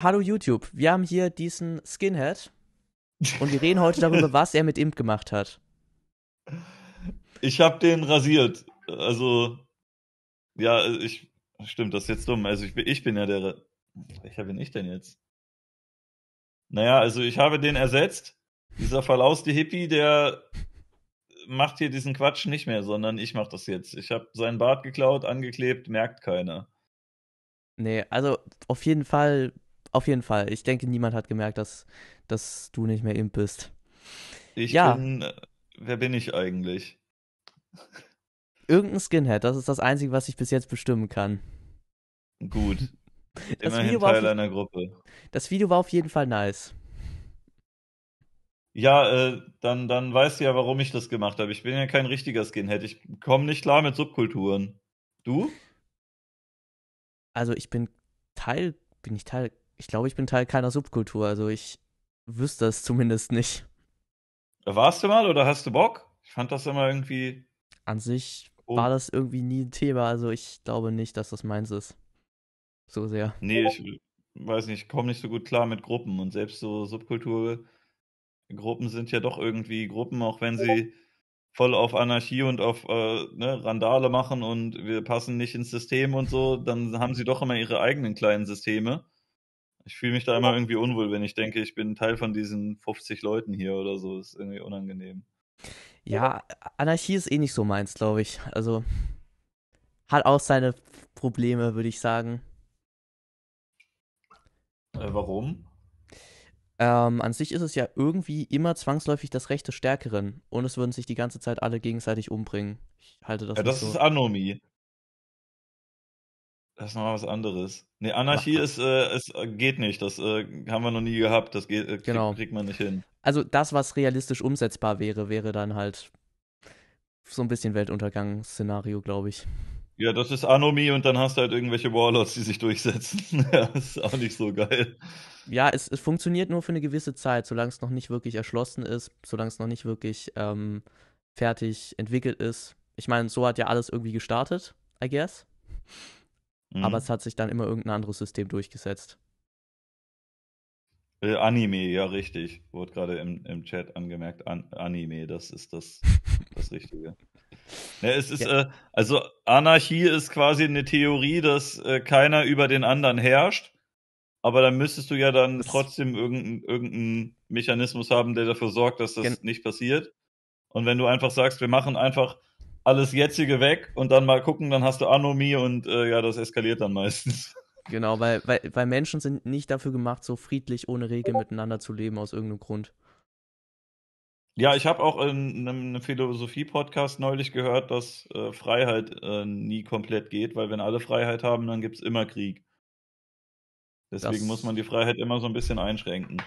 Hallo YouTube, wir haben hier diesen Skinhead und wir reden heute darüber, was er mit Imp gemacht hat. Ich habe den rasiert. Also, ja, ich. Stimmt, das ist jetzt dumm. Also, ich, ich bin ja der. Welcher bin ich denn jetzt? Naja, also, ich habe den ersetzt. Dieser verlauste Hippie, der macht hier diesen Quatsch nicht mehr, sondern ich mache das jetzt. Ich habe seinen Bart geklaut, angeklebt, merkt keiner. Nee, also auf jeden Fall auf jeden Fall. Ich denke, niemand hat gemerkt, dass, dass du nicht mehr Imp bist. Ich ja. bin. Äh, wer bin ich eigentlich? Irgendein Skinhead, das ist das Einzige, was ich bis jetzt bestimmen kann. Gut. Das Immerhin Video Teil auf, einer Gruppe. Das Video war auf jeden Fall nice. Ja, äh, dann, dann weißt du ja, warum ich das gemacht habe. Ich bin ja kein richtiger Skinhead. Ich komme nicht klar mit Subkulturen. Du? Also ich bin Teil, bin ich Teil ich glaube, ich bin Teil keiner Subkultur, also ich wüsste es zumindest nicht. Warst du mal oder hast du Bock? Ich fand das immer irgendwie. An sich oh. war das irgendwie nie ein Thema, also ich glaube nicht, dass das meins ist. So sehr. Nee, ich weiß nicht, ich komme nicht so gut klar mit Gruppen und selbst so Subkulturgruppen sind ja doch irgendwie Gruppen, auch wenn sie voll auf Anarchie und auf äh, ne, Randale machen und wir passen nicht ins System und so, dann haben sie doch immer ihre eigenen kleinen Systeme. Ich fühle mich da immer irgendwie unwohl, wenn ich denke, ich bin Teil von diesen 50 Leuten hier oder so. Das ist irgendwie unangenehm. Ja, Anarchie ist eh nicht so meins, glaube ich. Also hat auch seine Probleme, würde ich sagen. Äh, warum? Ähm, an sich ist es ja irgendwie immer zwangsläufig das Recht des Stärkeren und es würden sich die ganze Zeit alle gegenseitig umbringen. Ich halte das. Ja, das so. ist Anomie. Das ist nochmal was anderes. Nee, Anarchie Mach. ist, äh, ist, äh, geht nicht. Das äh, haben wir noch nie gehabt. Das geht, äh, genau. kriegt man nicht hin. Also das, was realistisch umsetzbar wäre, wäre dann halt so ein bisschen Weltuntergangsszenario, glaube ich. Ja, das ist Anomie und dann hast du halt irgendwelche Warlords, die sich durchsetzen. ja, ist auch nicht so geil. Ja, es, es, funktioniert nur für eine gewisse Zeit, solange es noch nicht wirklich erschlossen ist, solange es noch nicht wirklich ähm, fertig entwickelt ist. Ich meine, so hat ja alles irgendwie gestartet, I guess. Mhm. Aber es hat sich dann immer irgendein anderes System durchgesetzt. Äh, Anime, ja, richtig. Wurde gerade im, im Chat angemerkt, An Anime, das ist das, das Richtige. Ja, es ist, ja. äh, also Anarchie ist quasi eine Theorie, dass äh, keiner über den anderen herrscht. Aber dann müsstest du ja dann das trotzdem irgendeinen irgendein Mechanismus haben, der dafür sorgt, dass das Gen nicht passiert. Und wenn du einfach sagst, wir machen einfach alles jetzige weg und dann mal gucken, dann hast du Anomie und äh, ja, das eskaliert dann meistens. Genau, weil, weil, weil Menschen sind nicht dafür gemacht, so friedlich ohne Regeln miteinander zu leben aus irgendeinem Grund. Ja, ich habe auch in einem Philosophie-Podcast neulich gehört, dass äh, Freiheit äh, nie komplett geht, weil wenn alle Freiheit haben, dann gibt es immer Krieg. Deswegen das muss man die Freiheit immer so ein bisschen einschränken.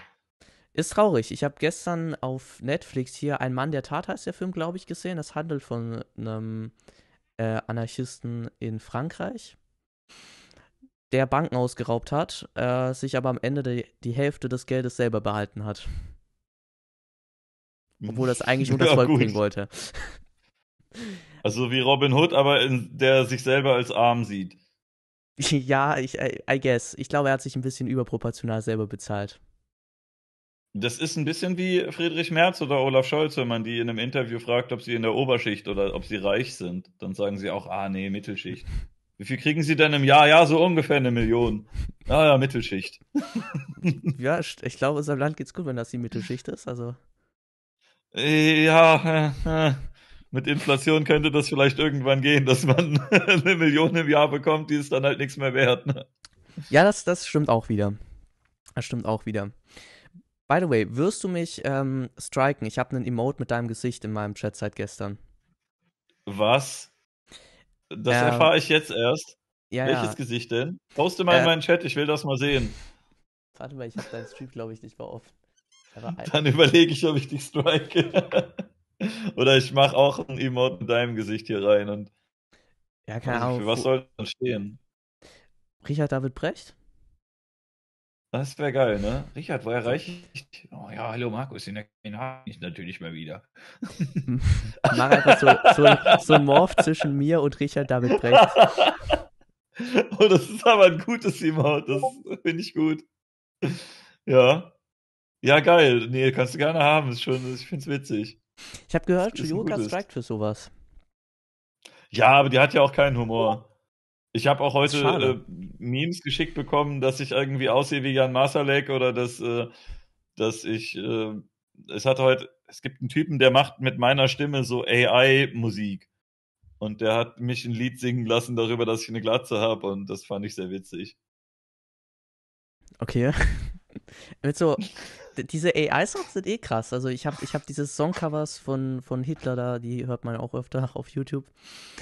Ist traurig. Ich habe gestern auf Netflix hier Ein Mann der Tat heißt der Film, glaube ich, gesehen. Das handelt von einem äh, Anarchisten in Frankreich, der Banken ausgeraubt hat, äh, sich aber am Ende die, die Hälfte des Geldes selber behalten hat. Obwohl das eigentlich nur das ja, Volk gut. bringen wollte. Also wie Robin Hood, aber in, der sich selber als arm sieht. Ja, ich, I, äh, I guess. Ich glaube, er hat sich ein bisschen überproportional selber bezahlt. Das ist ein bisschen wie Friedrich Merz oder Olaf Scholz, wenn man die in einem Interview fragt, ob sie in der Oberschicht oder ob sie reich sind. Dann sagen sie auch, ah nee, Mittelschicht. Wie viel kriegen sie denn im Jahr? Ja, so ungefähr eine Million. Ah ja, Mittelschicht. ja, ich glaube, unserem Land geht's gut, wenn das die Mittelschicht ist. Also. Ja, äh, äh, mit Inflation könnte das vielleicht irgendwann gehen, dass man eine Million im Jahr bekommt, die ist dann halt nichts mehr wert. Ne? Ja, das, das stimmt auch wieder. Das stimmt auch wieder. By the way, wirst du mich ähm, striken? Ich habe einen Emote mit deinem Gesicht in meinem Chat seit gestern. Was? Das ähm, erfahre ich jetzt erst. Ja, Welches ja. Gesicht denn? Poste mal äh, in meinen Chat, ich will das mal sehen. Warte mal, ich habe deinen Stream, glaube ich, nicht mehr offen. Dann überlege ich, ob ich dich strike. Oder ich mache auch ein Emote mit deinem Gesicht hier rein. Und ja, keine Ahnung. Für was soll das stehen? Richard David Brecht? Das wäre geil, ne? Richard, wo erreiche ich? Oh ja, hallo Markus, den erkenne ich natürlich mal wieder. Mach einfach so, so, so ein Morph zwischen mir und Richard David Brecht. oh, das ist aber ein gutes Emote, das finde ich gut. Ja. Ja, geil. Nee, kannst du gerne haben, ist schon, ich finde es witzig. Ich habe gehört, Shoyoka strikt für sowas. Ja, aber die hat ja auch keinen Humor. Ich habe auch heute äh, Memes geschickt bekommen, dass ich irgendwie aussehe wie Jan Masalek oder dass, äh, dass ich, äh, es hat heute, es gibt einen Typen, der macht mit meiner Stimme so AI-Musik. Und der hat mich ein Lied singen lassen darüber, dass ich eine Glatze habe und das fand ich sehr witzig. Okay. mit so, diese AI-Songs sind eh krass. Also ich habe ich hab diese Songcovers von, von Hitler da, die hört man auch öfter auf YouTube.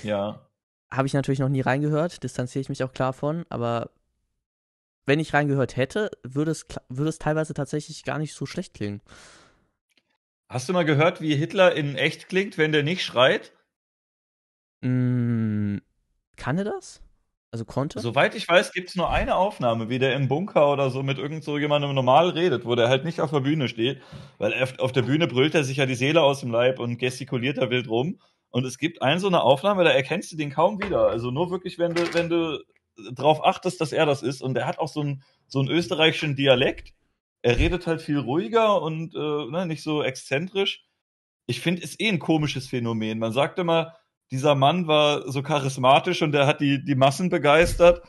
Ja habe ich natürlich noch nie reingehört, distanziere ich mich auch klar von, aber wenn ich reingehört hätte, würde es, würde es teilweise tatsächlich gar nicht so schlecht klingen. Hast du mal gehört, wie Hitler in echt klingt, wenn der nicht schreit? Mm, kann er das? Also konnte? Soweit ich weiß, gibt es nur eine Aufnahme, wie der im Bunker oder so mit irgend so jemandem normal redet, wo der halt nicht auf der Bühne steht, weil auf der Bühne brüllt er sich ja die Seele aus dem Leib und gestikuliert da wild rum. Und es gibt eine so eine Aufnahme, da erkennst du den kaum wieder. Also nur wirklich, wenn du, wenn du drauf achtest, dass er das ist. Und er hat auch so einen, so einen österreichischen Dialekt. Er redet halt viel ruhiger und äh, ne, nicht so exzentrisch. Ich finde, ist eh ein komisches Phänomen. Man sagt immer, dieser Mann war so charismatisch und der hat die, die Massen begeistert.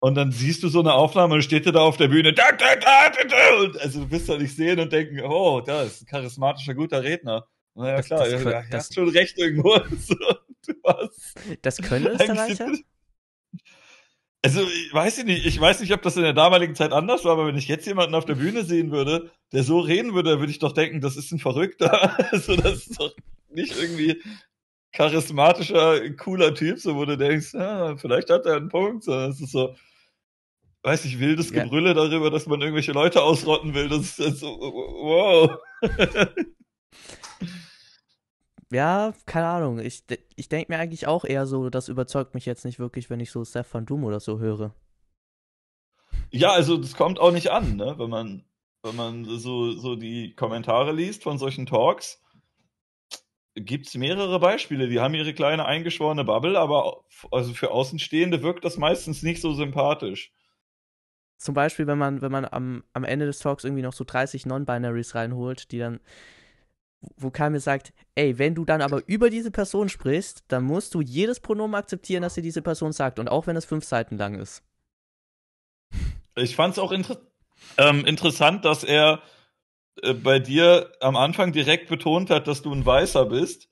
Und dann siehst du so eine Aufnahme und steht er da auf der Bühne. Und also du wirst da nicht sehen und denken, oh, da ist ein charismatischer, guter Redner. Naja, klar, das, ja, das, hast schon recht irgendwo. Also, das können Österreicher? Also, ich weiß nicht, ich weiß nicht, ob das in der damaligen Zeit anders war, aber wenn ich jetzt jemanden auf der Bühne sehen würde, der so reden würde, würde ich doch denken, das ist ein Verrückter. Also, das ist doch nicht irgendwie charismatischer, cooler Typ, so wo du denkst, ah, vielleicht hat er einen Punkt, sondern es ist so, weiß ich, wildes ja. Gebrülle darüber, dass man irgendwelche Leute ausrotten will. Das ist so, wow ja, keine Ahnung. Ich, ich denke mir eigentlich auch eher so, das überzeugt mich jetzt nicht wirklich, wenn ich so Seth Van Doom oder so höre. Ja, also das kommt auch nicht an, ne? wenn man, wenn man so, so die Kommentare liest von solchen Talks. Gibt es mehrere Beispiele, die haben ihre kleine eingeschworene Bubble, aber also für Außenstehende wirkt das meistens nicht so sympathisch zum Beispiel, wenn man, wenn man am, am Ende des Talks irgendwie noch so 30 Non-Binaries reinholt, die dann wo Kamil sagt, ey, wenn du dann aber über diese Person sprichst, dann musst du jedes Pronomen akzeptieren, das dir diese Person sagt. Und auch wenn es fünf Seiten lang ist. Ich fand es auch inter ähm, interessant, dass er äh, bei dir am Anfang direkt betont hat, dass du ein Weißer bist.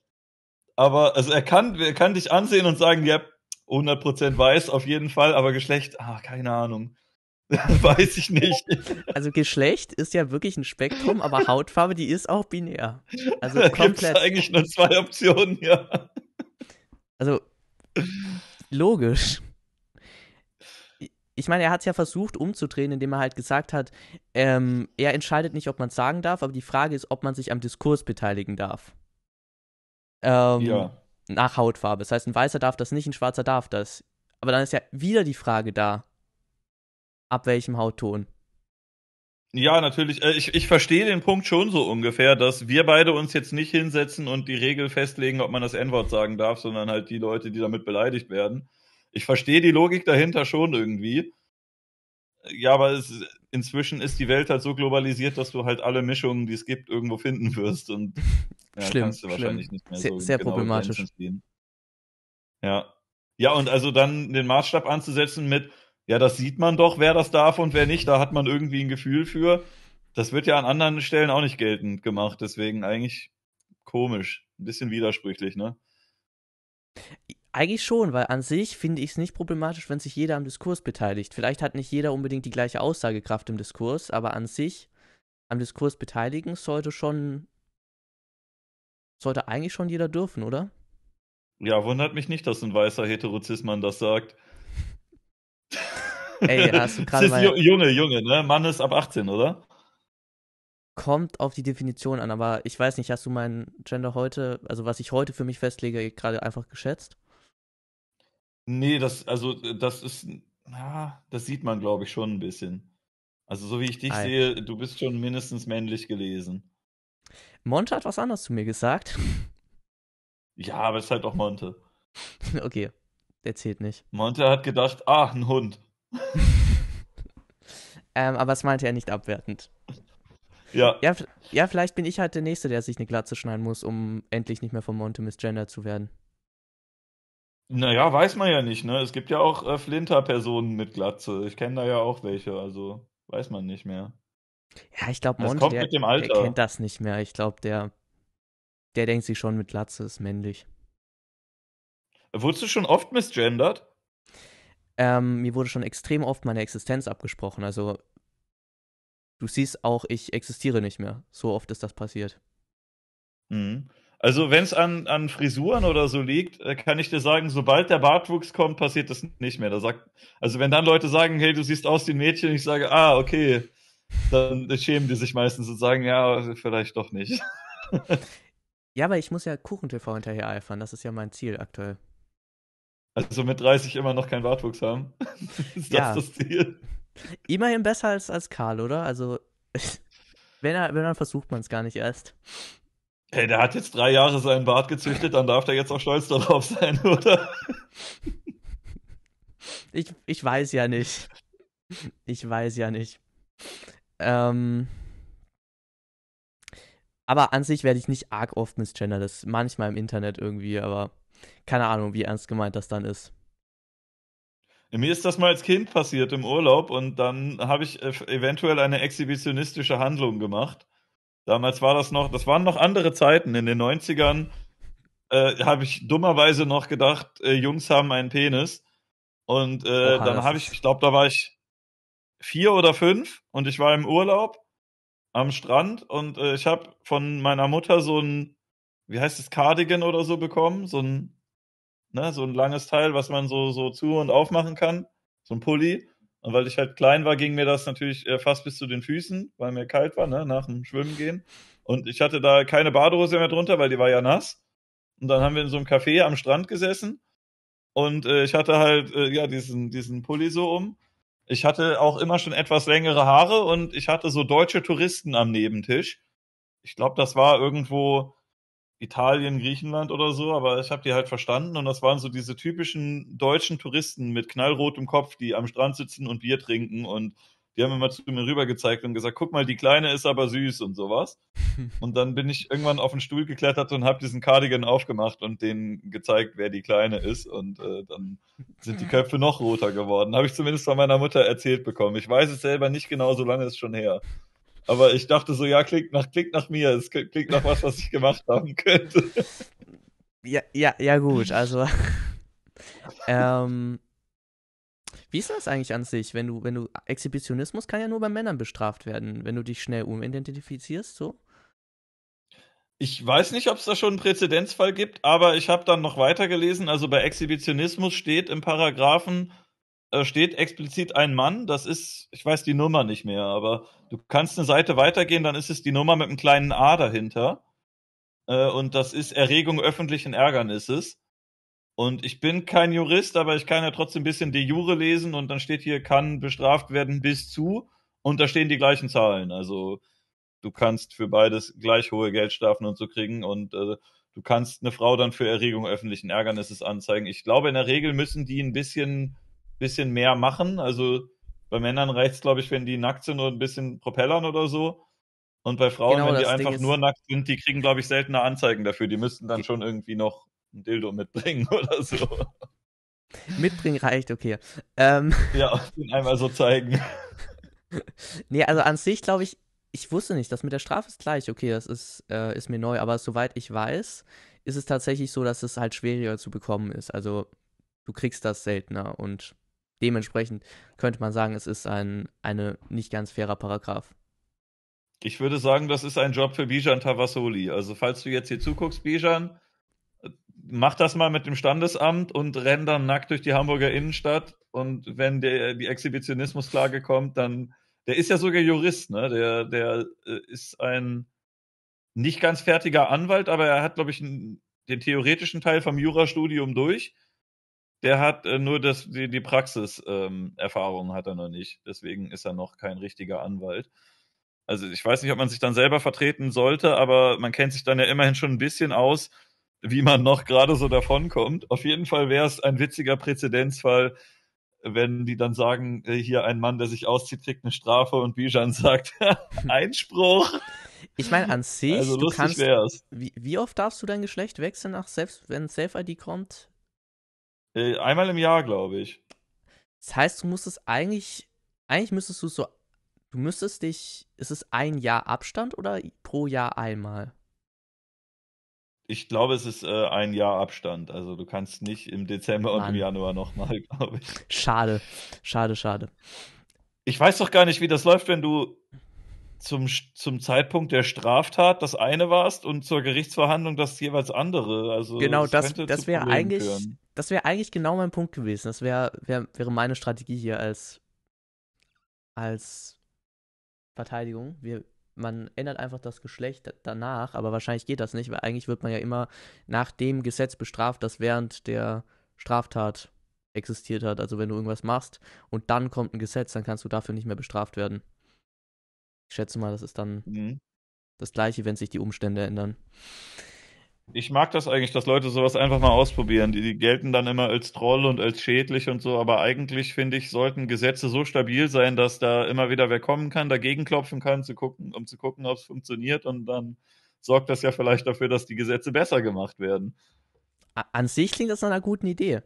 Aber also er kann, er kann dich ansehen und sagen, ja, 100% weiß auf jeden Fall, aber Geschlecht, ah, keine Ahnung. Weiß ich nicht. Also Geschlecht ist ja wirklich ein Spektrum, aber Hautfarbe, die ist auch binär. Also komplett. Gibt's eigentlich nur zwei Optionen, ja. Also logisch. Ich meine, er hat es ja versucht umzudrehen, indem er halt gesagt hat, ähm, er entscheidet nicht, ob man es sagen darf, aber die Frage ist, ob man sich am Diskurs beteiligen darf. Ähm, ja. Nach Hautfarbe. Das heißt, ein Weißer darf das nicht, ein Schwarzer darf das. Aber dann ist ja wieder die Frage da, ab welchem Hautton. Ja, natürlich. Äh, ich, ich verstehe den Punkt schon so ungefähr, dass wir beide uns jetzt nicht hinsetzen und die Regel festlegen, ob man das N-Wort sagen darf, sondern halt die Leute, die damit beleidigt werden. Ich verstehe die Logik dahinter schon irgendwie. Äh, ja, aber es, inzwischen ist die Welt halt so globalisiert, dass du halt alle Mischungen, die es gibt, irgendwo finden wirst. Und ja, schlimm, kannst du schlimm. nicht mehr sehr, sehr genau problematisch. Ja. Ja, und also dann den Maßstab anzusetzen mit, ja, das sieht man doch, wer das darf und wer nicht. Da hat man irgendwie ein Gefühl für. Das wird ja an anderen Stellen auch nicht geltend gemacht. Deswegen eigentlich komisch. Ein bisschen widersprüchlich, ne? Eigentlich schon, weil an sich finde ich es nicht problematisch, wenn sich jeder am Diskurs beteiligt. Vielleicht hat nicht jeder unbedingt die gleiche Aussagekraft im Diskurs, aber an sich am Diskurs beteiligen sollte schon. sollte eigentlich schon jeder dürfen, oder? Ja, wundert mich nicht, dass ein weißer Heterozismann das sagt. Ey, hast du gerade mal. Junge, Junge, ne? Mann ist ab 18, oder? Kommt auf die Definition an, aber ich weiß nicht, hast du mein Gender heute, also was ich heute für mich festlege, gerade einfach geschätzt? Nee, das, also das ist, na, das sieht man, glaube ich, schon ein bisschen. Also so wie ich dich Alter. sehe, du bist schon mindestens männlich gelesen. Monte hat was anderes zu mir gesagt. Ja, aber es ist halt auch Monte. okay, der zählt nicht. Monte hat gedacht, ah, ein Hund. ähm, aber es meinte er nicht abwertend. Ja. ja. ja. vielleicht bin ich halt der Nächste, der sich eine Glatze schneiden muss, um endlich nicht mehr vom Monte misgendert zu werden. Naja, weiß man ja nicht, ne? Es gibt ja auch äh, Flinter-Personen mit Glatze. Ich kenne da ja auch welche, also weiß man nicht mehr. Ja, ich glaube, Monte, der, der, kennt das nicht mehr. Ich glaube, der, der denkt sich schon, mit Glatze ist männlich. Wurdest du schon oft misgendert? Ähm, mir wurde schon extrem oft meine Existenz abgesprochen. Also du siehst auch, ich existiere nicht mehr. So oft ist das passiert. Mhm. Also wenn es an, an Frisuren oder so liegt, äh, kann ich dir sagen, sobald der Bartwuchs kommt, passiert das nicht mehr. Da sagt, also wenn dann Leute sagen, hey, du siehst aus wie ein Mädchen, ich sage, ah, okay, dann schämen die sich meistens und sagen, ja, vielleicht doch nicht. ja, aber ich muss ja Kuchentv hinterher eifern, das ist ja mein Ziel aktuell. Also mit 30 immer noch keinen Bartwuchs haben. ist ja. das das Ziel? Immerhin besser als, als Karl, oder? Also, wenn er, wenn er versucht, man es gar nicht erst. Ey, der hat jetzt drei Jahre seinen Bart gezüchtet, dann darf der jetzt auch stolz darauf sein, oder? Ich, ich weiß ja nicht. Ich weiß ja nicht. Ähm. Aber an sich werde ich nicht arg oft misgendert. Das ist manchmal im Internet irgendwie, aber keine Ahnung, wie ernst gemeint das dann ist. Mir ist das mal als Kind passiert im Urlaub und dann habe ich eventuell eine exhibitionistische Handlung gemacht. Damals war das noch, das waren noch andere Zeiten. In den 90ern äh, habe ich dummerweise noch gedacht, äh, Jungs haben einen Penis. Und äh, Oha, dann habe ich, ich glaube, da war ich vier oder fünf und ich war im Urlaub am Strand und äh, ich habe von meiner Mutter so ein, wie heißt es, Cardigan oder so bekommen, so ein ne, so ein langes Teil, was man so, so zu- und aufmachen kann, so ein Pulli. Und weil ich halt klein war, ging mir das natürlich äh, fast bis zu den Füßen, weil mir kalt war, ne, nach dem Schwimmen gehen. Und ich hatte da keine Badehose mehr drunter, weil die war ja nass. Und dann haben wir in so einem Café am Strand gesessen. Und äh, ich hatte halt, äh, ja, diesen, diesen Pulli so um. Ich hatte auch immer schon etwas längere Haare und ich hatte so deutsche Touristen am Nebentisch. Ich glaube, das war irgendwo Italien, Griechenland oder so, aber ich habe die halt verstanden und das waren so diese typischen deutschen Touristen mit knallrotem Kopf, die am Strand sitzen und Bier trinken und die haben immer zu mir rübergezeigt und gesagt, guck mal, die Kleine ist aber süß und sowas. und dann bin ich irgendwann auf den Stuhl geklettert und habe diesen Cardigan aufgemacht und denen gezeigt, wer die Kleine ist und äh, dann sind die Köpfe noch roter geworden. Habe ich zumindest von meiner Mutter erzählt bekommen. Ich weiß es selber nicht genau, so lange ist es schon her. Aber ich dachte so, ja, klingt nach, klingt nach mir. Es klingt nach was, was ich gemacht haben könnte. Ja, ja, ja, gut. Also, ähm, wie ist das eigentlich an sich, wenn du, wenn du Exhibitionismus kann ja nur bei Männern bestraft werden, wenn du dich schnell umidentifizierst, so? Ich weiß nicht, ob es da schon einen Präzedenzfall gibt, aber ich habe dann noch weitergelesen. Also bei Exhibitionismus steht im Paragraphen äh, steht explizit ein Mann, das ist, ich weiß die Nummer nicht mehr, aber du kannst eine Seite weitergehen, dann ist es die Nummer mit einem kleinen A dahinter. Äh, und das ist Erregung öffentlichen Ärgernisses. Und ich bin kein Jurist, aber ich kann ja trotzdem ein bisschen die Jure lesen und dann steht hier, kann bestraft werden bis zu und da stehen die gleichen Zahlen. Also du kannst für beides gleich hohe Geldstrafen und so kriegen und äh, du kannst eine Frau dann für Erregung öffentlichen Ärgernisses anzeigen. Ich glaube, in der Regel müssen die ein bisschen bisschen mehr machen. Also bei Männern reicht es, glaube ich, wenn die nackt sind und ein bisschen propellern oder so. Und bei Frauen, genau, wenn die einfach Ding nur nackt sind, die kriegen, glaube ich, seltener Anzeigen dafür. Die müssten dann schon irgendwie noch ein Dildo mitbringen oder so. Mitbringen reicht, okay. Ähm. Ja, den einmal so zeigen. nee, also an sich glaube ich, ich wusste nicht, das mit der Strafe ist gleich, okay, das ist, äh, ist mir neu, aber soweit ich weiß, ist es tatsächlich so, dass es halt schwieriger zu bekommen ist. Also du kriegst das seltener und dementsprechend könnte man sagen, es ist ein eine nicht ganz fairer Paragraph. Ich würde sagen, das ist ein Job für Bijan Tavassoli. Also falls du jetzt hier zuguckst, Bijan, äh, mach das mal mit dem Standesamt und renn dann nackt durch die Hamburger Innenstadt. Und wenn der, die Exhibitionismusklage kommt, dann, der ist ja sogar Jurist, ne? Der, der äh, ist ein nicht ganz fertiger Anwalt, aber er hat, glaube ich, den theoretischen Teil vom Jurastudium durch der hat äh, nur das, die, die Praxiserfahrung ähm, hat er noch nicht. Deswegen ist er noch kein richtiger Anwalt. Also ich weiß nicht, ob man sich dann selber vertreten sollte, aber man kennt sich dann ja immerhin schon ein bisschen aus, wie man noch gerade so davonkommt. Auf jeden Fall wäre es ein witziger Präzedenzfall, wenn die dann sagen, äh, hier ein Mann, der sich auszieht, kriegt eine Strafe und Bijan sagt, Einspruch. Ich meine, an sich, also du kannst, wär's. Wie, wie oft darfst du dein Geschlecht wechseln, nach selbst, wenn self id kommt? Äh, einmal im Jahr, glaube ich. Das heißt, du musst es eigentlich, eigentlich müsstest du so, du müsstest dich, ist es ein Jahr Abstand oder pro Jahr einmal? Ich glaube, es ist äh, ein Jahr Abstand. Also du kannst nicht im Dezember Mann. und im Januar nochmal, glaube ich. Schade, schade, schade. Ich weiß doch gar nicht, wie das läuft, wenn du zum, zum Zeitpunkt der Straftat das eine warst und zur Gerichtsverhandlung das jeweils andere. Also genau, das, das, das wäre eigentlich, führen. eigentlich genau mein Punkt gewesen. Das wäre wär, wäre meine Strategie hier als, als Verteidigung. Wir, man ändert einfach das Geschlecht danach, aber wahrscheinlich geht das nicht, weil eigentlich wird man ja immer nach dem Gesetz bestraft, das während der Straftat existiert hat. Also wenn du irgendwas machst und dann kommt ein Gesetz, dann kannst du dafür nicht mehr bestraft werden. Ich schätze mal, das ist dann mhm. das Gleiche, wenn sich die Umstände ändern. Ich mag das eigentlich, dass Leute sowas einfach mal ausprobieren. Die, die gelten dann immer als Troll und als schädlich und so, aber eigentlich finde ich, sollten Gesetze so stabil sein, dass da immer wieder wer kommen kann, dagegen klopfen kann, zu gucken, um zu gucken, ob es funktioniert und dann sorgt das ja vielleicht dafür, dass die Gesetze besser gemacht werden. An sich klingt das nach einer guten Idee.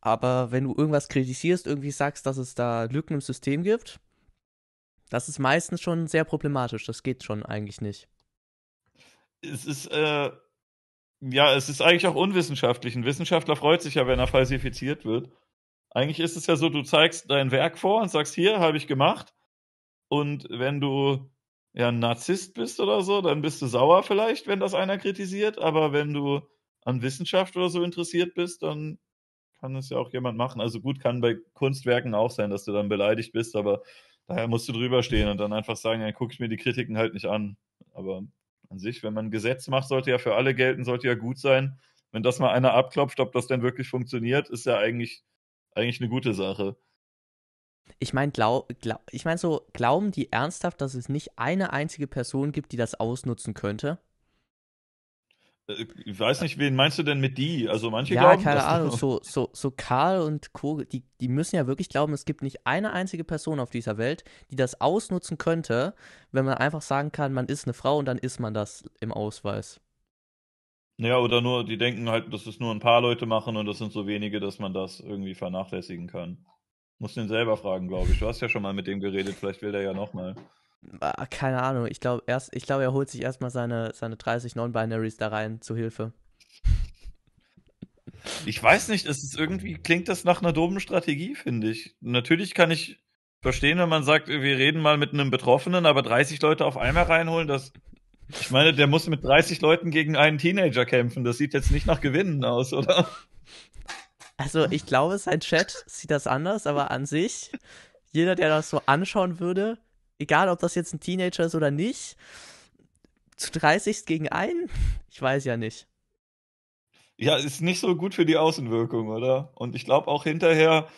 Aber wenn du irgendwas kritisierst, irgendwie sagst, dass es da Lücken im System gibt, das ist meistens schon sehr problematisch. Das geht schon eigentlich nicht. Es ist, äh, ja, es ist eigentlich auch unwissenschaftlich. Ein Wissenschaftler freut sich ja, wenn er falsifiziert wird. Eigentlich ist es ja so, du zeigst dein Werk vor und sagst, hier, habe ich gemacht. Und wenn du ja ein Narzisst bist oder so, dann bist du sauer vielleicht, wenn das einer kritisiert. Aber wenn du an Wissenschaft oder so interessiert bist, dann kann es ja auch jemand machen. Also gut, kann bei Kunstwerken auch sein, dass du dann beleidigt bist, aber Daher musst du drüber stehen und dann einfach sagen, dann gucke ich mir die Kritiken halt nicht an. Aber an sich, wenn man ein Gesetz macht, sollte ja für alle gelten, sollte ja gut sein. Wenn das mal einer abklopft, ob das denn wirklich funktioniert, ist ja eigentlich, eigentlich eine gute Sache. Ich meine, glaub, glaub, ich mein so, glauben die ernsthaft, dass es nicht eine einzige Person gibt, die das ausnutzen könnte? Ich weiß nicht, wen meinst du denn mit die? Also manche ja, glauben. Ja, keine Ahnung. So, so, so Karl und Co., die, die müssen ja wirklich glauben, es gibt nicht eine einzige Person auf dieser Welt, die das ausnutzen könnte, wenn man einfach sagen kann, man ist eine Frau und dann ist man das im Ausweis. Ja, oder nur, die denken halt, dass es nur ein paar Leute machen und das sind so wenige, dass man das irgendwie vernachlässigen kann. Muss den selber fragen, glaube ich. Du hast ja schon mal mit dem geredet, vielleicht will der ja nochmal. Ah, keine Ahnung, ich glaube, erst, ich glaube, er holt sich erstmal seine, seine 30 Non-Binaries da rein zu Hilfe. Ich weiß nicht, es ist irgendwie, klingt das nach einer dummen Strategie, finde ich. Natürlich kann ich verstehen, wenn man sagt, wir reden mal mit einem Betroffenen, aber 30 Leute auf einmal reinholen, das. Ich meine, der muss mit 30 Leuten gegen einen Teenager kämpfen. Das sieht jetzt nicht nach Gewinnen aus, oder? Also, ich glaube, sein Chat sieht das anders, aber an sich, jeder, der das so anschauen würde, egal ob das jetzt ein Teenager ist oder nicht, zu 30 gegen einen? Ich weiß ja nicht. Ja, ist nicht so gut für die Außenwirkung, oder? Und ich glaube auch hinterher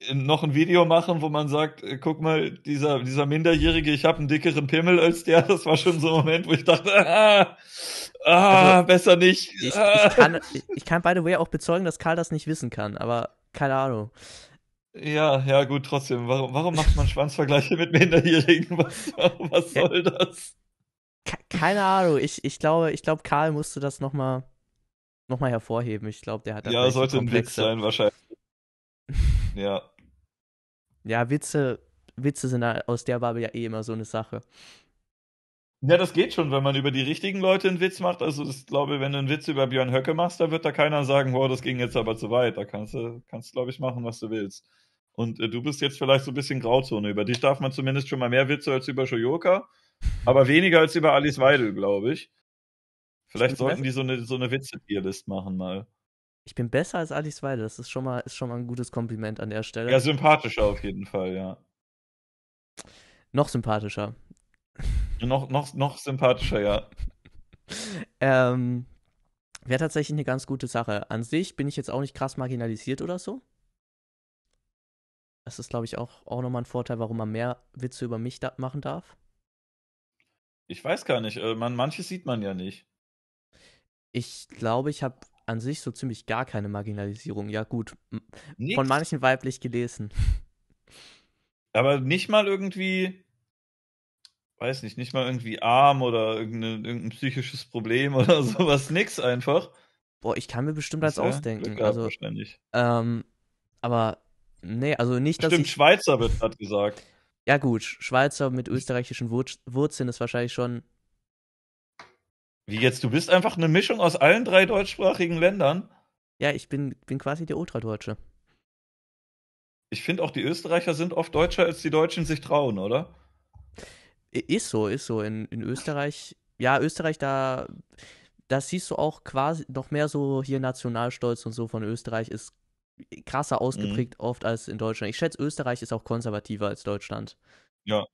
äh, noch ein Video machen, wo man sagt, äh, guck mal, dieser, dieser Minderjährige, ich habe einen dickeren Pimmel als der. Das war schon so ein Moment, wo ich dachte, ah, ah also, besser nicht. Ich, ah. ich, kann, ich, ich kann, by the way, auch bezeugen, dass Karl das nicht wissen kann, aber keine Ahnung. Ja, ja, gut, trotzdem. Warum, warum macht man Schwanzvergleiche mit Minderjährigen? Was, was soll das? Keine Ahnung. Ich, ich glaube, ich glaube, Karl musste das nochmal noch mal hervorheben. Ich glaube, der hat da Ja, sollte ein Witz sein, wahrscheinlich. ja. Ja, Witze, Witze sind aus der Bubble ja eh immer so eine Sache. Ja, das geht schon, wenn man über die richtigen Leute einen Witz macht. Also ich glaube, wenn du einen Witz über Björn Höcke machst, da wird da keiner sagen, wow, das ging jetzt aber zu weit. Da kannst du, kannst, glaube ich, machen, was du willst. Und äh, du bist jetzt vielleicht so ein bisschen Grauzone. Über dich darf man zumindest schon mal mehr Witze als über Shoyoka, aber weniger als über Alice Weidel, glaube ich. Vielleicht ich sollten die so eine, so eine Witze-Tierlist machen mal. Ich bin besser als Alice Weidel, das ist schon mal, ist schon mal ein gutes Kompliment an der Stelle. Ja, sympathischer auf jeden Fall, ja. Noch sympathischer. Noch, noch, noch sympathischer, ja. ähm, Wäre tatsächlich eine ganz gute Sache. An sich bin ich jetzt auch nicht krass marginalisiert oder so. Das ist, glaube ich, auch, auch nochmal ein Vorteil, warum man mehr Witze über mich da machen darf. Ich weiß gar nicht. Äh, man, manches sieht man ja nicht. Ich glaube, ich habe an sich so ziemlich gar keine Marginalisierung. Ja, gut. Nichts. Von manchen weiblich gelesen. Aber nicht mal irgendwie weiß nicht, nicht mal irgendwie arm oder irgendein psychisches Problem oder sowas, nix einfach. Boah, ich kann mir bestimmt das als ausdenken. Glück also, wahrscheinlich. Ähm, aber nee, also nicht, dass. Stimmt, Schweizer wird gerade gesagt. Ja, gut, Schweizer mit österreichischen Wur Wurzeln ist wahrscheinlich schon. Wie jetzt, du bist einfach eine Mischung aus allen drei deutschsprachigen Ländern. Ja, ich bin, bin quasi der Ultradeutsche. Ich finde auch, die Österreicher sind oft deutscher, als die Deutschen sich trauen, oder? Ist so, ist so. In, in Österreich, ja, Österreich, da, das siehst du auch quasi noch mehr so hier Nationalstolz und so von Österreich ist krasser mhm. ausgeprägt mhm. oft als in Deutschland. Ich schätze, Österreich ist auch konservativer als Deutschland. Ja.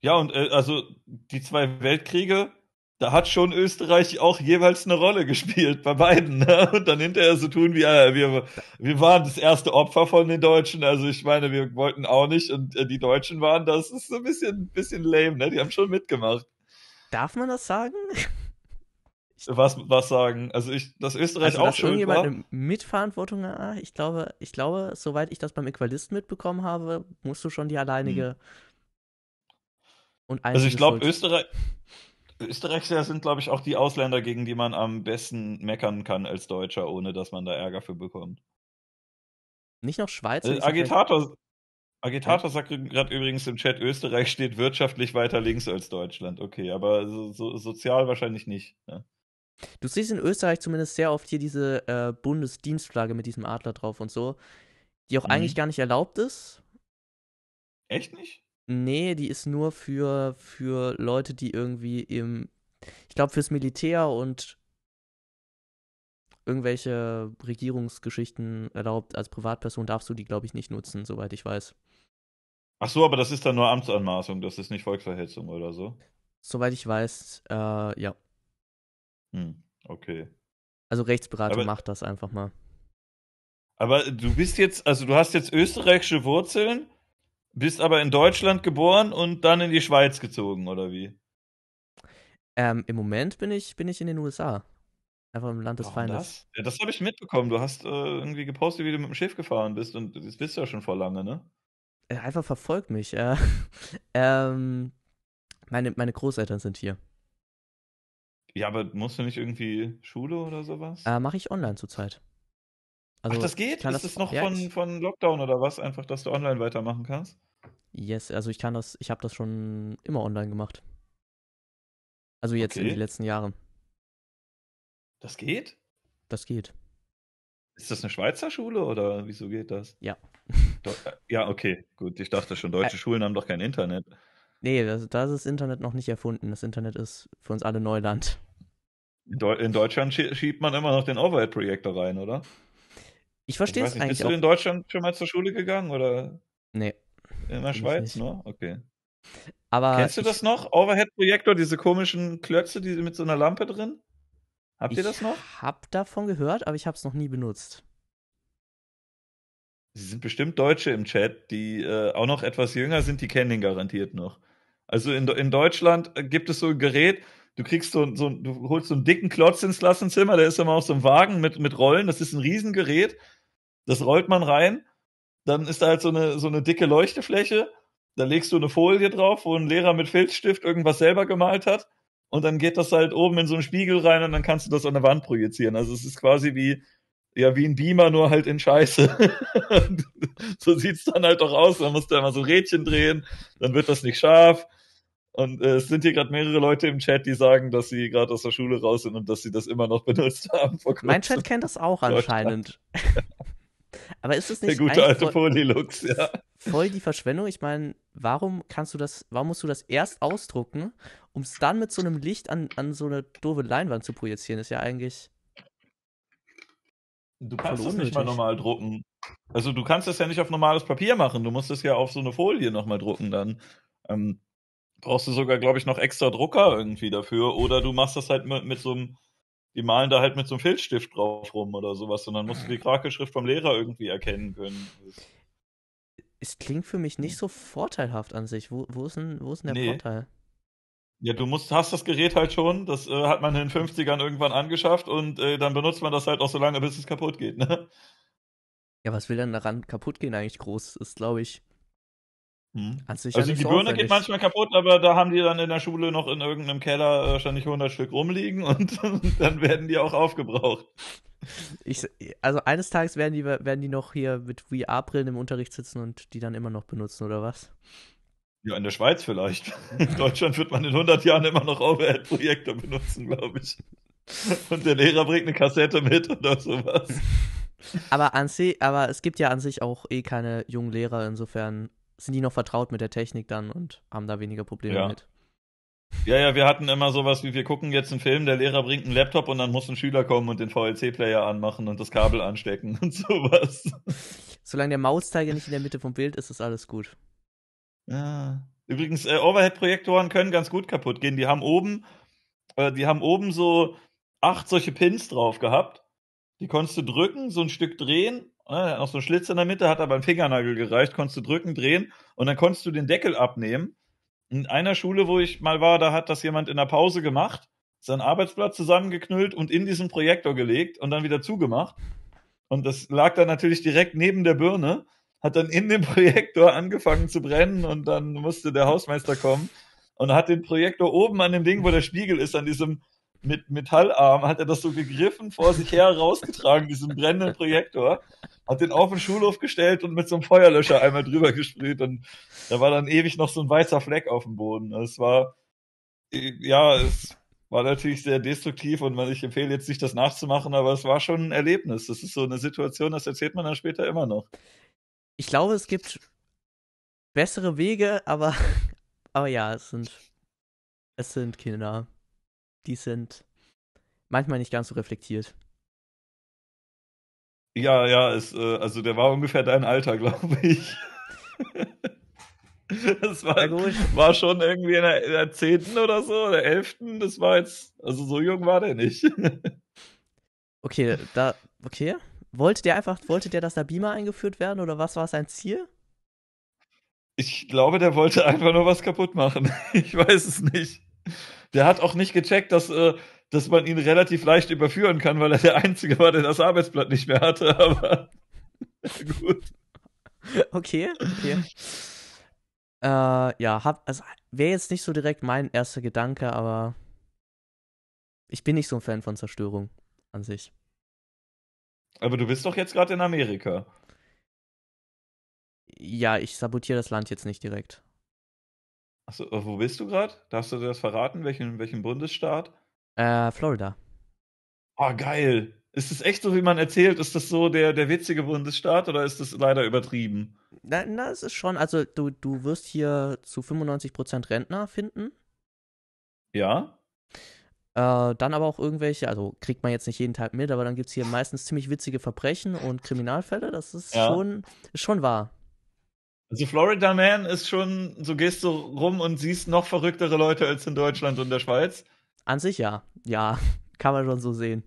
Ja, und äh, also die zwei Weltkriege, da hat schon Österreich auch jeweils eine Rolle gespielt bei beiden. Ne? Und dann hinterher so tun wie, äh, wir, wir waren das erste Opfer von den Deutschen. Also ich meine, wir wollten auch nicht und äh, die Deutschen waren das. ist so ein bisschen, bisschen lame, ne? Die haben schon mitgemacht. Darf man das sagen? Was, was sagen? Also ich, dass Österreich also, auch schon. schuld irgendjemand war. eine Mitverantwortung hat. Ah, ich glaube, ich glaube, soweit ich das beim Equalisten mitbekommen habe, musst du schon die alleinige hm. und Also ich glaube, Österreich, Österreicher sind, glaube ich, auch die Ausländer, gegen die man am besten meckern kann als Deutscher, ohne dass man da Ärger für bekommt. Nicht noch Schweizer? Äh, Agitator, Agitator hm? sagt gerade übrigens im Chat, Österreich steht wirtschaftlich weiter links als Deutschland. Okay, aber so, so, sozial wahrscheinlich nicht. Ja. Ne? Du siehst in Österreich zumindest sehr oft hier diese äh, Bundesdienstflagge mit diesem Adler drauf und so, die auch mhm. eigentlich gar nicht erlaubt ist. Echt nicht? Nee, die ist nur für, für Leute, die irgendwie im, ich glaube, fürs Militär und irgendwelche Regierungsgeschichten erlaubt. Als Privatperson darfst du die, glaube ich, nicht nutzen, soweit ich weiß. Ach so, aber das ist dann nur Amtsanmaßung, das ist nicht Volksverhetzung oder so. Soweit ich weiß, äh, ja. Hm, okay. Also Rechtsberatung aber, macht das einfach mal. Aber du bist jetzt, also du hast jetzt österreichische Wurzeln bist aber in Deutschland geboren und dann in die Schweiz gezogen, oder wie? Ähm, Im Moment bin ich, bin ich in den USA. Einfach im Land des Warum Feindes. Das, ja, das habe ich mitbekommen. Du hast äh, irgendwie gepostet, wie du mit dem Schiff gefahren bist und das bist du ja schon vor lange, ne? Äh, einfach verfolgt mich. Äh, ähm, meine, meine Großeltern sind hier. Ja, aber musst du nicht irgendwie Schule oder sowas? Äh, Mache ich online zurzeit. Also, Ach, das geht? Ist das, das noch ja, von, von Lockdown oder was? Einfach, dass du online weitermachen kannst? Yes, also ich kann das, ich habe das schon immer online gemacht. Also jetzt okay. in den letzten Jahren. Das geht? Das geht. Ist das eine Schweizer Schule oder wieso geht das? Ja. Äh, ja, okay, gut. Ich dachte schon, deutsche Ä Schulen haben doch kein Internet. Nee, da ist das Internet noch nicht erfunden. Das Internet ist für uns alle Neuland. In, Deu in Deutschland schiebt man immer noch den Overhead-Projektor rein, oder? Ich verstehe es eigentlich. Bist du in Deutschland schon mal zur Schule gegangen oder? Nee. In der Schweiz, ne? Okay. Aber Kennst du das noch? Overhead-Projektor, diese komischen Klötze, die mit so einer Lampe drin? Habt ihr das noch? Ich hab davon gehört, aber ich hab's noch nie benutzt. Sie sind bestimmt Deutsche im Chat, die äh, auch noch etwas jünger sind, die kennen den garantiert noch. Also in, in Deutschland äh, gibt es so ein Gerät, du kriegst so, so du holst so einen dicken Klotz ins Klassenzimmer, der ist immer auch so ein Wagen mit, mit Rollen, das ist ein Riesengerät das rollt man rein, dann ist da halt so eine, so eine dicke Leuchtefläche, da legst du eine Folie drauf, wo ein Lehrer mit Filzstift irgendwas selber gemalt hat und dann geht das halt oben in so einen Spiegel rein und dann kannst du das an der Wand projizieren. Also es ist quasi wie, ja, wie ein Beamer, nur halt in Scheiße. so sieht es dann halt auch aus. Man muss da immer so Rädchen drehen, dann wird das nicht scharf. Und äh, es sind hier gerade mehrere Leute im Chat, die sagen, dass sie gerade aus der Schule raus sind und dass sie das immer noch benutzt haben. mein Chat kennt das auch anscheinend. Aber ist es nicht. Der gute alte Polylux, ja. Voll die Verschwendung. Ich meine, warum kannst du das, warum musst du das erst ausdrucken, um es dann mit so einem Licht an, an so eine doofe Leinwand zu projizieren? Ist ja eigentlich. Du kannst es nicht mal normal drucken. Also du kannst es ja nicht auf normales Papier machen. Du musst es ja auf so eine Folie nochmal drucken dann. Ähm, brauchst du sogar, glaube ich, noch extra Drucker irgendwie dafür. Oder du machst das halt mit, mit so einem die malen da halt mit so einem Filzstift drauf rum oder sowas und dann musst du die Krakelschrift vom Lehrer irgendwie erkennen können. Es klingt für mich nicht so vorteilhaft an sich. Wo, wo, ist, denn, wo ist denn der nee. Vorteil? Ja, du musst, hast das Gerät halt schon. Das äh, hat man in den 50ern irgendwann angeschafft und äh, dann benutzt man das halt auch so lange, bis es kaputt geht, ne? Ja, was will denn daran kaputt gehen eigentlich groß? Ist, glaube ich, hm. also ja die Birne aufwendig. geht manchmal kaputt, aber da haben die dann in der Schule noch in irgendeinem Keller äh, wahrscheinlich 100 Stück rumliegen und dann werden die auch aufgebraucht. Ich, also eines Tages werden die, werden die noch hier mit VR-Brillen im Unterricht sitzen und die dann immer noch benutzen, oder was? Ja, in der Schweiz vielleicht. In Deutschland wird man in 100 Jahren immer noch overhead projekte benutzen, glaube ich. Und der Lehrer bringt eine Kassette mit oder sowas. Aber, an sich, aber es gibt ja an sich auch eh keine jungen Lehrer, insofern sind die noch vertraut mit der Technik dann und haben da weniger Probleme ja. mit. Ja, ja, wir hatten immer sowas wie, wir gucken jetzt einen Film, der Lehrer bringt einen Laptop und dann muss ein Schüler kommen und den VLC-Player anmachen und das Kabel anstecken und sowas. Solange der Mauszeiger nicht in der Mitte vom Bild ist, ist alles gut. Ja. Übrigens, äh, Overhead-Projektoren können ganz gut kaputt gehen. Die haben oben, äh, die haben oben so acht solche Pins drauf gehabt. Die konntest du drücken, so ein Stück drehen noch ah, so ein Schlitz in der Mitte, hat aber ein Fingernagel gereicht, konntest du drücken, drehen und dann konntest du den Deckel abnehmen. In einer Schule, wo ich mal war, da hat das jemand in der Pause gemacht, seinen Arbeitsplatz zusammengeknüllt und in diesen Projektor gelegt und dann wieder zugemacht. Und das lag dann natürlich direkt neben der Birne, hat dann in dem Projektor angefangen zu brennen und dann musste der Hausmeister kommen und hat den Projektor oben an dem Ding, wo der Spiegel ist, an diesem mit Metallarm hat er das so gegriffen, vor sich her rausgetragen, diesen brennenden Projektor, hat den auf den Schulhof gestellt und mit so einem Feuerlöscher einmal drüber gesprüht und da war dann ewig noch so ein weißer Fleck auf dem Boden. Es war, ja, es war natürlich sehr destruktiv und ich empfehle jetzt nicht, das nachzumachen, aber es war schon ein Erlebnis. Das ist so eine Situation, das erzählt man dann später immer noch. Ich glaube, es gibt bessere Wege, aber, aber ja, es sind, es sind Kinder die sind manchmal nicht ganz so reflektiert. Ja, ja, es, äh, also der war ungefähr dein Alter, glaube ich. das war, war schon irgendwie in der, in 10. oder so, der 11. Das war jetzt, also so jung war der nicht. okay, da, okay. Wollte der einfach, wollte der, dass da Beamer eingeführt werden oder was war sein Ziel? Ich glaube, der wollte einfach nur was kaputt machen. ich weiß es nicht der hat auch nicht gecheckt, dass, äh, dass man ihn relativ leicht überführen kann, weil er der Einzige war, der das Arbeitsblatt nicht mehr hatte. Aber gut. Okay, okay. Äh, ja, hab, also wäre jetzt nicht so direkt mein erster Gedanke, aber ich bin nicht so ein Fan von Zerstörung an sich. Aber du bist doch jetzt gerade in Amerika. Ja, ich sabotiere das Land jetzt nicht direkt. Achso, äh, wo bist du gerade? Darfst du dir das verraten? Welchen, welchen Bundesstaat? Äh, Florida. Oh, geil. Ist das echt so, wie man erzählt? Ist das so der, der witzige Bundesstaat oder ist das leider übertrieben? Na, na es ist schon, also du, du wirst hier zu 95% Rentner finden. Ja. Äh, dann aber auch irgendwelche, also kriegt man jetzt nicht jeden Tag mit, aber dann gibt es hier meistens ziemlich witzige Verbrechen und Kriminalfälle. Das ist ja. schon, ist schon wahr. Also Florida Man ist schon, so gehst du rum und siehst noch verrücktere Leute als in Deutschland und der Schweiz. An sich ja. Ja, kann man schon so sehen.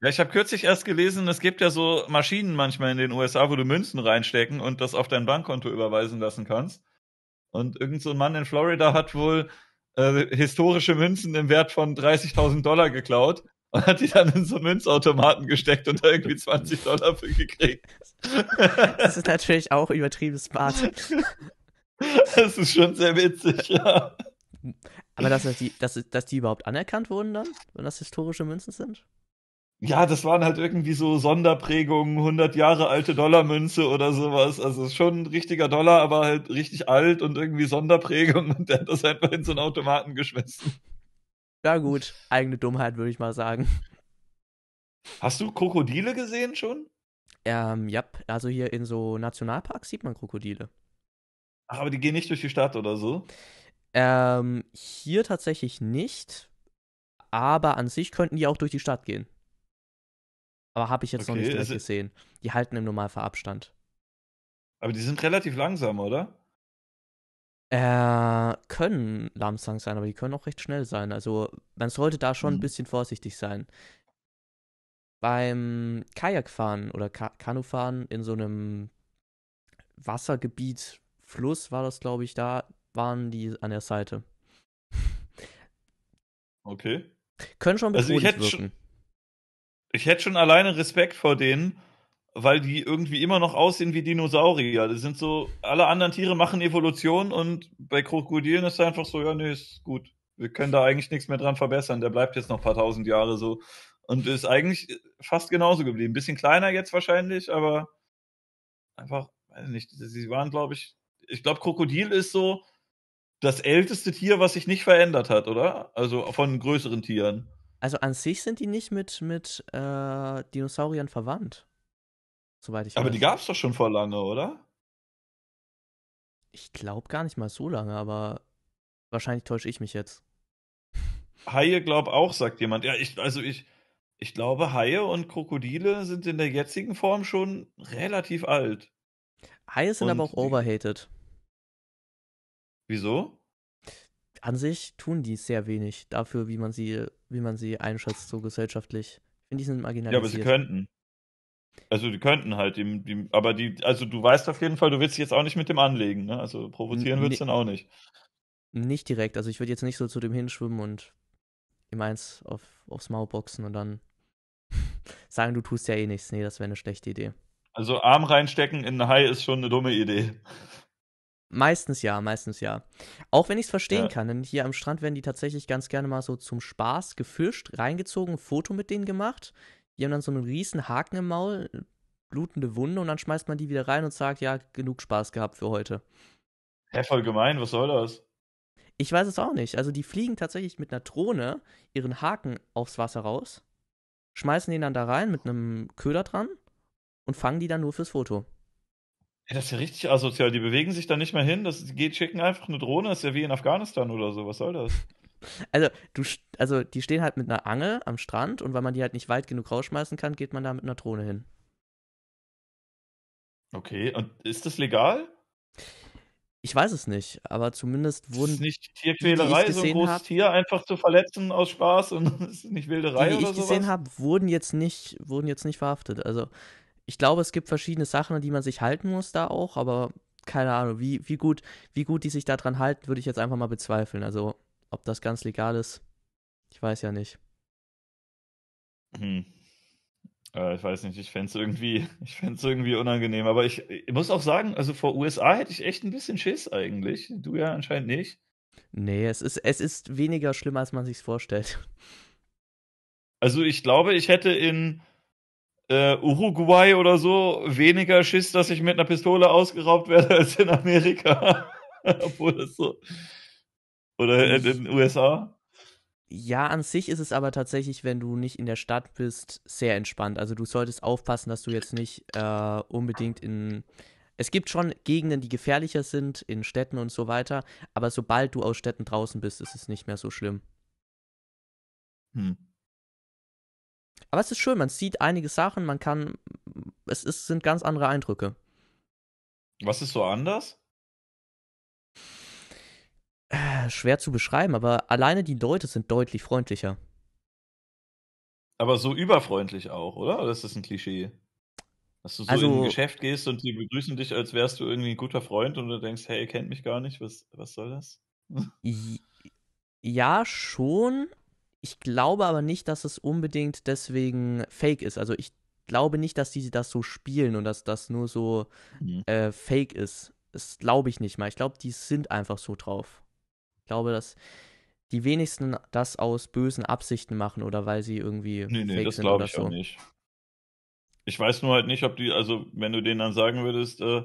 Ja, ich habe kürzlich erst gelesen, es gibt ja so Maschinen manchmal in den USA, wo du Münzen reinstecken und das auf dein Bankkonto überweisen lassen kannst. Und irgend so ein Mann in Florida hat wohl äh, historische Münzen im Wert von 30.000 Dollar geklaut und hat die dann in so Münzautomaten gesteckt und da irgendwie 20 Dollar für gekriegt. Das ist natürlich auch übertriebenes smart. Das ist schon sehr witzig, ja. Aber dass die, dass, dass die überhaupt anerkannt wurden dann, wenn das historische Münzen sind? Ja, das waren halt irgendwie so Sonderprägungen, 100 Jahre alte Dollarmünze oder sowas. Also schon ein richtiger Dollar, aber halt richtig alt und irgendwie Sonderprägung. Und der hat das einfach in so einen Automaten geschmissen. Ja, gut, eigene Dummheit, würde ich mal sagen. Hast du Krokodile gesehen schon? Ähm, ja, also hier in so Nationalparks sieht man Krokodile. Ach, aber die gehen nicht durch die Stadt oder so? Ähm, hier tatsächlich nicht. Aber an sich könnten die auch durch die Stadt gehen. Aber habe ich jetzt okay, noch nicht direkt also gesehen. Die halten im Normalfall Abstand. Aber die sind relativ langsam, oder? Äh, können Lamsang sein, aber die können auch recht schnell sein. Also man sollte da schon mhm. ein bisschen vorsichtig sein. Beim Kajakfahren oder Ka Kanufahren in so einem Wassergebiet, Fluss war das, glaube ich, da waren die an der Seite. Okay. Können schon bedrohlich also ich hätte wirken. Schon, ich hätte schon alleine Respekt vor denen, weil die irgendwie immer noch aussehen wie Dinosaurier. Das sind so, alle anderen Tiere machen Evolution und bei Krokodilen ist es einfach so, ja, nee, ist gut. Wir können da eigentlich nichts mehr dran verbessern. Der bleibt jetzt noch ein paar tausend Jahre so. Und ist eigentlich fast genauso geblieben. Bisschen kleiner jetzt wahrscheinlich, aber einfach, weiß nicht, sie waren, glaube ich, ich glaube, Krokodil ist so das älteste Tier, was sich nicht verändert hat, oder? Also von größeren Tieren. Also an sich sind die nicht mit, mit äh, Dinosauriern verwandt. Soweit ich Aber weiß. die gab es doch schon vor lange, oder? Ich glaube gar nicht mal so lange, aber wahrscheinlich täusche ich mich jetzt. Haie glaub auch, sagt jemand. Ja, ich, also ich, ich glaube, Haie und Krokodile sind in der jetzigen Form schon relativ alt. Haie sind und aber auch overhated. Wieso? An sich tun die sehr wenig dafür, wie man sie, wie man sie einschätzt, so gesellschaftlich. Ich finde, die sind marginalisiert. Ja, aber sie könnten. Also die könnten halt, die, die, aber die, also du weißt auf jeden Fall, du willst dich jetzt auch nicht mit dem anlegen, ne? Also provozieren würdest du dann auch nicht. Nicht direkt, also ich würde jetzt nicht so zu dem hinschwimmen und ihm eins auf, aufs Maul boxen und dann sagen, du tust ja eh nichts. Nee, das wäre eine schlechte Idee. Also Arm reinstecken in einen Hai ist schon eine dumme Idee. Meistens ja, meistens ja. Auch wenn ich es verstehen ja. kann, denn hier am Strand werden die tatsächlich ganz gerne mal so zum Spaß gefischt, reingezogen, ein Foto mit denen gemacht. Die haben dann so einen riesen Haken im Maul, blutende Wunde und dann schmeißt man die wieder rein und sagt, ja, genug Spaß gehabt für heute. Hä, voll gemein, was soll das? Ich weiß es auch nicht. Also die fliegen tatsächlich mit einer Drohne ihren Haken aufs Wasser raus, schmeißen den dann da rein mit einem Köder dran und fangen die dann nur fürs Foto. Hey, das ist ja richtig asozial. Die bewegen sich da nicht mehr hin. Das geht, schicken einfach eine Drohne. Das ist ja wie in Afghanistan oder so. Was soll das? Also, du, also die stehen halt mit einer Angel am Strand und weil man die halt nicht weit genug rausschmeißen kann, geht man da mit einer Drohne hin. Okay, und ist das legal? Ich weiß es nicht, aber zumindest wurden. Es ist nicht Tierquälerei, so ein großes Tier einfach zu verletzen aus Spaß und es ist nicht Wilderei die, die oder ich sowas? gesehen habe, wurden jetzt nicht, wurden jetzt nicht verhaftet. Also ich glaube, es gibt verschiedene Sachen, an die man sich halten muss da auch, aber keine Ahnung, wie, wie gut, wie gut die sich daran halten, würde ich jetzt einfach mal bezweifeln. Also ob das ganz legal ist, ich weiß ja nicht. Hm. Äh, ich weiß nicht, ich fände es irgendwie, ich fänd's irgendwie unangenehm. Aber ich, ich, muss auch sagen, also vor USA hätte ich echt ein bisschen Schiss eigentlich. Du ja anscheinend nicht. Nee, es ist, es ist weniger schlimm, als man sich vorstellt. Also ich glaube, ich hätte in äh, Uruguay oder so weniger Schiss, dass ich mit einer Pistole ausgeraubt werde als in Amerika. Obwohl das so oder in den USA? Ja, an sich ist es aber tatsächlich, wenn du nicht in der Stadt bist, sehr entspannt. Also du solltest aufpassen, dass du jetzt nicht äh, unbedingt in. Es gibt schon Gegenden, die gefährlicher sind, in Städten und so weiter, aber sobald du aus Städten draußen bist, ist es nicht mehr so schlimm. Hm. Aber es ist schön, man sieht einige Sachen, man kann. Es ist, sind ganz andere Eindrücke. Was ist so anders? Äh, schwer zu beschreiben, aber alleine die Leute sind deutlich freundlicher. Aber so überfreundlich auch, oder? Oder ist das ein Klischee? Dass du so also, in ein Geschäft gehst und die begrüßen dich, als wärst du irgendwie ein guter Freund und du denkst, hey, ihr kennt mich gar nicht, was, was soll das? Ja, schon. Ich glaube aber nicht, dass es unbedingt deswegen fake ist. Also ich glaube nicht, dass die das so spielen und dass das nur so mhm. äh, fake ist. Das glaube ich nicht mal. Ich glaube, die sind einfach so drauf glaube, dass die wenigsten das aus bösen Absichten machen oder weil sie irgendwie. Nee, nee, das glaube ich so. auch nicht. Ich weiß nur halt nicht, ob die, also wenn du denen dann sagen würdest, äh,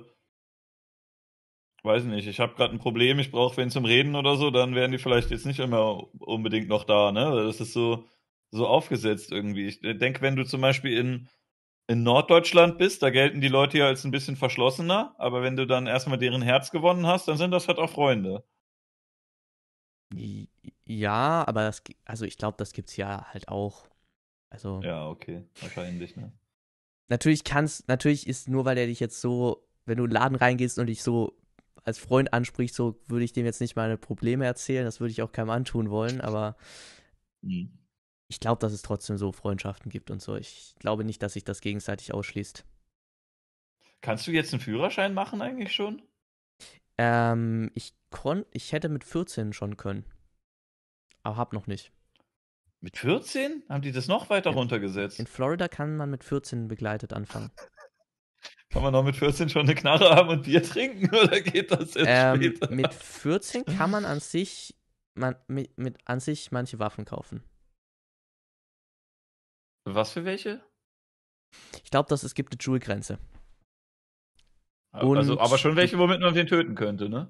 weiß nicht, ich habe gerade ein Problem, ich brauche wen zum Reden oder so, dann wären die vielleicht jetzt nicht immer unbedingt noch da, ne? Das ist so, so aufgesetzt irgendwie. Ich denke, wenn du zum Beispiel in, in Norddeutschland bist, da gelten die Leute ja als ein bisschen verschlossener, aber wenn du dann erstmal deren Herz gewonnen hast, dann sind das halt auch Freunde. Ja, aber das, also ich glaube, das gibt's ja halt auch. Also. Ja, okay. Wahrscheinlich, ne? Natürlich kannst, natürlich ist nur, weil er dich jetzt so, wenn du in den Laden reingehst und dich so als Freund ansprichst, so würde ich dem jetzt nicht meine Probleme erzählen. Das würde ich auch keinem antun wollen, aber mhm. ich glaube, dass es trotzdem so Freundschaften gibt und so. Ich glaube nicht, dass sich das gegenseitig ausschließt. Kannst du jetzt einen Führerschein machen eigentlich schon? Ähm, ich kon ich hätte mit 14 schon können. Aber hab noch nicht. Mit 14? Haben die das noch weiter in, runtergesetzt? In Florida kann man mit 14 begleitet anfangen. kann man noch mit 14 schon eine Knarre haben und Bier trinken oder geht das jetzt ähm, später? Mit 14 kann man an sich man, mit, mit an sich manche Waffen kaufen. Was für welche? Ich glaube, dass es gibt eine Joule-Grenze. Also, Und also, aber schon welche, womit man den töten könnte, ne?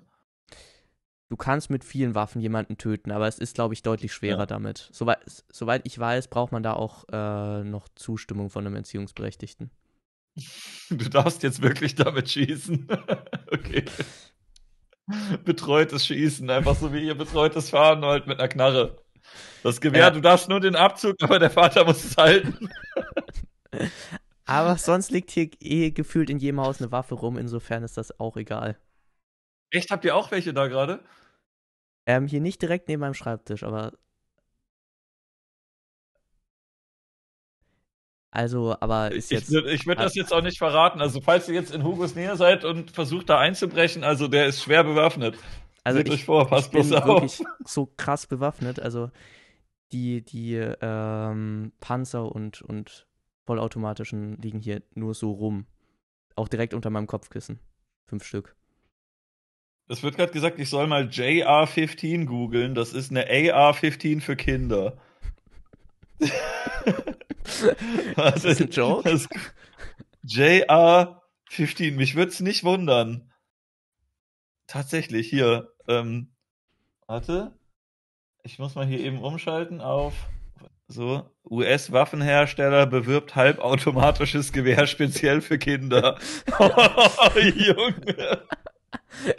Du kannst mit vielen Waffen jemanden töten, aber es ist, glaube ich, deutlich schwerer ja. damit. Soweit, soweit ich weiß, braucht man da auch äh, noch Zustimmung von einem Entziehungsberechtigten. Du darfst jetzt wirklich damit schießen. okay. Betreutes Schießen, einfach so wie ihr betreutes Fahren halt mit einer Knarre. Das Gewehr, ja. du darfst nur den Abzug, aber der Vater muss es halten. Aber sonst liegt hier eh gefühlt in jedem Haus eine Waffe rum, insofern ist das auch egal. Echt, habt ihr auch welche da gerade? Ähm, hier nicht direkt neben meinem Schreibtisch, aber. Also, aber ist jetzt. Ich, ich würde ah. das jetzt auch nicht verraten. Also, falls ihr jetzt in Hugos Nähe seid und versucht da einzubrechen, also der ist schwer bewaffnet. Also, Seht ich, euch vor, passt ich bin auf. wirklich so krass bewaffnet. Also, die, die ähm, Panzer und, und vollautomatischen liegen hier nur so rum. Auch direkt unter meinem Kopfkissen. Fünf Stück. Es wird gerade gesagt, ich soll mal JR15 googeln. Das ist eine AR15 für Kinder. Was ist ein Joke? JR15. Mich würde es nicht wundern. Tatsächlich, hier. Ähm, warte. Ich muss mal hier eben umschalten auf so, US-Waffenhersteller bewirbt halbautomatisches Gewehr speziell für Kinder. oh, Junge.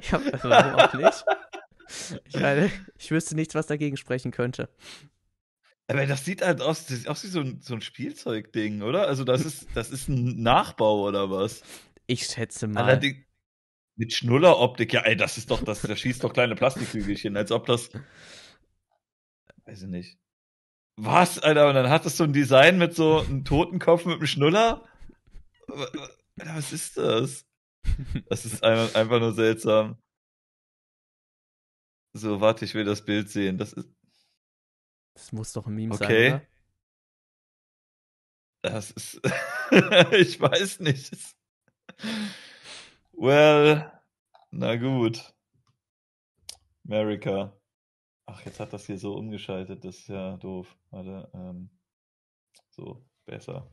Ich hab das überhaupt nicht. Ich meine, ich wüsste nichts, was dagegen sprechen könnte. Aber das sieht halt aus, das sieht aus wie so ein, so ein Spielzeugding, oder? Also, das ist, das ist ein Nachbau oder was? Ich schätze mal. Allerdings mit Schnulleroptik, ja, ey, das ist doch, das, da schießt doch kleine Plastikkügelchen, als ob das. Weiß ich nicht was, Alter? Und dann hattest du ein Design mit so einem Totenkopf mit einem Schnuller? Alter, was ist das? Das ist einfach nur seltsam. So, warte, ich will das Bild sehen. Das ist. Das muss doch ein Meme okay. sein. Okay. Das ist. ich weiß nicht. Well, na gut. America. Ach, jetzt hat das hier so umgeschaltet, das ist ja doof. Warte, ähm, so, besser.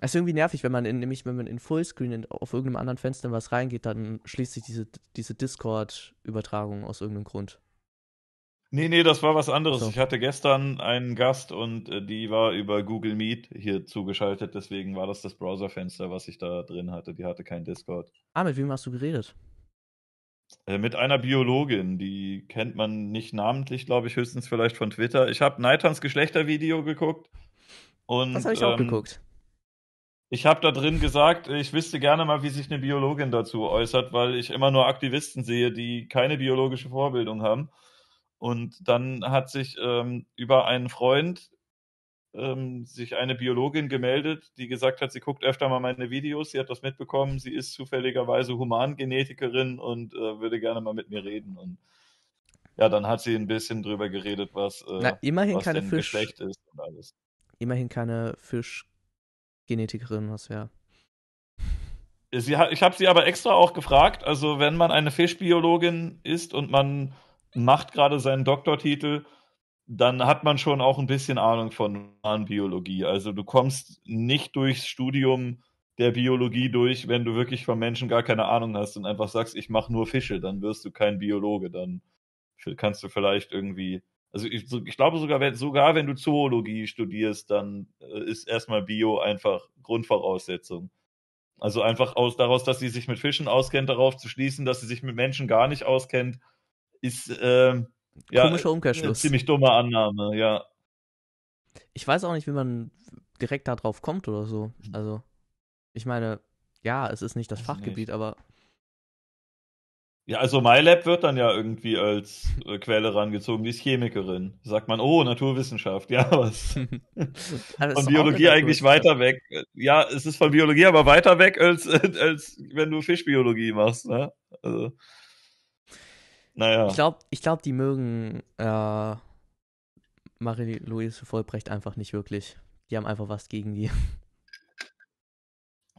Es ist irgendwie nervig, wenn man in, nämlich, wenn man in Fullscreen in, auf irgendeinem anderen Fenster was reingeht, dann schließt sich diese, diese Discord-Übertragung aus irgendeinem Grund. Nee, nee, das war was anderes. So. Ich hatte gestern einen Gast und äh, die war über Google Meet hier zugeschaltet, deswegen war das das Browserfenster, was ich da drin hatte. Die hatte kein Discord. Ah, mit wem hast du geredet? Äh, mit einer Biologin, die kennt man nicht namentlich, glaube ich, höchstens vielleicht von Twitter. Ich habe Neitans Geschlechtervideo geguckt. Und, das habe ich auch ähm, geguckt. Ich habe da drin gesagt, ich wüsste gerne mal, wie sich eine Biologin dazu äußert, weil ich immer nur Aktivisten sehe, die keine biologische Vorbildung haben. Und dann hat sich ähm, über einen Freund ähm, sich eine Biologin gemeldet, die gesagt hat, sie guckt öfter mal meine Videos, sie hat das mitbekommen, sie ist zufälligerweise Humangenetikerin und äh, würde gerne mal mit mir reden. Und ja, dann hat sie ein bisschen drüber geredet, was, äh, Na, immerhin was keine Fisch, Geschlecht ist und alles. Immerhin keine Fischgenetikerin, was ja. Sie, ich habe sie aber extra auch gefragt, also wenn man eine Fischbiologin ist und man macht gerade seinen Doktortitel, dann hat man schon auch ein bisschen Ahnung von Biologie. Also du kommst nicht durchs Studium der Biologie durch, wenn du wirklich von Menschen gar keine Ahnung hast und einfach sagst, ich mache nur Fische, dann wirst du kein Biologe, dann kannst du vielleicht irgendwie, also ich, ich glaube sogar, wenn, sogar wenn du Zoologie studierst, dann äh, ist erstmal Bio einfach Grundvoraussetzung. Also einfach aus, daraus, dass sie sich mit Fischen auskennt, darauf zu schließen, dass sie sich mit Menschen gar nicht auskennt, ist, äh, ja, Komischer äh, Umkehrschluss. ziemlich dumme Annahme, ja. Ich weiß auch nicht, wie man direkt darauf kommt oder so. Mhm. Also, ich meine, ja, es ist nicht das Fachgebiet, nicht. aber. Ja, also MyLab wird dann ja irgendwie als äh, Quelle rangezogen, die ist Chemikerin. Sagt man, oh, Naturwissenschaft, ja, was? also von Biologie eigentlich weiter weg. Äh, ja, es ist von Biologie aber weiter weg, als, als wenn du Fischbiologie machst, ne? Also. Naja. Ich glaube, ich glaub, die mögen äh, Marie-Louise Vollbrecht einfach nicht wirklich. Die haben einfach was gegen die.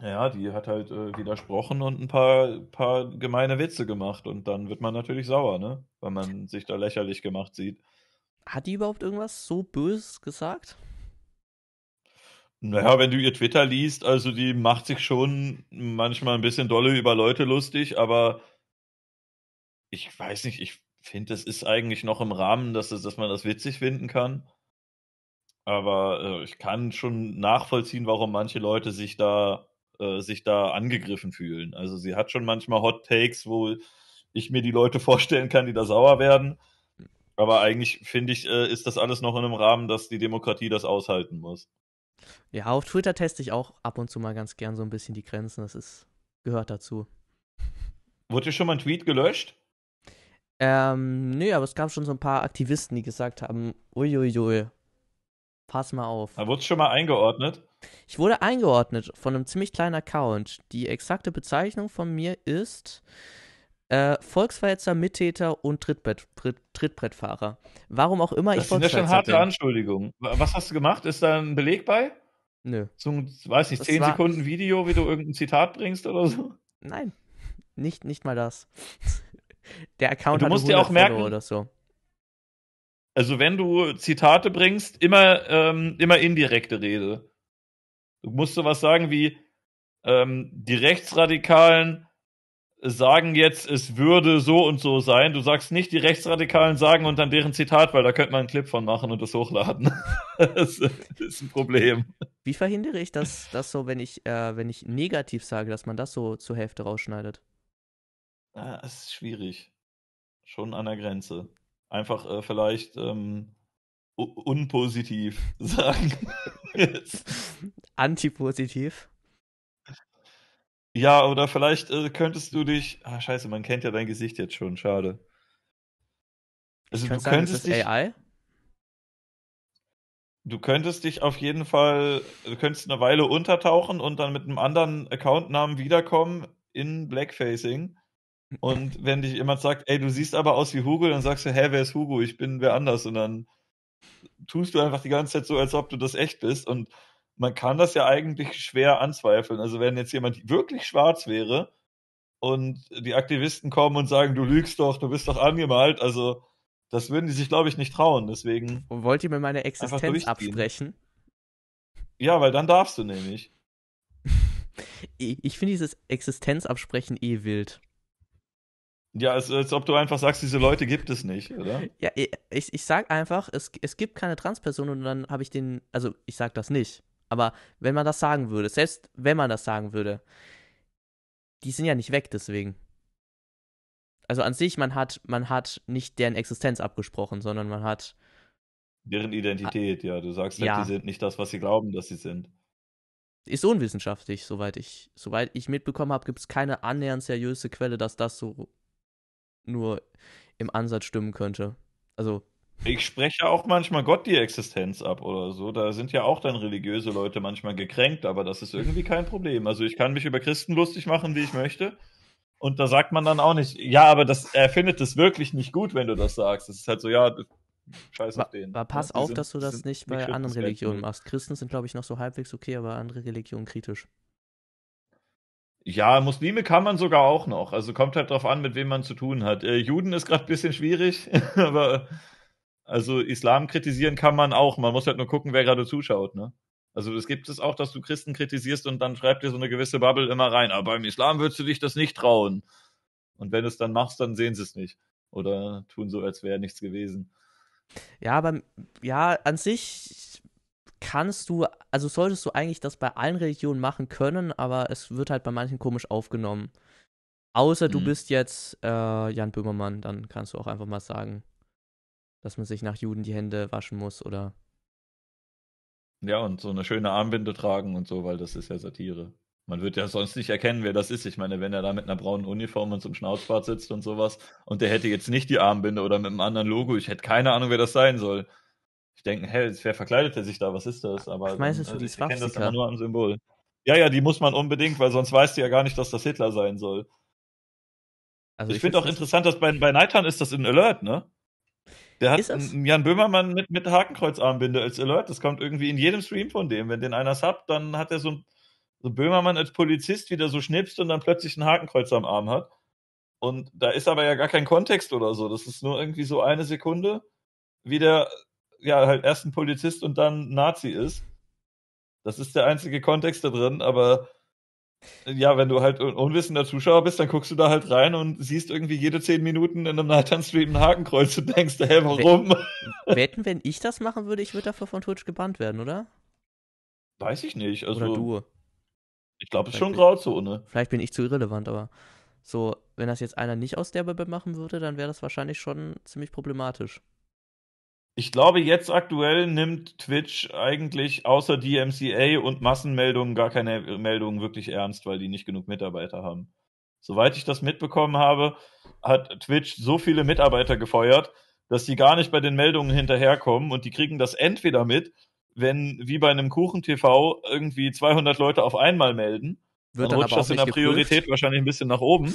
Ja, die hat halt äh, widersprochen und ein paar, paar gemeine Witze gemacht. Und dann wird man natürlich sauer, ne? Wenn man sich da lächerlich gemacht sieht. Hat die überhaupt irgendwas so Böses gesagt? Naja, wenn du ihr Twitter liest, also die macht sich schon manchmal ein bisschen dolle über Leute lustig, aber ich weiß nicht, ich finde, es ist eigentlich noch im Rahmen, dass, es, dass man das witzig finden kann. Aber äh, ich kann schon nachvollziehen, warum manche Leute sich da, äh, sich da angegriffen fühlen. Also sie hat schon manchmal Hot Takes, wo ich mir die Leute vorstellen kann, die da sauer werden. Aber eigentlich finde ich, äh, ist das alles noch in einem Rahmen, dass die Demokratie das aushalten muss. Ja, auf Twitter teste ich auch ab und zu mal ganz gern so ein bisschen die Grenzen. Das ist, gehört dazu. Wurde schon mal ein Tweet gelöscht? Ähm, nö, aber es gab schon so ein paar Aktivisten, die gesagt haben, uiuiui, pass mal auf. Da wurde schon mal eingeordnet. Ich wurde eingeordnet von einem ziemlich kleinen Account. Die exakte Bezeichnung von mir ist äh, Volksverhetzer, Mittäter und Trittbrett, Tritt, Trittbrettfahrer. Warum auch immer das ich Volksverhetzer Das sind ja schon harte Anschuldigungen. Was hast du gemacht? Ist da ein Beleg bei? Nö. Zum, weiß nicht, 10 Sekunden Video, wie du irgendein Zitat bringst oder so? Nein, nicht, nicht mal das. Der Account du musst dir auch merken, Follow oder so. Also wenn du Zitate bringst, immer, ähm, immer indirekte Rede. Du musst sowas sagen wie, ähm, die Rechtsradikalen sagen jetzt, es würde so und so sein. Du sagst nicht, die Rechtsradikalen sagen und dann deren Zitat, weil da könnte man einen Clip von machen und das hochladen. das ist ein Problem. Wie verhindere ich das, dass so, wenn ich, äh, wenn ich negativ sage, dass man das so zur Hälfte rausschneidet? Ah, es ist schwierig. Schon an der Grenze. Einfach äh, vielleicht ähm, unpositiv sagen. Antipositiv. Ja, oder vielleicht äh, könntest du dich. Ah, scheiße, man kennt ja dein Gesicht jetzt schon, schade. Also du sagen, könntest dich. AI? Du könntest dich auf jeden Fall, du könntest eine Weile untertauchen und dann mit einem anderen Accountnamen wiederkommen in Blackfacing und wenn dich jemand sagt, ey, du siehst aber aus wie Hugo, dann sagst du, hä, wer ist Hugo? Ich bin wer anders. Und dann tust du einfach die ganze Zeit so, als ob du das echt bist. Und man kann das ja eigentlich schwer anzweifeln. Also wenn jetzt jemand wirklich schwarz wäre und die Aktivisten kommen und sagen, du lügst doch, du bist doch angemalt, also das würden die sich, glaube ich, nicht trauen. Deswegen. Und wollt ihr mir meine Existenz absprechen? Ja, weil dann darfst du nämlich. Ich finde dieses Existenzabsprechen eh wild. Ja, als, als ob du einfach sagst, diese Leute gibt es nicht, oder? Ja, ich, ich sag einfach, es, es gibt keine Transperson und dann habe ich den, also ich sag das nicht. Aber wenn man das sagen würde, selbst wenn man das sagen würde, die sind ja nicht weg deswegen. Also an sich, man hat, man hat nicht deren Existenz abgesprochen, sondern man hat. Deren Identität, ja. Du sagst halt, ja, die sind nicht das, was sie glauben, dass sie sind. Ist unwissenschaftlich, soweit ich, soweit ich mitbekommen habe, gibt es keine annähernd seriöse Quelle, dass das so nur im Ansatz stimmen könnte. Also. Ich spreche auch manchmal Gott die Existenz ab oder so. Da sind ja auch dann religiöse Leute manchmal gekränkt, aber das ist irgendwie kein Problem. Also ich kann mich über Christen lustig machen, wie ich möchte. Und da sagt man dann auch nicht, ja, aber das, er findet es wirklich nicht gut, wenn du das sagst. Es ist halt so, ja, scheiß auf den. Aber pass ja, auf, sind, dass du das nicht bei anderen Religionen machst. Christen sind, glaube ich, noch so halbwegs okay, aber andere Religionen kritisch. Ja, Muslime kann man sogar auch noch. Also kommt halt drauf an, mit wem man zu tun hat. Äh, Juden ist gerade ein bisschen schwierig, aber also Islam kritisieren kann man auch. Man muss halt nur gucken, wer gerade zuschaut, ne? Also es gibt es auch, dass du Christen kritisierst und dann schreibt dir so eine gewisse Bubble immer rein, aber im Islam würdest du dich das nicht trauen. Und wenn du es dann machst, dann sehen sie es nicht. Oder tun so, als wäre nichts gewesen. Ja, aber ja, an sich kannst du, also solltest du eigentlich das bei allen Religionen machen können, aber es wird halt bei manchen komisch aufgenommen. Außer du mhm. bist jetzt äh, Jan Böhmermann, dann kannst du auch einfach mal sagen, dass man sich nach Juden die Hände waschen muss oder. Ja, und so eine schöne Armbinde tragen und so, weil das ist ja Satire. Man wird ja sonst nicht erkennen, wer das ist. Ich meine, wenn er da mit einer braunen Uniform und so einem Schnauzbart sitzt und sowas und der hätte jetzt nicht die Armbinde oder mit einem anderen Logo, ich hätte keine Ahnung, wer das sein soll denken, hä, wer verkleidet der sich da? Was ist das? Aber ich meistens also, die Swastika. das immer nur am Symbol. Ja, ja, die muss man unbedingt, weil sonst weißt du ja gar nicht, dass das Hitler sein soll. Also ich, ich finde auch interessant, dass bei, bei Neithan ist das in Alert, ne? Der hat einen Jan Böhmermann mit, mit Hakenkreuzarmbinde als Alert. Das kommt irgendwie in jedem Stream von dem. Wenn den einer subbt, dann hat er so ein so Böhmermann als Polizist wieder so schnipst und dann plötzlich ein Hakenkreuz am Arm hat. Und da ist aber ja gar kein Kontext oder so. Das ist nur irgendwie so eine Sekunde, wie der ja, halt erst ein Polizist und dann Nazi ist. Das ist der einzige Kontext da drin, aber ja, wenn du halt un unwissender Zuschauer bist, dann guckst du da halt rein und siehst irgendwie jede zehn Minuten in einem Nathan-Stream ein Hakenkreuz und denkst, hä, warum? Wetten, wenn ich das machen würde, ich würde dafür von Twitch gebannt werden, oder? Weiß ich nicht. Also, oder du. Ich glaube, es ist schon Grauzone. Vielleicht bin ich zu irrelevant, aber so, wenn das jetzt einer nicht aus der Bebe machen würde, dann wäre das wahrscheinlich schon ziemlich problematisch ich glaube, jetzt aktuell nimmt Twitch eigentlich außer DMCA und Massenmeldungen gar keine Meldungen wirklich ernst, weil die nicht genug Mitarbeiter haben. Soweit ich das mitbekommen habe, hat Twitch so viele Mitarbeiter gefeuert, dass die gar nicht bei den Meldungen hinterherkommen und die kriegen das entweder mit, wenn wie bei einem Kuchen-TV irgendwie 200 Leute auf einmal melden, Wird dann, dann rutscht das in der geprüft. Priorität wahrscheinlich ein bisschen nach oben.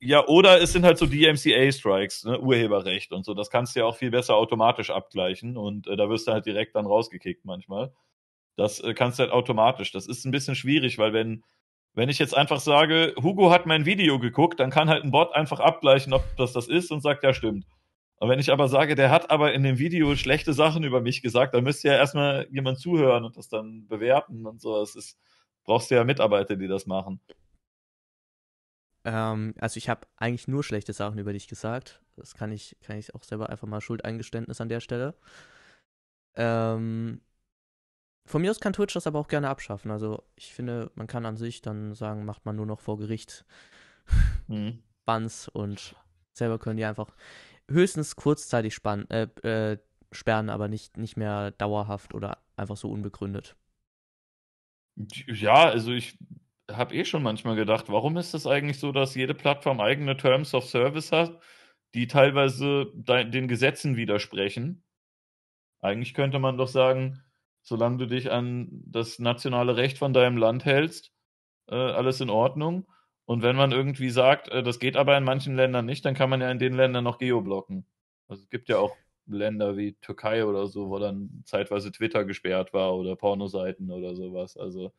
Ja, oder es sind halt so DMCA-Strikes, ne? Urheberrecht und so. Das kannst du ja auch viel besser automatisch abgleichen und äh, da wirst du halt direkt dann rausgekickt manchmal. Das äh, kannst du halt automatisch. Das ist ein bisschen schwierig, weil wenn, wenn ich jetzt einfach sage, Hugo hat mein Video geguckt, dann kann halt ein Bot einfach abgleichen, ob das das ist und sagt, ja, stimmt. Und wenn ich aber sage, der hat aber in dem Video schlechte Sachen über mich gesagt, dann müsste ja erstmal jemand zuhören und das dann bewerten und so. Es ist, brauchst du ja Mitarbeiter, die das machen. Ähm, also ich habe eigentlich nur schlechte Sachen über dich gesagt. Das kann ich, kann ich auch selber einfach mal Schuldeingeständnis an der Stelle. Ähm, von mir aus kann Twitch das aber auch gerne abschaffen. Also ich finde, man kann an sich dann sagen, macht man nur noch vor Gericht mhm. Bans und selber können die einfach höchstens kurzzeitig spannen, äh, äh, sperren, aber nicht, nicht mehr dauerhaft oder einfach so unbegründet. Ja, also ich habe eh schon manchmal gedacht, warum ist es eigentlich so, dass jede Plattform eigene Terms of Service hat, die teilweise den Gesetzen widersprechen? Eigentlich könnte man doch sagen, solange du dich an das nationale Recht von deinem Land hältst, äh, alles in Ordnung. Und wenn man irgendwie sagt, äh, das geht aber in manchen Ländern nicht, dann kann man ja in den Ländern noch geoblocken. Also es gibt ja auch Länder wie Türkei oder so, wo dann zeitweise Twitter gesperrt war oder Pornoseiten oder sowas. Also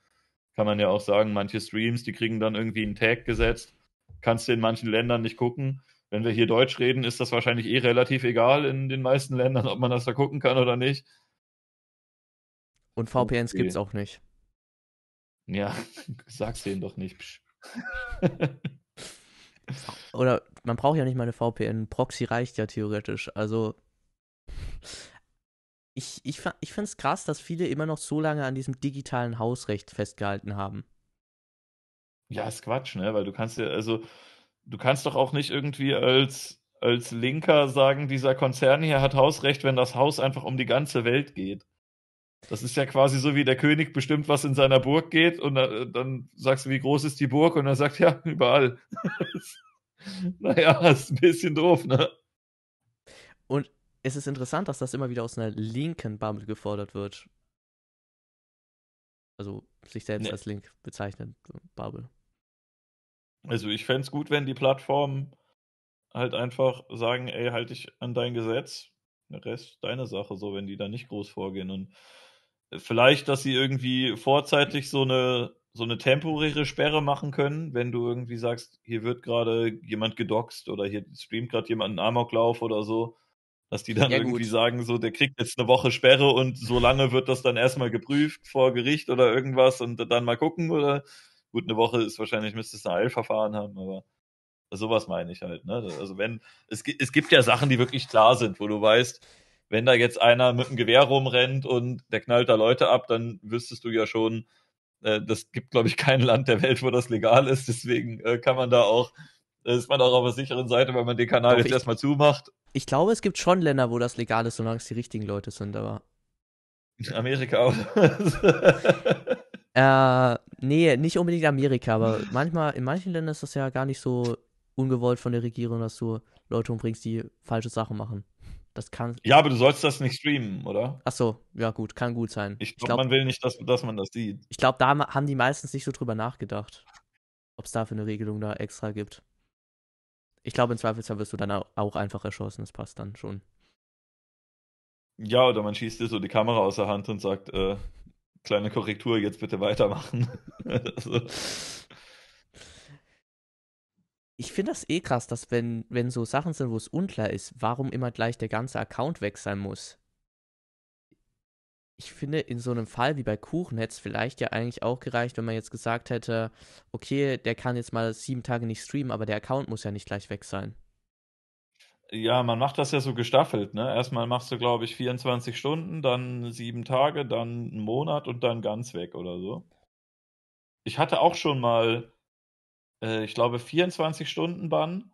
kann man ja auch sagen, manche Streams, die kriegen dann irgendwie einen Tag gesetzt, kannst du in manchen Ländern nicht gucken. Wenn wir hier Deutsch reden, ist das wahrscheinlich eh relativ egal in den meisten Ländern, ob man das da gucken kann oder nicht. Und VPNs okay. es auch nicht. Ja, sag's denen doch nicht. oder man braucht ja nicht mal eine VPN. Proxy reicht ja theoretisch. Also ich, ich, ich finde es krass, dass viele immer noch so lange an diesem digitalen Hausrecht festgehalten haben. Ja, ist Quatsch, ne? Weil du kannst ja, also, du kannst doch auch nicht irgendwie als, als Linker sagen, dieser Konzern hier hat Hausrecht, wenn das Haus einfach um die ganze Welt geht. Das ist ja quasi so, wie der König bestimmt, was in seiner Burg geht, und dann, äh, dann sagst du, wie groß ist die Burg, und er sagt, ja, überall. naja, ist ein bisschen doof, ne? Und es ist interessant, dass das immer wieder aus einer linken Bubble gefordert wird. Also sich selbst nee. als Link bezeichnen, Bubble. Also ich fände es gut, wenn die Plattformen halt einfach sagen, ey, halt dich an dein Gesetz, der Rest deine Sache, so wenn die da nicht groß vorgehen. Und äh, vielleicht, dass sie irgendwie vorzeitig so eine so eine temporäre Sperre machen können, wenn du irgendwie sagst, hier wird gerade jemand gedoxt oder hier streamt gerade jemand einen Amoklauf oder so, dass die dann ja, irgendwie gut. sagen, so, der kriegt jetzt eine Woche Sperre und so lange wird das dann erstmal geprüft vor Gericht oder irgendwas und dann mal gucken oder gut, eine Woche ist wahrscheinlich, müsste es ein Eilverfahren haben, aber sowas meine ich halt, ne? Also wenn, es, es gibt ja Sachen, die wirklich klar sind, wo du weißt, wenn da jetzt einer mit dem Gewehr rumrennt und der knallt da Leute ab, dann wüsstest du ja schon, äh, das gibt, glaube ich, kein Land der Welt, wo das legal ist. Deswegen äh, kann man da auch, äh, ist man auch auf der sicheren Seite, wenn man den Kanal Doch, jetzt erstmal zumacht ich glaube, es gibt schon Länder, wo das legal ist, solange es die richtigen Leute sind, aber. Amerika auch. äh, nee, nicht unbedingt Amerika, aber manchmal, in manchen Ländern ist das ja gar nicht so ungewollt von der Regierung, dass du Leute umbringst, die falsche Sachen machen. Das kann. Ja, aber du sollst das nicht streamen, oder? Ach so, ja gut, kann gut sein. Ich glaube, glaub, man will nicht, dass, dass man das sieht. Ich glaube, da haben die meistens nicht so drüber nachgedacht, ob es dafür eine Regelung da extra gibt ich glaube, im Zweifelsfall wirst du dann auch einfach erschossen, das passt dann schon. Ja, oder man schießt dir so die Kamera aus der Hand und sagt, äh, kleine Korrektur, jetzt bitte weitermachen. also. Ich finde das eh krass, dass wenn, wenn so Sachen sind, wo es unklar ist, warum immer gleich der ganze Account weg sein muss ich finde, in so einem Fall wie bei Kuchen hätte es vielleicht ja eigentlich auch gereicht, wenn man jetzt gesagt hätte, okay, der kann jetzt mal sieben Tage nicht streamen, aber der Account muss ja nicht gleich weg sein. Ja, man macht das ja so gestaffelt, ne? Erstmal machst du, glaube ich, 24 Stunden, dann sieben Tage, dann einen Monat und dann ganz weg oder so. Ich hatte auch schon mal, äh, ich glaube, 24 Stunden Bann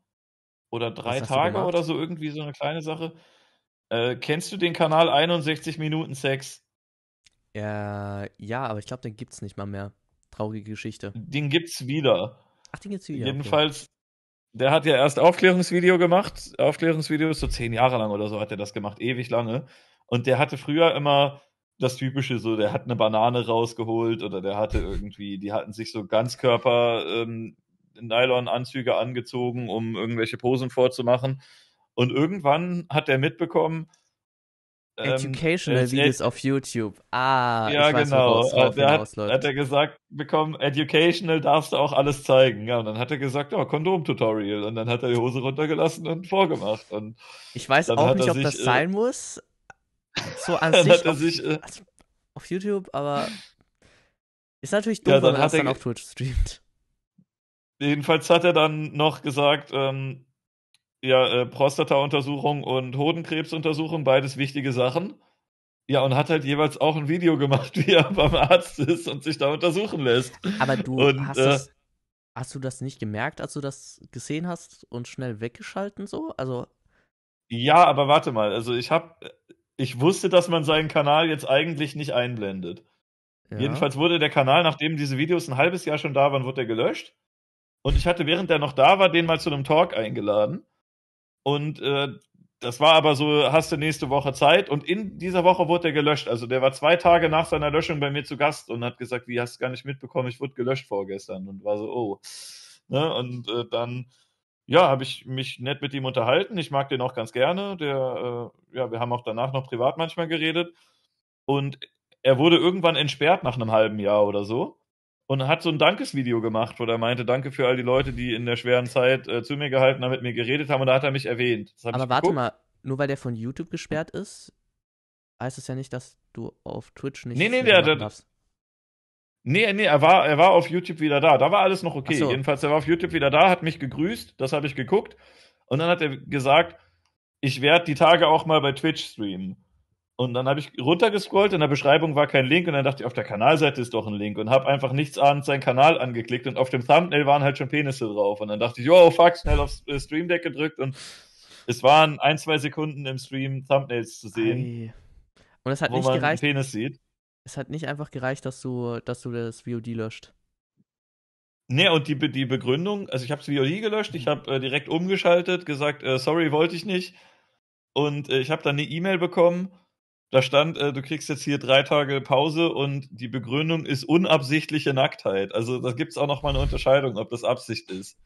oder drei Tage oder so, irgendwie so eine kleine Sache. Äh, kennst du den Kanal 61 Minuten Sex? Äh, ja, aber ich glaube, den gibt es nicht mal mehr. Traurige Geschichte. Den gibt's wieder. Ach, den gibt's wieder. Jedenfalls, okay. der hat ja erst Aufklärungsvideo gemacht. Aufklärungsvideo ist so zehn Jahre lang oder so hat er das gemacht, ewig lange. Und der hatte früher immer das typische so, der hat eine Banane rausgeholt oder der hatte irgendwie, die hatten sich so Ganzkörper ähm, Nylon-Anzüge angezogen, um irgendwelche Posen vorzumachen. Und irgendwann hat er mitbekommen, ähm, educational ähm, Videos auf YouTube. Ah, ja, ich weiß, genau. Drauf der hat, hat, er gesagt bekommen, Educational darfst du auch alles zeigen. Ja, und dann hat er gesagt, ja, oh, Kondom-Tutorial. Und dann hat er die Hose runtergelassen und vorgemacht. Und ich weiß auch nicht, ob das äh, sein muss. So an sich, auf, sich äh, also auf, YouTube, aber ist natürlich dumm, ja, wenn man das dann auf Twitch streamt. Jedenfalls hat er dann noch gesagt, ähm, ja, äh, Prostata-Untersuchung und Hodenkrebsuntersuchung, beides wichtige Sachen. Ja, und hat halt jeweils auch ein Video gemacht, wie er beim Arzt ist und sich da untersuchen lässt. Aber du und, hast, äh, das, hast du das nicht gemerkt, als du das gesehen hast und schnell weggeschalten so? Also. Ja, aber warte mal, also ich hab, ich wusste, dass man seinen Kanal jetzt eigentlich nicht einblendet. Ja. Jedenfalls wurde der Kanal, nachdem diese Videos ein halbes Jahr schon da waren, wurde er gelöscht. Und ich hatte, während er noch da war, den mal zu einem Talk eingeladen. Und äh, das war aber so, hast du nächste Woche Zeit. Und in dieser Woche wurde er gelöscht. Also der war zwei Tage nach seiner Löschung bei mir zu Gast und hat gesagt, wie hast du gar nicht mitbekommen, ich wurde gelöscht vorgestern. Und war so, oh. Ne? Und äh, dann, ja, habe ich mich nett mit ihm unterhalten. Ich mag den auch ganz gerne. Der, äh, ja, wir haben auch danach noch privat manchmal geredet. Und er wurde irgendwann entsperrt nach einem halben Jahr oder so und hat so ein Dankesvideo gemacht, wo er meinte, danke für all die Leute, die in der schweren Zeit äh, zu mir gehalten haben, mit mir geredet haben und da hat er mich erwähnt. Aber warte mal, nur weil der von YouTube gesperrt ist, heißt es ja nicht, dass du auf Twitch nicht nee, nee, der, der, darfst. Nee, nee, er war, er war auf YouTube wieder da. Da war alles noch okay. So. Jedenfalls, er war auf YouTube wieder da, hat mich gegrüßt, das habe ich geguckt. Und dann hat er gesagt, ich werde die Tage auch mal bei Twitch streamen. Und dann habe ich runtergescrollt, in der Beschreibung war kein Link und dann dachte ich, auf der Kanalseite ist doch ein Link und habe einfach nichts ahnend seinen Kanal angeklickt und auf dem Thumbnail waren halt schon Penisse drauf und dann dachte ich, yo, fuck, schnell aufs äh, Stream Deck gedrückt und es waren ein, zwei Sekunden im Stream Thumbnails zu sehen. Ei. Und es hat nicht gereicht. Penis sieht. Es hat nicht einfach gereicht, dass du, dass du das VOD löscht. Nee, und die, die Begründung, also ich habe das VOD gelöscht, ich habe äh, direkt umgeschaltet, gesagt, äh, sorry, wollte ich nicht. Und äh, ich habe dann eine E-Mail bekommen, da stand, äh, du kriegst jetzt hier drei Tage Pause und die Begründung ist unabsichtliche Nacktheit. Also da gibt es auch nochmal eine Unterscheidung, ob das Absicht ist.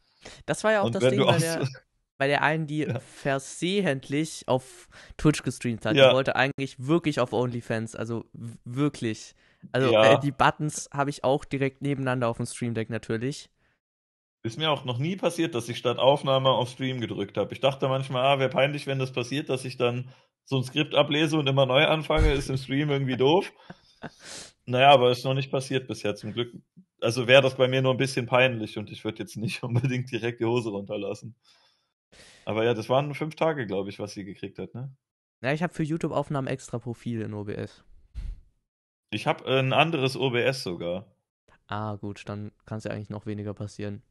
Das war ja auch und das Ding bei der, bei der einen, die ja. versehentlich auf Twitch gestreamt hat. Ja. Die wollte eigentlich wirklich auf OnlyFans, also wirklich. Also ja. äh, die Buttons habe ich auch direkt nebeneinander auf dem Stream Deck natürlich. Ist mir auch noch nie passiert, dass ich statt Aufnahme auf Stream gedrückt habe. Ich dachte manchmal, ah, wäre peinlich, wenn das passiert, dass ich dann so ein Skript ablese und immer neu anfange, ist im Stream irgendwie doof. Naja, aber ist noch nicht passiert bisher, zum Glück. Also wäre das bei mir nur ein bisschen peinlich und ich würde jetzt nicht unbedingt direkt die Hose runterlassen. Aber ja, das waren fünf Tage, glaube ich, was sie gekriegt hat, ne? Ja, ich habe für YouTube-Aufnahmen extra Profil in OBS. Ich habe äh, ein anderes OBS sogar. Ah, gut, dann kann es ja eigentlich noch weniger passieren.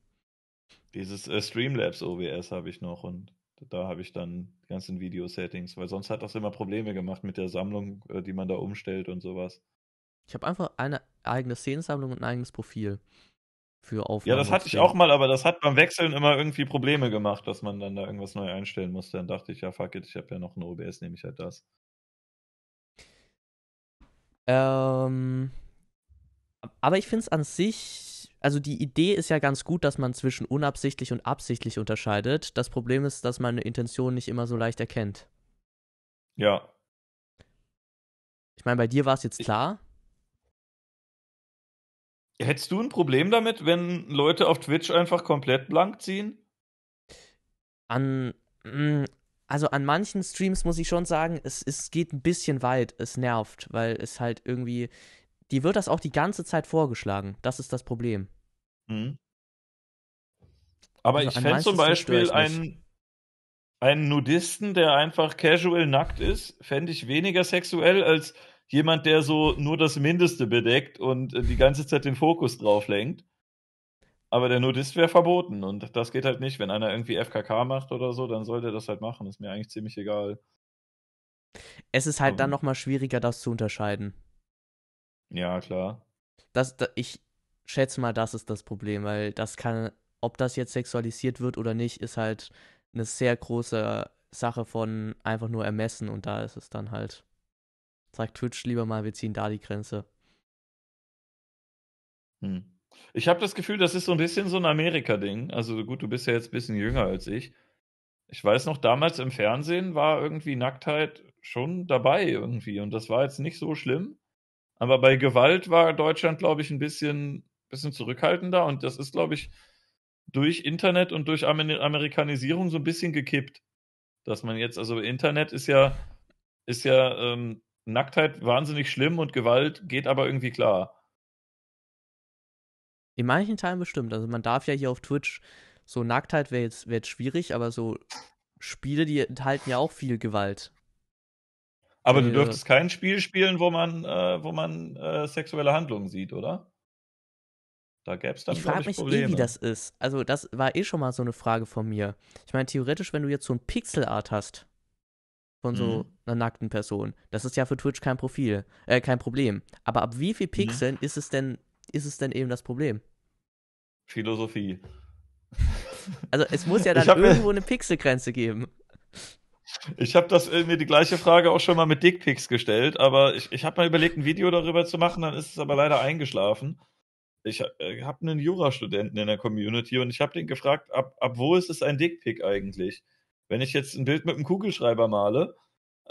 Dieses äh, Streamlabs OBS habe ich noch und da habe ich dann die ganzen Video-Settings, weil sonst hat das immer Probleme gemacht mit der Sammlung, äh, die man da umstellt und sowas. Ich habe einfach eine eigene Szenensammlung und ein eigenes Profil für Aufnahmen. Ja, das hatte ich auch mal, aber das hat beim Wechseln immer irgendwie Probleme gemacht, dass man dann da irgendwas neu einstellen musste. Dann dachte ich, ja, fuck it, ich habe ja noch ein OBS, nehme ich halt das. Ähm, aber ich finde es an sich also die Idee ist ja ganz gut, dass man zwischen unabsichtlich und absichtlich unterscheidet. Das Problem ist, dass man eine Intention nicht immer so leicht erkennt. Ja. Ich meine, bei dir war es jetzt klar. Hättest du ein Problem damit, wenn Leute auf Twitch einfach komplett blank ziehen? An. Mm, also an manchen Streams muss ich schon sagen, es, es geht ein bisschen weit. Es nervt, weil es halt irgendwie die wird das auch die ganze Zeit vorgeschlagen. Das ist das Problem. Mhm. Aber also ich fände zum Beispiel einen, einen Nudisten, der einfach casual nackt ist, fände ich weniger sexuell als jemand, der so nur das Mindeste bedeckt und äh, die ganze Zeit den Fokus drauf lenkt. Aber der Nudist wäre verboten und das geht halt nicht. Wenn einer irgendwie FKK macht oder so, dann sollte er das halt machen. Ist mir eigentlich ziemlich egal. Es ist halt um, dann ähm. nochmal schwieriger, das zu unterscheiden. Ja, klar. Das, da, ich schätze mal, das ist das Problem, weil das kann, ob das jetzt sexualisiert wird oder nicht, ist halt eine sehr große Sache von einfach nur ermessen und da ist es dann halt. Sagt Twitch lieber mal, wir ziehen da die Grenze. Hm. Ich habe das Gefühl, das ist so ein bisschen so ein Amerika-Ding. Also gut, du bist ja jetzt ein bisschen jünger als ich. Ich weiß noch, damals im Fernsehen war irgendwie Nacktheit schon dabei irgendwie und das war jetzt nicht so schlimm. Aber bei Gewalt war Deutschland, glaube ich, ein bisschen, bisschen zurückhaltender und das ist, glaube ich, durch Internet und durch Amerikanisierung so ein bisschen gekippt. Dass man jetzt, also Internet ist ja, ist ja ähm, Nacktheit wahnsinnig schlimm und Gewalt geht aber irgendwie klar. In manchen Teilen bestimmt. Also man darf ja hier auf Twitch, so Nacktheit wäre jetzt, wär jetzt schwierig, aber so Spiele, die enthalten ja auch viel Gewalt. Aber du dürftest kein Spiel spielen, wo man, äh, wo man äh, sexuelle Handlungen sieht, oder? Da gäbe es dann Ich frage mich Probleme. eh, wie das ist. Also, das war eh schon mal so eine Frage von mir. Ich meine, theoretisch, wenn du jetzt so ein Pixelart hast von so mhm. einer nackten Person, das ist ja für Twitch kein Profil, äh, kein Problem. Aber ab wie viel mhm. Pixeln mhm. ist es denn, ist es denn eben das Problem? Philosophie. Also es muss ja dann irgendwo eine Pixelgrenze geben. Ich habe das äh, mir die gleiche Frage auch schon mal mit Dickpics gestellt, aber ich, ich habe mal überlegt, ein Video darüber zu machen, dann ist es aber leider eingeschlafen. Ich äh, habe einen Jurastudenten in der Community und ich habe den gefragt, ab, ab wo ist es ein Dickpic eigentlich? Wenn ich jetzt ein Bild mit einem Kugelschreiber male,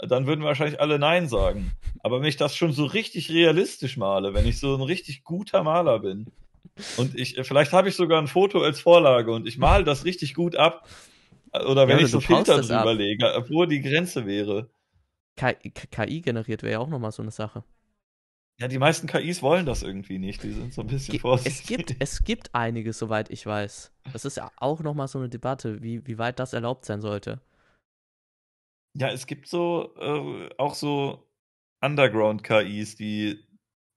dann würden wahrscheinlich alle Nein sagen. Aber wenn ich das schon so richtig realistisch male, wenn ich so ein richtig guter Maler bin und ich, äh, vielleicht habe ich sogar ein Foto als Vorlage und ich male das richtig gut ab, oder wenn ja, ich so Filter drüber lege, wo die Grenze wäre. KI generiert wäre ja auch nochmal so eine Sache. Ja, die meisten KIs wollen das irgendwie nicht. Die sind so ein bisschen Ge vorsichtig. Es gibt, es gibt einige, soweit ich weiß. Das ist ja auch nochmal so eine Debatte, wie, wie weit das erlaubt sein sollte. Ja, es gibt so äh, auch so Underground-KIs, die,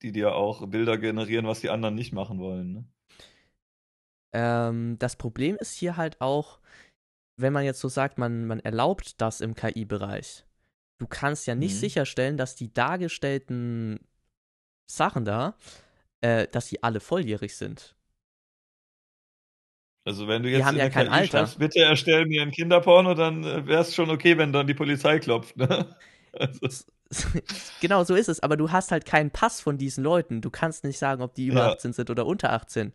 die dir auch Bilder generieren, was die anderen nicht machen wollen. Ne? Ähm, das Problem ist hier halt auch, wenn man jetzt so sagt, man, man erlaubt das im KI-Bereich, du kannst ja nicht mhm. sicherstellen, dass die dargestellten Sachen da, äh, dass sie alle volljährig sind. Also wenn du jetzt die haben ja kein KI Alter. Schreibst, bitte erstell mir ein Kinderporno, dann äh, wäre es schon okay, wenn dann die Polizei klopft. Ne? Also. genau so ist es, aber du hast halt keinen Pass von diesen Leuten. Du kannst nicht sagen, ob die über ja. 18 sind oder unter 18.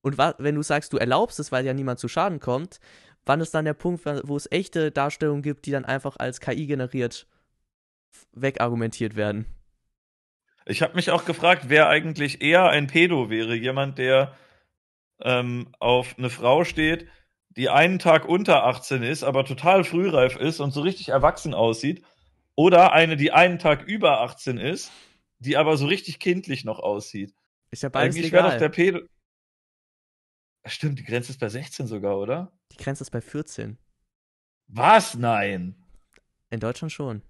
Und wenn du sagst, du erlaubst es, weil ja niemand zu Schaden kommt wann ist dann der Punkt, wo es echte Darstellungen gibt, die dann einfach als KI generiert wegargumentiert werden? Ich habe mich auch gefragt, wer eigentlich eher ein Pedo wäre. Jemand, der ähm, auf eine Frau steht, die einen Tag unter 18 ist, aber total frühreif ist und so richtig erwachsen aussieht. Oder eine, die einen Tag über 18 ist, die aber so richtig kindlich noch aussieht. Ist ja beides eigentlich wäre doch der Pedo. Stimmt, die Grenze ist bei 16 sogar, oder? Die Grenze ist bei 14. Was? Nein. In Deutschland schon.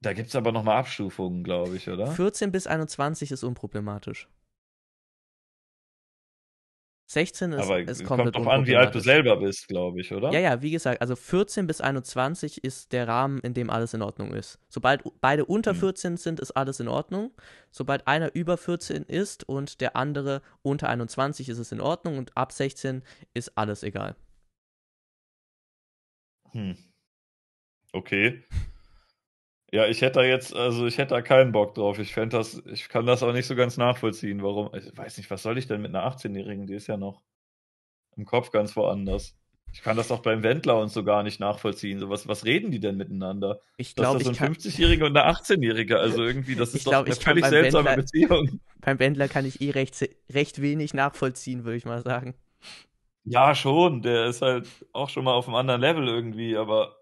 Da gibt es aber nochmal Abstufungen, glaube ich, oder? 14 bis 21 ist unproblematisch. 16 ist, Aber ist komplett kommt drauf an, wie alt du selber bist, glaube ich, oder? Ja, ja, wie gesagt, also 14 bis 21 ist der Rahmen, in dem alles in Ordnung ist. Sobald beide unter 14 hm. sind, ist alles in Ordnung. Sobald einer über 14 ist und der andere unter 21 ist es in Ordnung und ab 16 ist alles egal. Hm. Okay. Ja, ich hätte da jetzt, also ich hätte da keinen Bock drauf. Ich fände das, ich kann das auch nicht so ganz nachvollziehen, warum. Ich weiß nicht, was soll ich denn mit einer 18-Jährigen? Die ist ja noch im Kopf ganz woanders. Ich kann das auch beim Wendler und so gar nicht nachvollziehen. So, was, was reden die denn miteinander? Ich glaube, das ist so ein 50-Jähriger und eine 18-Jährige. Also irgendwie, das ist glaub, doch eine völlig seltsame Wendler, Beziehung. Beim Wendler kann ich eh recht, recht wenig nachvollziehen, würde ich mal sagen. Ja, schon. Der ist halt auch schon mal auf einem anderen Level irgendwie, aber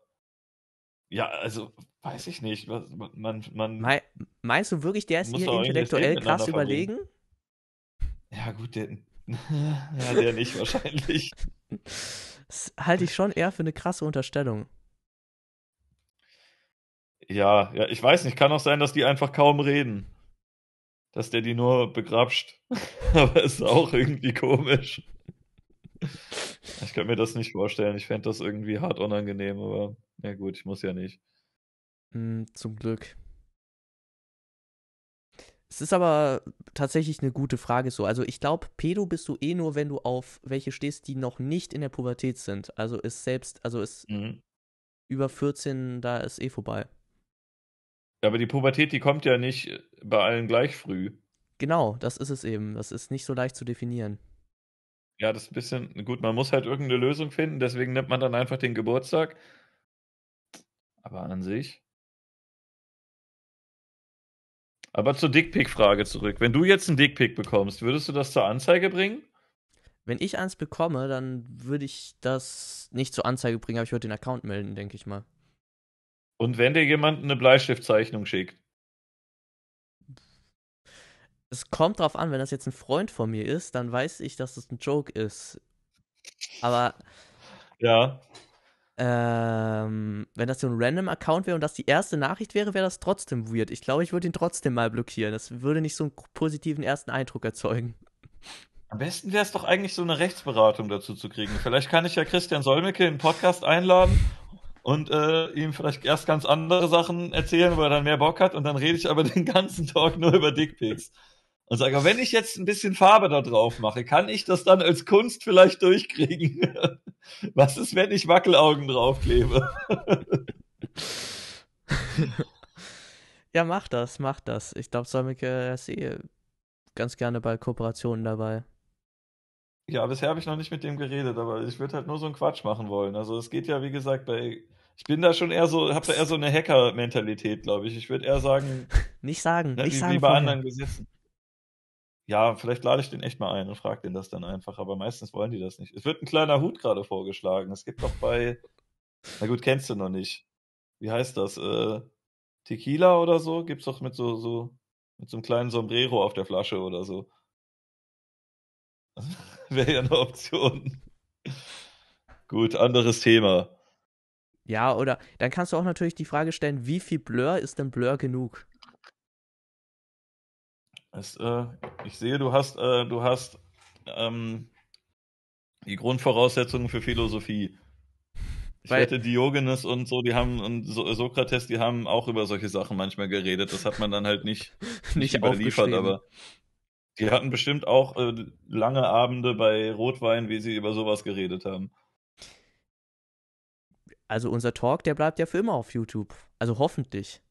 ja, also Weiß ich nicht. Was, man, man Me meinst du wirklich, der ist hier intellektuell krass überlegen? Ja, gut, der, ja, der nicht wahrscheinlich. Das halte ich schon eher für eine krasse Unterstellung. Ja, ja, ich weiß nicht. Kann auch sein, dass die einfach kaum reden. Dass der die nur begrapscht. Aber ist auch irgendwie komisch. Ich könnte mir das nicht vorstellen. Ich fände das irgendwie hart unangenehm, aber na ja gut, ich muss ja nicht. Hm, zum Glück. Es ist aber tatsächlich eine gute Frage so. Also ich glaube, Pedo bist du eh nur, wenn du auf welche stehst, die noch nicht in der Pubertät sind. Also ist selbst, also ist mhm. über 14, da ist eh vorbei. Aber die Pubertät, die kommt ja nicht äh, bei allen gleich früh. Genau, das ist es eben. Das ist nicht so leicht zu definieren. Ja, das ist ein bisschen, gut, man muss halt irgendeine Lösung finden, deswegen nimmt man dann einfach den Geburtstag. Aber an sich. Aber zur Dickpick-Frage zurück. Wenn du jetzt einen Dickpick bekommst, würdest du das zur Anzeige bringen? Wenn ich eins bekomme, dann würde ich das nicht zur Anzeige bringen, aber ich würde den Account melden, denke ich mal. Und wenn dir jemand eine Bleistiftzeichnung schickt? Es kommt drauf an, wenn das jetzt ein Freund von mir ist, dann weiß ich, dass das ein Joke ist. Aber. Ja. Ähm, wenn das so ein random Account wäre und das die erste Nachricht wäre, wäre das trotzdem weird. Ich glaube, ich würde ihn trotzdem mal blockieren. Das würde nicht so einen positiven ersten Eindruck erzeugen. Am besten wäre es doch eigentlich so eine Rechtsberatung dazu zu kriegen. Vielleicht kann ich ja Christian Solmecke in den Podcast einladen und äh, ihm vielleicht erst ganz andere Sachen erzählen, weil er dann mehr Bock hat und dann rede ich aber den ganzen Talk nur über Dickpics und sage, wenn ich jetzt ein bisschen Farbe da drauf mache, kann ich das dann als Kunst vielleicht durchkriegen? Was ist, wenn ich Wackelaugen draufklebe? ja, mach das, mach das. Ich glaube, Solmecke ist eh ganz gerne bei Kooperationen dabei. Ja, bisher habe ich noch nicht mit dem geredet, aber ich würde halt nur so einen Quatsch machen wollen. Also es geht ja, wie gesagt, bei. Ich bin da schon eher so, habe da eher so eine Hacker-Mentalität, glaube ich. Ich würde eher sagen. Nicht sagen, ja, ne, nicht wie, sagen. Wie bei vorher. anderen Gesetzen ja, vielleicht lade ich den echt mal ein und frage den das dann einfach, aber meistens wollen die das nicht. Es wird ein kleiner Hut gerade vorgeschlagen. Es gibt doch bei, na gut, kennst du noch nicht. Wie heißt das? Äh, Tequila oder so? Gibt's doch mit so, so, mit so einem kleinen Sombrero auf der Flasche oder so. Wäre ja eine Option. gut, anderes Thema. Ja, oder dann kannst du auch natürlich die Frage stellen, wie viel Blur ist denn Blur genug? Es, äh, ich sehe, du hast, äh, du hast ähm, die Grundvoraussetzungen für Philosophie. Ich Weil, wette, Diogenes und so, die haben, und so Sokrates, die haben auch über solche Sachen manchmal geredet. Das hat man dann halt nicht, nicht überliefert, aber die hatten bestimmt auch äh, lange Abende bei Rotwein, wie sie über sowas geredet haben. Also unser Talk, der bleibt ja für immer auf YouTube. Also hoffentlich.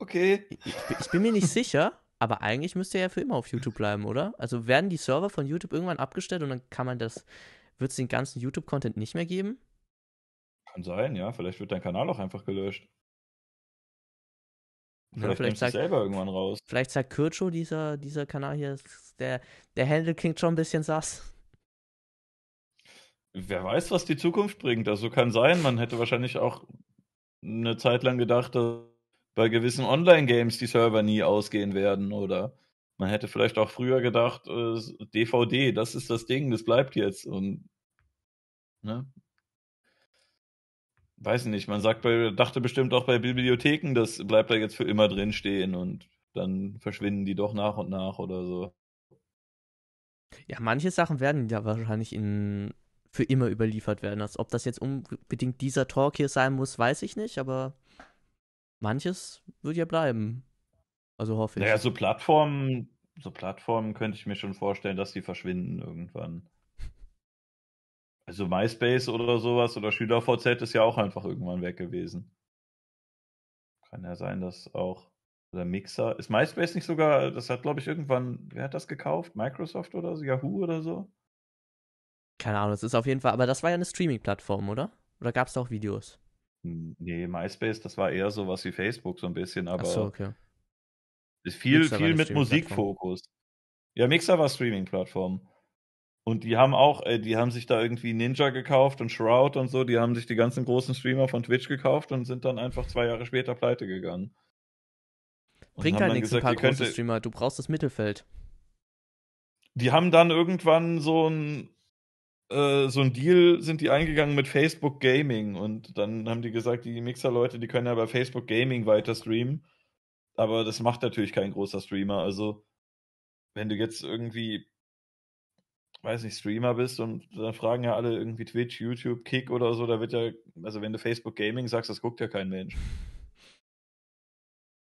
Okay. Ich, ich bin mir nicht sicher, aber eigentlich müsste er ja für immer auf YouTube bleiben, oder? Also werden die Server von YouTube irgendwann abgestellt und dann kann man das, wird es den ganzen YouTube-Content nicht mehr geben? Kann sein, ja. Vielleicht wird dein Kanal auch einfach gelöscht. Vielleicht, ja, vielleicht sagt, selber irgendwann raus. Vielleicht sagt Kürcho, dieser, dieser Kanal hier, der, der Handle klingt schon ein bisschen sass. Wer weiß, was die Zukunft bringt. Also kann sein, man hätte wahrscheinlich auch eine Zeit lang gedacht, dass bei gewissen Online-Games die Server nie ausgehen werden oder man hätte vielleicht auch früher gedacht, äh, DVD, das ist das Ding, das bleibt jetzt und ne? Weiß nicht, man sagt bei, dachte bestimmt auch bei Bibliotheken, das bleibt da jetzt für immer drin stehen und dann verschwinden die doch nach und nach oder so. Ja, manche Sachen werden ja wahrscheinlich in, für immer überliefert werden. Also ob das jetzt unbedingt dieser Talk hier sein muss, weiß ich nicht, aber manches wird ja bleiben. Also hoffe ich. Naja, so Plattformen, so Plattformen könnte ich mir schon vorstellen, dass die verschwinden irgendwann. Also MySpace oder sowas oder SchülerVZ ist ja auch einfach irgendwann weg gewesen. Kann ja sein, dass auch. Oder Mixer. Ist MySpace nicht sogar, das hat, glaube ich, irgendwann, wer hat das gekauft? Microsoft oder so? Yahoo oder so? Keine Ahnung, es ist auf jeden Fall, aber das war ja eine Streaming-Plattform, oder? Oder gab es da auch Videos? Nee, MySpace, das war eher so was wie Facebook so ein bisschen, aber so, okay. ist viel, Mixer viel mit Musikfokus. Ja, Mixer war Streaming-Plattform. Und die haben auch, äh, die haben sich da irgendwie Ninja gekauft und Shroud und so, die haben sich die ganzen großen Streamer von Twitch gekauft und sind dann einfach zwei Jahre später pleite gegangen. Und Bringt halt nichts, ein paar große Streamer, du brauchst das Mittelfeld. Die haben dann irgendwann so ein äh, so ein Deal sind die eingegangen mit Facebook Gaming und dann haben die gesagt, die Mixer-Leute, die können ja bei Facebook Gaming weiter streamen. Aber das macht natürlich kein großer Streamer. Also, wenn du jetzt irgendwie, weiß nicht, Streamer bist und dann fragen ja alle irgendwie Twitch, YouTube, Kick oder so, da wird ja, also wenn du Facebook Gaming sagst, das guckt ja kein Mensch.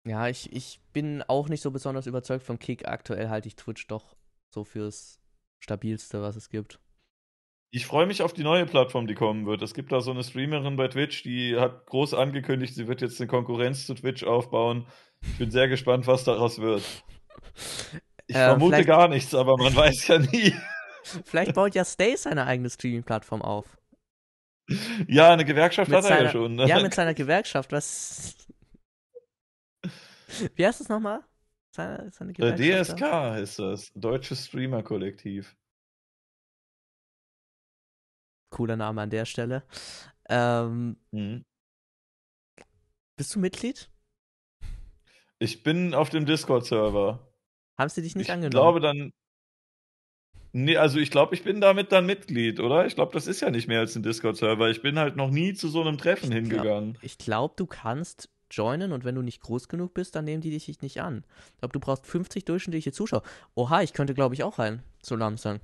Ja, ich, ich bin auch nicht so besonders überzeugt von Kick. Aktuell halte ich Twitch doch so fürs stabilste, was es gibt. Ich freue mich auf die neue Plattform, die kommen wird. Es gibt da so eine Streamerin bei Twitch, die hat groß angekündigt, sie wird jetzt eine Konkurrenz zu Twitch aufbauen. Ich bin sehr gespannt, was daraus wird. Ich äh, vermute gar nichts, aber man weiß ja nie. Vielleicht baut ja Stay seine eigene Streaming-Plattform auf. Ja, eine Gewerkschaft mit hat seiner, er ja schon. Ne? Ja, mit seiner Gewerkschaft. Was? Wie heißt es nochmal? Seine, seine äh, DSK ist das. Deutsches Streamer-Kollektiv. Cooler Name an der Stelle. Ähm, mhm. Bist du Mitglied? Ich bin auf dem Discord-Server. Haben sie dich nicht ich angenommen? Ich glaube dann. Nee, also ich glaube, ich bin damit dann Mitglied, oder? Ich glaube, das ist ja nicht mehr als ein Discord-Server. Ich bin halt noch nie zu so einem Treffen ich hingegangen. Glaub, ich glaube, du kannst joinen und wenn du nicht groß genug bist, dann nehmen die dich nicht an. Ich glaube, du brauchst 50 durchschnittliche Zuschauer. Oha, ich könnte, glaube ich, auch rein, zu langsam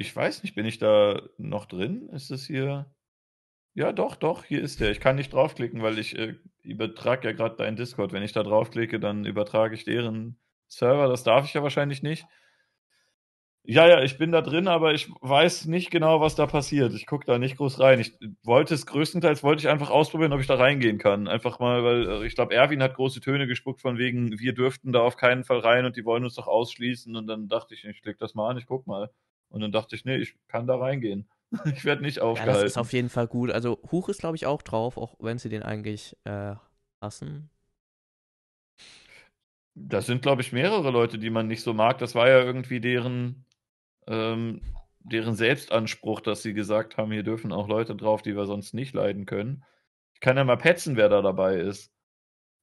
ich weiß nicht, bin ich da noch drin? Ist das hier? Ja, doch, doch, hier ist der. Ich kann nicht draufklicken, weil ich äh, übertrage ja gerade deinen Discord. Wenn ich da draufklicke, dann übertrage ich deren Server. Das darf ich ja wahrscheinlich nicht. Ja, ja, ich bin da drin, aber ich weiß nicht genau, was da passiert. Ich gucke da nicht groß rein. Ich wollte es größtenteils, wollte ich einfach ausprobieren, ob ich da reingehen kann. Einfach mal, weil äh, ich glaube, Erwin hat große Töne gespuckt von wegen, wir dürften da auf keinen Fall rein und die wollen uns doch ausschließen. Und dann dachte ich, ich klicke das mal an, ich guck mal. Und dann dachte ich, nee, ich kann da reingehen. ich werde nicht aufgehalten. Ja, das ist auf jeden Fall gut. Also Huch ist, glaube ich, auch drauf, auch wenn sie den eigentlich äh, hassen. Das sind, glaube ich, mehrere Leute, die man nicht so mag. Das war ja irgendwie deren, ähm, deren Selbstanspruch, dass sie gesagt haben, hier dürfen auch Leute drauf, die wir sonst nicht leiden können. Ich kann ja mal petzen, wer da dabei ist.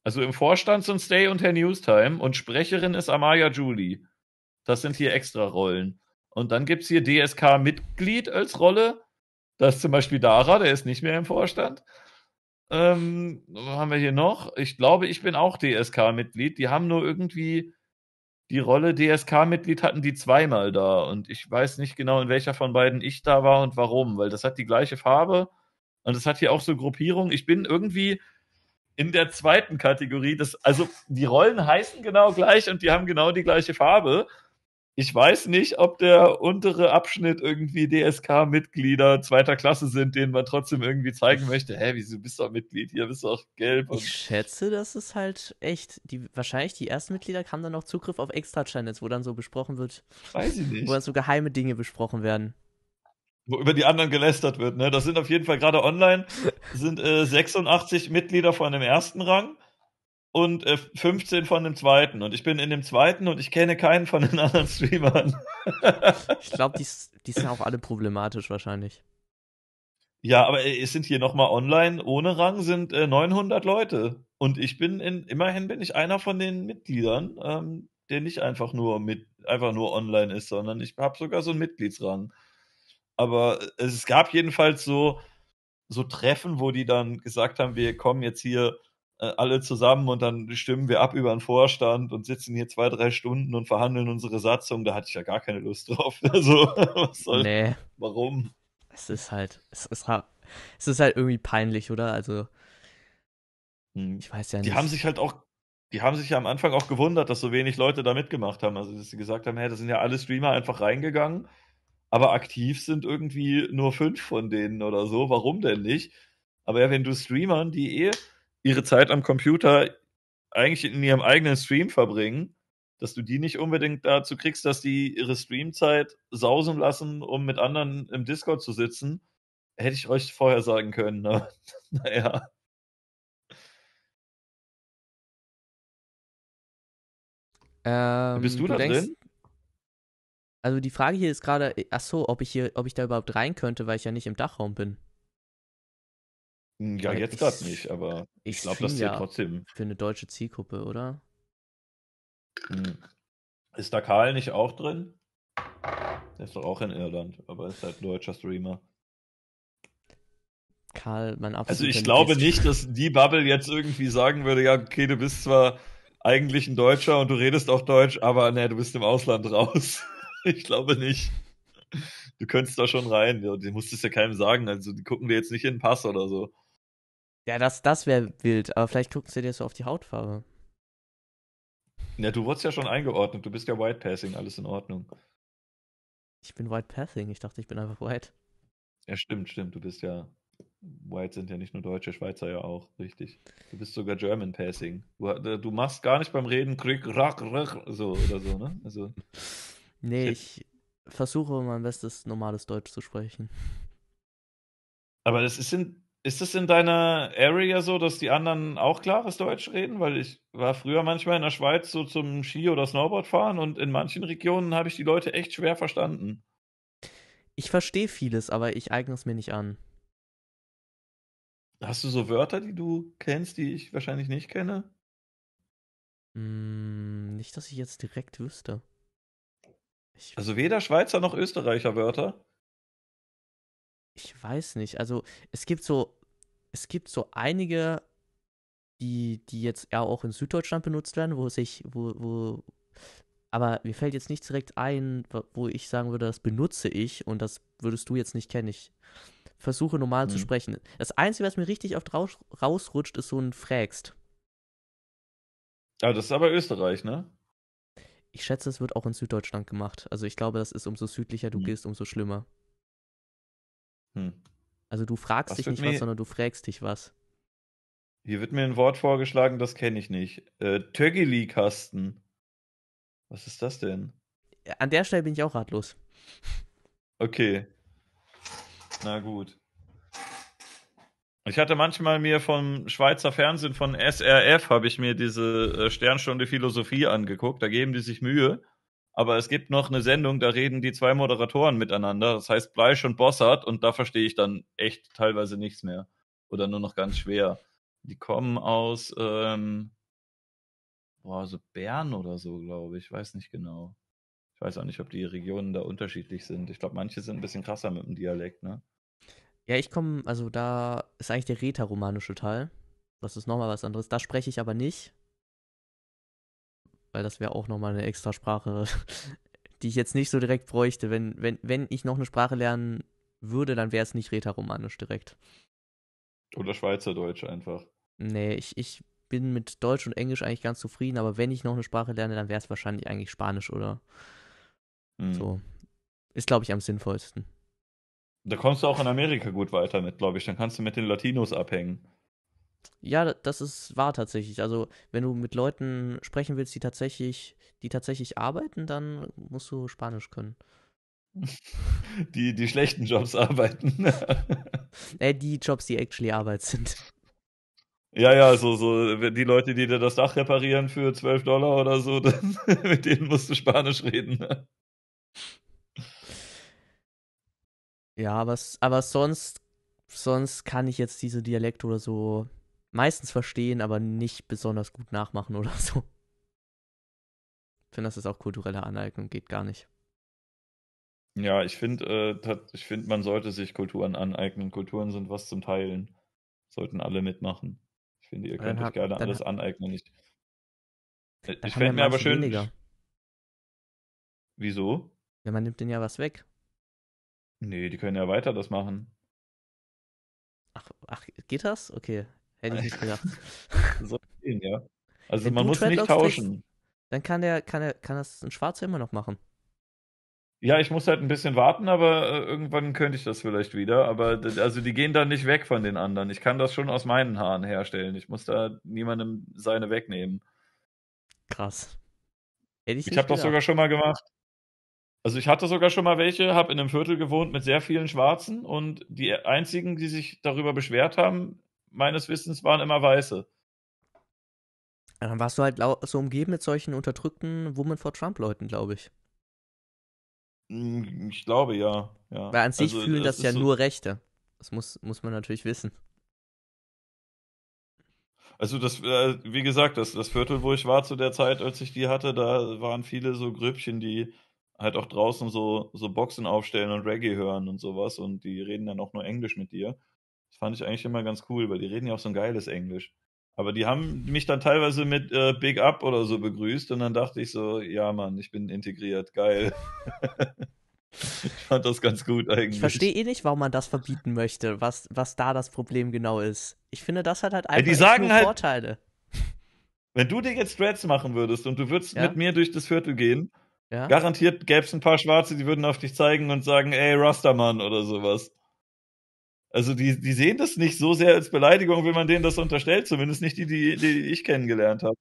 Also im Vorstand sind Stay und Herr Newstime und Sprecherin ist Amaya Julie. Das sind hier extra Rollen. Und dann gibt es hier DSK-Mitglied als Rolle. Das ist zum Beispiel Dara, der ist nicht mehr im Vorstand. Ähm, was haben wir hier noch? Ich glaube, ich bin auch DSK-Mitglied. Die haben nur irgendwie die Rolle DSK-Mitglied hatten die zweimal da. Und ich weiß nicht genau, in welcher von beiden ich da war und warum, weil das hat die gleiche Farbe und es hat hier auch so Gruppierung. Ich bin irgendwie in der zweiten Kategorie. Das, also die Rollen heißen genau gleich und die haben genau die gleiche Farbe ich weiß nicht, ob der untere Abschnitt irgendwie DSK-Mitglieder zweiter Klasse sind, denen man trotzdem irgendwie zeigen möchte, hä, wieso bist du Mitglied? Hier bist du auch gelb. ich schätze, das ist halt echt, die, wahrscheinlich die ersten Mitglieder haben dann noch Zugriff auf Extra-Channels, wo dann so besprochen wird. Weiß ich nicht. Wo dann so geheime Dinge besprochen werden. Wo über die anderen gelästert wird, ne? Das sind auf jeden Fall gerade online, sind äh, 86 Mitglieder von dem ersten Rang und äh, 15 von dem zweiten. Und ich bin in dem zweiten und ich kenne keinen von den anderen Streamern. ich glaube, die, die sind auch alle problematisch wahrscheinlich. Ja, aber äh, es sind hier nochmal online ohne Rang sind äh, 900 Leute. Und ich bin in, immerhin bin ich einer von den Mitgliedern, ähm, der nicht einfach nur mit, einfach nur online ist, sondern ich habe sogar so einen Mitgliedsrang. Aber äh, es gab jedenfalls so, so Treffen, wo die dann gesagt haben, wir kommen jetzt hier äh, alle zusammen und dann stimmen wir ab über den Vorstand und sitzen hier zwei, drei Stunden und verhandeln unsere Satzung. Da hatte ich ja gar keine Lust drauf. Also, was soll, nee. warum? Es ist halt, es ist, es ist halt irgendwie peinlich, oder? Also, hm. ich weiß ja nicht. Die haben sich halt auch die haben sich ja am Anfang auch gewundert, dass so wenig Leute da mitgemacht haben. Also, dass sie gesagt haben, hey, da sind ja alle Streamer einfach reingegangen, aber aktiv sind irgendwie nur fünf von denen oder so. Warum denn nicht? Aber ja, wenn du Streamern, die eh ihre Zeit am Computer eigentlich in ihrem eigenen Stream verbringen, dass du die nicht unbedingt dazu kriegst, dass die ihre Streamzeit sausen lassen, um mit anderen im Discord zu sitzen, hätte ich euch vorher sagen können. Ne? naja. Ähm, Bist du, da denkst, drin? Also die Frage hier ist gerade, ach so, ob ich hier, ob ich da überhaupt rein könnte, weil ich ja nicht im Dachraum bin. Hm, ja, Weil jetzt gerade nicht, aber ich glaube, das zählt ja trotzdem. Für eine deutsche Zielgruppe, oder? Hm. Ist da Karl nicht auch drin? Der ist doch auch in Irland, aber ist halt ein deutscher Streamer. Karl, mein absoluter Also ich glaube nicht, dass die Bubble jetzt irgendwie sagen würde, ja, okay, du bist zwar eigentlich ein Deutscher und du redest auch Deutsch, aber ne, du bist im Ausland raus. ich glaube nicht. Du könntest da schon rein. Du musstest ja keinem sagen. Also die gucken dir jetzt nicht in den Pass oder so. Ja, das, das wäre wild, aber vielleicht gucken sie dir so auf die Hautfarbe. Ja, du wurdest ja schon eingeordnet, du bist ja White Passing, alles in Ordnung. Ich bin White Passing, ich dachte, ich bin einfach White. Ja, stimmt, stimmt, du bist ja. White sind ja nicht nur Deutsche, Schweizer ja auch, richtig. Du bist sogar German Passing. Du, du machst gar nicht beim Reden Krieg, Rack, Rack, so oder so, ne? Also, nee, ich versuche mein bestes normales Deutsch zu sprechen. Aber das sind ist es in deiner Area so, dass die anderen auch klares Deutsch reden? Weil ich war früher manchmal in der Schweiz so zum Ski- oder Snowboardfahren und in manchen Regionen habe ich die Leute echt schwer verstanden. Ich verstehe vieles, aber ich eigne es mir nicht an. Hast du so Wörter, die du kennst, die ich wahrscheinlich nicht kenne? Mm, nicht, dass ich jetzt direkt wüsste. Ich also weder Schweizer noch Österreicher Wörter ich weiß nicht. Also es gibt so, es gibt so einige, die, die jetzt eher auch in Süddeutschland benutzt werden, wo sich, wo, wo, aber mir fällt jetzt nicht direkt ein, wo ich sagen würde, das benutze ich und das würdest du jetzt nicht kennen. Ich versuche normal mhm. zu sprechen. Das Einzige, was mir richtig oft raus, rausrutscht, ist so ein Frägst. Aber ah, das ist aber Österreich, ne? Ich schätze, es wird auch in Süddeutschland gemacht. Also ich glaube, das ist umso südlicher du mhm. gehst, umso schlimmer. Hm. Also du fragst was dich nicht was, sondern du fragst dich was. Hier wird mir ein Wort vorgeschlagen, das kenne ich nicht. Äh, Töggeli-Kasten. Was ist das denn? An der Stelle bin ich auch ratlos. Okay. Na gut. Ich hatte manchmal mir vom Schweizer Fernsehen von SRF habe ich mir diese äh, Sternstunde Philosophie angeguckt. Da geben die sich Mühe aber es gibt noch eine Sendung, da reden die zwei Moderatoren miteinander. Das heißt Bleisch und Bossart und da verstehe ich dann echt teilweise nichts mehr. Oder nur noch ganz schwer. Die kommen aus, ähm, boah, so Bern oder so, glaube ich. Weiß nicht genau. Ich weiß auch nicht, ob die Regionen da unterschiedlich sind. Ich glaube, manche sind ein bisschen krasser mit dem Dialekt, ne? Ja, ich komme, also da ist eigentlich der rätoromanische Teil. Das ist nochmal was anderes. Da spreche ich aber nicht weil das wäre auch nochmal eine extra Sprache, die ich jetzt nicht so direkt bräuchte. Wenn, wenn, wenn ich noch eine Sprache lernen würde, dann wäre es nicht Rätoromanisch direkt. Oder Schweizerdeutsch einfach. Nee, ich, ich bin mit Deutsch und Englisch eigentlich ganz zufrieden, aber wenn ich noch eine Sprache lerne, dann wäre es wahrscheinlich eigentlich Spanisch oder hm. so. Ist, glaube ich, am sinnvollsten. Da kommst du auch in Amerika gut weiter mit, glaube ich. Dann kannst du mit den Latinos abhängen. Ja, das ist wahr tatsächlich. Also, wenn du mit Leuten sprechen willst, die tatsächlich, die tatsächlich arbeiten, dann musst du Spanisch können. Die, die schlechten Jobs arbeiten. äh, die Jobs, die actually Arbeit sind. Ja, ja, so, so, die Leute, die dir das Dach reparieren für 12 Dollar oder so, dann, mit denen musst du Spanisch reden. Ne? Ja, aber, aber sonst, sonst kann ich jetzt diese Dialekte oder so meistens verstehen, aber nicht besonders gut nachmachen oder so. Ich finde, das ist auch kulturelle Aneignung, geht gar nicht. Ja, ich finde, äh, ich man sollte sich Kulturen aneignen. Kulturen sind was zum Teilen. Sollten alle mitmachen. Ich finde, ihr könnt euch gerne alles aneignen. Ich, äh, ich fände mir aber schön. Weniger. Wieso? Ja, man nimmt denen ja was weg. Nee, die können ja weiter das machen. Ach, ach, geht das? Okay. Hätte ich nicht gedacht. so, ja. Also Wenn man muss nicht tauschen. Trägst, dann kann der, kann der, kann das ein Schwarzer immer noch machen. Ja, ich muss halt ein bisschen warten, aber äh, irgendwann könnte ich das vielleicht wieder. Aber also die gehen dann nicht weg von den anderen. Ich kann das schon aus meinen Haaren herstellen. Ich muss da niemandem seine wegnehmen. Krass. Hätte ich ich habe das sogar schon mal gemacht. Also ich hatte sogar schon mal welche, habe in einem Viertel gewohnt mit sehr vielen Schwarzen und die einzigen, die sich darüber beschwert haben, meines Wissens waren immer Weiße. dann warst du halt so umgeben mit solchen unterdrückten Women for Trump-Leuten, glaube ich. Hm, ich glaube ja. ja. Weil an sich also, fühlen das, das ja so nur Rechte. Das muss, muss man natürlich wissen. Also das, äh, wie gesagt, das, das Viertel, wo ich war zu der Zeit, als ich die hatte, da waren viele so Grüppchen, die halt auch draußen so, so Boxen aufstellen und Reggae hören und sowas und die reden dann auch nur Englisch mit dir. Das fand ich eigentlich immer ganz cool, weil die reden ja auch so ein geiles Englisch. Aber die haben mich dann teilweise mit äh, Big Up oder so begrüßt und dann dachte ich so, ja Mann, ich bin integriert, geil. ich fand das ganz gut eigentlich. Ich verstehe eh nicht, warum man das verbieten möchte, was, was da das Problem genau ist. Ich finde, das hat halt einfach ja, nur halt, Vorteile. Wenn du dir jetzt Dreads machen würdest und du würdest ja? mit mir durch das Viertel gehen, ja? garantiert gäbe es ein paar Schwarze, die würden auf dich zeigen und sagen, ey, Rastermann oder sowas. Also die, die sehen das nicht so sehr als Beleidigung, wenn man denen das unterstellt, zumindest nicht die, die, die ich kennengelernt habe.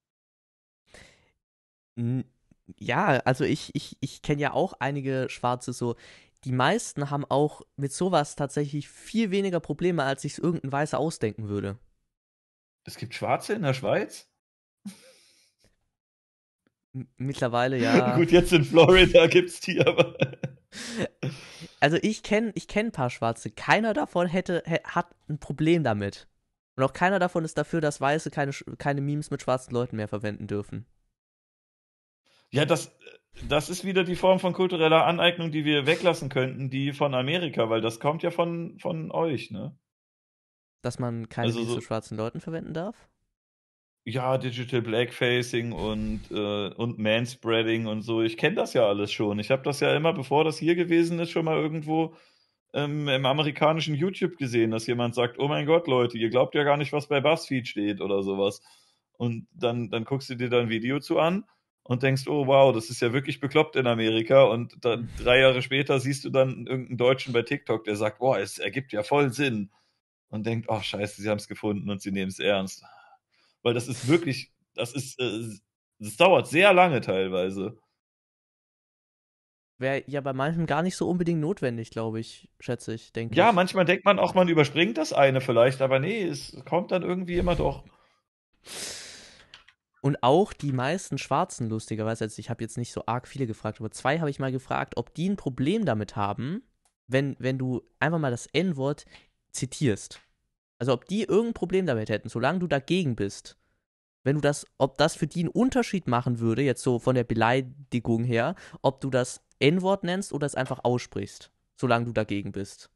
Ja, also ich, ich, ich kenne ja auch einige Schwarze so. Die meisten haben auch mit sowas tatsächlich viel weniger Probleme, als sich irgendein Weißer ausdenken würde. Es gibt Schwarze in der Schweiz? Mittlerweile ja. Gut, jetzt in Florida gibt's die, aber also ich kenne ich kenn ein paar Schwarze. Keiner davon hätte, hat ein Problem damit. Und auch keiner davon ist dafür, dass Weiße keine, keine Memes mit schwarzen Leuten mehr verwenden dürfen. Ja, das, das ist wieder die Form von kultureller Aneignung, die wir weglassen könnten, die von Amerika, weil das kommt ja von, von euch, ne? Dass man keine also so, zu schwarzen Leuten verwenden darf? ja, Digital Blackfacing und, äh, und Manspreading und so. Ich kenne das ja alles schon. Ich habe das ja immer, bevor das hier gewesen ist, schon mal irgendwo ähm, im amerikanischen YouTube gesehen, dass jemand sagt, oh mein Gott, Leute, ihr glaubt ja gar nicht, was bei BuzzFeed steht oder sowas. Und dann, dann guckst du dir da ein Video zu an und denkst, oh wow, das ist ja wirklich bekloppt in Amerika. Und dann drei Jahre später siehst du dann irgendeinen Deutschen bei TikTok, der sagt, boah, es ergibt ja voll Sinn. Und denkt, oh scheiße, sie haben es gefunden und sie nehmen es ernst weil das ist wirklich, das ist, äh, das dauert sehr lange teilweise. Wäre ja bei manchem gar nicht so unbedingt notwendig, glaube ich, schätze ich, denke ja, ich. Ja, manchmal denkt man auch, man überspringt das eine vielleicht, aber nee, es kommt dann irgendwie immer doch. Und auch die meisten Schwarzen, lustigerweise, also ich habe jetzt nicht so arg viele gefragt, aber zwei habe ich mal gefragt, ob die ein Problem damit haben, wenn, wenn du einfach mal das N-Wort zitierst. Also ob die irgendein Problem damit hätten, solange du dagegen bist. Wenn du das, ob das für die einen Unterschied machen würde, jetzt so von der Beleidigung her, ob du das N-Wort nennst oder es einfach aussprichst, solange du dagegen bist.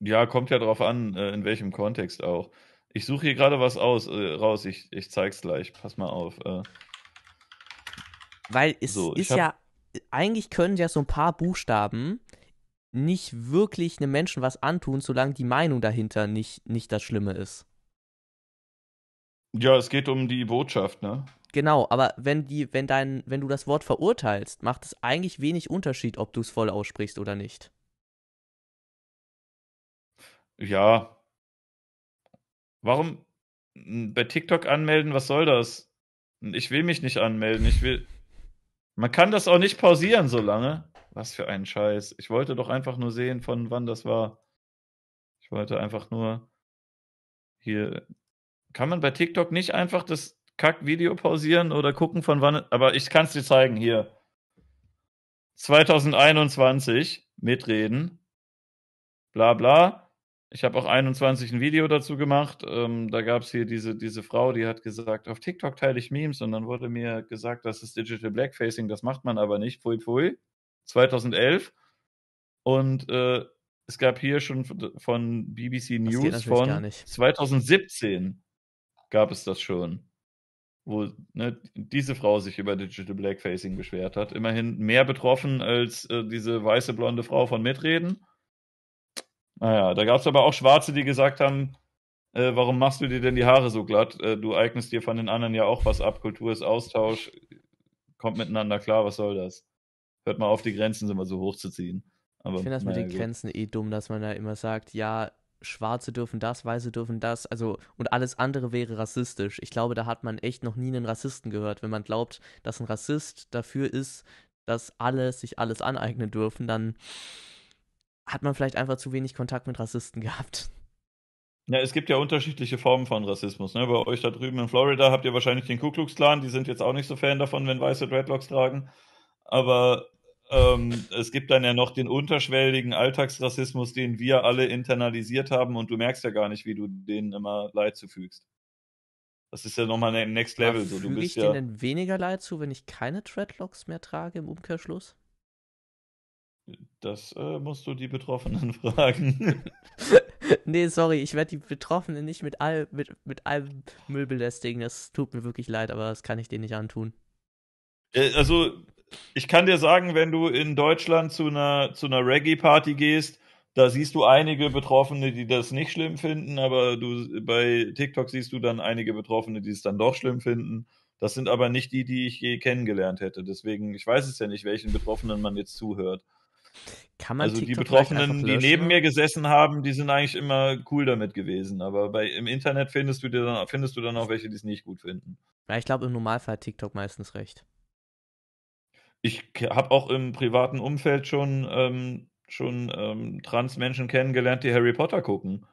Ja, kommt ja drauf an, äh, in welchem Kontext auch. Ich suche hier gerade was aus, äh, raus. Ich, ich zeig's gleich. Pass mal auf. Äh. Weil es so, ist hab... ja, äh, eigentlich können ja so ein paar Buchstaben nicht wirklich einem Menschen was antun, solange die Meinung dahinter nicht, nicht das Schlimme ist. Ja, es geht um die Botschaft, ne? Genau, aber wenn die, wenn dein, wenn du das Wort verurteilst, macht es eigentlich wenig Unterschied, ob du es voll aussprichst oder nicht. Ja. Warum hm, bei TikTok anmelden? Was soll das? Ich will mich nicht anmelden. Ich will. Man kann das auch nicht pausieren so lange. Was für ein Scheiß. Ich wollte doch einfach nur sehen, von wann das war. Ich wollte einfach nur hier. Kann man bei TikTok nicht einfach das Kack-Video pausieren oder gucken, von wann. Aber ich kann es dir zeigen hier. 2021 mitreden. Bla bla. Ich habe auch 21 ein Video dazu gemacht. Ähm, da gab es hier diese, diese Frau, die hat gesagt, auf TikTok teile ich Memes und dann wurde mir gesagt, das ist Digital Blackfacing, das macht man aber nicht. Pfui, pfui. 2011. Und äh, es gab hier schon von BBC News von 2017 gab es das schon, wo ne, diese Frau sich über Digital Blackfacing beschwert hat. Immerhin mehr betroffen als äh, diese weiße blonde Frau von Mitreden. Naja, da gab es aber auch Schwarze, die gesagt haben, äh, warum machst du dir denn die Haare so glatt? Äh, du eignest dir von den anderen ja auch was ab. Kultur ist Austausch. Kommt miteinander klar, was soll das? hört mal auf, die Grenzen sind mal so hoch zu ziehen. Aber, ich finde das mit den gut. Grenzen eh dumm, dass man da immer sagt, ja, Schwarze dürfen das, Weiße dürfen das, also und alles andere wäre rassistisch. Ich glaube, da hat man echt noch nie einen Rassisten gehört. Wenn man glaubt, dass ein Rassist dafür ist, dass alle sich alles aneignen dürfen, dann hat man vielleicht einfach zu wenig Kontakt mit Rassisten gehabt. Ja, es gibt ja unterschiedliche Formen von Rassismus. Ne? Bei euch da drüben in Florida habt ihr wahrscheinlich den Ku Klux Klan, die sind jetzt auch nicht so Fan davon, wenn Weiße Dreadlocks tragen aber ähm, es gibt dann ja noch den unterschwelligen Alltagsrassismus, den wir alle internalisiert haben und du merkst ja gar nicht, wie du denen immer Leid zufügst. Das ist ja nochmal ein ne, Next Level. So, Füge ich ja denen denn weniger Leid zu, wenn ich keine Treadlocks mehr trage im Umkehrschluss? Das äh, musst du die Betroffenen fragen. nee, sorry, ich werde die Betroffenen nicht mit, all, mit, mit allem Müll belästigen. Das tut mir wirklich leid, aber das kann ich denen nicht antun. Äh, also, ich kann dir sagen, wenn du in Deutschland zu einer, zu einer Reggae-Party gehst, da siehst du einige Betroffene, die das nicht schlimm finden, aber du bei TikTok siehst du dann einige Betroffene, die es dann doch schlimm finden. Das sind aber nicht die, die ich je kennengelernt hätte. Deswegen, ich weiß es ja nicht, welchen Betroffenen man jetzt zuhört. Kann man also TikTok die Betroffenen, die neben mir gesessen haben, die sind eigentlich immer cool damit gewesen. Aber bei, im Internet findest du, dir dann, findest du dann auch welche, die es nicht gut finden. Ja, ich glaube, im Normalfall hat TikTok meistens recht ich habe auch im privaten Umfeld schon, ähm, schon ähm, Transmenschen kennengelernt, die Harry Potter gucken.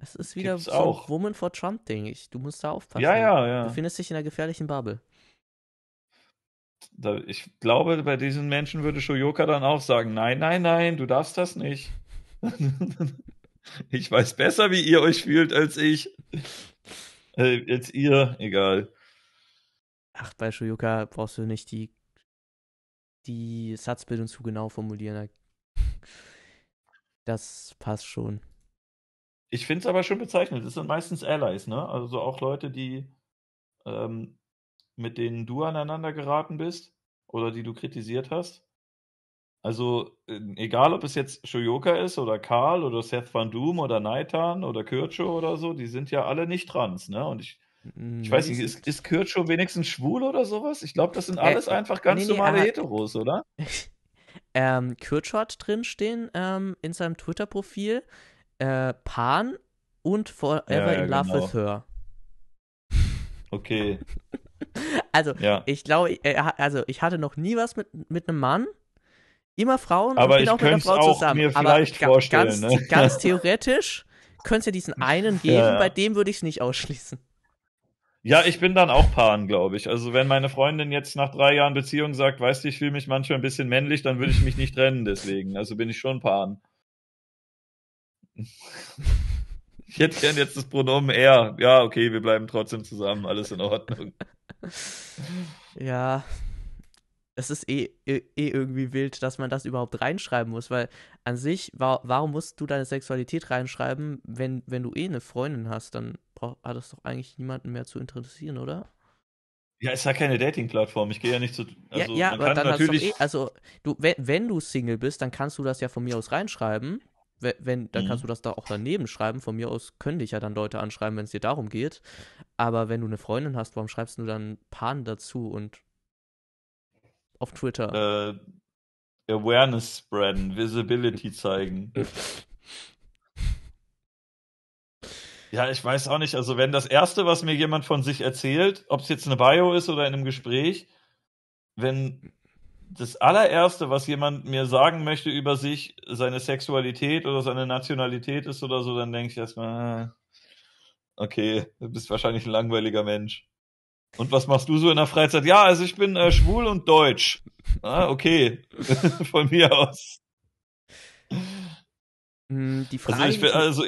Es ist wieder Gibt's so auch. Woman for Trump-Ding. Du musst da aufpassen. Ja, ja, ja. Du findest dich in einer gefährlichen Babel. Ich glaube, bei diesen Menschen würde Shoyoka dann auch sagen: Nein, nein, nein, du darfst das nicht. ich weiß besser, wie ihr euch fühlt, als ich. Äh, als ihr, egal ach, bei Shoyoka brauchst du nicht die, die Satzbildung zu genau formulieren. Das passt schon. Ich finde es aber schon bezeichnend. Das sind meistens Allies, ne? Also auch Leute, die ähm, mit denen du aneinander geraten bist oder die du kritisiert hast. Also, ähm, egal ob es jetzt Shoyoka ist oder Karl oder Seth Van Doom oder Naitan oder Kyrcho oder so, die sind ja alle nicht trans, ne? Und ich hm, ich weiß nicht, ist, ist Kürtschow wenigstens schwul oder sowas? Ich glaube, das sind äh, alles äh, einfach ganz nee, nee, normale nee, Heteros, oder? ähm, Kürtschow hat drinstehen ähm, in seinem Twitter-Profil äh, Pan und Forever ja, ja, in Love genau. with Her. Okay. also, ja. ich glaube, äh, also ich hatte noch nie was mit, mit einem Mann. Immer Frauen, aber ich bin auch mit einer Frau auch zusammen. Mir vielleicht aber vorstellen, ganz, ne? ganz theoretisch könnte es ja diesen einen geben, bei dem würde ich es nicht ausschließen. Ja, ich bin dann auch Pan, glaube ich. Also wenn meine Freundin jetzt nach drei Jahren Beziehung sagt, weißt du, ich fühle mich manchmal ein bisschen männlich, dann würde ich mich nicht trennen deswegen. Also bin ich schon Pan. Ich hätte gern jetzt das Pronomen er. Ja, okay, wir bleiben trotzdem zusammen, alles in Ordnung. Ja, es ist eh, eh, eh, irgendwie wild, dass man das überhaupt reinschreiben muss, weil an sich, war, warum musst du deine Sexualität reinschreiben, wenn, wenn du eh eine Freundin hast? Dann brauch, hat das doch eigentlich niemanden mehr zu interessieren, oder? Ja, ist ja keine Dating-Plattform. Ich gehe ja nicht zu. Also, ja, ja aber dann natürlich. Eh, also, du, wenn, wenn, du Single bist, dann kannst du das ja von mir aus reinschreiben. Wenn, wenn dann mhm. kannst du das da auch daneben schreiben. Von mir aus können dich ja dann Leute anschreiben, wenn es dir darum geht. Aber wenn du eine Freundin hast, warum schreibst du dann Paaren dazu und auf Twitter. Äh, Awareness spreaden, Visibility zeigen. ja, ich weiß auch nicht. Also, wenn das Erste, was mir jemand von sich erzählt, ob es jetzt eine Bio ist oder in einem Gespräch, wenn das allererste, was jemand mir sagen möchte über sich, seine Sexualität oder seine Nationalität ist oder so, dann denke ich erstmal, äh, okay, du bist wahrscheinlich ein langweiliger Mensch. Und was machst du so in der Freizeit? Ja, also ich bin äh, schwul und deutsch. Ah, okay. Von mir aus. Hm, die also Frage also ich bin, also,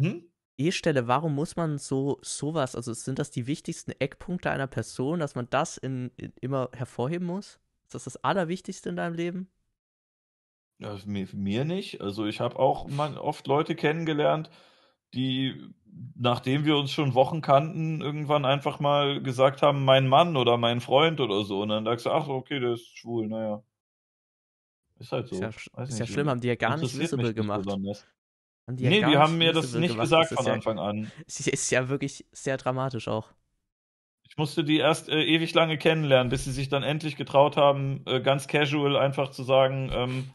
hm? E-Stelle, eh warum muss man so sowas, also sind das die wichtigsten Eckpunkte einer Person, dass man das in, in immer hervorheben muss? Ist das das Allerwichtigste in deinem Leben? Ja, mir, mir nicht. Also ich habe auch man, oft Leute kennengelernt, die nachdem wir uns schon Wochen kannten, irgendwann einfach mal gesagt haben, mein Mann oder mein Freund oder so. Und dann sagst du, ach, okay, der ist schwul, naja. Ist halt so. Ist ja, Weiß ist ja schlimm, haben die ja gar nicht visible gemacht. Besonders. die ja nee, die haben mir das nicht gemacht. gesagt das von ja, Anfang an. Es ist ja wirklich sehr dramatisch auch. Ich musste die erst äh, ewig lange kennenlernen, bis sie sich dann endlich getraut haben, äh, ganz casual einfach zu sagen, ähm,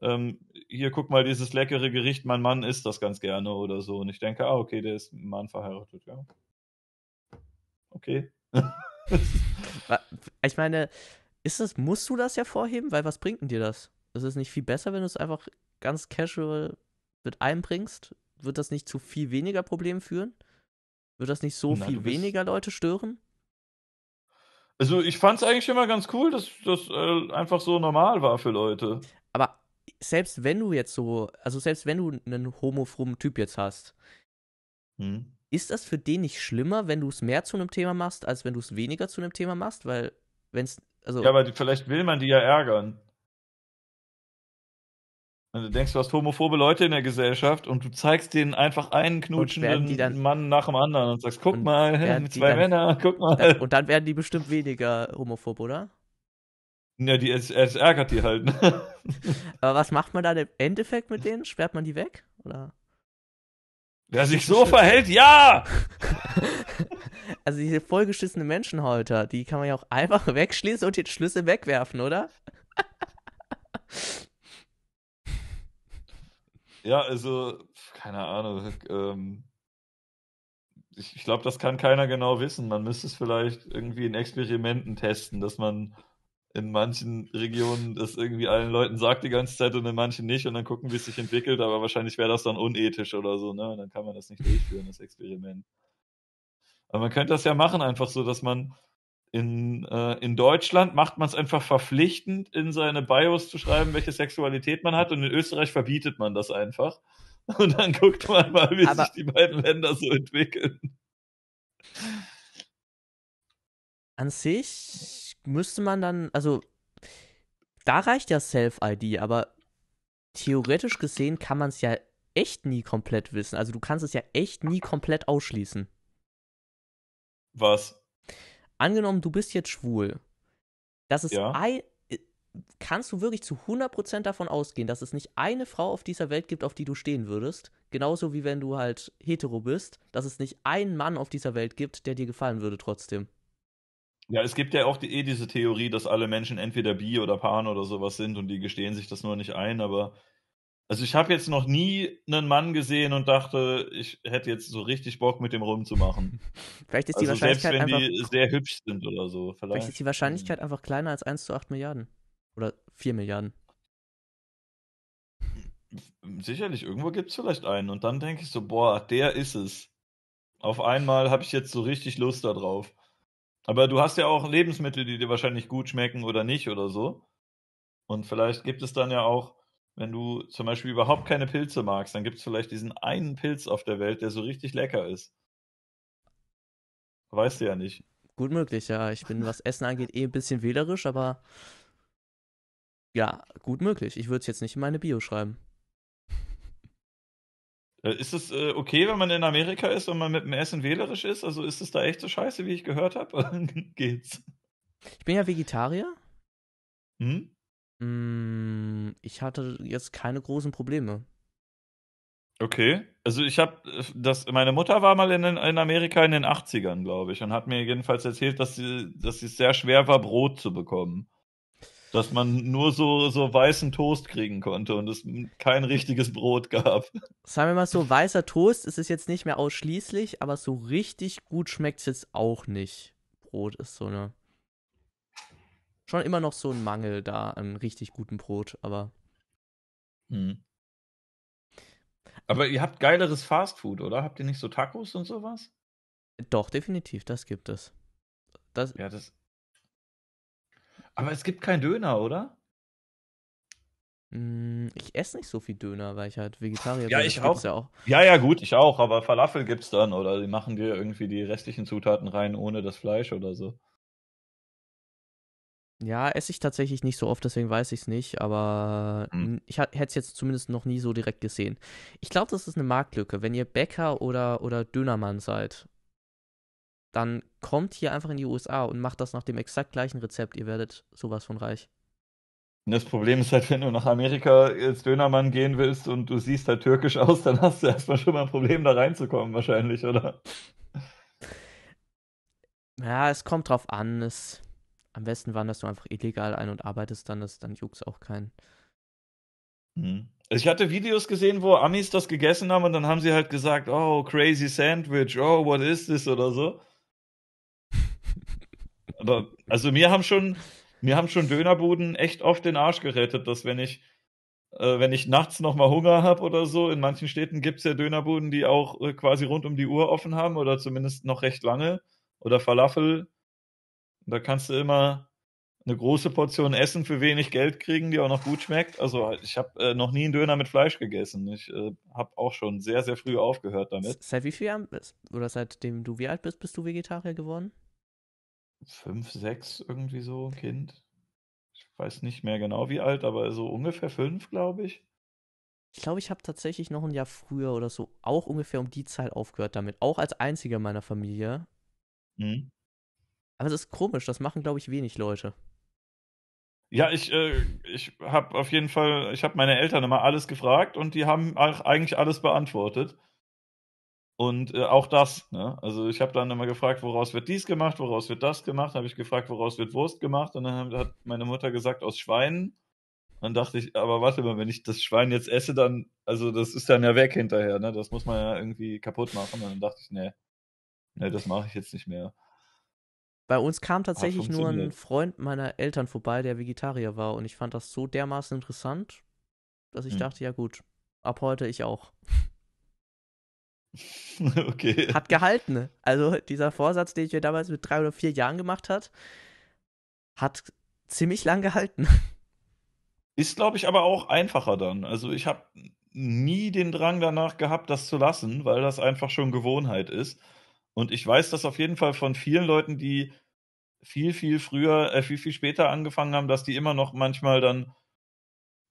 ähm, hier guck mal dieses leckere Gericht, mein Mann isst das ganz gerne oder so. Und ich denke, ah, okay, der ist Mann verheiratet, ja. Okay. ich meine, ist das, musst du das ja vorheben? Weil was bringt denn dir das? Ist es nicht viel besser, wenn du es einfach ganz casual mit einbringst? Wird das nicht zu viel weniger Problemen führen? Wird das nicht so Na, viel weniger Leute stören? Also ich fand es eigentlich immer ganz cool, dass das äh, einfach so normal war für Leute. Aber selbst wenn du jetzt so, also selbst wenn du einen homophoben Typ jetzt hast, hm. ist das für den nicht schlimmer, wenn du es mehr zu einem Thema machst, als wenn du es weniger zu einem Thema machst? Weil, wenn es, also. Ja, aber die, vielleicht will man die ja ärgern. Wenn also du denkst, du hast homophobe Leute in der Gesellschaft und du zeigst denen einfach einen knutschenden dann, Mann nach dem anderen und sagst, guck und mal, zwei dann, Männer, guck mal. und dann werden die bestimmt weniger homophob, oder? Ja, die, es, es ärgert die halt. Ne? Aber was macht man da im Endeffekt mit denen? Sperrt man die weg? Oder? Wer sich so verhält, ja! also diese vollgeschissene Menschenhäuter, die kann man ja auch einfach wegschließen und den Schlüssel wegwerfen, oder? ja, also, keine Ahnung. Ähm, ich, ich glaube, das kann keiner genau wissen. Man müsste es vielleicht irgendwie in Experimenten testen, dass man in manchen Regionen das irgendwie allen Leuten sagt die ganze Zeit und in manchen nicht und dann gucken, wie es sich entwickelt, aber wahrscheinlich wäre das dann unethisch oder so, ne? Und dann kann man das nicht durchführen, das Experiment. Aber man könnte das ja machen, einfach so, dass man in, äh, in Deutschland macht man es einfach verpflichtend, in seine BIOS zu schreiben, welche Sexualität man hat und in Österreich verbietet man das einfach. Und dann guckt man mal, wie aber sich die beiden Länder so entwickeln. An sich müsste man dann, also da reicht ja Self-ID, aber theoretisch gesehen kann man es ja echt nie komplett wissen. Also du kannst es ja echt nie komplett ausschließen. Was? Angenommen, du bist jetzt schwul. Das ist ja. ein, äh, kannst du wirklich zu 100% davon ausgehen, dass es nicht eine Frau auf dieser Welt gibt, auf die du stehen würdest. Genauso wie wenn du halt hetero bist, dass es nicht einen Mann auf dieser Welt gibt, der dir gefallen würde trotzdem. Ja, es gibt ja auch die, eh diese Theorie, dass alle Menschen entweder bi oder pan oder sowas sind und die gestehen sich das nur nicht ein, aber also ich habe jetzt noch nie einen Mann gesehen und dachte, ich hätte jetzt so richtig Bock mit dem rumzumachen. vielleicht ist die also Wahrscheinlichkeit selbst wenn einfach, die sehr hübsch sind oder so. Vielleicht. vielleicht ist die Wahrscheinlichkeit einfach kleiner als 1 zu 8 Milliarden. Oder 4 Milliarden. Sicherlich, irgendwo gibt es vielleicht einen. Und dann denke ich so, boah, der ist es. Auf einmal habe ich jetzt so richtig Lust darauf. Aber du hast ja auch Lebensmittel, die dir wahrscheinlich gut schmecken oder nicht oder so. Und vielleicht gibt es dann ja auch, wenn du zum Beispiel überhaupt keine Pilze magst, dann gibt es vielleicht diesen einen Pilz auf der Welt, der so richtig lecker ist. Weißt du ja nicht. Gut möglich, ja. Ich bin, was Essen angeht, eh ein bisschen wählerisch, aber ja, gut möglich. Ich würde es jetzt nicht in meine Bio schreiben. Äh, ist es äh, okay, wenn man in Amerika ist und man mit dem Essen wählerisch ist? Also ist es da echt so scheiße, wie ich gehört habe? Geht's? Ich bin ja Vegetarier. Hm? Mm, ich hatte jetzt keine großen Probleme. Okay, also ich habe äh, das, meine Mutter war mal in, in Amerika in den 80ern, glaube ich, und hat mir jedenfalls erzählt, dass, sie, dass es sehr schwer war, Brot zu bekommen dass man nur so, so weißen Toast kriegen konnte und es kein richtiges Brot gab. Sagen wir mal so, weißer Toast ist es jetzt nicht mehr ausschließlich, aber so richtig gut schmeckt es jetzt auch nicht. Brot ist so eine. Schon immer noch so ein Mangel da an richtig gutem Brot, aber. Hm. Aber ihr habt geileres Fastfood, oder? Habt ihr nicht so Tacos und sowas? Doch, definitiv, das gibt es. Das, ja, das, aber es gibt keinen Döner, oder? Mm, ich esse nicht so viel Döner, weil ich halt Vegetarier ja, bin. Ich auch. Ja, auch. ja, ja, gut, ich auch, aber Falafel gibt's dann oder die machen dir irgendwie die restlichen Zutaten rein ohne das Fleisch oder so. Ja, esse ich tatsächlich nicht so oft, deswegen weiß ich es nicht, aber hm. ich hätte es jetzt zumindest noch nie so direkt gesehen. Ich glaube, das ist eine Marktlücke. Wenn ihr Bäcker oder, oder Dönermann seid dann kommt hier einfach in die USA und macht das nach dem exakt gleichen Rezept. Ihr werdet sowas von reich. Das Problem ist halt, wenn du nach Amerika als Dönermann gehen willst und du siehst halt türkisch aus, dann hast du erstmal schon mal ein Problem, da reinzukommen, wahrscheinlich, oder? Ja, es kommt drauf an. Es, am besten wanderst du einfach illegal ein und arbeitest dann, das, dann juckt es auch keinen. Hm. Also ich hatte Videos gesehen, wo Amis das gegessen haben und dann haben sie halt gesagt, oh, crazy sandwich, oh, what is this oder so. Aber also mir haben schon, mir haben schon Dönerbuden echt oft den Arsch gerettet, dass wenn ich, äh, wenn ich nachts nochmal Hunger habe oder so, in manchen Städten gibt es ja Dönerbuden, die auch äh, quasi rund um die Uhr offen haben oder zumindest noch recht lange. Oder Falafel. Da kannst du immer eine große Portion Essen für wenig Geld kriegen, die auch noch gut schmeckt. Also halt, ich habe äh, noch nie einen Döner mit Fleisch gegessen. Ich äh, habe auch schon sehr, sehr früh aufgehört damit. Seit wie viel Jahren, oder seitdem du wie alt bist, bist du Vegetarier geworden? fünf, sechs irgendwie so, Kind. Ich weiß nicht mehr genau wie alt, aber so ungefähr fünf, glaube ich. Ich glaube, ich habe tatsächlich noch ein Jahr früher oder so auch ungefähr um die Zeit aufgehört damit. Auch als einziger meiner Familie. Mhm. Aber das ist komisch, das machen, glaube ich, wenig Leute. Ja, ich, äh, ich habe auf jeden Fall, ich habe meine Eltern immer alles gefragt und die haben eigentlich alles beantwortet. Und äh, auch das. Ne? Also ich habe dann immer gefragt, woraus wird dies gemacht, woraus wird das gemacht. Habe ich gefragt, woraus wird Wurst gemacht. Und dann hat meine Mutter gesagt, aus Schweinen. Dann dachte ich, aber warte mal, wenn ich das Schwein jetzt esse, dann, also das ist dann ja weg hinterher, ne? Das muss man ja irgendwie kaputt machen. Und dann dachte ich, nee, nee, das mache ich jetzt nicht mehr. Bei uns kam tatsächlich nur ein Freund meiner Eltern vorbei, der Vegetarier war. Und ich fand das so dermaßen interessant, dass ich hm. dachte, ja gut, ab heute ich auch. Okay. Hat gehalten. Ne? Also dieser Vorsatz, den ich mir damals mit drei oder vier Jahren gemacht hat, hat ziemlich lang gehalten. Ist, glaube ich, aber auch einfacher dann. Also ich habe nie den Drang danach gehabt, das zu lassen, weil das einfach schon Gewohnheit ist. Und ich weiß das auf jeden Fall von vielen Leuten, die viel, viel früher, äh, viel, viel später angefangen haben, dass die immer noch manchmal dann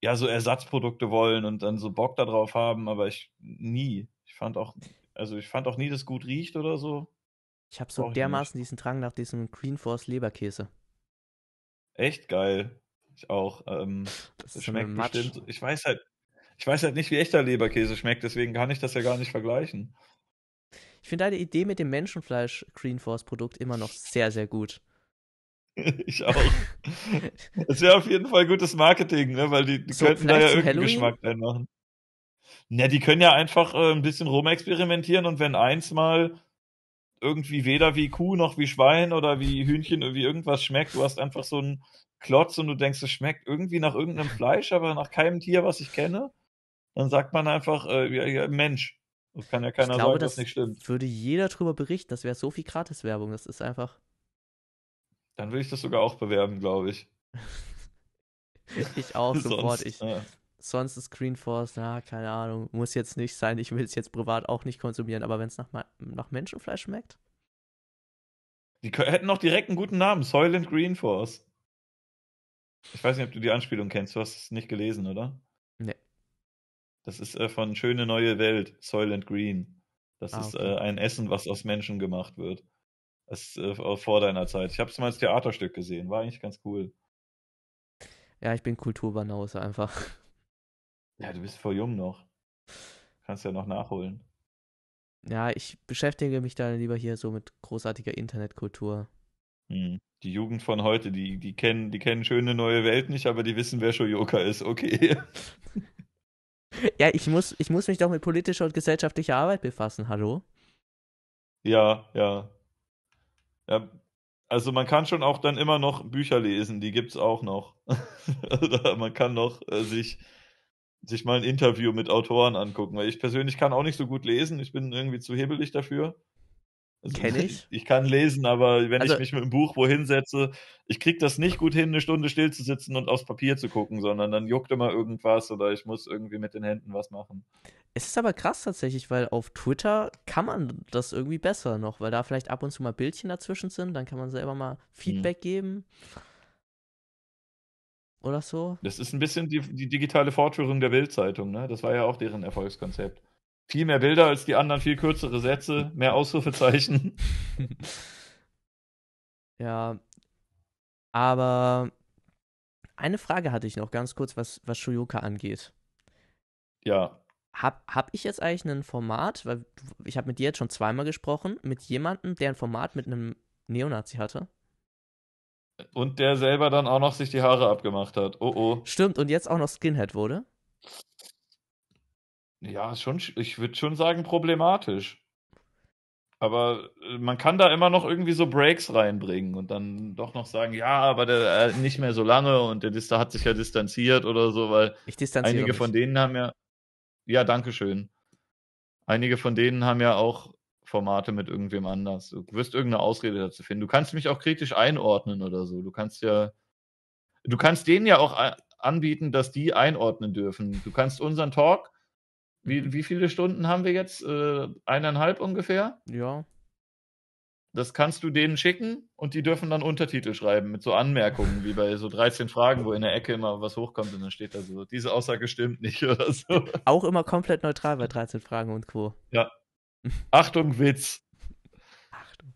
ja so Ersatzprodukte wollen und dann so Bock darauf haben, aber ich nie. Ich fand auch, also ich fand auch nie, dass gut riecht oder so. Ich habe so dermaßen diesen Drang nach diesem Green Force Leberkäse. Echt geil. Ich auch. Ähm, das, das schmeckt bestimmt. Ich weiß halt, ich weiß halt nicht, wie echter Leberkäse schmeckt, deswegen kann ich das ja gar nicht vergleichen. Ich finde deine Idee mit dem Menschenfleisch Green Force Produkt immer noch sehr, sehr gut. Ich auch. Es wäre auf jeden Fall gutes Marketing, ne? weil die, die so, könnten da ja irgendeinen Geschmack reinmachen. Na, die können ja einfach äh, ein bisschen rumexperimentieren und wenn eins mal irgendwie weder wie Kuh noch wie Schwein oder wie Hühnchen irgendwie irgendwas schmeckt, du hast einfach so einen Klotz und du denkst, es schmeckt irgendwie nach irgendeinem Fleisch, aber nach keinem Tier, was ich kenne, dann sagt man einfach, äh, ja, ja, Mensch. Das kann ja keiner ich glaube, sagen, das, das nicht stimmt. Würde jeder drüber berichten, das wäre so viel Gratiswerbung, das ist einfach. Dann würde ich das sogar auch bewerben, glaube ich. ich auch Sonst, sofort. Ich, ja sonst ist Green Force, na, keine Ahnung, muss jetzt nicht sein. Ich will es jetzt privat auch nicht konsumieren, aber wenn es nach, nach Menschenfleisch schmeckt. Die hätten auch direkt einen guten Namen: Soylent Force. Ich weiß nicht, ob du die Anspielung kennst. Du hast es nicht gelesen, oder? Nee. Das ist äh, von Schöne Neue Welt, Soylent Green. Das ah, okay. ist äh, ein Essen, was aus Menschen gemacht wird. Das äh, äh, vor deiner Zeit. Ich habe es mal als Theaterstück gesehen. War eigentlich ganz cool. Ja, ich bin Kulturbanause einfach. Ja, du bist voll jung noch. Kannst ja noch nachholen. Ja, ich beschäftige mich dann lieber hier so mit großartiger Internetkultur. Hm. Die Jugend von heute, die, die, kennen, die kennen schöne neue Welt nicht, aber die wissen, wer Shoyoka ist. Okay. ja, ich muss, ich muss mich doch mit politischer und gesellschaftlicher Arbeit befassen, hallo? Ja, ja. Ja, also man kann schon auch dann immer noch Bücher lesen, die gibt's auch noch. man kann noch äh, sich sich mal ein Interview mit Autoren angucken, weil ich persönlich kann auch nicht so gut lesen. Ich bin irgendwie zu hebelig dafür. Also, Kenn ich? Ich kann lesen, aber wenn also, ich mich mit einem Buch wohin setze, ich krieg das nicht gut hin, eine Stunde still zu sitzen und aufs Papier zu gucken, sondern dann juckt immer irgendwas oder ich muss irgendwie mit den Händen was machen. Es ist aber krass tatsächlich, weil auf Twitter kann man das irgendwie besser noch, weil da vielleicht ab und zu mal Bildchen dazwischen sind, dann kann man selber mal mhm. Feedback hm. geben oder so. Das ist ein bisschen die, die digitale Fortführung der Bildzeitung, ne? Das war ja auch deren Erfolgskonzept. Viel mehr Bilder als die anderen, viel kürzere Sätze, mehr Ausrufezeichen. ja. Aber eine Frage hatte ich noch ganz kurz, was, was Shoyoka angeht. Ja. Hab, hab ich jetzt eigentlich ein Format, weil ich habe mit dir jetzt schon zweimal gesprochen, mit jemandem, der ein Format mit einem Neonazi hatte? Und der selber dann auch noch sich die Haare abgemacht hat. Oh oh. Stimmt, und jetzt auch noch Skinhead wurde? Ja, schon, ich würde schon sagen, problematisch. Aber äh, man kann da immer noch irgendwie so Breaks reinbringen und dann doch noch sagen, ja, aber der äh, nicht mehr so lange und der Dister hat sich ja distanziert oder so, weil einige mich. von denen haben ja. Ja, danke schön. Einige von denen haben ja auch Formate mit irgendwem anders. Du wirst irgendeine Ausrede dazu finden. Du kannst mich auch kritisch einordnen oder so. Du kannst ja, du kannst denen ja auch anbieten, dass die einordnen dürfen. Du kannst unseren Talk, wie, mhm. wie viele Stunden haben wir jetzt? Äh, eineinhalb ungefähr? Ja. Das kannst du denen schicken und die dürfen dann Untertitel schreiben mit so Anmerkungen, wie bei so 13 Fragen, wo in der Ecke immer was hochkommt und dann steht da so, diese Aussage stimmt nicht oder so. Auch immer komplett neutral bei 13 Fragen und Co. Ja, Achtung, Witz. Achtung.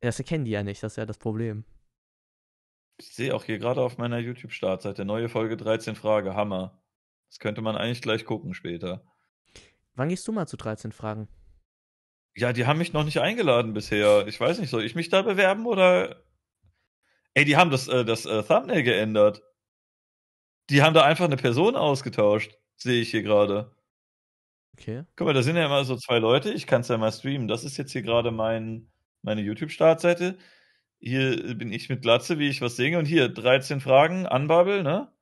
Das erkennen die ja nicht, das ist ja das Problem. Ich sehe auch hier gerade auf meiner YouTube-Startseite neue Folge 13 Frage, Hammer. Das könnte man eigentlich gleich gucken später. Wann gehst du mal zu 13 Fragen? Ja, die haben mich noch nicht eingeladen bisher. Ich weiß nicht, soll ich mich da bewerben oder. Ey, die haben das, äh, das äh, Thumbnail geändert. Die haben da einfach eine Person ausgetauscht, sehe ich hier gerade. Okay. Guck mal, da sind ja immer so zwei Leute. Ich kann es ja mal streamen. Das ist jetzt hier gerade mein, meine YouTube-Startseite. Hier äh, bin ich mit Glatze, wie ich was singe. Und hier 13 Fragen an Bubble, ne?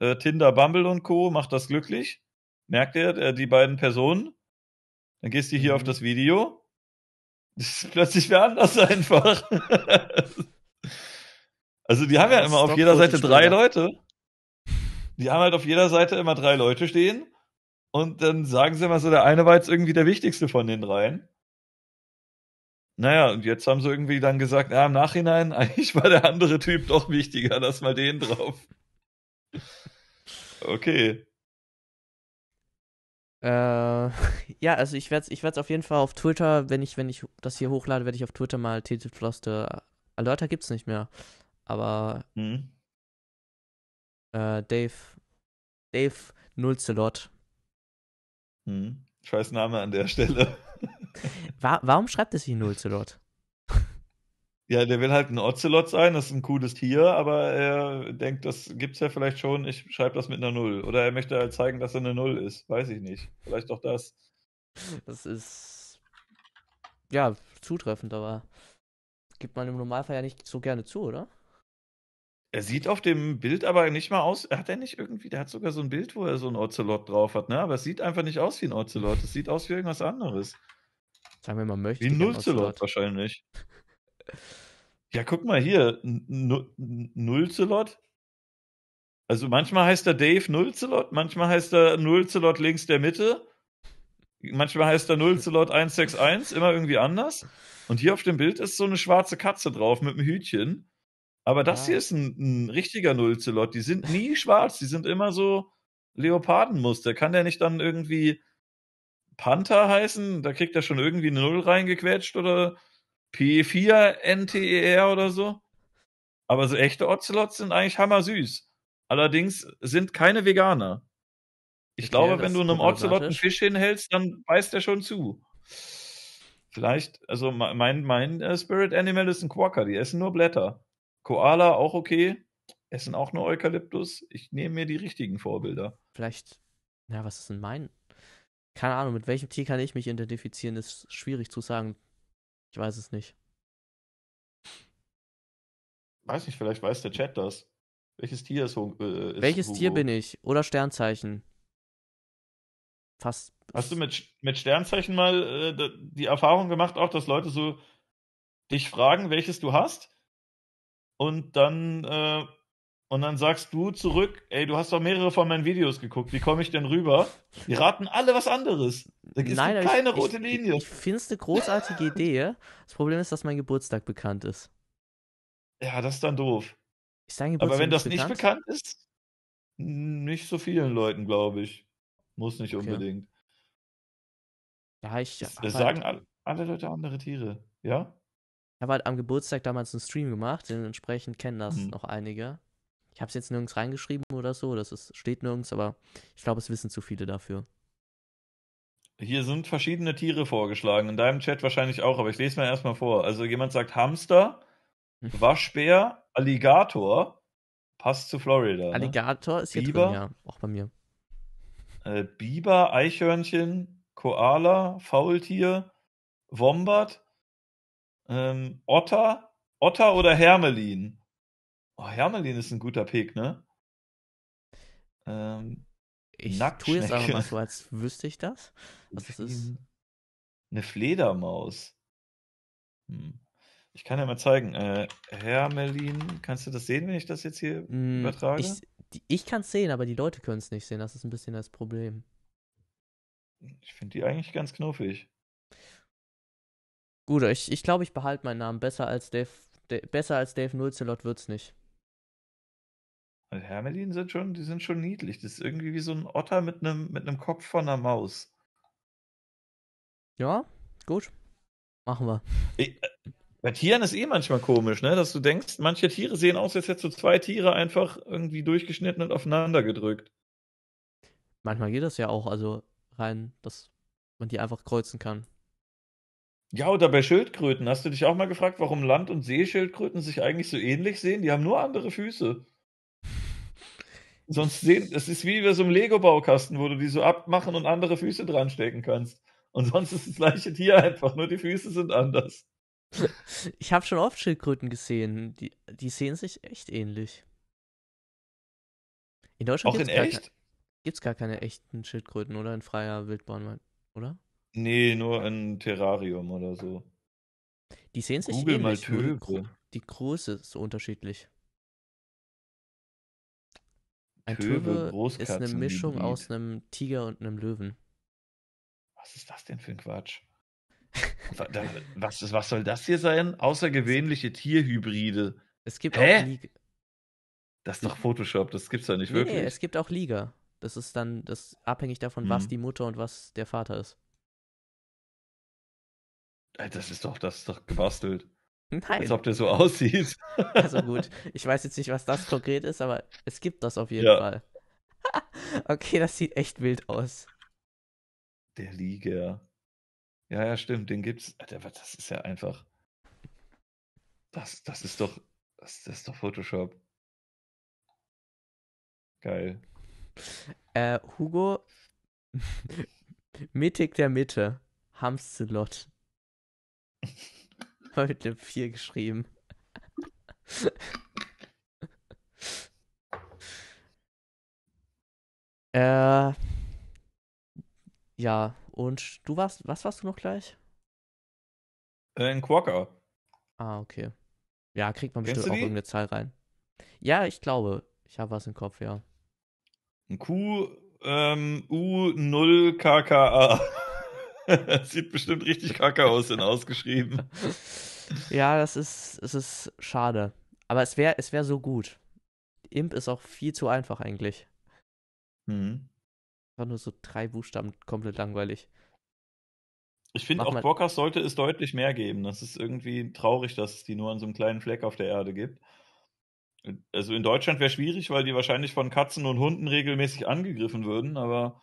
Äh, Tinder, Bumble und Co. macht das glücklich. Merkt ihr, äh, die beiden Personen? Dann gehst du hier mhm. auf das Video. Das ist plötzlich wer anders einfach. also, die haben ja, ja immer auf jeder Seite drei Leute. Die haben halt auf jeder Seite immer drei Leute stehen. Und dann sagen sie immer so, der eine war jetzt irgendwie der wichtigste von den dreien. Naja, und jetzt haben sie irgendwie dann gesagt, ja, im Nachhinein, eigentlich war der andere Typ doch wichtiger, lass mal den drauf. Okay. Äh, ja, also ich werde es ich auf jeden Fall auf Twitter, wenn ich, wenn ich das hier hochlade, werde ich auf Twitter mal Alerter gibt es nicht mehr. Aber hm. äh, Dave, Dave Nullzelot hm. Scheiß Name an der Stelle. War, warum schreibt es ihn Ocelot? Ja, der will halt ein Ocelot sein, das ist ein cooles Tier, aber er denkt, das gibt's ja vielleicht schon, ich schreibe das mit einer Null. Oder er möchte halt zeigen, dass er eine Null ist. Weiß ich nicht. Vielleicht doch das. Das ist ja zutreffend, aber gibt man im Normalfall ja nicht so gerne zu, oder? Er sieht auf dem Bild aber nicht mal aus. Hat er nicht irgendwie, der hat sogar so ein Bild, wo er so einen Ocelot drauf hat, ne? Aber es sieht einfach nicht aus wie ein Ocelot. Es sieht aus wie irgendwas anderes. Sagen wir mal, möchte. Wie ein Nullzelot wahrscheinlich. ja, guck mal hier. Nullzelot? Also manchmal heißt er Dave Nullzelot, manchmal heißt er Nullzelot links der Mitte. Manchmal heißt er 0 161, immer irgendwie anders. Und hier auf dem Bild ist so eine schwarze Katze drauf mit einem Hütchen. Aber das ah. hier ist ein, ein richtiger Nullzelot. Die sind nie schwarz, die sind immer so Leopardenmuster. Kann der nicht dann irgendwie Panther heißen? Da kriegt er schon irgendwie eine Null reingequetscht oder P4NTER e oder so. Aber so echte Ocelots sind eigentlich hammersüß. Allerdings sind keine Veganer. Ich glaube, wenn du einem Ocelot einen Fisch hinhältst, dann beißt er schon zu. Vielleicht, also mein, mein äh, Spirit Animal ist ein Quokka, die essen nur Blätter. Koala auch okay. Essen auch nur Eukalyptus. Ich nehme mir die richtigen Vorbilder. Vielleicht, na, was ist denn mein? Keine Ahnung, mit welchem Tier kann ich mich identifizieren, ist schwierig zu sagen. Ich weiß es nicht. Weiß nicht, vielleicht weiß der Chat das. Welches Tier ist, äh, ist Welches Hugo? Tier bin ich? Oder Sternzeichen? Fast. Hast du mit, mit Sternzeichen mal äh, die Erfahrung gemacht, auch, dass Leute so dich fragen, welches du hast? und dann äh, und dann sagst du zurück, ey, du hast doch mehrere von meinen Videos geguckt, wie komme ich denn rüber? Die raten alle was anderes. Da gibt es keine ich, rote Linie. Ich, ich finde es eine großartige Idee. Das Problem ist, dass mein Geburtstag bekannt ist. Ja, das ist dann doof. Ist dein Geburtstag Aber wenn das bekannt? nicht bekannt ist, nicht so vielen Leuten, glaube ich. Muss nicht okay. unbedingt. Ja, ich. Das halt sagen alle, alle Leute andere Tiere, ja? Ich habe halt am Geburtstag damals einen Stream gemacht, dementsprechend kennen das mhm. noch einige. Ich habe es jetzt nirgends reingeschrieben oder so, das ist, steht nirgends, aber ich glaube, es wissen zu viele dafür. Hier sind verschiedene Tiere vorgeschlagen, in deinem Chat wahrscheinlich auch, aber ich lese mir erstmal vor. Also jemand sagt Hamster, hm. Waschbär, Alligator, passt zu Florida. Ne? Alligator ne? ist hier Biber, drin, ja, auch bei mir. Äh, Biber, Eichhörnchen, Koala, Faultier, Wombat, ähm, Otter, Otter oder Hermelin? Oh, Hermelin ist ein guter Pick, ne? Ähm, ich tue jetzt aber mal so, als wüsste ich das. Was das ist. Eine Fledermaus. Hm. Ich kann ja mal zeigen. Äh, Hermelin, kannst du das sehen, wenn ich das jetzt hier mm, übertrage? Ich, ich kann es sehen, aber die Leute können es nicht sehen. Das ist ein bisschen das Problem. Ich finde die eigentlich ganz knuffig. Gut, ich, ich glaube, ich behalte meinen Namen. Besser als Dave, De, besser als Dave Nullzelot wird's nicht. Und Hermelin sind schon, die sind schon niedlich. Das ist irgendwie wie so ein Otter mit einem mit Kopf von einer Maus. Ja, gut. Machen wir. Ich, äh, bei Tieren ist eh manchmal komisch, ne? Dass du denkst, manche Tiere sehen aus, als hättest du zwei Tiere einfach irgendwie durchgeschnitten und aufeinander gedrückt. Manchmal geht das ja auch, also rein, dass man die einfach kreuzen kann. Ja, oder bei Schildkröten. Hast du dich auch mal gefragt, warum Land- und Seeschildkröten sich eigentlich so ähnlich sehen? Die haben nur andere Füße. Sonst sehen, es ist wie bei so einem Lego-Baukasten, wo du die so abmachen und andere Füße dran stecken kannst. Und sonst ist das gleiche Tier einfach, nur die Füße sind anders. Ich habe schon oft Schildkröten gesehen. Die, die sehen sich echt ähnlich. In Deutschland gibt es gar, gar, keine echten Schildkröten, oder? In freier Wildbahn, oder? Nee, nur ein Terrarium oder so. Die sehen sich Google ähnlich, mal die, Gro die, Größe ist so unterschiedlich. Ein Töwe, Töwe ist eine Mischung aus einem Tiger und einem Löwen. Was ist das denn für ein Quatsch? was, was soll das hier sein? Außergewöhnliche Tierhybride. Es gibt Hä? auch Liga. Das ist doch Photoshop, das gibt's doch nicht nee, wirklich. Nee, es gibt auch Liga. Das ist dann das abhängig davon, mhm. was die Mutter und was der Vater ist. Äh, das ist doch, das ist doch gebastelt. Nein. Als ob der so aussieht. Also gut, ich weiß jetzt nicht, was das konkret ist, aber es gibt das auf jeden ja. Fall. okay, das sieht echt wild aus. Der Liga. Ja, ja, stimmt, den gibt's. Alter, das ist ja einfach. Das, das ist doch. Das, das ist doch Photoshop. Geil. Äh, Hugo. Mittig der Mitte. Hamstelot. Heute vier geschrieben. äh, ja, und du warst, was warst du noch gleich? Ein Quarker. Ah, okay. Ja, kriegt man bestimmt auch irgendeine Zahl rein. Ja, ich glaube, ich habe was im Kopf, ja. Ein Q, ähm, U0KKA. Sieht bestimmt richtig kacke aus, wenn ausgeschrieben. Ja, das ist, es ist schade. Aber es wäre es wär so gut. Imp ist auch viel zu einfach eigentlich. Mhm. War nur so drei Buchstaben komplett langweilig. Ich finde auch, Brockers sollte es deutlich mehr geben. Das ist irgendwie traurig, dass es die nur an so einem kleinen Fleck auf der Erde gibt. Also in Deutschland wäre schwierig, weil die wahrscheinlich von Katzen und Hunden regelmäßig angegriffen würden, aber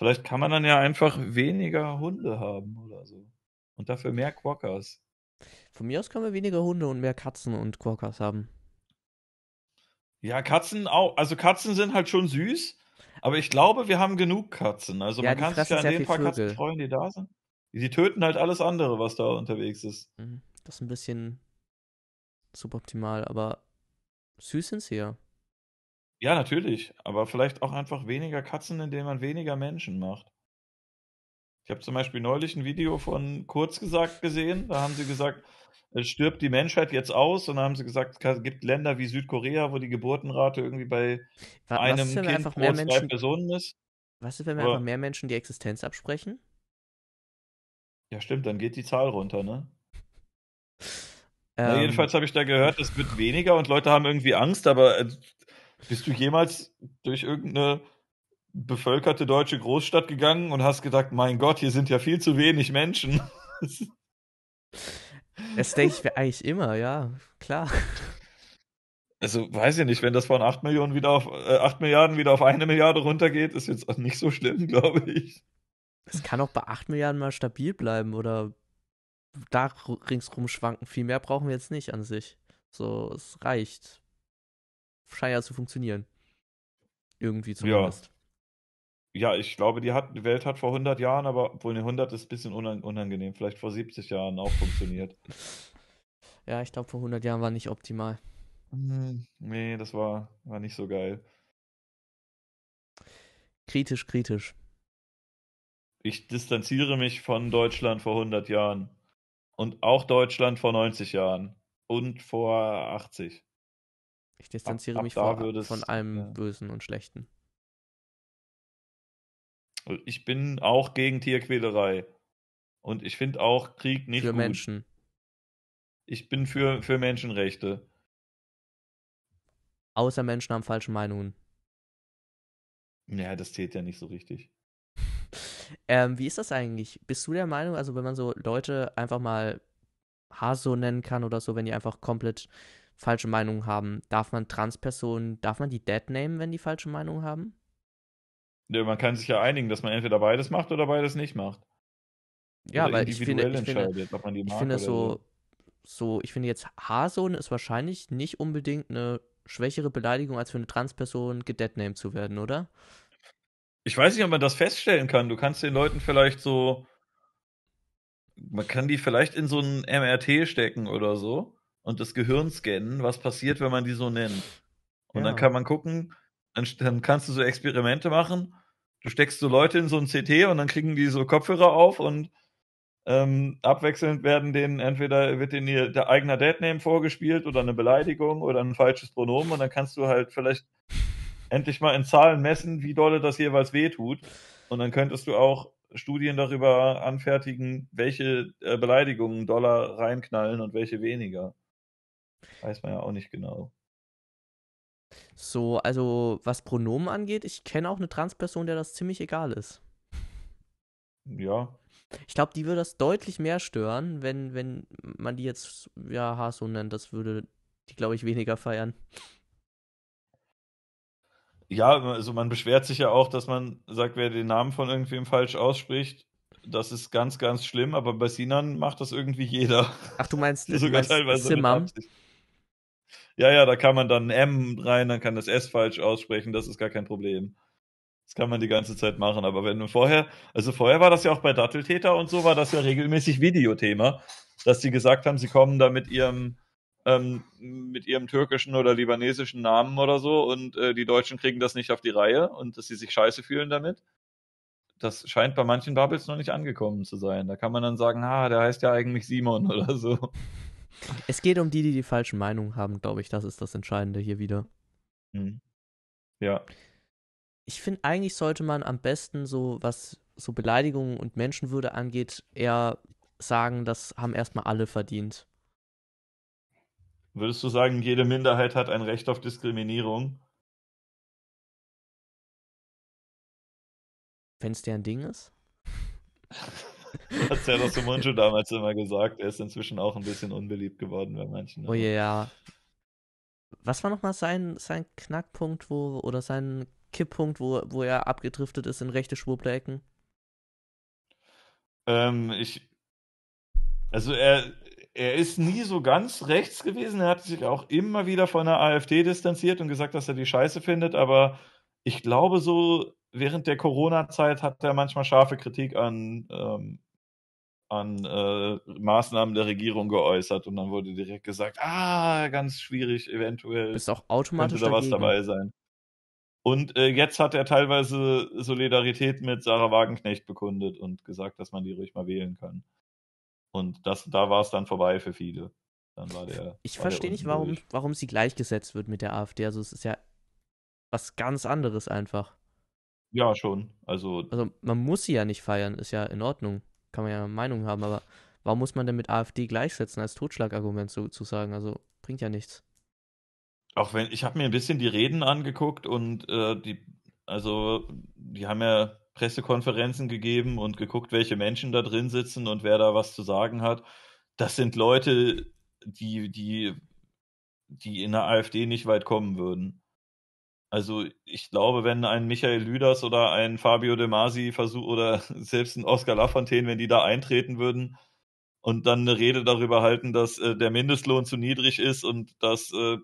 Vielleicht kann man dann ja einfach weniger Hunde haben oder so. Und dafür mehr Quackers. Von mir aus können wir weniger Hunde und mehr Katzen und Quackers haben. Ja, Katzen auch. Also Katzen sind halt schon süß, aber ich glaube, wir haben genug Katzen. Also ja, man kann sich ja an den paar Vögel. Katzen freuen, die da sind. Die töten halt alles andere, was da unterwegs ist. Mhm. Das ist ein bisschen suboptimal, aber süß sind sie ja. Ja, natürlich, aber vielleicht auch einfach weniger Katzen, indem man weniger Menschen macht. Ich habe zum Beispiel neulich ein Video von Kurz gesagt gesehen, da haben sie gesagt, es stirbt die Menschheit jetzt aus und dann haben sie gesagt, es gibt Länder wie Südkorea, wo die Geburtenrate irgendwie bei was, einem was, Kind einfach pro mehr zwei Personen ist. Was ist, wenn wir Aber, einfach mehr Menschen die Existenz absprechen? Ja, stimmt, dann geht die Zahl runter, ne? Ähm, Na, jedenfalls habe ich da gehört, es wird weniger und Leute haben irgendwie Angst, aber äh, bist du jemals durch irgendeine bevölkerte deutsche Großstadt gegangen und hast gedacht, mein Gott, hier sind ja viel zu wenig Menschen? Das denke ich mir eigentlich immer, ja, klar. Also weiß ich nicht, wenn das von 8 Millionen wieder auf äh, 8 Milliarden wieder auf eine Milliarde runtergeht, ist jetzt auch nicht so schlimm, glaube ich. Es kann auch bei 8 Milliarden mal stabil bleiben oder da ringsrum schwanken. Viel mehr brauchen wir jetzt nicht an sich. So, es reicht. Shire zu funktionieren. Irgendwie zumindest. Ja. Ja, ich glaube, die, hat, die Welt hat vor 100 Jahren, aber wohl ne 100 ist ein bisschen unangenehm, vielleicht vor 70 Jahren auch funktioniert. Ja, ich glaube, vor 100 Jahren war nicht optimal. Hm, nee, das war, war nicht so geil. Kritisch, kritisch. Ich distanziere mich von Deutschland vor 100 Jahren. Und auch Deutschland vor 90 Jahren. Und vor 80. Ich distanziere ab, ab mich vor, von allem ja. Bösen und Schlechten. Äh, ich bin auch gegen Tierquälerei. Und ich finde auch Krieg nicht für gut. Für Menschen. Ich bin für, für Menschenrechte. Außer Menschen haben falsche Meinungen. Naja, das zählt ja nicht so richtig. ähm, wie ist das eigentlich? Bist du der Meinung, also wenn man so Leute einfach mal Haso nennen kann oder so, wenn die einfach komplett falsche Meinungen haben, darf man Transpersonen, darf man die dead nehmen, wenn die falsche Meinungen haben? Ja, man kann sich ja einigen, dass man entweder beides macht oder beides nicht macht. Ja, oder weil ich finde, ich finde, ich finde so, so, ich finde jetzt h ist wahrscheinlich nicht unbedingt eine schwächere Beleidigung, als für eine Transperson gedeadnamed zu werden, oder? Ich weiß nicht, ob man das feststellen kann. Du kannst den Leuten vielleicht so. Man kann die vielleicht in so einen MRT stecken oder so und das Gehirn scannen, was passiert, wenn man die so nennt. Und ja. dann kann man gucken, dann, dann, kannst du so Experimente machen. Du steckst so Leute in so ein CT und dann kriegen die so Kopfhörer auf und ähm, abwechselnd werden denen entweder wird denen ihr der eigener Deadname vorgespielt oder eine Beleidigung oder ein falsches Pronomen und dann kannst du halt vielleicht endlich mal in Zahlen messen, wie dolle das jeweils wehtut. Und dann könntest du auch Studien darüber anfertigen, welche äh, Beleidigungen Dollar reinknallen und welche weniger. Weiß man ja auch nicht genau. So, also was Pronomen angeht, ich kenne auch eine Transperson, der das ziemlich egal ist. Ja. Ich glaube, die würde das deutlich mehr stören, wenn, wenn man die jetzt ja Haso nennt. Das würde die, glaube ich, weniger feiern. Ja, also man beschwert sich ja auch, dass man sagt, wer den Namen von irgendwem falsch ausspricht, das ist ganz, ganz schlimm, aber bei Sinan macht das irgendwie jeder. Ach, du meinst, sogar du meinst teilweise Simam? ja, ja, da kann man dann ein M rein, dann kann das S falsch aussprechen, das ist gar kein Problem. Das kann man die ganze Zeit machen, aber wenn man vorher, also vorher war das ja auch bei Datteltäter und so war das ja regelmäßig Videothema, dass sie gesagt haben, sie kommen da mit ihrem ähm, mit ihrem türkischen oder libanesischen Namen oder so und äh, die Deutschen kriegen das nicht auf die Reihe und dass sie sich scheiße fühlen damit das scheint bei manchen Bubbles noch nicht angekommen zu sein. Da kann man dann sagen, ah, der heißt ja eigentlich Simon oder so. Es geht um die, die die falschen Meinungen haben, glaube ich. Das ist das Entscheidende hier wieder. Mhm. Ja. Ich finde, eigentlich sollte man am besten so, was so Beleidigungen und Menschenwürde angeht, eher sagen, das haben erstmal alle verdient. Würdest du sagen, jede Minderheit hat ein Recht auf Diskriminierung? Wenn es deren Ding ist? Hat ja das Sumunchu damals immer gesagt. Er ist inzwischen auch ein bisschen unbeliebt geworden bei manchen. Oh ne? ja. Yeah. Was war nochmal sein, sein Knackpunkt, wo, oder sein Kipppunkt, wo, wo er abgedriftet ist in rechte schwurbler Ähm, ich. Also er, er ist nie so ganz rechts gewesen. Er hat sich auch immer wieder von der AfD distanziert und gesagt, dass er die Scheiße findet. Aber ich glaube, so während der Corona-Zeit hat er manchmal scharfe Kritik an, ähm, an äh, Maßnahmen der Regierung geäußert und dann wurde direkt gesagt, ah, ganz schwierig, eventuell ist auch automatisch könnte da dagegen. was dabei sein. Und äh, jetzt hat er teilweise Solidarität mit Sarah Wagenknecht bekundet und gesagt, dass man die ruhig mal wählen kann. Und das, da war es dann vorbei für viele. Dann war der, ich verstehe nicht, warum, warum sie gleichgesetzt wird mit der AfD. Also es ist ja was ganz anderes einfach. Ja, schon. Also, Also man muss sie ja nicht feiern, ist ja in Ordnung. Kann man ja Meinung haben, aber warum muss man denn mit AfD gleichsetzen als Totschlagargument sozusagen? Also bringt ja nichts. auch wenn, ich habe mir ein bisschen die Reden angeguckt und äh, die, also, die haben ja Pressekonferenzen gegeben und geguckt, welche Menschen da drin sitzen und wer da was zu sagen hat. Das sind Leute, die, die, die in der AfD nicht weit kommen würden. Also ich glaube, wenn ein Michael Lüders oder ein Fabio De Masi versucht oder selbst ein Oscar Lafontaine, wenn die da eintreten würden und dann eine Rede darüber halten, dass äh, der Mindestlohn zu niedrig ist und dass, äh,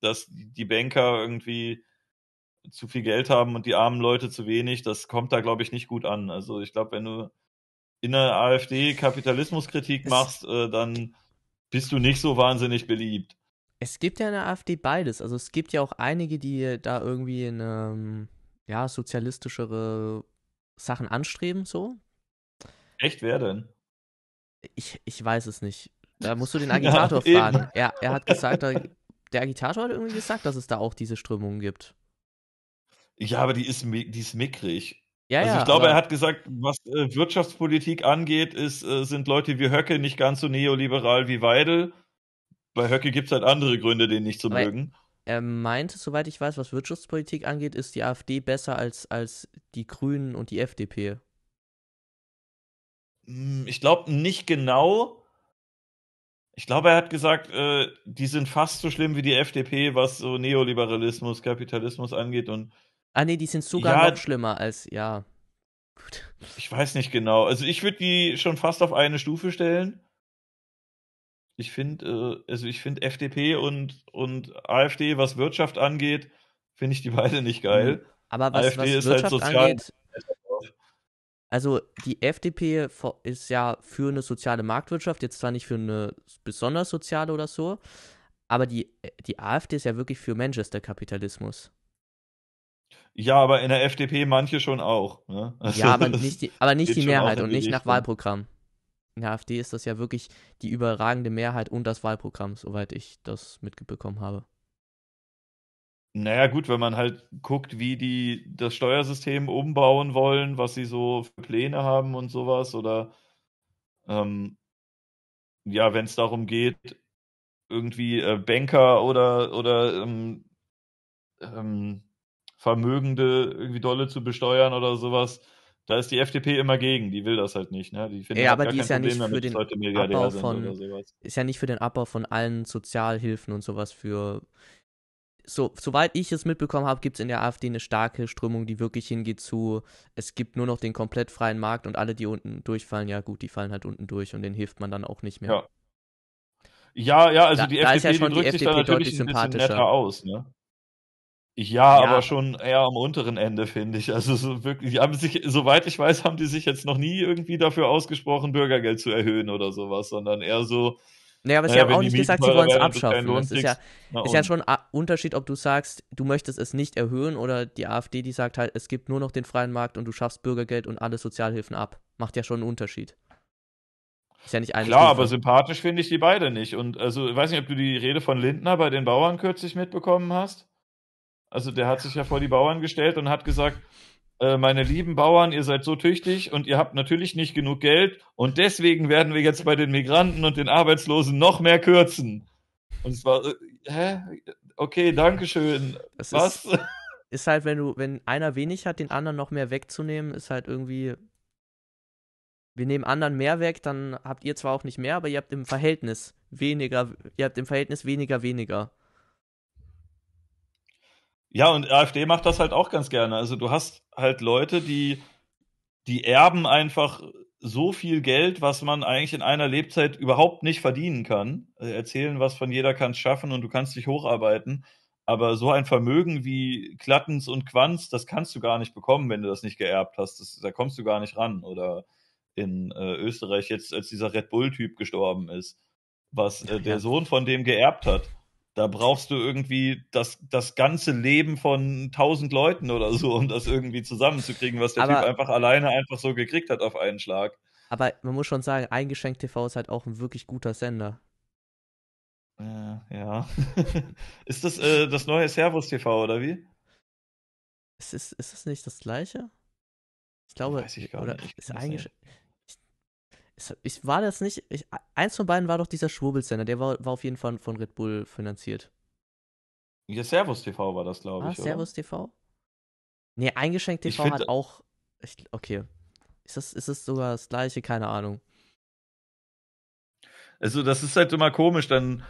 dass die Banker irgendwie zu viel Geld haben und die armen Leute zu wenig, das kommt da, glaube ich, nicht gut an. Also ich glaube, wenn du in der AfD Kapitalismuskritik machst, äh, dann bist du nicht so wahnsinnig beliebt. Es gibt ja in der AfD beides. Also es gibt ja auch einige, die da irgendwie eine, ähm, ja, sozialistischere Sachen anstreben, so. Echt, wer denn? Ich, ich weiß es nicht. Da musst du den Agitator ja, fragen. Er, er hat gesagt, der Agitator hat irgendwie gesagt, dass es da auch diese Strömungen gibt. Ja, aber die ist, die ist mickrig. Ja, also ich ja, glaube, er hat gesagt, was äh, Wirtschaftspolitik angeht, ist, äh, sind Leute wie Höcke nicht ganz so neoliberal wie Weidel bei Höcke gibt es halt andere Gründe, den nicht zu Aber mögen. Er meint, soweit ich weiß, was Wirtschaftspolitik angeht, ist die AfD besser als, als die Grünen und die FDP. Hm, ich glaube nicht genau. Ich glaube, er hat gesagt, äh, die sind fast so schlimm wie die FDP, was so Neoliberalismus, Kapitalismus angeht und. Ah nee, die sind sogar ja, noch schlimmer als ja. Gut. Ich weiß nicht genau. Also ich würde die schon fast auf eine Stufe stellen ich finde, äh, also ich finde FDP und, und AfD, was Wirtschaft angeht, finde ich die beide nicht mhm. geil. Aber was, AfD was ist halt Wirtschaft halt sozial. Angeht, also die FDP ist ja für eine soziale Marktwirtschaft, jetzt zwar nicht für eine besonders soziale oder so, aber die, die AfD ist ja wirklich für Manchester-Kapitalismus. Ja, aber in der FDP manche schon auch. Ne? Also ja, aber nicht die, aber nicht die Mehrheit und nicht nach Wahlprogramm in der AfD ist das ja wirklich die überragende Mehrheit und das Wahlprogramm, soweit ich das mitbekommen habe. Naja, gut, wenn man halt guckt, wie die das Steuersystem umbauen wollen, was sie so für Pläne haben und sowas, oder ähm, ja, wenn es darum geht, irgendwie äh, Banker oder, oder ähm, ähm, Vermögende irgendwie dolle zu besteuern oder sowas, da ist die FDP immer gegen, die will das halt nicht, ne? Die ja, halt aber die ist ja nicht für den Abbau von ist ja nicht für den Abbau von allen Sozialhilfen und sowas für so soweit ich es mitbekommen habe, gibt es in der AfD eine starke Strömung, die wirklich hingeht zu es gibt nur noch den komplett freien Markt und alle die unten durchfallen, ja gut, die fallen halt unten durch und denen hilft man dann auch nicht mehr. Ja. Ja, ja also da, die FDP ist ja schon die, die FDP sich da natürlich deutlich sympathischer. aus, ne? Ja, ja, aber schon eher am unteren Ende, finde ich. Also so wirklich, die haben sich, soweit ich weiß, haben die sich jetzt noch nie irgendwie dafür ausgesprochen, Bürgergeld zu erhöhen oder sowas, sondern eher so. Naja, aber sie naja, haben auch nicht gesagt, sie wollen es abschaffen. Das ist ja, ist ja schon ein Unterschied, ob du sagst, du möchtest es nicht erhöhen oder die AfD, die sagt halt, es gibt nur noch den freien Markt und du schaffst Bürgergeld und alle Sozialhilfen ab. Macht ja schon einen Unterschied. Ist ja nicht eine Klar, Stufe. aber sympathisch finde ich die beide nicht. Und also, ich weiß nicht, ob du die Rede von Lindner bei den Bauern kürzlich mitbekommen hast. Also der hat sich ja vor die Bauern gestellt und hat gesagt, äh, meine lieben Bauern, ihr seid so tüchtig und ihr habt natürlich nicht genug Geld und deswegen werden wir jetzt bei den Migranten und den Arbeitslosen noch mehr kürzen. Und es war, äh, hä? Okay, Dankeschön. Das Was? Ist, ist halt, wenn du, wenn einer wenig hat, den anderen noch mehr wegzunehmen, ist halt irgendwie wir nehmen anderen mehr weg, dann habt ihr zwar auch nicht mehr, aber ihr habt im Verhältnis weniger, ihr habt im Verhältnis weniger, weniger. Ja, und AfD macht das halt auch ganz gerne. Also du hast halt Leute, die, die erben einfach so viel Geld, was man eigentlich in einer Lebzeit überhaupt nicht verdienen kann. Äh, erzählen was von jeder kann es schaffen und du kannst dich hocharbeiten. Aber so ein Vermögen wie Klattens und Quanz, das kannst du gar nicht bekommen, wenn du das nicht geerbt hast. Das, da kommst du gar nicht ran. Oder in äh, Österreich jetzt, als dieser Red Bull-Typ gestorben ist, was äh, der Sohn von dem geerbt hat. Da brauchst du irgendwie das, das ganze Leben von tausend Leuten oder so, um das irgendwie zusammenzukriegen, was der aber, Typ einfach alleine einfach so gekriegt hat auf einen Schlag. Aber man muss schon sagen, Eingeschenkt TV ist halt auch ein wirklich guter Sender. Äh, ja. ist das äh, das neue Servus TV oder wie? Ist, ist, ist das nicht das gleiche? Ich glaube, Weiß ich gar oder nicht. Ist eingeschränkt. Ist, ich, war das nicht. Ich, eins von beiden war doch dieser Schwurbelsender, der war, war auf jeden Fall von Red Bull finanziert. Ja, Servus TV war das, glaube ah, ich. Servus oder? TV? Nee, Eingeschenkt TV find, hat auch. Ich, okay. Ist das, ist das sogar das gleiche? Keine Ahnung. Also, das ist halt immer komisch, dann.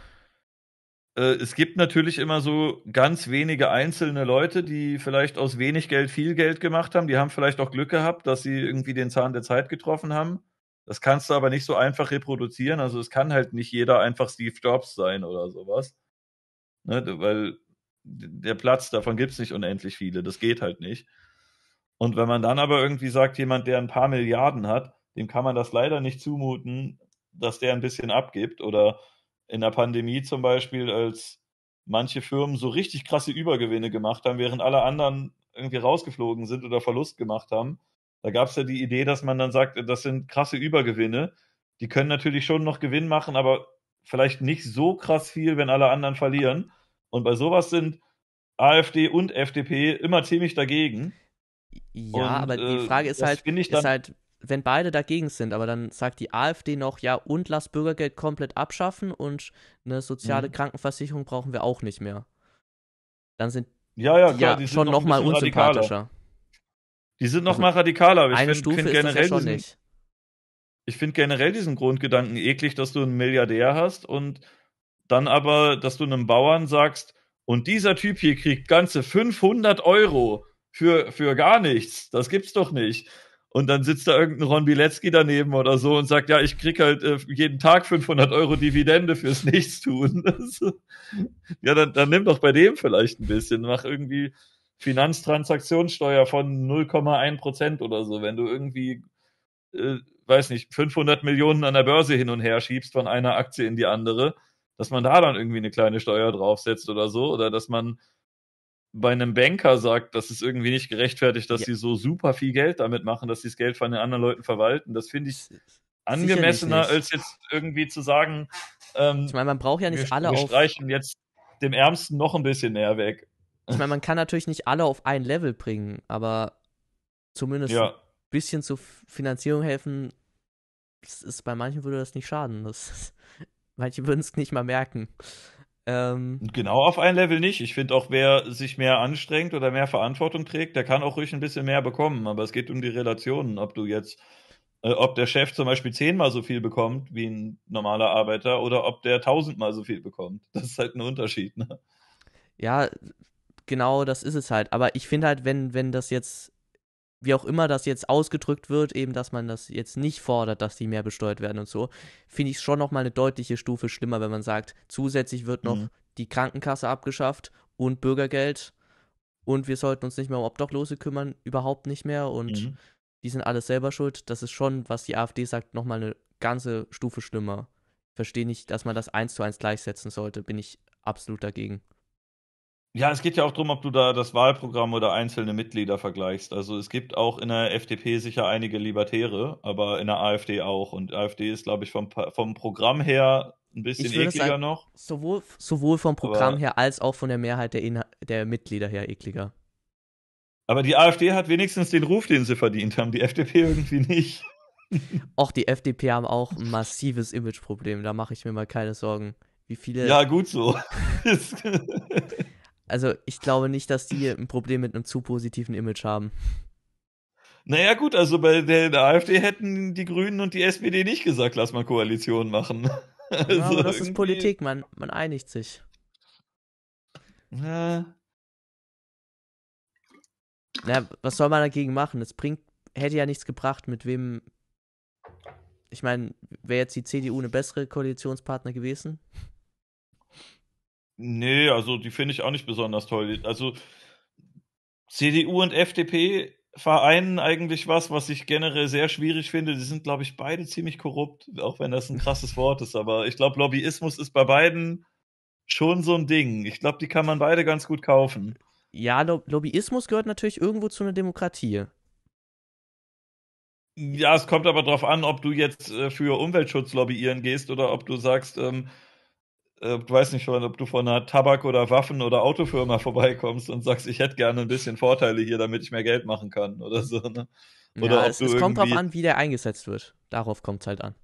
Äh, es gibt natürlich immer so ganz wenige einzelne Leute, die vielleicht aus wenig Geld viel Geld gemacht haben. Die haben vielleicht auch Glück gehabt, dass sie irgendwie den Zahn der Zeit getroffen haben. Das kannst du aber nicht so einfach reproduzieren. Also es kann halt nicht jeder einfach Steve Jobs sein oder sowas. Ne? Weil der Platz, davon gibt es nicht unendlich viele. Das geht halt nicht. Und wenn man dann aber irgendwie sagt, jemand, der ein paar Milliarden hat, dem kann man das leider nicht zumuten, dass der ein bisschen abgibt. Oder in der Pandemie zum Beispiel, als manche Firmen so richtig krasse Übergewinne gemacht haben, während alle anderen irgendwie rausgeflogen sind oder Verlust gemacht haben, da gab es ja die Idee, dass man dann sagt, äh, das sind krasse Übergewinne. Die können natürlich schon noch Gewinn machen, aber vielleicht nicht so krass viel, wenn alle anderen verlieren. Und bei sowas sind AfD und FDP immer ziemlich dagegen. Ja, und, aber die äh, Frage äh, ist, halt, ist halt, wenn beide dagegen sind, aber dann sagt die AfD noch, ja, und lass Bürgergeld komplett abschaffen und eine soziale mhm. Krankenversicherung brauchen wir auch nicht mehr. Dann sind ja, ja, klar, die ja, schon nochmal unsympathischer. Radikaler. Die sind noch also, mal radikaler. Ich eine find, Stufe find ist generell das ja schon diesen, nicht. Ich finde generell diesen Grundgedanken eklig, dass du einen Milliardär hast und dann aber, dass du einem Bauern sagst, und dieser Typ hier kriegt ganze 500 Euro für, für gar nichts. Das gibt's doch nicht. Und dann sitzt da irgendein Ron Bilecki daneben oder so und sagt, ja, ich krieg halt äh, jeden Tag 500 Euro Dividende fürs Nichtstun. ja, dann, dann nimm doch bei dem vielleicht ein bisschen. Mach irgendwie, Finanztransaktionssteuer von 0,1 Prozent oder so, wenn du irgendwie, äh, weiß nicht, 500 Millionen an der Börse hin und her schiebst von einer Aktie in die andere, dass man da dann irgendwie eine kleine Steuer draufsetzt oder so, oder dass man bei einem Banker sagt, das ist irgendwie nicht gerechtfertigt, dass ja. sie so super viel Geld damit machen, dass sie das Geld von den anderen Leuten verwalten. Das finde ich angemessener, als jetzt irgendwie zu sagen, ähm, ich meine, man braucht ja nicht wir, alle wir streichen jetzt dem Ärmsten noch ein bisschen mehr weg. Ich meine, man kann natürlich nicht alle auf ein Level bringen, aber zumindest ja. ein bisschen zur Finanzierung helfen, das ist, bei manchen würde das nicht schaden. Das, manche würden es nicht mal merken. Ähm, genau auf ein Level nicht. Ich finde auch, wer sich mehr anstrengt oder mehr Verantwortung trägt, der kann auch ruhig ein bisschen mehr bekommen. Aber es geht um die Relationen, ob du jetzt, äh, ob der Chef zum Beispiel zehnmal so viel bekommt wie ein normaler Arbeiter oder ob der tausendmal so viel bekommt. Das ist halt ein Unterschied. Ne? Ja, genau das ist es halt. Aber ich finde halt, wenn, wenn das jetzt, wie auch immer das jetzt ausgedrückt wird, eben, dass man das jetzt nicht fordert, dass die mehr besteuert werden und so, finde ich es schon nochmal eine deutliche Stufe schlimmer, wenn man sagt, zusätzlich wird noch mhm. die Krankenkasse abgeschafft und Bürgergeld und wir sollten uns nicht mehr um Obdachlose kümmern, überhaupt nicht mehr und mhm. die sind alles selber schuld. Das ist schon, was die AfD sagt, nochmal eine ganze Stufe schlimmer. Verstehe nicht, dass man das eins zu eins gleichsetzen sollte, bin ich absolut dagegen. Ja, es geht ja auch darum, ob du da das Wahlprogramm oder einzelne Mitglieder vergleichst. Also es gibt auch in der FDP sicher einige Libertäre, aber in der AfD auch. Und AfD ist, glaube ich, vom, vom Programm her ein bisschen ekliger sagen, noch. Sowohl, sowohl vom Programm aber, her als auch von der Mehrheit der, Inha der Mitglieder her ekliger. Aber die AfD hat wenigstens den Ruf, den sie verdient haben, die FDP irgendwie nicht. Auch die FDP haben auch ein massives Imageproblem, da mache ich mir mal keine Sorgen. Wie viele. Ja, gut so. also ich glaube nicht, dass die ein Problem mit einem zu positiven Image haben. Naja, gut, also bei der, AfD hätten die Grünen und die SPD nicht gesagt, lass mal Koalition machen. Also ja, aber das ist Politik, man, man einigt sich. Na. Na, was soll man dagegen machen? Das bringt, hätte ja nichts gebracht, mit wem. Ich meine, wäre jetzt die CDU eine bessere Koalitionspartner gewesen? Nee, also die finde ich auch nicht besonders toll. Also CDU und FDP vereinen eigentlich was, was ich generell sehr schwierig finde. Die sind, glaube ich, beide ziemlich korrupt, auch wenn das ein krasses Wort ist. Aber ich glaube, Lobbyismus ist bei beiden schon so ein Ding. Ich glaube, die kann man beide ganz gut kaufen. Ja, Lob Lobbyismus gehört natürlich irgendwo zu einer Demokratie. Ja, es kommt aber darauf an, ob du jetzt äh, für Umweltschutz lobbyieren gehst oder ob du sagst, ähm, äh, weiß nicht, schon, ob du von einer Tabak- oder Waffen- oder Autofirma vorbeikommst und sagst, ich hätte gerne ein bisschen Vorteile hier, damit ich mehr Geld machen kann oder so. Ne? Oder ja, es, es kommt drauf an, wie der eingesetzt wird. Darauf kommt es halt an.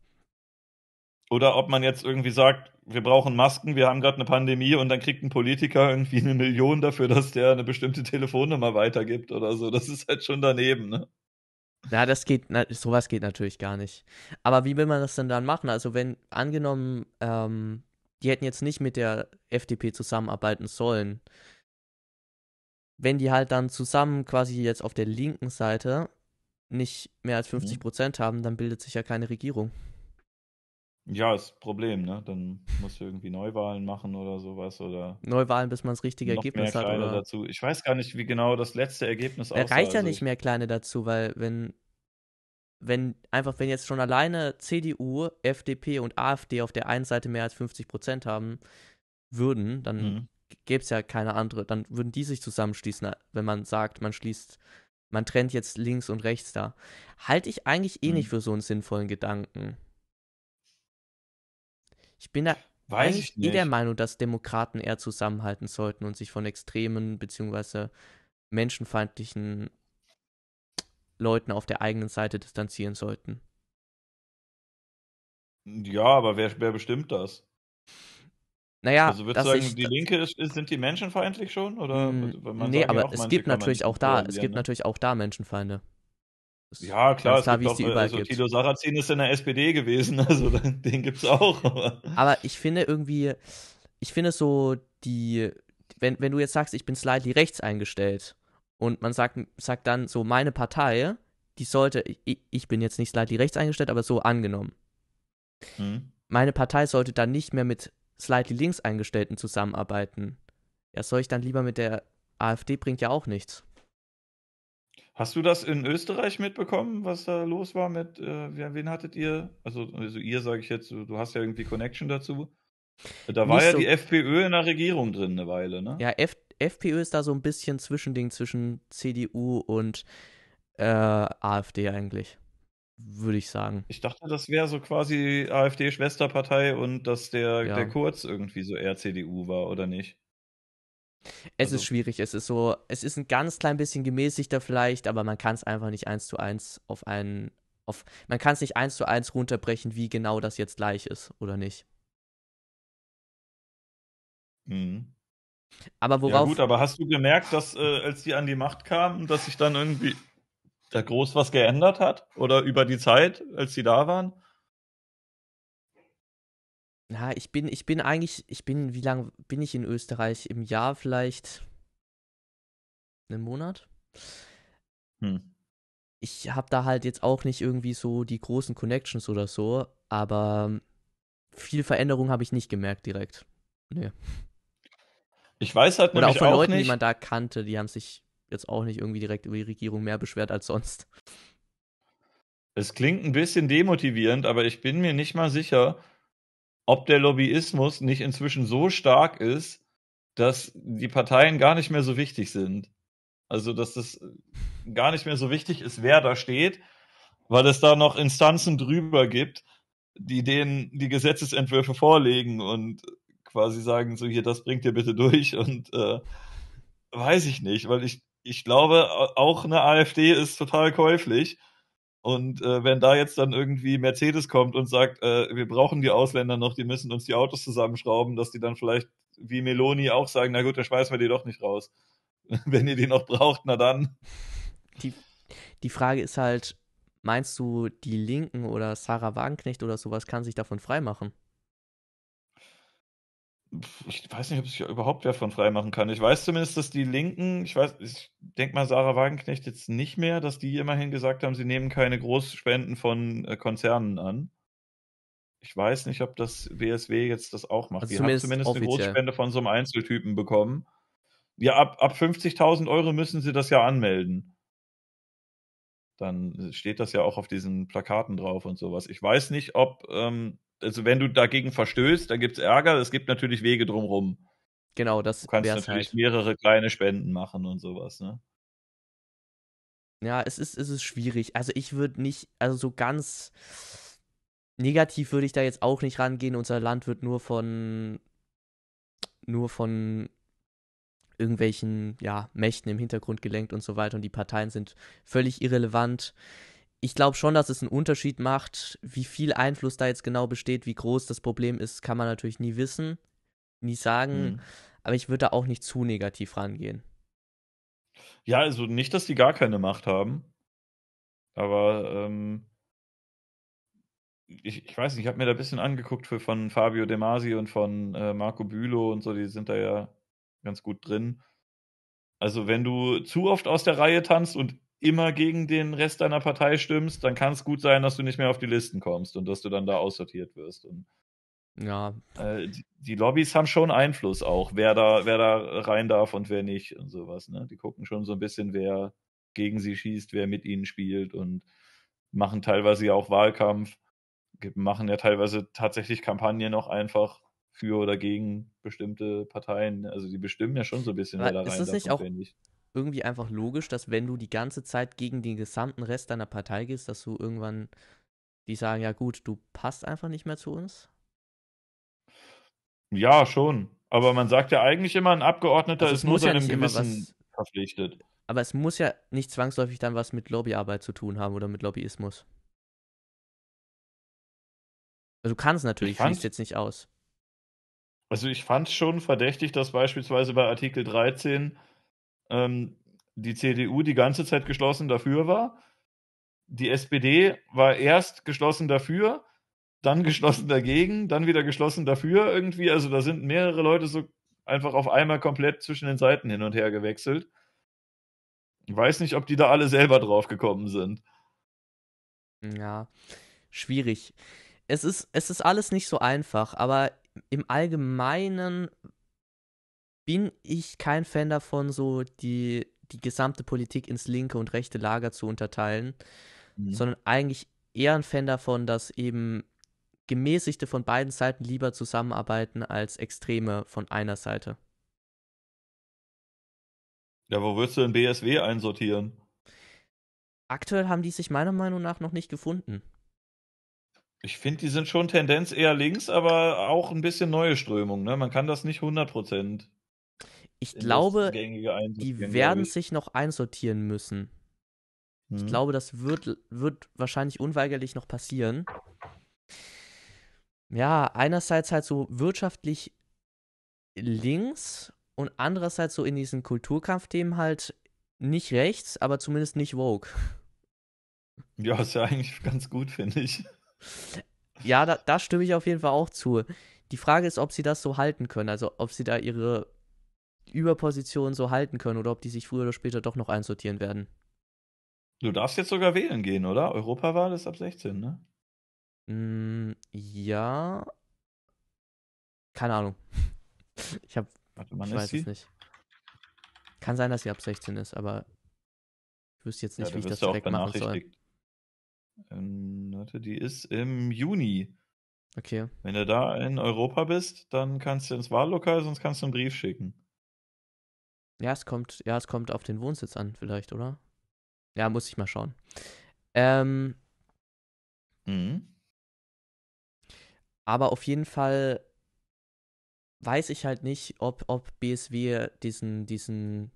Oder ob man jetzt irgendwie sagt, wir brauchen Masken, wir haben gerade eine Pandemie und dann kriegt ein Politiker irgendwie eine Million dafür, dass der eine bestimmte Telefonnummer weitergibt oder so. Das ist halt schon daneben, ne? Ja, das geht, sowas geht natürlich gar nicht. Aber wie will man das denn dann machen? Also, wenn angenommen, ähm, die hätten jetzt nicht mit der FDP zusammenarbeiten sollen. Wenn die halt dann zusammen quasi jetzt auf der linken Seite nicht mehr als 50 mhm. Prozent mhm. haben, dann bildet sich ja keine Regierung. Ja, ist Problem, ne? Dann musst du irgendwie Neuwahlen machen oder sowas oder. Neuwahlen, bis man das richtige Ergebnis hat. Kleine oder? dazu. Ich weiß gar nicht, wie genau das letzte Ergebnis aussieht. Da reicht ja also nicht mehr Kleine dazu, weil wenn wenn einfach, wenn jetzt schon alleine CDU, FDP und AfD auf der einen Seite mehr als 50 Prozent haben würden, dann mhm. gäbe es ja keine andere. Dann würden die sich zusammenschließen, äh, wenn man sagt, man schließt, man trennt jetzt links und rechts da. Halte ich eigentlich eh mhm. nicht für so einen sinnvollen Gedanken. Ich bin da Weiß eigentlich eh der Meinung, dass Demokraten eher zusammenhalten sollten und sich von extremen bzw. menschenfeindlichen Leuten auf der eigenen Seite distanzieren sollten. Ja, aber wer, wer bestimmt das? Naja, also würdest du sagen, ich, die Linke ist, sind die menschenfeindlich schon? Oder hm, nee, aber ja es ne? gibt natürlich auch da, es gibt ne? natürlich auch da Menschenfeinde. Das ja, klar, es klar, gibt auch, die äh, überall also Tilo Sarrazin ist in der SPD gewesen, also den gibt es auch. Aber. aber ich finde irgendwie, ich finde so die, wenn, wenn du jetzt sagst, ich bin slightly rechts eingestellt, und man sagt, sagt dann so, meine Partei, die sollte, ich, ich bin jetzt nicht slightly rechts eingestellt, aber so angenommen. Hm. Meine Partei sollte dann nicht mehr mit slightly links eingestellten zusammenarbeiten. Ja, soll ich dann lieber mit der AfD bringt ja auch nichts. Hast du das in Österreich mitbekommen, was da los war mit, äh, wen, hattet ihr? Also, also ihr sage ich jetzt, du hast ja irgendwie Connection dazu. Da war Nicht ja so die FPÖ in der Regierung drin eine Weile, ne? Ja, F FPÖ ist da so ein bisschen Zwischending zwischen CDU und äh, AfD eigentlich, würde ich sagen. Ich dachte, das wäre so quasi AfD-Schwesterpartei und dass der, ja. der Kurz irgendwie so eher CDU war, oder nicht? Es also. ist schwierig, es ist so, es ist ein ganz klein bisschen gemäßigter vielleicht, aber man kann es einfach nicht eins zu eins auf einen, auf, man kann es nicht eins zu eins runterbrechen, wie genau das jetzt gleich ist oder nicht. Mhm. Aber worauf. Ja, gut, aber hast du gemerkt, dass äh, als die an die Macht kamen, dass sich dann irgendwie da groß was geändert hat? Oder über die Zeit, als die da waren? Na, ich bin, ich bin eigentlich, ich bin, wie lange bin ich in Österreich? Im Jahr vielleicht einen Monat? Hm. Ich habe da halt jetzt auch nicht irgendwie so die großen Connections oder so, aber ähm, viel Veränderung habe ich nicht gemerkt direkt. Nee. Ich weiß halt Oder nämlich auch von auch Leuten, nicht. die man da kannte, die haben sich jetzt auch nicht irgendwie direkt über die Regierung mehr beschwert als sonst. Es klingt ein bisschen demotivierend, aber ich bin mir nicht mal sicher, ob der Lobbyismus nicht inzwischen so stark ist, dass die Parteien gar nicht mehr so wichtig sind. Also, dass das gar nicht mehr so wichtig ist, wer da steht, weil es da noch Instanzen drüber gibt, die denen die Gesetzesentwürfe vorlegen und quasi sagen, so hier, das bringt ihr bitte durch und äh, weiß ich nicht, weil ich, ich glaube, auch eine AfD ist total käuflich. Und äh, wenn da jetzt dann irgendwie Mercedes kommt und sagt, äh, wir brauchen die Ausländer noch, die müssen uns die Autos zusammenschrauben, dass die dann vielleicht wie Meloni auch sagen, na gut, dann schmeißen wir die doch nicht raus. wenn ihr die noch braucht, na dann. Die, die Frage ist halt, meinst du, die Linken oder Sarah Wagenknecht oder sowas kann sich davon freimachen? ich weiß nicht, ob sich überhaupt wer von frei machen kann. Ich weiß zumindest, dass die Linken, ich weiß, ich denke mal Sarah Wagenknecht jetzt nicht mehr, dass die immerhin gesagt haben, sie nehmen keine Großspenden von äh, Konzernen an. Ich weiß nicht, ob das WSW jetzt das auch macht. Also die zumindest haben zumindest offiziell. eine Großspende von so einem Einzeltypen bekommen. Ja, ab, ab 50.000 Euro müssen sie das ja anmelden. Dann steht das ja auch auf diesen Plakaten drauf und sowas. Ich weiß nicht, ob ähm, also wenn du dagegen verstößt, dann gibt es Ärger, es gibt natürlich Wege drumherum. Genau, das Du kannst natürlich halt. mehrere kleine Spenden machen und sowas, ne? Ja, es ist, es ist schwierig. Also ich würde nicht, also so ganz negativ würde ich da jetzt auch nicht rangehen. Unser Land wird nur von nur von irgendwelchen ja, Mächten im Hintergrund gelenkt und so weiter und die Parteien sind völlig irrelevant ich glaube schon, dass es einen Unterschied macht, wie viel Einfluss da jetzt genau besteht, wie groß das Problem ist, kann man natürlich nie wissen, nie sagen. Mhm. Aber ich würde da auch nicht zu negativ rangehen. Ja, also nicht, dass die gar keine Macht haben. Aber ähm, ich, ich, weiß nicht, ich habe mir da ein bisschen angeguckt für, von Fabio De Masi und von äh, Marco Bülow und so, die sind da ja ganz gut drin. Also wenn du zu oft aus der Reihe tanzt und immer gegen den Rest deiner Partei stimmst, dann kann es gut sein, dass du nicht mehr auf die Listen kommst und dass du dann da aussortiert wirst. Und, ja. Äh, die, die, Lobbys haben schon Einfluss auch, wer da, wer da rein darf und wer nicht und sowas. Ne? Die gucken schon so ein bisschen, wer gegen sie schießt, wer mit ihnen spielt und machen teilweise auch Wahlkampf, machen ja teilweise tatsächlich Kampagnen auch einfach für oder gegen bestimmte Parteien. Also die bestimmen ja schon so ein bisschen, wer da rein ist das darf nicht auch, nicht irgendwie einfach logisch, dass wenn du die ganze Zeit gegen den gesamten Rest deiner Partei gehst, dass du irgendwann die sagen, ja gut, du passt einfach nicht mehr zu uns? Ja, schon. Aber man sagt ja eigentlich immer, ein Abgeordneter also ist nur seinem ja Gewissen was, verpflichtet. Aber es muss ja nicht zwangsläufig dann was mit Lobbyarbeit zu tun haben oder mit Lobbyismus. Also du kannst natürlich, ich schließt jetzt nicht aus. Also ich fand es schon verdächtig, dass beispielsweise bei Artikel 13 ähm, die CDU die ganze Zeit geschlossen dafür war. Die SPD war erst geschlossen dafür, dann geschlossen dagegen, dann wieder geschlossen dafür irgendwie. Also da sind mehrere Leute so einfach auf einmal komplett zwischen den Seiten hin und her gewechselt. Ich weiß nicht, ob die da alle selber drauf gekommen sind. Ja, schwierig. Es ist, es ist alles nicht so einfach, aber im Allgemeinen bin ich kein Fan davon, so die, die gesamte Politik ins linke und rechte Lager zu unterteilen, mhm. sondern eigentlich eher ein Fan davon, dass eben Gemäßigte von beiden Seiten lieber zusammenarbeiten als Extreme von einer Seite. Ja, wo würdest du den BSW einsortieren? Aktuell haben die sich meiner Meinung nach noch nicht gefunden. Ich finde, die sind schon Tendenz eher links, aber auch ein bisschen neue Strömung. Ne? Man kann das nicht 100 ich glaube, die werden sich noch einsortieren müssen. Mhm. Ich glaube, das wird, wird wahrscheinlich unweigerlich noch passieren. Ja, einerseits halt so wirtschaftlich links und andererseits so in diesen Kulturkampfthemen halt nicht rechts, aber zumindest nicht woke. Ja, ist ja eigentlich ganz gut, finde ich. Ja, da, da stimme ich auf jeden Fall auch zu. Die Frage ist, ob sie das so halten können, also ob sie da ihre Überpositionen so halten können oder ob die sich früher oder später doch noch einsortieren werden. Du darfst jetzt sogar wählen gehen, oder? Europawahl ist ab 16, ne? Mm, ja. Keine Ahnung. Ich hab. Warte, wann ich weiß es nicht. Kann sein, dass sie ab 16 ist, aber ich wüsste jetzt nicht, ja, wie ich das direkt machen soll. Ähm, warte, die ist im Juni. Okay. Wenn du da in Europa bist, dann kannst du ins Wahllokal, sonst kannst du einen Brief schicken. Ja, es kommt, ja, es kommt auf den Wohnsitz an, vielleicht, oder? Ja, muss ich mal schauen. Ähm, mhm. Aber auf jeden Fall weiß ich halt nicht, ob, ob BSW diesen, diesen,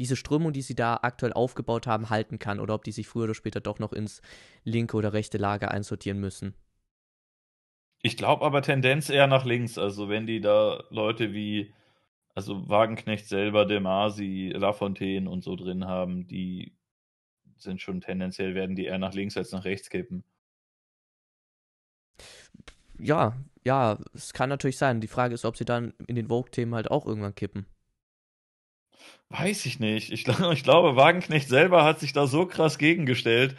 diese Strömung, die sie da aktuell aufgebaut haben, halten kann oder ob die sich früher oder später doch noch ins linke oder rechte Lager einsortieren müssen. Ich glaube aber Tendenz eher nach links. Also wenn die da Leute wie also Wagenknecht selber, Demasi, Lafontaine und so drin haben, die sind schon tendenziell, werden die eher nach links als nach rechts kippen. Ja, ja, es kann natürlich sein. Die Frage ist, ob sie dann in den Vogue-Themen halt auch irgendwann kippen. Weiß ich nicht. Ich, ich, glaube, Wagenknecht selber hat sich da so krass gegengestellt,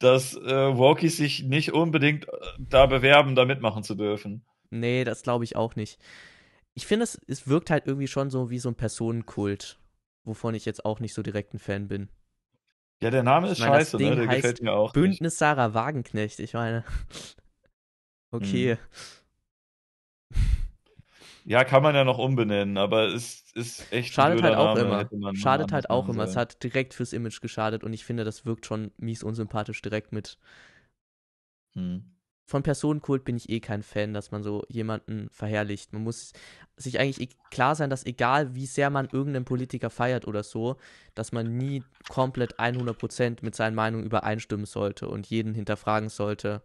dass äh, Walkies sich nicht unbedingt äh, da bewerben, da mitmachen zu dürfen. Nee, das glaube ich auch nicht ich finde, es, es wirkt halt irgendwie schon so wie so ein Personenkult, wovon ich jetzt auch nicht so direkt ein Fan bin. Ja, der Name ist meine, scheiße, ne? Der gefällt mir auch. Bündnis nicht. Sarah Wagenknecht, ich meine. Okay. Hm. Ja, kann man ja noch umbenennen, aber es ist echt. Schadet halt auch Name, immer. Schadet halt auch immer. Sein. Es hat direkt fürs Image geschadet und ich finde, das wirkt schon mies unsympathisch direkt mit. Hm von Personenkult bin ich eh kein Fan, dass man so jemanden verherrlicht. Man muss sich eigentlich e-, klar sein, dass egal wie sehr man irgendeinen Politiker feiert oder so, dass man nie komplett 100% mit seinen Meinungen übereinstimmen sollte und jeden hinterfragen sollte.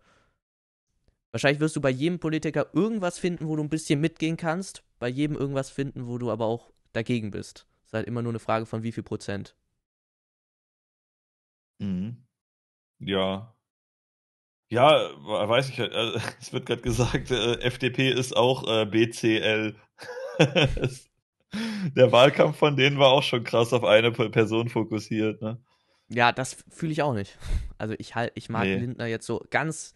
Wahrscheinlich wirst du bei jedem Politiker irgendwas finden, wo du ein bisschen mitgehen kannst, bei jedem irgendwas finden, wo du aber auch dagegen bist. Es ist halt immer nur eine Frage von wie viel Prozent. Mhm. Ja, ja, weiß ich, äh, es wird gerade gesagt, äh, FDP ist auch äh, BCL. Der Wahlkampf von denen war auch schon krass auf eine Person fokussiert. Ne? Ja, das fühle ich auch nicht. Also ich halt, ich mag nee. Lindner jetzt so ganz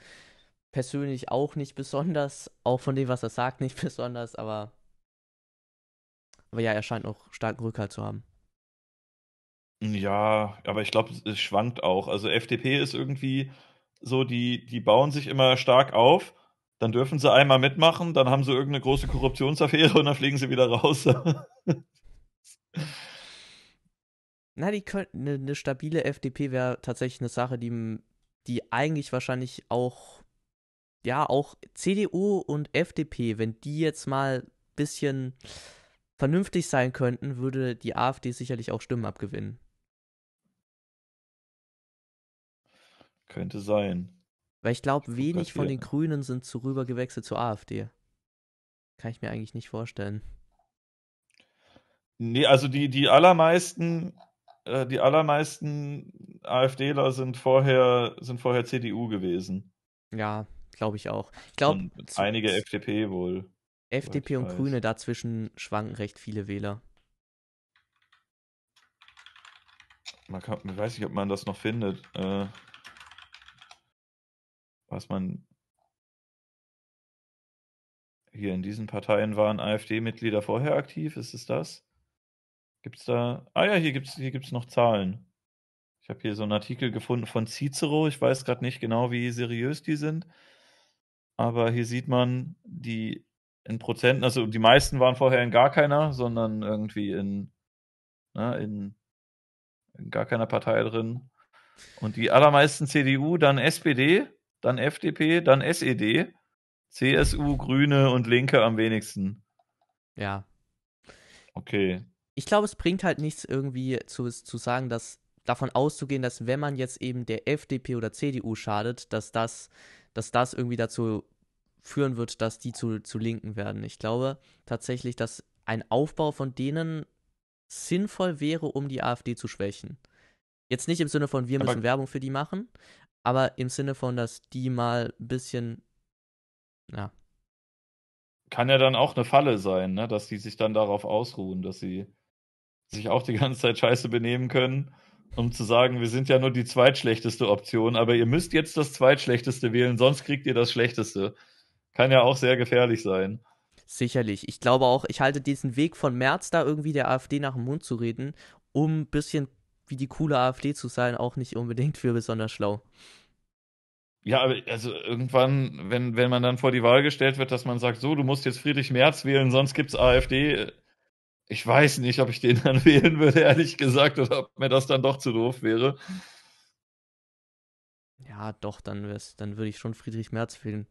persönlich auch nicht besonders, auch von dem, was er sagt, nicht besonders, aber aber ja, er scheint auch starken Rückhalt zu haben. Ja, aber ich glaube, es schwankt auch. Also FDP ist irgendwie, so die, die bauen sich immer stark auf, dann dürfen sie einmal mitmachen, dann haben sie irgendeine große Korruptionsaffäre und dann fliegen sie wieder raus. Na, die könnten eine, eine stabile FDP wäre tatsächlich eine Sache, die, die eigentlich wahrscheinlich auch, ja, auch CDU und FDP, wenn die jetzt mal ein bisschen vernünftig sein könnten, würde die AfD sicherlich auch Stimmen abgewinnen. Könnte sein. Weil ich glaube, wenig von den Grünen sind zu rüber gewechselt zur AfD. Kann ich mir eigentlich nicht vorstellen. Nee, also die, die allermeisten, äh, die allermeisten AfDler sind vorher, sind vorher CDU gewesen. Ja, glaube ich auch. Ich glaube. Einige FDP wohl. FDP und weiß. Grüne, dazwischen schwanken recht viele Wähler. Man kann, weiß nicht, ob man das noch findet. Äh, was man hier in diesen Parteien waren AfD-Mitglieder vorher aktiv, ist es das? Gibt es da. Ah ja, hier gibt's, hier gibt's noch Zahlen. Ich habe hier so einen Artikel gefunden von Cicero. Ich weiß gerade nicht genau, wie seriös die sind. Aber hier sieht man, die in Prozenten, also die meisten waren vorher in gar keiner, sondern irgendwie in, na, ne, in, in gar keiner Partei drin. Und die allermeisten CDU, dann SPD, dann FDP, dann SED, CSU, Grüne und Linke am wenigsten. Ja. Okay. Ich glaube, es bringt halt nichts irgendwie zu, zu sagen, dass davon auszugehen, dass wenn man jetzt eben der FDP oder CDU schadet, dass das, dass das irgendwie dazu führen wird, dass die zu, zu Linken werden. Ich glaube tatsächlich, dass ein Aufbau von denen sinnvoll wäre, um die AfD zu schwächen. Jetzt nicht im Sinne von, wir müssen aber Werbung für die machen, aber im Sinne von, dass die mal ein bisschen, ja. Kann ja dann auch eine Falle sein, ne? dass die sich dann darauf ausruhen, dass sie sich auch die ganze Zeit scheiße benehmen können, um zu sagen, wir sind ja nur die zweitschlechteste Option, aber ihr müsst jetzt das zweitschlechteste wählen, sonst kriegt ihr das Schlechteste. Kann ja auch sehr gefährlich sein. Sicherlich. Ich glaube auch, ich halte diesen Weg von März da irgendwie der AfD nach dem Mund zu reden, um ein bisschen wie die coole AfD zu sein, auch nicht unbedingt für besonders schlau. Ja, aber also irgendwann, wenn, wenn man dann vor die Wahl gestellt wird, dass man sagt, so, du musst jetzt Friedrich Merz wählen, sonst gibt's AfD. Äh, ich weiß nicht, ob ich den dann wählen würde, ehrlich gesagt, oder ob mir das dann doch zu doof wäre. Ja, doch, dann wär's, dann würde ich schon Friedrich Merz wählen.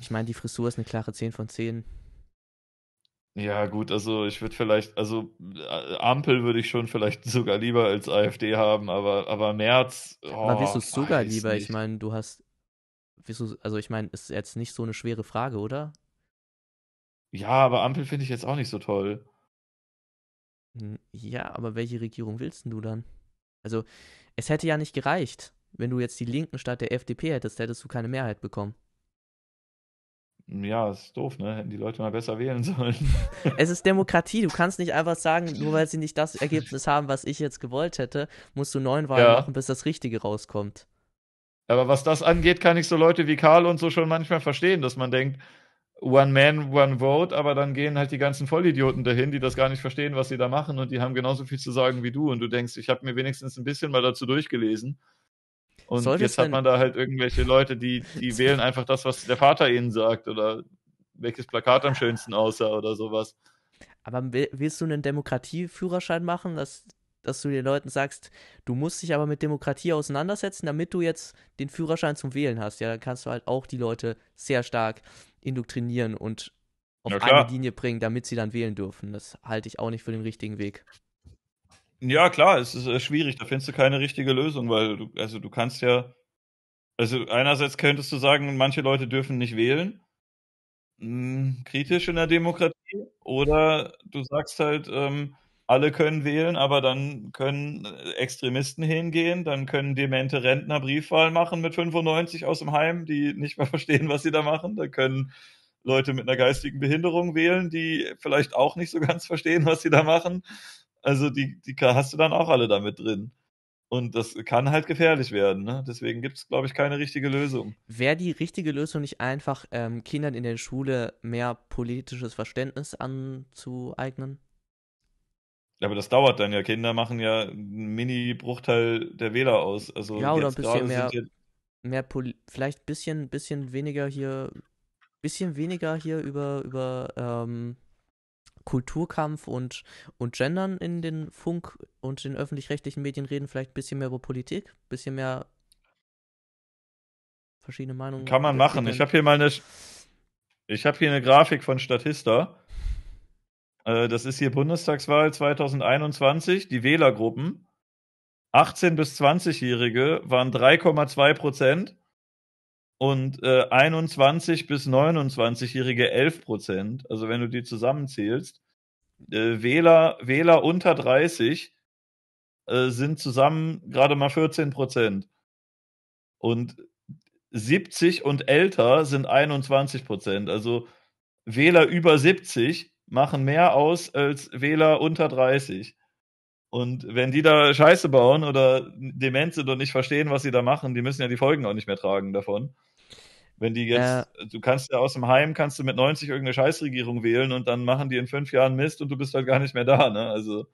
Ich meine, die Frisur ist eine klare 10 von 10. Ja, gut, also ich würde vielleicht, also äh, Ampel würde ich schon vielleicht sogar lieber als AfD haben, aber, aber März. Oh, aber wirst du es sogar lieber? Nicht. Ich meine, du hast. Wirst also ich meine, ist jetzt nicht so eine schwere Frage, oder? Ja, aber Ampel finde ich jetzt auch nicht so toll. Hm, ja, aber welche Regierung willst du dann? Also, es hätte ja nicht gereicht. Wenn du jetzt die Linken statt der FDP hättest, hättest du keine Mehrheit bekommen. Ja, ist doof, ne? Hätten die Leute mal besser wählen sollen. Es ist Demokratie. Du kannst nicht einfach sagen, nur weil sie nicht das Ergebnis haben, was ich jetzt gewollt hätte, musst du neun Wahlen ja. machen, bis das Richtige rauskommt. Aber was das angeht, kann ich so Leute wie Karl und so schon manchmal verstehen, dass man denkt, One Man, One Vote, aber dann gehen halt die ganzen Vollidioten dahin, die das gar nicht verstehen, was sie da machen und die haben genauso viel zu sagen wie du und du denkst, ich habe mir wenigstens ein bisschen mal dazu durchgelesen und Sollte jetzt hat man da halt irgendwelche Leute, die, die wählen einfach das, was der Vater ihnen sagt oder welches Plakat am schönsten aussah oder sowas. Aber willst du einen Demokratieführerschein machen, dass, dass du den Leuten sagst, du musst dich aber mit Demokratie auseinandersetzen, damit du jetzt den Führerschein zum Wählen hast? Ja, dann kannst du halt auch die Leute sehr stark indoktrinieren und auf eine Linie bringen, damit sie dann wählen dürfen. Das halte ich auch nicht für den richtigen Weg. Ja, klar, es ist äh, schwierig, da findest du keine richtige Lösung, weil du, also du kannst ja, also einerseits könntest du sagen, manche Leute dürfen nicht wählen, mh, hm, kritisch in der Demokratie, oder du sagst halt, ähm, alle können wählen, aber dann können äh, Extremisten hingehen, dann können demente Rentner Briefwahl machen mit 95 aus dem Heim, die nicht mehr verstehen, was sie da machen, dann können Leute mit einer geistigen Behinderung wählen, die vielleicht auch nicht so ganz verstehen, was sie da machen. Also die, die hast du dann auch alle damit drin. Und das kann halt gefährlich werden. Ne? Deswegen gibt es, glaube ich, keine richtige Lösung. Wäre die richtige Lösung nicht einfach, ähm, Kindern in der Schule mehr politisches Verständnis anzueignen? Ja, aber das dauert dann ja. Kinder machen ja einen Mini-Bruchteil der Wähler aus. Also ja, oder ein bisschen mehr, ja mehr Poli vielleicht ein bisschen, bisschen weniger hier, bisschen weniger hier über, über ähm, Kulturkampf und, und Gendern in den Funk- und den öffentlich-rechtlichen Medien reden, vielleicht ein bisschen mehr über Politik, ein bisschen mehr verschiedene Meinungen. Kann man machen. Ich habe hier mal eine, ich habe hier eine Grafik von Statista. Äh, das ist hier Bundestagswahl 2021, die Wählergruppen. 18- bis 20-Jährige waren 3,2 Prozent und äh, 21 bis 29-Jährige 11 Prozent. Also wenn du die zusammenzählst, äh, Wähler, Wähler unter 30 äh, sind zusammen gerade mal 14 Prozent. Und 70 und älter sind 21 Prozent. Also Wähler über 70 machen mehr aus als Wähler unter 30. Und wenn die da Scheiße bauen oder dement sind und nicht verstehen, was sie da machen, die müssen ja die Folgen auch nicht mehr tragen davon. Wenn die jetzt, ja. Äh, du kannst ja aus dem Heim, kannst du mit 90 irgendeine Scheißregierung wählen und dann machen die in fünf Jahren Mist und du bist halt gar nicht mehr da, ne? Also,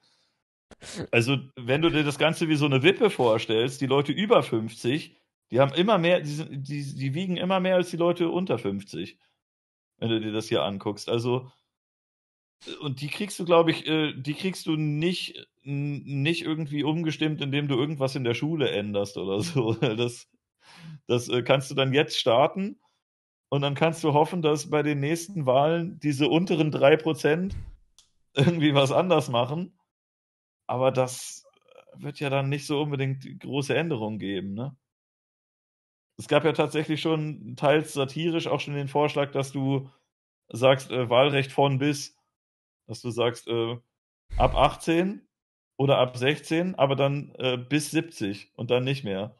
also wenn du dir das Ganze wie so eine Wippe vorstellst, die Leute über 50, die haben immer mehr, die, sind, die, die wiegen immer mehr als die Leute unter 50, wenn du dir das hier anguckst. Also, äh, und die kriegst du, glaube ich, äh, die kriegst du nicht, nicht irgendwie umgestimmt, indem du irgendwas in der Schule änderst oder so. Das, das äh, kannst du dann jetzt starten und dann kannst du hoffen, dass bei den nächsten Wahlen diese unteren 3% irgendwie was anders machen. Aber das äh, wird ja dann nicht so unbedingt große Änderungen geben, ne? Es gab ja tatsächlich schon teils satirisch auch schon den Vorschlag, dass du sagst, äh, Wahlrecht von bis, dass du sagst, äh, ab 18 oder ab 16, aber dann äh, bis 70 und dann nicht mehr.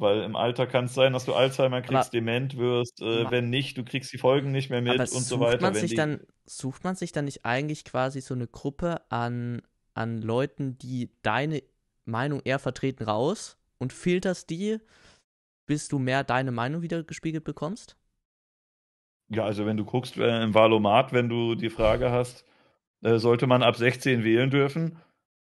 Weil im Alter kann es sein, dass du Alzheimer kriegst, aber, dement wirst, äh, wenn nicht, du kriegst die Folgen nicht mehr mit und so weiter. Man sich die... dann, sucht man sich dann nicht eigentlich quasi so eine Gruppe an, an Leuten, die deine Meinung eher vertreten, raus und filterst die, bis du mehr deine Meinung wieder gespiegelt bekommst? Ja, also wenn du guckst äh, im Wahlomat, wenn du die Frage hast, äh, sollte man ab 16 wählen dürfen,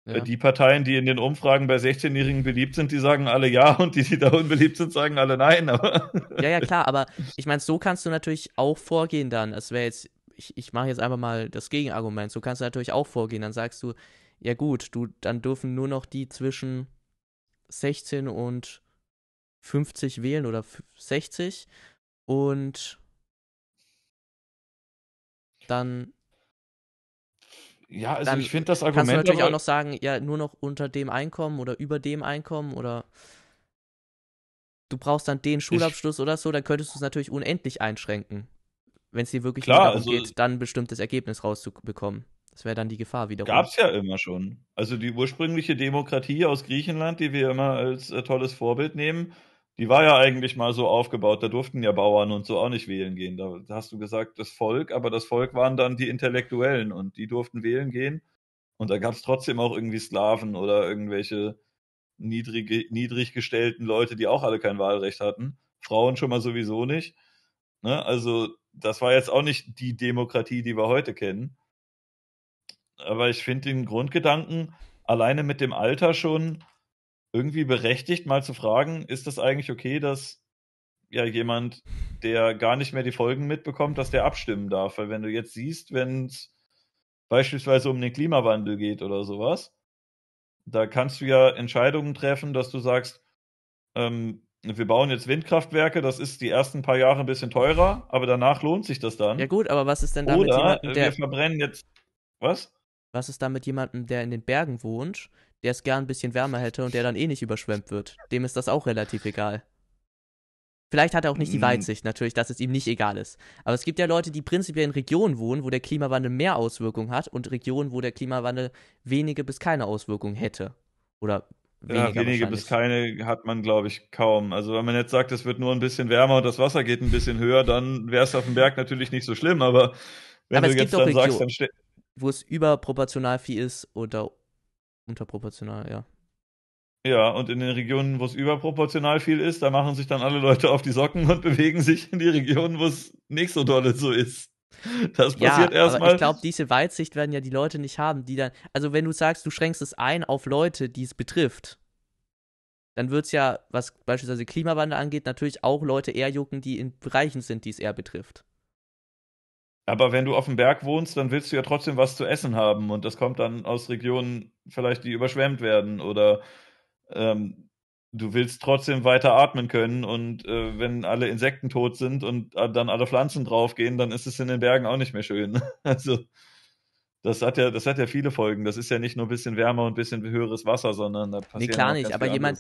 ja. Die Parteien, die in den Umfragen bei 16-Jährigen beliebt sind, die sagen alle ja und die, die da unbeliebt sind, sagen alle nein. ja, ja, klar, aber ich meine, so kannst du natürlich auch vorgehen dann. Es wäre jetzt, ich, ich mache jetzt einfach mal das Gegenargument. So kannst du natürlich auch vorgehen. Dann sagst du, ja gut, du, dann dürfen nur noch die zwischen 16 und 50 wählen oder 60 und dann ja, also ich finde das Argument. Kannst du natürlich aber, auch noch sagen, ja, nur noch unter dem Einkommen oder über dem Einkommen oder du brauchst dann den Schulabschluss ich, oder so, dann könntest du es natürlich unendlich einschränken. Wenn es dir wirklich klar, darum also, geht, dann ein bestimmtes Ergebnis rauszubekommen. Das wäre dann die Gefahr wiederum. Gab es ja immer schon. Also die ursprüngliche Demokratie aus Griechenland, die wir immer als äh, tolles Vorbild nehmen, die war ja eigentlich mal so aufgebaut, da durften ja Bauern und so auch nicht wählen gehen. Da hast du gesagt, das Volk, aber das Volk waren dann die Intellektuellen und die durften wählen gehen. Und da gab es trotzdem auch irgendwie Sklaven oder irgendwelche niedrige, niedrig gestellten Leute, die auch alle kein Wahlrecht hatten. Frauen schon mal sowieso nicht. Ne? Also, das war jetzt auch nicht die Demokratie, die wir heute kennen. Aber ich finde den Grundgedanken alleine mit dem Alter schon irgendwie berechtigt, mal zu fragen, ist das eigentlich okay, dass ja jemand, der gar nicht mehr die Folgen mitbekommt, dass der abstimmen darf? Weil wenn du jetzt siehst, wenn es beispielsweise um den Klimawandel geht oder sowas, da kannst du ja Entscheidungen treffen, dass du sagst, ähm, wir bauen jetzt Windkraftwerke, das ist die ersten paar Jahre ein bisschen teurer, aber danach lohnt sich das dann. Ja gut, aber was ist denn da mit jemandem, der... wir verbrennen jetzt... Was? Was ist da mit jemandem, der in den Bergen wohnt, der es gern ein bisschen wärmer hätte und der dann eh nicht überschwemmt wird. Dem ist das auch relativ egal. Vielleicht hat er auch nicht die mm. Weitsicht, natürlich, dass es ihm nicht egal ist. Aber es gibt ja Leute, die prinzipiell in Regionen wohnen, wo der Klimawandel mehr Auswirkungen hat und Regionen, wo der Klimawandel wenige bis keine Auswirkungen hätte. Oder weniger. Ja, wenige bis keine hat man, glaube ich, kaum. Also wenn man jetzt sagt, es wird nur ein bisschen wärmer und das Wasser geht ein bisschen höher, dann wäre es auf dem Berg natürlich nicht so schlimm. Aber wenn aber du jetzt dann Regionen, sagst, dann wo es überproportional viel ist oder unterproportional, ja. Ja, und in den Regionen, wo es überproportional viel ist, da machen sich dann alle Leute auf die Socken und bewegen sich in die Regionen, wo es nicht so dolle so ist. Das passiert ja, erstmal. Aber ich glaube, diese Weitsicht werden ja die Leute nicht haben, die dann. Also, wenn du sagst, du schränkst es ein auf Leute, die es betrifft, dann wird es ja, was beispielsweise Klimawandel angeht, natürlich auch Leute eher jucken, die in Bereichen sind, die es eher betrifft. Aber wenn du auf dem Berg wohnst, dann willst du ja trotzdem was zu essen haben. Und das kommt dann aus Regionen, vielleicht die überschwemmt werden oder ähm, du willst trotzdem weiter atmen können und äh, wenn alle Insekten tot sind und äh, dann alle Pflanzen draufgehen, dann ist es in den Bergen auch nicht mehr schön. also das hat ja, das hat ja viele Folgen. Das ist ja nicht nur ein bisschen wärmer und ein bisschen höheres Wasser, sondern da passiert. Nee, klar nicht, aber jemand.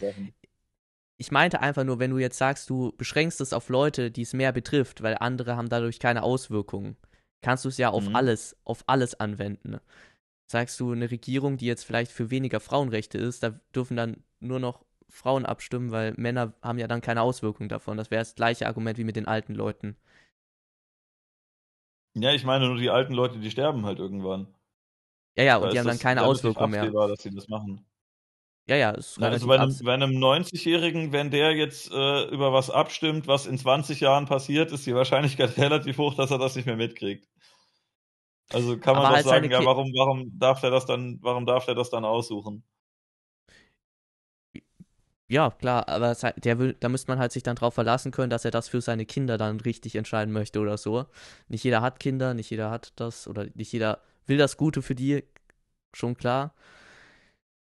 Ich meinte einfach nur, wenn du jetzt sagst, du beschränkst es auf Leute, die es mehr betrifft, weil andere haben dadurch keine Auswirkungen, kannst du es ja auf mhm. alles, auf alles anwenden. Ne? sagst du, eine Regierung, die jetzt vielleicht für weniger Frauenrechte ist, da dürfen dann nur noch Frauen abstimmen, weil Männer haben ja dann keine Auswirkung davon. Das wäre das gleiche Argument wie mit den alten Leuten. Ja, ich meine nur die alten Leute, die sterben halt irgendwann. Ja, ja, da und die haben dann keine Auswirkung mehr. dass sie das machen. Ja, ja, ist Na, Also bei einem, einem 90-Jährigen, wenn der jetzt äh, über was abstimmt, was in 20 Jahren passiert, ist die Wahrscheinlichkeit relativ hoch, dass er das nicht mehr mitkriegt. Also kann man aber doch halt sagen, ja, warum, warum darf der das dann, warum darf der das dann aussuchen? Ja, klar, aber der will, da müsste man halt sich dann drauf verlassen können, dass er das für seine Kinder dann richtig entscheiden möchte oder so. Nicht jeder hat Kinder, nicht jeder hat das oder nicht jeder will das Gute für die, schon klar.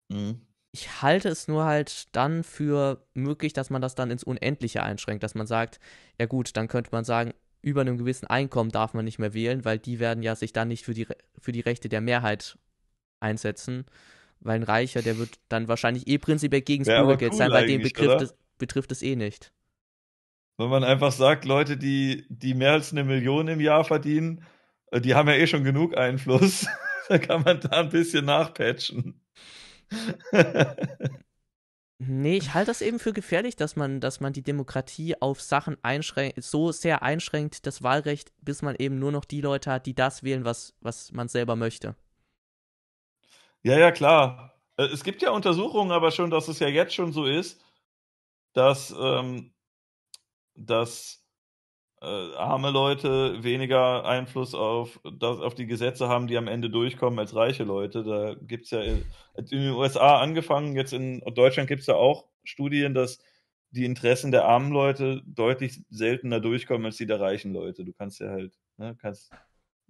Mhm. Ich halte es nur halt dann für möglich, dass man das dann ins Unendliche einschränkt, dass man sagt, ja gut, dann könnte man sagen, über einem gewissen Einkommen darf man nicht mehr wählen, weil die werden ja sich dann nicht für die, für die Rechte der Mehrheit einsetzen. Weil ein Reicher, der wird dann wahrscheinlich eh prinzipiell gegen das ja, Bürgergeld cool sein, weil den betrifft es, eh nicht. Wenn man einfach sagt, Leute, die, die mehr als eine Million im Jahr verdienen, äh, die haben ja eh schon genug Einfluss. da kann man da ein bisschen nachpatchen. Nee, ich halte das eben für gefährlich, dass man, dass man die Demokratie auf Sachen einschränkt, so sehr einschränkt, das Wahlrecht, bis man eben nur noch die Leute hat, die das wählen, was, was man selber möchte. Ja, ja, klar. Äh, es gibt ja Untersuchungen, aber schon, dass es ja jetzt schon so ist, dass, ähm, dass äh, arme Leute weniger Einfluss auf, das, auf die Gesetze haben, die am Ende durchkommen, als reiche Leute. Da gibt es ja in, in den USA angefangen, jetzt in Deutschland gibt es ja auch Studien, dass die Interessen der armen Leute deutlich seltener durchkommen als die der reichen Leute. Du kannst ja halt, ne, kannst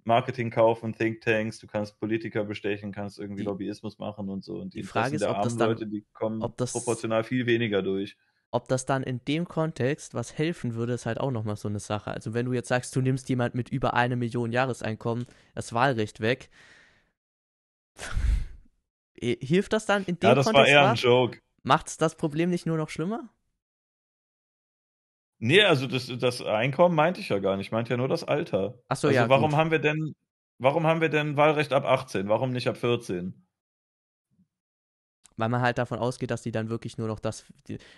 Marketing kaufen, Thinktanks, du kannst Politiker bestechen, kannst irgendwie die, Lobbyismus machen und so. Und die, die Frage Interessen ist, der ob armen das dann, Leute, die kommen das, proportional viel weniger durch ob das dann in dem Kontext was helfen würde, ist halt auch nochmal so eine Sache. Also wenn du jetzt sagst, du nimmst jemand mit über eine Million Jahreseinkommen das Wahlrecht weg, hilft das dann in dem Kontext? Ja, das Kontext war eher ein Joke. Macht das Problem nicht nur noch schlimmer? Nee, also das, das Einkommen meinte ich ja gar nicht. Ich meinte ja nur das Alter. Achso, also ja. Warum gut. haben wir denn, warum haben wir denn Wahlrecht ab 18? Warum nicht ab 14? Weil man halt davon ausgeht, dass die dann wirklich nur noch das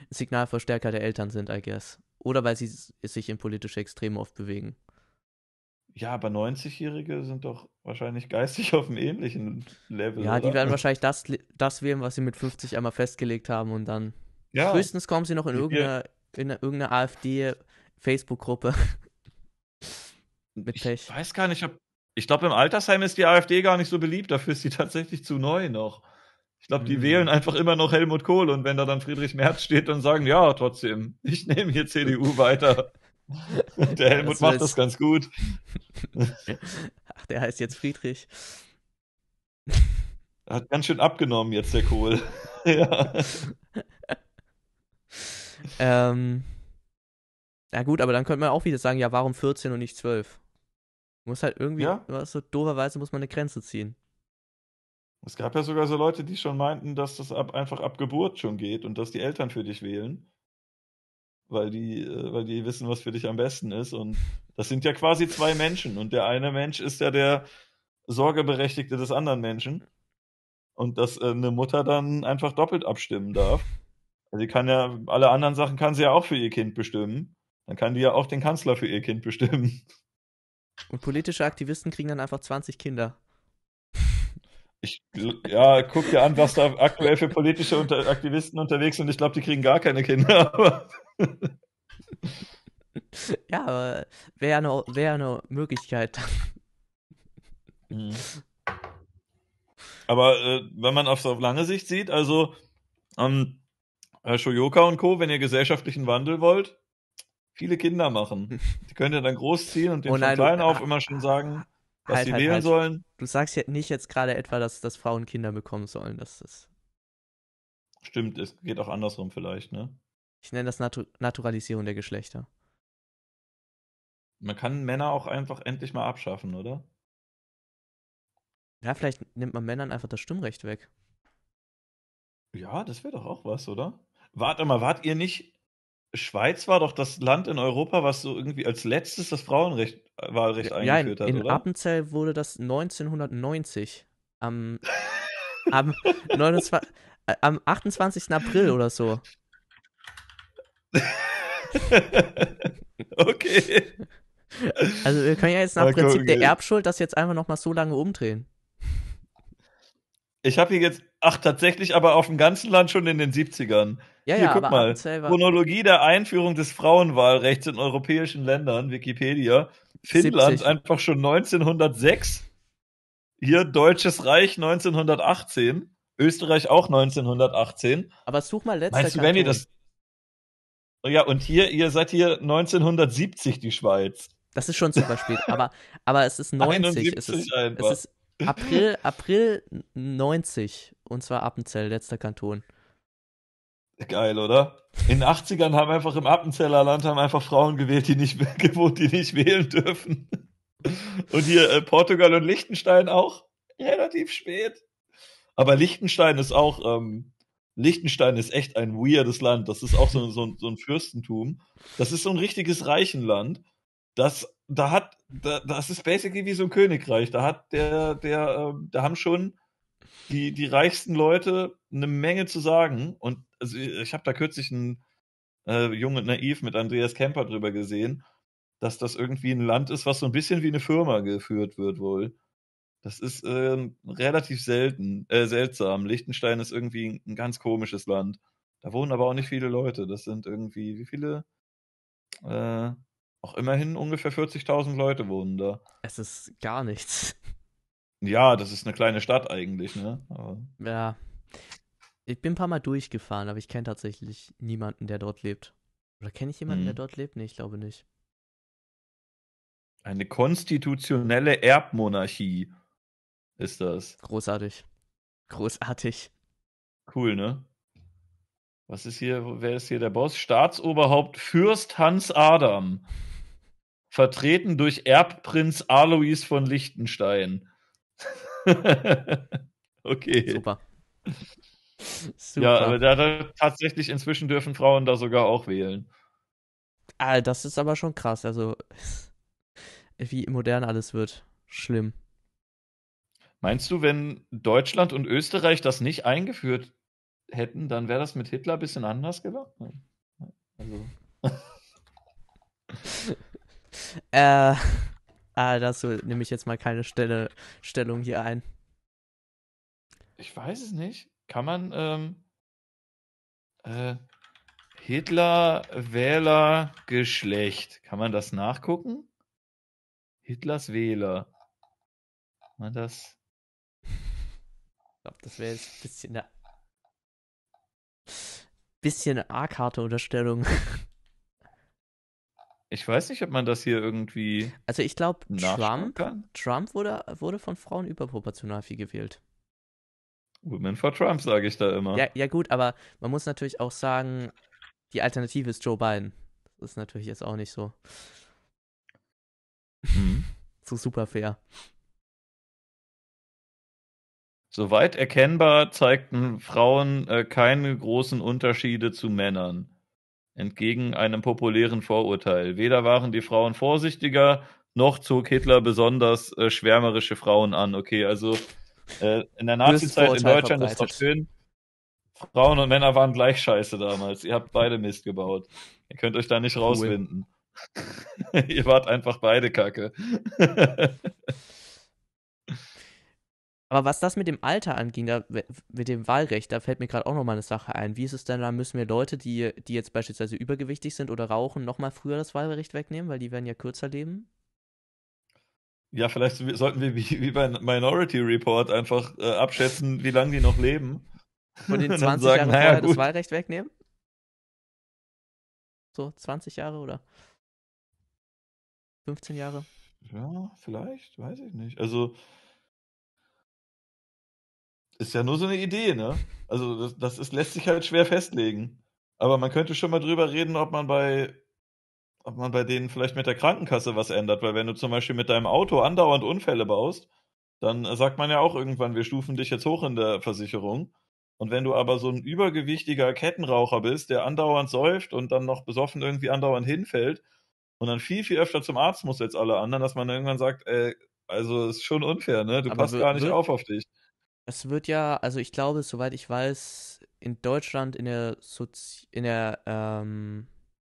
Signalverstärker der Eltern sind, I guess. Oder weil sie sich in politische Extreme oft bewegen. Ja, aber 90-Jährige sind doch wahrscheinlich geistig auf einem ähnlichen Level. Ja, oder? die werden wahrscheinlich das, das wählen, was sie mit 50 einmal festgelegt haben und dann. Ja. Höchstens kommen sie noch in irgendeine, irgendeine AfD-Facebook-Gruppe. mit ich Pech. Ich weiß gar nicht, ob. Ich glaube, im Altersheim ist die AfD gar nicht so beliebt, dafür ist sie tatsächlich zu neu noch. Ich glaube, die mhm. wählen einfach immer noch Helmut Kohl und wenn da dann Friedrich Merz steht, dann sagen, ja, trotzdem, ich nehme hier CDU weiter. Der Helmut das macht das ganz gut. Ach, der heißt jetzt Friedrich. Hat ganz schön abgenommen jetzt der Kohl. ja. ähm, na gut, aber dann könnte man auch wieder sagen, ja, warum 14 und nicht 12? Muss halt irgendwie, ja? so dooferweise muss man eine Grenze ziehen. Es gab ja sogar so Leute, die schon meinten, dass das ab, einfach ab Geburt schon geht und dass die Eltern für dich wählen. Weil die, äh, weil die wissen, was für dich am besten ist. Und das sind ja quasi zwei Menschen. Und der eine Mensch ist ja der Sorgeberechtigte des anderen Menschen. Und dass äh, eine Mutter dann einfach doppelt abstimmen darf. sie also kann ja, alle anderen Sachen kann sie ja auch für ihr Kind bestimmen. Dann kann die ja auch den Kanzler für ihr Kind bestimmen. Und politische Aktivisten kriegen dann einfach 20 Kinder. Ich, ja, guck dir an, was da aktuell für politische Unter Aktivisten unterwegs sind. Ich glaube, die kriegen gar keine Kinder. ja, wäre eine, wär eine Möglichkeit. Mhm. Aber äh, wenn man auf so lange Sicht sieht, also ähm, Herr Shoyoka und Co., wenn ihr gesellschaftlichen Wandel wollt, viele Kinder machen. Die könnt ihr dann großziehen groß ziehen und den und oh Kleinen oh auf immer schon sagen was halt, sie halt, wählen halt. sollen. Du sagst ja nicht jetzt gerade etwa, dass, dass Frauen Kinder bekommen sollen. Das ist. Stimmt, es geht auch andersrum vielleicht, ne? Ich nenne das Natu Naturalisierung der Geschlechter. Man kann Männer auch einfach endlich mal abschaffen, oder? Ja, vielleicht nimmt man Männern einfach das Stimmrecht weg. Ja, das wäre doch auch was, oder? Warte mal, wart ihr nicht Schweiz war doch das Land in Europa, was so irgendwie als letztes das Frauenrecht äh, Wahlrecht ja, eingeführt in, in hat, oder? In Appenzell wurde das 1990 am, am, 29, äh, am 28. April oder so. okay. Also wir können ja jetzt nach Prinzip der Erbschuld das jetzt einfach noch mal so lange umdrehen. Ich habe hier jetzt, ach, tatsächlich aber auf dem ganzen Land schon in den 70ern. Ja, hier, ja, guck mal. Chronologie der Einführung des Frauenwahlrechts in europäischen Ländern, Wikipedia. Finnland 70. einfach schon 1906. Hier Deutsches Reich 1918. Österreich auch 1918. Aber such mal letzter Meinst du, wenn ihr das. Ja, und hier, ihr seid hier 1970 die Schweiz. Das ist schon super spät, aber, aber es ist 90. Es ist, es ist April, April 90. Und zwar Appenzell, letzter Kanton. Geil, oder? In den 80ern haben einfach im Appenzeller Land haben einfach Frauen gewählt, die nicht, die nicht wählen dürfen. Und hier äh, Portugal und Liechtenstein auch relativ spät. Aber Liechtenstein ist auch, ähm, Liechtenstein ist echt ein weirdes Land. Das ist auch so, so, so ein Fürstentum. Das ist so ein richtiges Reichenland das, da hat, da, das ist basically wie so ein Königreich. Da hat der, der, äh, da haben schon die, die reichsten Leute eine Menge zu sagen. Und also ich habe da kürzlich ein äh, Jung und Naiv mit Andreas Kemper drüber gesehen, dass das irgendwie ein Land ist, was so ein bisschen wie eine Firma geführt wird wohl. Das ist äh, relativ selten, äh, seltsam. Liechtenstein ist irgendwie ein ganz komisches Land. Da wohnen aber auch nicht viele Leute. Das sind irgendwie, wie viele? Äh, auch immerhin ungefähr 40.000 Leute wohnen da. Es ist gar nichts. Ja, das ist eine kleine Stadt eigentlich, ne? Aber ja. Ich bin ein paar Mal durchgefahren, aber ich kenne tatsächlich niemanden, der dort lebt. Oder kenne ich jemanden, hm. der mhm. dort lebt? Nee, ich glaube nicht. Eine konstitutionelle Erbmonarchie ist das. Großartig. Großartig. Cool, ne? Was ist hier, wer ist hier der Boss? Staatsoberhaupt Fürst Hans Adam vertreten durch Erbprinz Alois von Liechtenstein. okay. Super. Super. Ja, aber da, da, tatsächlich inzwischen dürfen Frauen da sogar auch wählen. Ah, das ist aber schon krass. Also, wie modern alles wird. Schlimm. Meinst du, wenn Deutschland und Österreich das nicht eingeführt hätten, dann wäre das mit Hitler ein bisschen anders gelaufen? Also. Äh, ah, dazu nehme ich jetzt mal keine Stelle, Stellung hier ein. Ich weiß es nicht. Kann man ähm, äh, Hitler, Wähler, Geschlecht. Kann man das nachgucken? Hitlers Wähler. Kann man das? Ich glaube, das wäre jetzt ein bisschen eine bisschen A-Karte-Unterstellung. Ich weiß nicht, ob man das hier irgendwie. Also ich glaube, Trump, Trump wurde, wurde von Frauen überproportional viel gewählt. Women for Trump, sage ich da immer. Ja, ja, gut, aber man muss natürlich auch sagen, die Alternative ist Joe Biden. Das ist natürlich jetzt auch nicht so. Hm. so super fair. Soweit erkennbar zeigten Frauen äh, keine großen Unterschiede zu Männern entgegen einem populären Vorurteil. Weder waren die Frauen vorsichtiger, noch zog Hitler besonders äh, schwärmerische Frauen an. Okay, also äh, in der Nazizeit in Deutschland verbreitet. ist doch schön. Frauen und Männer waren gleich scheiße damals. Ihr habt beide Mist gebaut. Ihr könnt euch da nicht cool. rauswinden. Ihr wart einfach beide Kacke. Aber was das mit dem Alter anging, da, mit dem Wahlrecht, da fällt mir gerade auch nochmal eine Sache ein. Wie ist es denn da? Müssen wir Leute, die, die jetzt beispielsweise übergewichtig sind oder rauchen, nochmal früher das Wahlrecht wegnehmen, weil die werden ja kürzer leben? Ja, vielleicht sollten wir wie, wie bei Minority Report einfach äh, abschätzen, wie lange die noch leben. Und den 20 Jahre vorher naja, das Wahlrecht wegnehmen? So, 20 Jahre oder 15 Jahre? Ja, vielleicht, weiß ich nicht. Also, ist ja nur so eine Idee, ne? Also das, das ist, lässt sich halt schwer festlegen. Aber man könnte schon mal drüber reden, ob man bei ob man bei denen vielleicht mit der Krankenkasse was ändert, weil wenn du zum Beispiel mit deinem Auto andauernd Unfälle baust, dann sagt man ja auch irgendwann, wir stufen dich jetzt hoch in der Versicherung. Und wenn du aber so ein übergewichtiger Kettenraucher bist, der andauernd säuft und dann noch besoffen irgendwie andauernd hinfällt und dann viel, viel öfter zum Arzt muss als alle anderen, dass man irgendwann sagt, ey, also ist schon unfair, ne? Du aber passt gar nicht auf auf dich. Es wird ja, also ich glaube, soweit ich weiß, in Deutschland in der, Sozi in der ähm,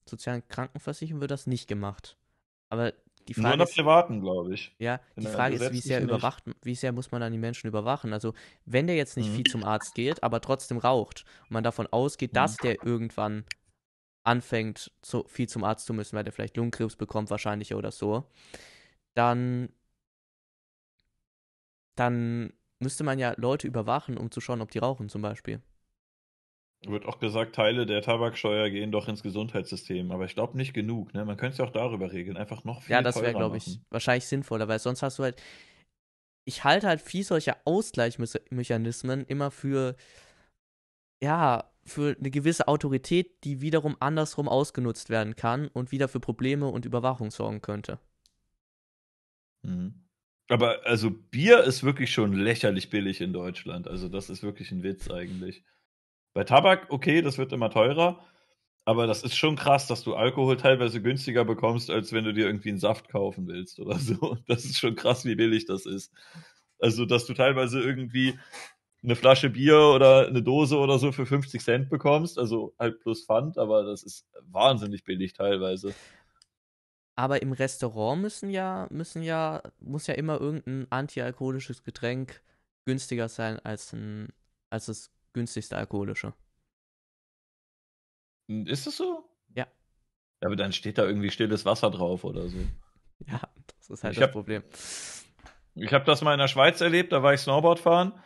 sozialen Krankenversicherung wird das nicht gemacht. Aber die Frage Nur in der privaten, glaube ich. Ja, in die Frage ist, wie sehr überwacht, wie sehr muss man dann die Menschen überwachen? Also, wenn der jetzt nicht mhm. viel zum Arzt geht, aber trotzdem raucht und man davon ausgeht, mhm. dass der irgendwann anfängt, zu, viel zum Arzt zu müssen, weil der vielleicht Lungenkrebs bekommt, wahrscheinlich oder so, dann, dann müsste man ja Leute überwachen, um zu schauen, ob die rauchen zum Beispiel. Wird auch gesagt, Teile der Tabaksteuer gehen doch ins Gesundheitssystem, aber ich glaube nicht genug. Ne? Man könnte es ja auch darüber regeln, einfach noch viel Ja, das wäre, glaube ich, wahrscheinlich sinnvoller, weil sonst hast du halt. Ich halte halt viel solcher Ausgleichsmechanismen immer für. Ja, für eine gewisse Autorität, die wiederum andersrum ausgenutzt werden kann und wieder für Probleme und Überwachung sorgen könnte. Mhm. Aber also Bier ist wirklich schon lächerlich billig in Deutschland. Also das ist wirklich ein Witz eigentlich. Bei Tabak, okay, das wird immer teurer. Aber das ist schon krass, dass du Alkohol teilweise günstiger bekommst, als wenn du dir irgendwie einen Saft kaufen willst oder so. Das ist schon krass, wie billig das ist. Also, dass du teilweise irgendwie eine Flasche Bier oder eine Dose oder so für 50 Cent bekommst, also halt plus Pfand, aber das ist wahnsinnig billig teilweise. Aber im Restaurant müssen ja, müssen ja, muss ja immer irgendein antialkoholisches Getränk günstiger sein als, ein, als das günstigste alkoholische. Hm, ist es so? Ja. Aber dann steht da irgendwie stilles Wasser drauf oder so. Ja, das ist halt ich das hab, Problem. Ich habe das mal in der Schweiz erlebt, da war ich Snowboard fahren.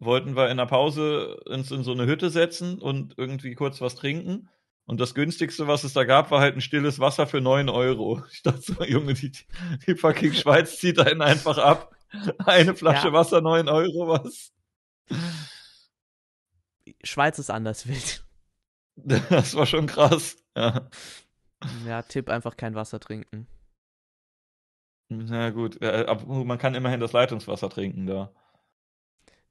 Wollten wir in der Pause uns in so eine Hütte setzen und irgendwie kurz was trinken. Und das günstigste, was es da gab, war halt ein stilles Wasser für 9 Euro. Ich dachte so, Junge, die, die fucking Schweiz zieht einen einfach ab. Eine Flasche ja. Wasser, 9 Euro, was? Schweiz ist anders wild. Das war schon krass, ja. Ja, Tipp, einfach kein Wasser trinken. Na gut, man kann immerhin das Leitungswasser trinken da.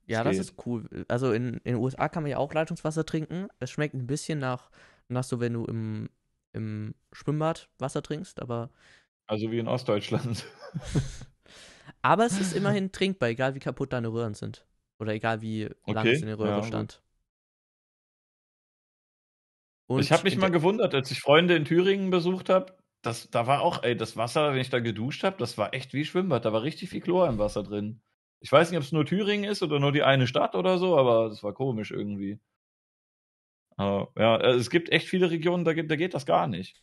Ja, das, das ist cool. Also in, in den USA kann man ja auch Leitungswasser trinken. Es schmeckt ein bisschen nach dann hast du, wenn du im, im Schwimmbad Wasser trinkst, aber. Also wie in Ostdeutschland. aber es ist immerhin trinkbar, egal wie kaputt deine Röhren sind. Oder egal wie lang es in der Röhre ja, stand. Und ich habe mich mal gewundert, als ich Freunde in Thüringen besucht habe, das, da war auch, ey, das Wasser, wenn ich da geduscht habe, das war echt wie Schwimmbad. Da war richtig viel Chlor im Wasser drin. Ich weiß nicht, ob es nur Thüringen ist oder nur die eine Stadt oder so, aber das war komisch irgendwie. Aber, äh, ja, äh, es gibt echt viele Regionen, da, da geht das gar nicht.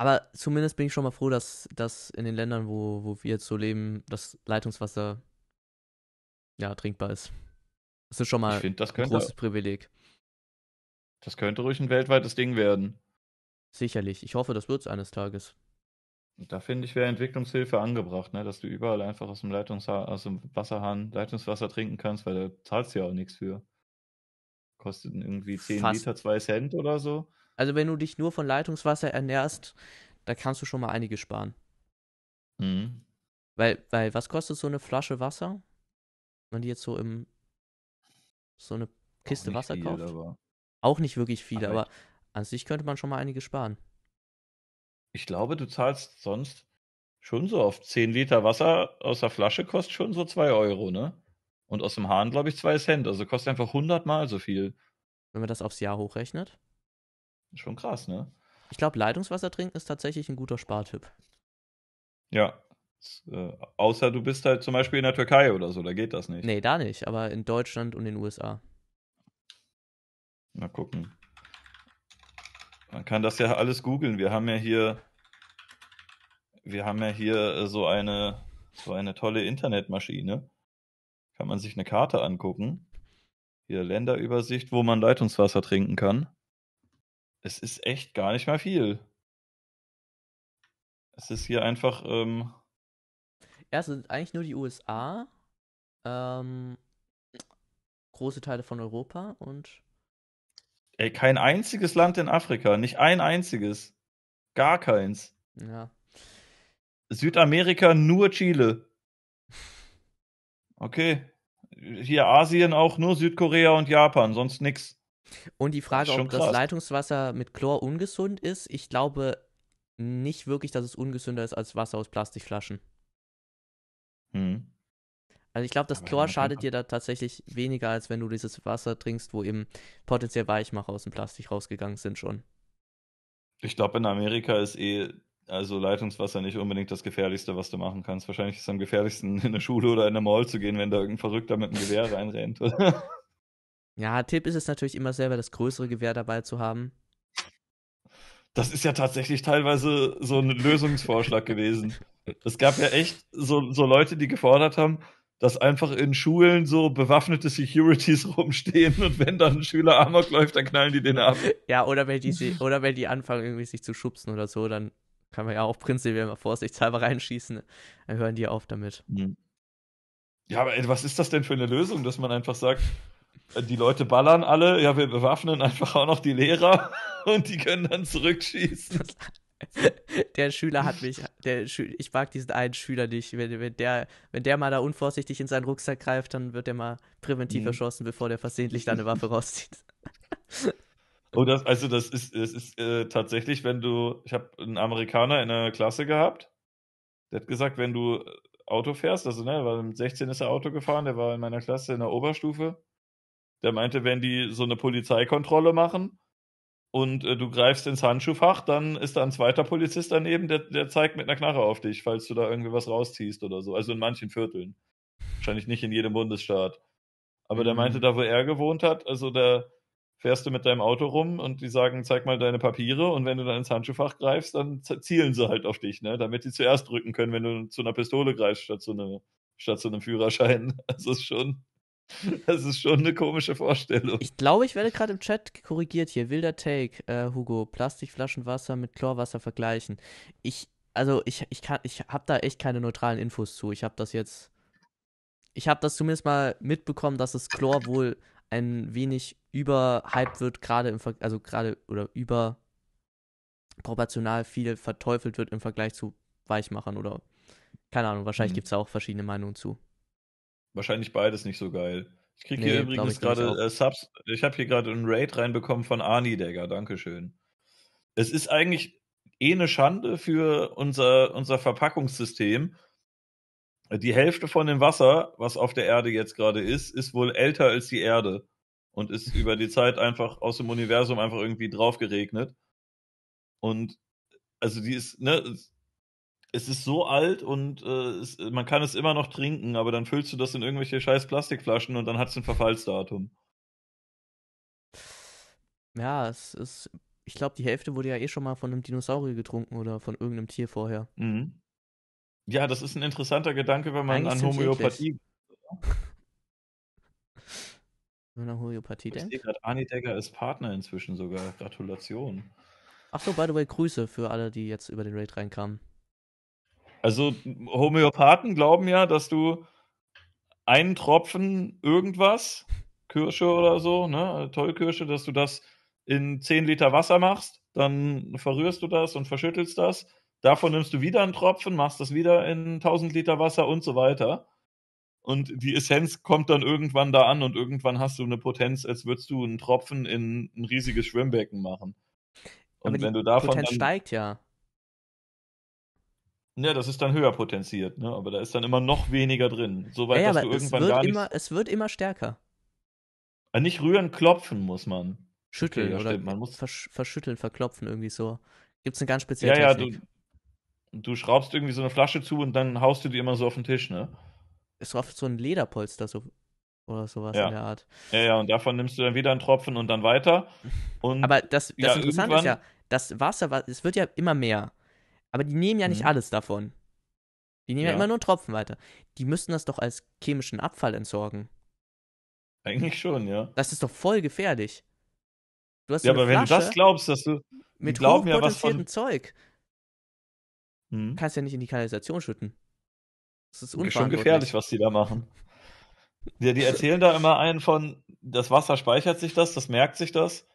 Aber zumindest bin ich schon mal froh, dass, dass in den Ländern, wo, wo wir jetzt so leben, das Leitungswasser ja trinkbar ist. Das ist schon mal find, könnte, ein großes Privileg. Das könnte ruhig ein weltweites Ding werden. Sicherlich. Ich hoffe, das wird es eines Tages. Da finde ich, wäre Entwicklungshilfe angebracht, ne? dass du überall einfach aus dem, Leitungsha aus dem Wasserhahn Leitungswasser trinken kannst, weil da zahlst du ja auch nichts für. Kostet irgendwie 10 Fast. Liter 2 Cent oder so. Also wenn du dich nur von Leitungswasser ernährst, da kannst du schon mal einiges sparen. Mhm. Weil, weil, was kostet so eine Flasche Wasser? Wenn man die jetzt so im so eine Kiste Wasser viel, kauft. Auch nicht wirklich viel, aber, aber an sich könnte man schon mal einiges sparen ich glaube, du zahlst sonst schon so oft. 10 Liter Wasser aus der Flasche kostet schon so 2 Euro, ne? Und aus dem Hahn, glaube ich, 2 Cent. Also kostet einfach 100 Mal so viel. Wenn man das aufs Jahr hochrechnet? Schon krass, ne? Ich glaube, Leitungswasser trinken ist tatsächlich ein guter Spartipp. Ja. Äh, außer du bist halt zum Beispiel in der Türkei oder so, da geht das nicht. Nee, da nicht, aber in Deutschland und in den USA. Mal gucken. Man kann das ja alles googeln. Wir haben ja hier, wir haben ja hier äh, so eine, so eine tolle Internetmaschine. Kann man sich eine Karte angucken. Hier Länderübersicht, wo man Leitungswasser trinken kann. Es ist echt gar nicht mal viel. Es ist hier einfach. Ähm, ja, es sind eigentlich nur die USA, ähm, große Teile von Europa und Ey, kein einziges Land in Afrika, nicht ein einziges. Gar keins. Ja. Südamerika nur Chile. Okay. Hier Asien auch nur Südkorea und Japan, sonst nix. Und die Frage, ob krass. das Leitungswasser mit Chlor ungesund ist, ich glaube nicht wirklich, dass es ungesünder ist als Wasser aus Plastikflaschen. Hm. Also ich glaube, das Aber Chlor schadet dir da tatsächlich weniger, als wenn du dieses Wasser trinkst, wo eben potenziell Weichmacher aus dem Plastik rausgegangen sind schon. Ich glaube, in Amerika ist eh also Leitungswasser nicht unbedingt das Gefährlichste, was du machen kannst. Wahrscheinlich ist es am gefährlichsten, in eine Schule oder in eine Mall zu gehen, wenn da irgendein Verrückter mit einem Gewehr reinrennt. Oder? Ja, Tipp ist es natürlich immer selber, das größere Gewehr dabei zu haben. Das ist ja tatsächlich teilweise so ein Lösungsvorschlag gewesen. Es gab ja echt so, so Leute, die gefordert haben, dass einfach in Schulen so bewaffnete Securities rumstehen und wenn dann ein Schüler Amok läuft, dann knallen die den ab. Ja, oder wenn die, oder wenn die anfangen, irgendwie sich zu schubsen oder so, dann kann man ja auch prinzipiell mal vorsichtshalber reinschießen. Dann hören die auf damit. Hm. Ja, aber ey, was ist das denn für eine Lösung, dass man einfach sagt, äh, die Leute ballern alle, ja, wir bewaffnen einfach auch noch die Lehrer und die können dann zurückschießen. der Schüler hat mich, der Schü ich mag diesen einen Schüler nicht. Wenn, wenn, der, wenn der mal da unvorsichtig in seinen Rucksack greift, dann wird der mal präventiv mhm. erschossen, bevor der versehentlich da eine Waffe rauszieht. oh, das, also das ist, das ist äh, tatsächlich, wenn du, ich habe einen Amerikaner in der Klasse gehabt, der hat gesagt, wenn du äh, Auto fährst, also ne, weil mit 16 ist er Auto gefahren, der war in meiner Klasse in der Oberstufe, der meinte, wenn die so eine Polizeikontrolle machen, und äh, du greifst ins Handschuhfach, dann ist da ein zweiter Polizist daneben, der, der zeigt mit einer Knarre auf dich, falls du da irgendwie was rausziehst oder so. Also in manchen Vierteln. Wahrscheinlich nicht in jedem Bundesstaat. Aber mhm. der meinte, da wo er gewohnt hat, also da fährst du mit deinem Auto rum und die sagen, zeig mal deine Papiere und wenn du dann ins Handschuhfach greifst, dann zielen sie halt auf dich, ne? Damit sie zuerst drücken können, wenn du zu einer Pistole greifst statt zu, eine, statt zu einem Führerschein. Also ist schon. Das ist schon eine komische Vorstellung. Ich glaube, ich werde gerade im Chat korrigiert hier. Wilder Take, äh, Hugo. Plastikflaschenwasser mit Chlorwasser vergleichen. Ich, also ich, ich kann, ich habe da echt keine neutralen Infos zu. Ich habe das jetzt, ich habe das zumindest mal mitbekommen, dass das Chlor wohl ein wenig überhyped wird, gerade im, Ver also gerade oder über proportional viel verteufelt wird im Vergleich zu Weichmachern oder keine Ahnung. Wahrscheinlich mhm. gibt es da auch verschiedene Meinungen zu. Wahrscheinlich beides nicht so geil. Ich kriege nee, hier übrigens gerade äh, Subs. Ich habe hier gerade einen Raid reinbekommen von Arnie Dagger. Dankeschön. Es ist eigentlich eh eine Schande für unser, unser Verpackungssystem. Die Hälfte von dem Wasser, was auf der Erde jetzt gerade ist, ist wohl älter als die Erde und ist über die Zeit einfach aus dem Universum einfach irgendwie drauf geregnet. Und also die ist, ne, es ist so alt und äh, es, man kann es immer noch trinken, aber dann füllst du das in irgendwelche scheiß Plastikflaschen und dann hat es ein Verfallsdatum. Ja, es ist. Ich glaube, die Hälfte wurde ja eh schon mal von einem Dinosaurier getrunken oder von irgendeinem Tier vorher. Mhm. Ja, das ist ein interessanter Gedanke, wenn man Eigentlich an Homöopathie. wenn man an Homöopathie denkt. Ich sehe gerade, Arnie Decker ist Partner inzwischen sogar. Gratulation. Ach so, by the way, Grüße für alle, die jetzt über den Raid reinkamen. Also Homöopathen glauben ja, dass du einen Tropfen irgendwas, Kirsche oder so, ne, Tollkirsche, dass du das in 10 Liter Wasser machst, dann verrührst du das und verschüttelst das. Davon nimmst du wieder einen Tropfen, machst das wieder in 1000 Liter Wasser und so weiter. Und die Essenz kommt dann irgendwann da an und irgendwann hast du eine Potenz, als würdest du einen Tropfen in ein riesiges Schwimmbecken machen. Und Aber wenn du davon. Potenz dann, steigt ja. Ja, ne, das ist dann höher potenziert, ne? aber da ist dann immer noch weniger drin. Soweit, ja, dass du irgendwann gar nicht. es wird immer stärker. Ah, nicht rühren, klopfen muss man. Schütteln okay, oder man muss versch verschütteln, verklopfen, irgendwie so. Gibt es eine ganz spezielle ja, Technik. Ja, du, du schraubst irgendwie so eine Flasche zu und dann haust du die immer so auf den Tisch, ne? Ist oft so ein Lederpolster so oder sowas ja. in der Art. Ja, ja, und davon nimmst du dann wieder einen Tropfen und dann weiter. Und Aber das, das ja, Interessante ist ja, das Wasser, es wird ja immer mehr. Aber die nehmen ja nicht mhm. alles davon. Die nehmen ja. ja. immer nur einen Tropfen weiter. Die müssten das doch als chemischen Abfall entsorgen. Eigentlich schon, ja. Das ist doch voll gefährlich. Du hast ja, aber Flasche wenn du das glaubst, dass du mit glauben ja was von Zeug hm? kannst ja nicht in die Kanalisation schütten. Das ist unverantwortlich. Schon gefährlich, was die da machen. Ja, die erzählen da immer einen von, das Wasser speichert sich das, das merkt sich das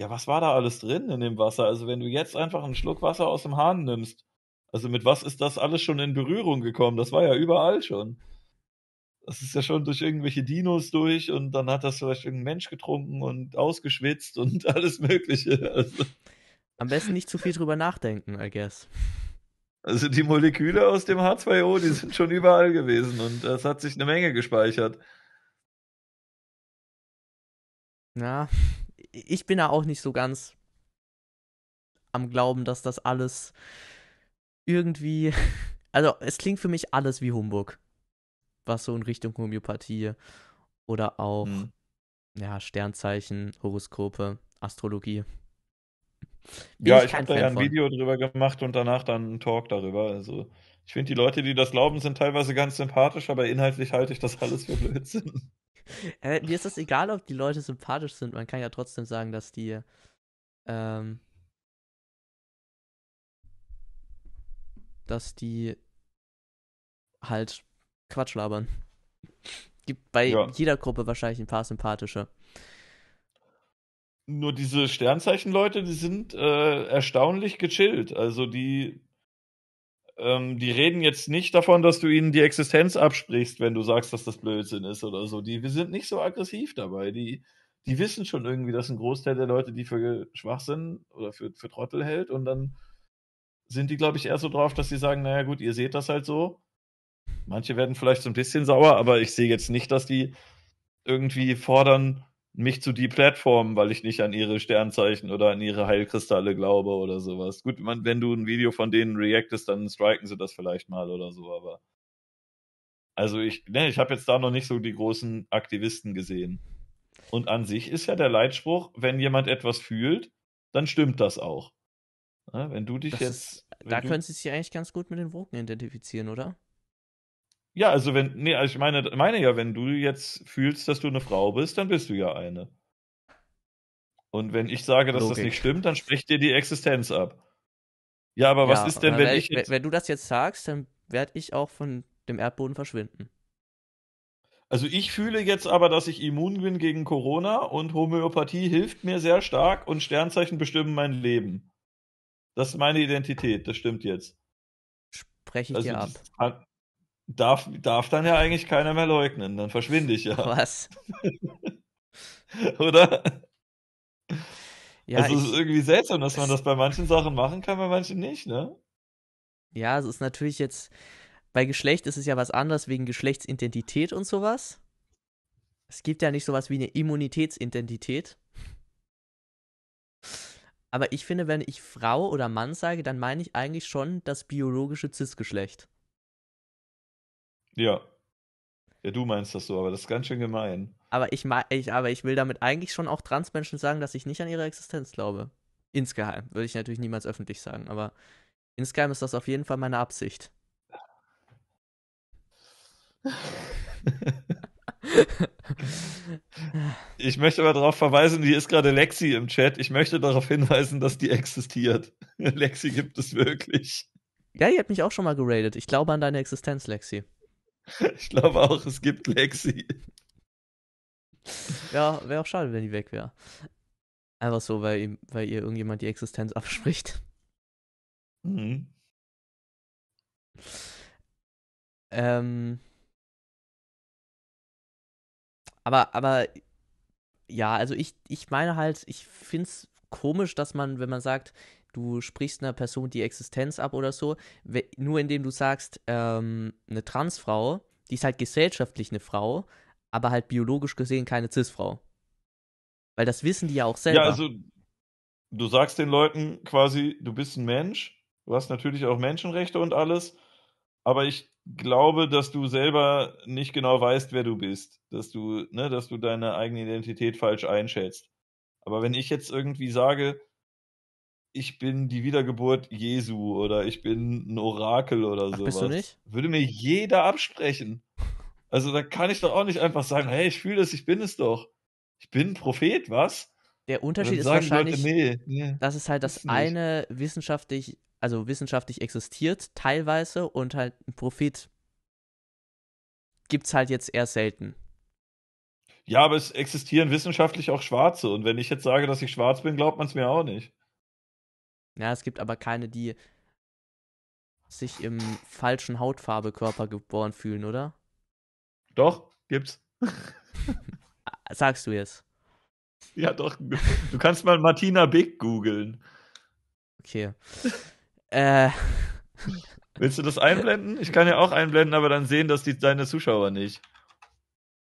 ja, was war da alles drin in dem Wasser? Also wenn du jetzt einfach einen Schluck Wasser aus dem Hahn nimmst, also mit was ist das alles schon in Berührung gekommen? Das war ja überall schon. Das ist ja schon durch irgendwelche Dinos durch und dann hat das vielleicht irgendein Mensch getrunken und ausgeschwitzt und alles Mögliche. Also. Am besten nicht zu viel drüber nachdenken, I guess. Also die Moleküle aus dem H2O, die sind schon überall gewesen und es hat sich eine Menge gespeichert. Na, ich bin da auch nicht so ganz am Glauben, dass das alles irgendwie. Also, es klingt für mich alles wie Humbug. Was so in Richtung Homöopathie oder auch, hm. ja, Sternzeichen, Horoskope, Astrologie. Bin ja, ich, ich habe da ja ein von. Video drüber gemacht und danach dann einen Talk darüber. Also, ich finde, die Leute, die das glauben, sind teilweise ganz sympathisch, aber inhaltlich halte ich das alles für Blödsinn. äh, mir ist das egal, ob die Leute sympathisch sind. Man kann ja trotzdem sagen, dass die. Ähm, dass die halt Quatsch labern. Gibt bei ja. jeder Gruppe wahrscheinlich ein paar sympathische. Nur diese Sternzeichen-Leute, die sind äh, erstaunlich gechillt. Also die ähm, die reden jetzt nicht davon, dass du ihnen die Existenz absprichst, wenn du sagst, dass das Blödsinn ist oder so. Die sind nicht so aggressiv dabei. Die, die wissen schon irgendwie, dass ein Großteil der Leute die für Schwachsinn oder für, für Trottel hält und dann sind die, glaube ich, eher so drauf, dass sie sagen, naja gut, ihr seht das halt so. Manche werden vielleicht so ein bisschen sauer, aber ich sehe jetzt nicht, dass die irgendwie fordern, mich zu die Plattformen, weil ich nicht an ihre Sternzeichen oder an ihre Heilkristalle glaube oder sowas. Gut, man, wenn du ein Video von denen reactest, dann striken sie das vielleicht mal oder so, aber. Also ich, ne, ich habe jetzt da noch nicht so die großen Aktivisten gesehen. Und an sich ist ja der Leitspruch, wenn jemand etwas fühlt, dann stimmt das auch. Ja, ne, wenn du dich das jetzt. Ist, da du, könntest du dich eigentlich ganz gut mit den Woken identifizieren, oder? Ja, also wenn, nee, also ich meine, meine ja, wenn du jetzt fühlst, dass du eine Frau bist, dann bist du ja eine. Und wenn ich sage, dass Logik. das nicht stimmt, dann spricht dir die Existenz ab. Ja, aber ja, was ist denn, wenn ich. Jetzt... Wenn du das jetzt sagst, dann werde ich auch von dem Erdboden verschwinden. Also ich fühle jetzt aber, dass ich immun bin gegen Corona und Homöopathie hilft mir sehr stark und Sternzeichen bestimmen mein Leben. Das ist meine Identität, das stimmt jetzt. Spreche ich also dir ab. Das, darf, darf dann ja eigentlich keiner mehr leugnen. Dann verschwinde ich ja. Was? Oder? Ja, also es ist irgendwie seltsam, dass man das bei manchen Sachen machen kann, bei manchen nicht, ne? Ja, es ist natürlich jetzt, bei Geschlecht ist es ja was anderes wegen Geschlechtsidentität und sowas. Es gibt ja nicht sowas wie eine Immunitätsidentität. Aber ich finde, wenn ich Frau oder Mann sage, dann meine ich eigentlich schon das biologische Cis-Geschlecht. Ja. Ja, du meinst das so, aber das ist ganz schön gemein. Aber ich, ich, aber ich will damit eigentlich schon auch Transmenschen sagen, dass ich nicht an ihre Existenz glaube. Insgeheim. Würde ich natürlich niemals öffentlich sagen, aber insgeheim ist das auf jeden Fall meine Absicht. ich möchte aber darauf verweisen, hier ist gerade Lexi im Chat. Ich möchte darauf hinweisen, dass die existiert. Lexi gibt es wirklich. Ja, die hat mich auch schon mal geradet. Ich glaube an deine Existenz, Lexi. Ich glaube auch, es gibt Lexi. Ja, wäre auch schade, wenn die weg wäre. Einfach so, weil, weil ihr irgendjemand die Existenz abspricht. Mhm. Ähm. Aber, aber, ja, also ich, ich meine halt, ich finde es komisch, dass man, wenn man sagt, du sprichst einer Person die Existenz ab oder so, nur indem du sagst, ähm, eine Transfrau, die ist halt gesellschaftlich eine Frau, aber halt biologisch gesehen keine Cis-Frau. Weil das wissen die ja auch selber. Ja, also du sagst den Leuten quasi, du bist ein Mensch, du hast natürlich auch Menschenrechte und alles, aber ich glaube, dass du selber nicht genau weißt, wer du bist, dass du, ne, dass du deine eigene Identität falsch einschätzt. Aber wenn ich jetzt irgendwie sage, ich bin die Wiedergeburt Jesu oder ich bin ein Orakel oder Ach, sowas. Bist du nicht? Würde mir jeder absprechen. Also da kann ich doch auch nicht einfach sagen, hey, ich fühle es, ich bin es doch. Ich bin ein Prophet, was? Der Unterschied ist wahrscheinlich, Leute, nee, nee, das halt, ist halt das eine wissenschaftlich, also wissenschaftlich existiert teilweise und halt ein Prophet gibt es halt jetzt eher selten. Ja, aber es existieren wissenschaftlich auch Schwarze und wenn ich jetzt sage, dass ich schwarz bin, glaubt man es mir auch nicht. Ja, es gibt aber keine, die sich im falschen Hautfarbekörper geboren fühlen, oder? Doch, gibt's. Sagst du jetzt? Ja, doch. Du kannst mal Martina Big googeln. Okay. äh. Willst du das einblenden? Ich kann ja auch einblenden, aber dann sehen das die, deine Zuschauer nicht.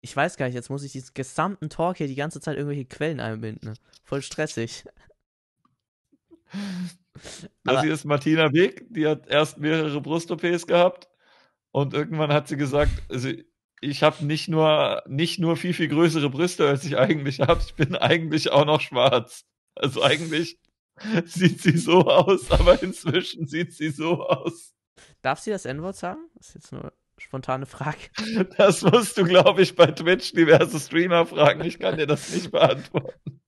Ich weiß gar nicht, jetzt muss ich diesen gesamten Talk hier die ganze Zeit irgendwelche Quellen einbinden. Voll stressig. Das hier ist Martina Weg, die hat erst mehrere Brust-OPs gehabt und irgendwann hat sie gesagt, also ich habe nicht nur, nicht nur viel, viel größere Brüste, als ich eigentlich habe, ich bin eigentlich auch noch schwarz. Also eigentlich sieht sie so aus, aber inzwischen sieht sie so aus. Darf sie das N-Wort sagen? Das ist jetzt nur eine spontane Frage. Das musst du, glaube ich, bei Twitch diverse Streamer fragen. Ich kann dir das nicht beantworten.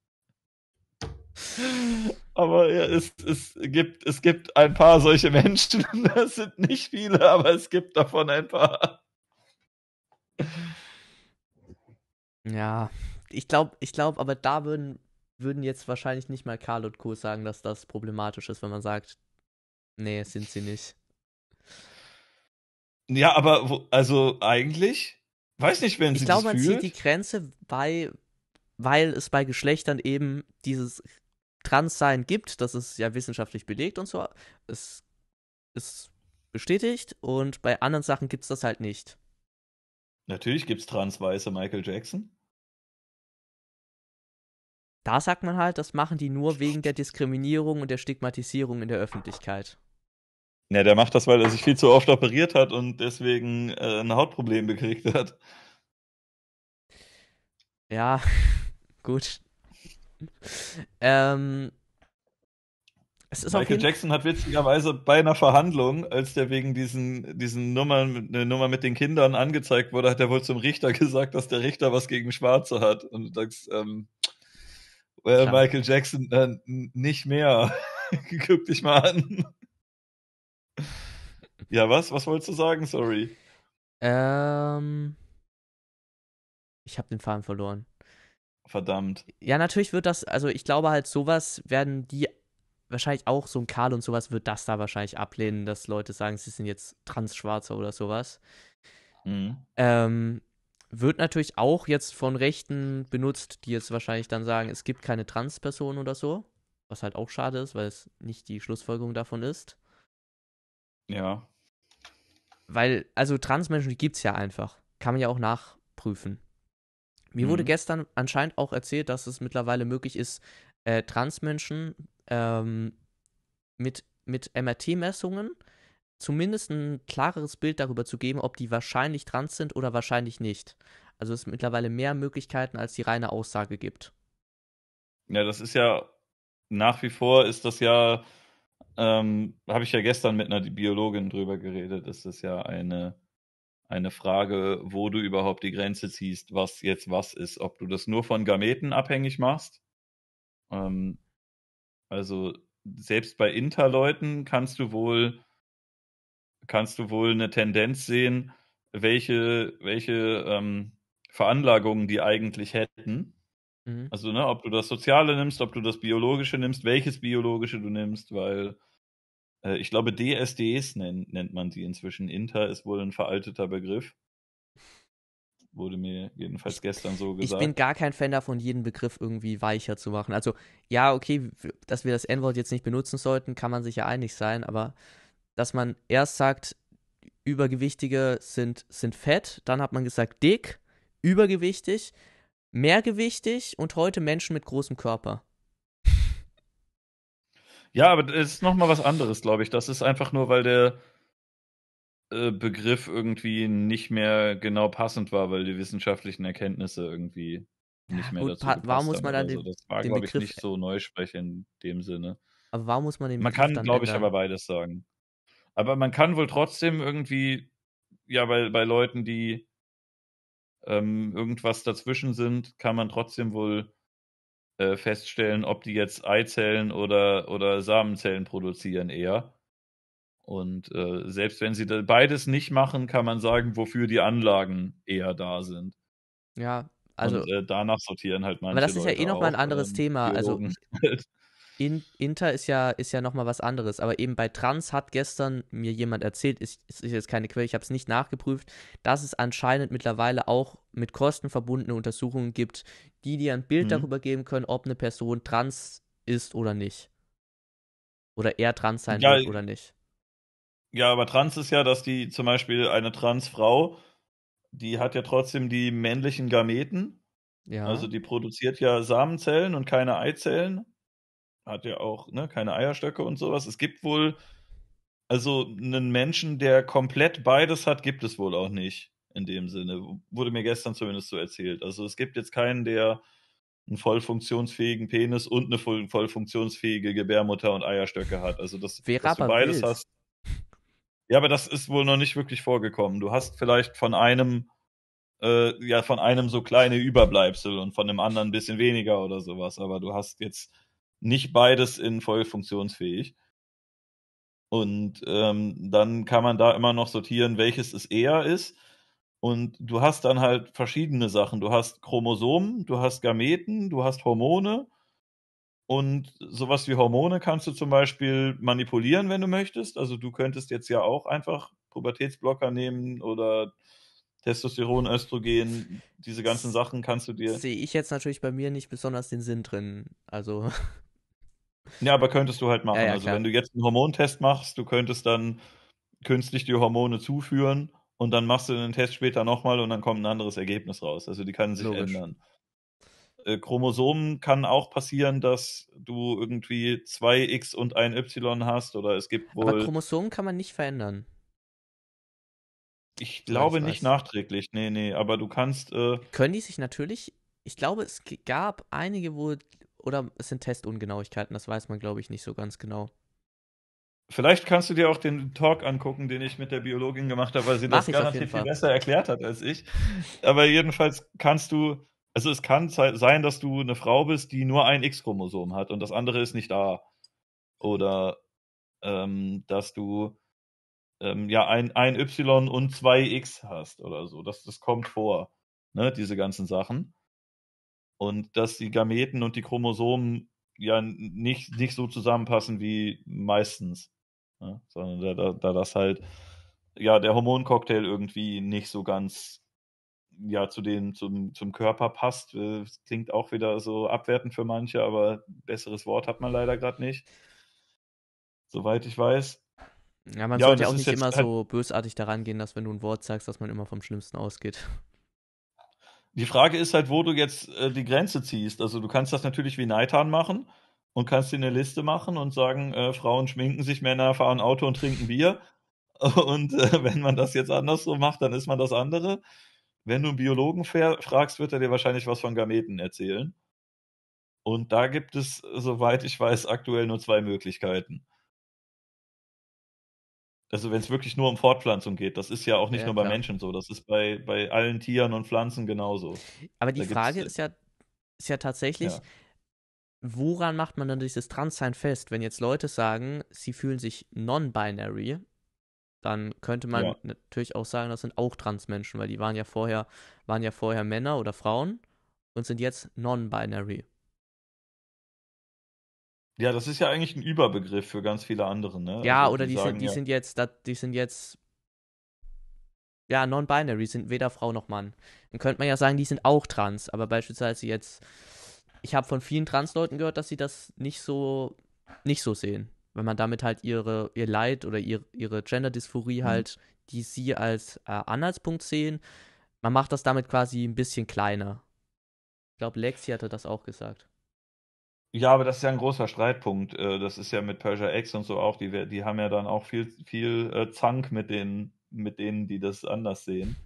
Aber ja, es, es, gibt, es gibt ein paar solche Menschen. Das sind nicht viele, aber es gibt davon ein paar. Ja, ich glaube, ich glaub, aber da würden, würden jetzt wahrscheinlich nicht mal Karl und Co. sagen, dass das problematisch ist, wenn man sagt, nee, sind sie nicht. Ja, aber also eigentlich, weiß nicht, wenn ich sie Ich glaube, man fühlt. zieht die Grenze bei, weil es bei Geschlechtern eben dieses Transsein gibt. Das ist ja wissenschaftlich belegt und so. Es ist bestätigt und bei anderen Sachen gibt es das halt nicht. Natürlich gibt es transweiße Michael Jackson. Da sagt man halt, das machen die nur wegen der Diskriminierung und der Stigmatisierung in der Öffentlichkeit. Ja, der macht das, weil er sich viel zu oft operiert hat und deswegen äh, ein Hautproblem gekriegt hat. Ja, gut ähm, es ist Michael Jackson hat witzigerweise bei einer Verhandlung, als der wegen diesen, diesen Nummern, eine Nummer mit den Kindern angezeigt wurde, hat er wohl zum Richter gesagt, dass der Richter was gegen Schwarze hat. Und das, ähm, well, Michael Jackson, äh, nicht mehr. Guck dich mal an. ja, was? Was wolltest du sagen? Sorry. Ähm. Ich habe den Faden verloren. Verdammt. Ja, natürlich wird das, also ich glaube halt, sowas werden die wahrscheinlich auch, so ein Karl und sowas wird das da wahrscheinlich ablehnen, dass Leute sagen, sie sind jetzt Transschwarze oder sowas. Mhm. Ähm, wird natürlich auch jetzt von Rechten benutzt, die jetzt wahrscheinlich dann sagen, es gibt keine Transpersonen oder so. Was halt auch schade ist, weil es nicht die Schlussfolgerung davon ist. Ja. Weil, also Transmenschen gibt es ja einfach. Kann man ja auch nachprüfen. Mir mhm. wurde gestern anscheinend auch erzählt, dass es mittlerweile möglich ist, äh, Transmenschen ähm, mit, mit MRT-Messungen zumindest ein klareres Bild darüber zu geben, ob die wahrscheinlich trans sind oder wahrscheinlich nicht. Also es mittlerweile mehr Möglichkeiten als die reine Aussage gibt. Ja, das ist ja nach wie vor ist das ja, ähm, habe ich ja gestern mit einer Biologin drüber geredet, ist das ja eine eine Frage, wo du überhaupt die Grenze ziehst, was jetzt was ist, ob du das nur von Gameten abhängig machst. Ähm, also selbst bei Interleuten kannst du wohl kannst du wohl eine Tendenz sehen, welche welche ähm, Veranlagungen die eigentlich hätten. Mhm. Also ne, ob du das Soziale nimmst, ob du das Biologische nimmst, welches Biologische du nimmst, weil äh, ich glaube, DSDs nennt, nennt man sie inzwischen. Inter ist wohl ein veralteter Begriff. Wurde mir jedenfalls gestern so gesagt. Ich bin gar kein Fan davon, jeden Begriff irgendwie weicher zu machen. Also, ja, okay, dass wir das N-Wort jetzt nicht benutzen sollten, kann man sich ja einig sein, aber dass man erst sagt, Übergewichtige sind, sind fett, dann hat man gesagt dick, übergewichtig, mehrgewichtig und heute Menschen mit großem Körper. Ja, aber es ist nochmal was anderes, glaube ich. Das ist einfach nur, weil der äh, Begriff irgendwie nicht mehr genau passend war, weil die wissenschaftlichen Erkenntnisse irgendwie nicht mehr Gut, dazu gepasst Warum muss man dann den, also das war, den Begriff ich, nicht so neu sprechen in dem Sinne. Aber warum muss man den Begriff Man kann, glaube ich, aber beides sagen. Aber man kann wohl trotzdem irgendwie, ja, bei, bei Leuten, die ähm, irgendwas dazwischen sind, kann man trotzdem wohl äh, feststellen, ob die jetzt Eizellen oder, oder Samenzellen produzieren eher. Und äh, selbst wenn sie beides nicht machen, kann man sagen, wofür die Anlagen eher da sind. Ja, also. Und, äh, danach sortieren halt manche. Aber das ist Leute ja eh nochmal ein anderes ähm, Thema. Also, In, Inter ist ja, ist ja nochmal was anderes, aber eben bei Trans hat gestern mir jemand erzählt, ist, ist jetzt keine Quelle, ich habe es nicht nachgeprüft, dass es anscheinend mittlerweile auch mit Kosten verbundene Untersuchungen gibt, die dir ein Bild mhm. darüber geben können, ob eine Person trans ist oder nicht. Oder er trans sein ja, wird oder nicht. Ja, aber trans ist ja, dass die zum Beispiel eine Transfrau, die hat ja trotzdem die männlichen Gameten. Ja. Also die produziert ja Samenzellen und keine Eizellen hat ja auch ne, keine Eierstöcke und sowas. Es gibt wohl, also einen Menschen, der komplett beides hat, gibt es wohl auch nicht. In dem Sinne. Wurde mir gestern zumindest so erzählt. Also es gibt jetzt keinen, der einen voll funktionsfähigen Penis und eine voll, voll funktionsfähige Gebärmutter und Eierstöcke hat. Also das, Wäre dass du beides wild. hast. Ja, aber das ist wohl noch nicht wirklich vorgekommen. Du hast vielleicht von einem äh, ja von einem so kleine Überbleibsel und von dem anderen ein bisschen weniger oder sowas, aber du hast jetzt nicht beides in voll funktionsfähig. Und ähm, dann kann man da immer noch sortieren, welches es eher ist. Und du hast dann halt verschiedene Sachen. Du hast Chromosomen, du hast Gameten, du hast Hormone. Und sowas wie Hormone kannst du zum Beispiel manipulieren, wenn du möchtest. Also du könntest jetzt ja auch einfach Pubertätsblocker nehmen oder Testosteron, Östrogen, diese ganzen Sachen kannst du dir. Sehe ich jetzt natürlich bei mir nicht besonders den Sinn drin. Also Ja, aber könntest du halt machen. Ja, ja, also wenn du jetzt einen Hormontest machst, du könntest dann künstlich die Hormone zuführen und dann machst du den Test später nochmal und dann kommt ein anderes Ergebnis raus. Also die können sich Logisch. ändern. Äh, Chromosomen kann auch passieren, dass du irgendwie zwei X und ein Y hast oder es gibt wohl. Aber Chromosomen kann man nicht verändern. Ich glaube nicht nachträglich, nee, nee, aber du kannst. Äh, Können die sich natürlich? Ich glaube, es gab einige, wo, oder es sind Testungenauigkeiten, das weiß man, glaube ich, nicht so ganz genau. Vielleicht kannst du dir auch den Talk angucken, den ich mit der Biologin gemacht habe, weil sie Mach das garantiert viel besser erklärt hat als ich. Aber jedenfalls kannst du, also es kann sein, dass du eine Frau bist, die nur ein X-Chromosom hat und das andere ist nicht da. Oder ähm, dass du ähm, ja ein, ein Y und zwei X hast oder so. Das, das kommt vor, ne, diese ganzen Sachen und dass die Gameten und die Chromosomen ja nicht, nicht so zusammenpassen wie meistens, ja, ne? sondern da, da, das halt ja der Hormoncocktail irgendwie nicht so ganz ja zu dem zum zum Körper passt das äh, klingt auch wieder so abwertend für manche aber besseres Wort hat man leider gerade nicht soweit ich weiß ja man ja, sollte ja auch nicht immer halt so bösartig daran gehen dass wenn du ein Wort sagst dass man immer vom Schlimmsten ausgeht die Frage ist halt, wo du jetzt äh, die Grenze ziehst. Also du kannst das natürlich wie Neitan machen und kannst dir eine Liste machen und sagen, äh, Frauen schminken sich, Männer fahren Auto und trinken Bier. Und äh, wenn man das jetzt anders so macht, dann ist man das andere. Wenn du einen Biologen fragst, wird er dir wahrscheinlich was von Gameten erzählen. Und da gibt es, soweit ich weiß, aktuell nur zwei Möglichkeiten also wenn es wirklich nur um Fortpflanzung geht, das ist ja auch nicht ja, nur bei klar. Menschen so, das ist bei, bei allen Tieren und Pflanzen genauso. Aber die da Frage ist ja, ist ja tatsächlich, ja. woran macht man dann dieses Transsein fest? Wenn jetzt Leute sagen, sie fühlen sich non-binary, dann könnte man ja. natürlich auch sagen, das sind auch Transmenschen, weil die waren ja vorher, waren ja vorher Männer oder Frauen und sind jetzt non-binary. Ja, das ist ja eigentlich ein Überbegriff für ganz viele andere, ne? Ja, also, oder die, sagen, sind, die ja. sind jetzt, die sind jetzt ja, non-binary sind weder Frau noch Mann. Dann könnte man ja sagen, die sind auch trans, aber beispielsweise jetzt, ich habe von vielen Trans-Leuten gehört, dass sie das nicht so, nicht so sehen. Wenn man damit halt ihre, ihr Leid oder ihr, ihre Gender-Dysphorie mhm. halt, die sie als äh, Anhaltspunkt sehen, man macht das damit quasi ein bisschen kleiner. Ich glaube, Lexi hatte das auch gesagt. Ja, aber das ist ja ein großer Streitpunkt. Äh, das ist ja mit Persia X und so auch. Die, die haben ja dann auch viel, viel äh, Zank mit, den, mit denen, die das anders sehen.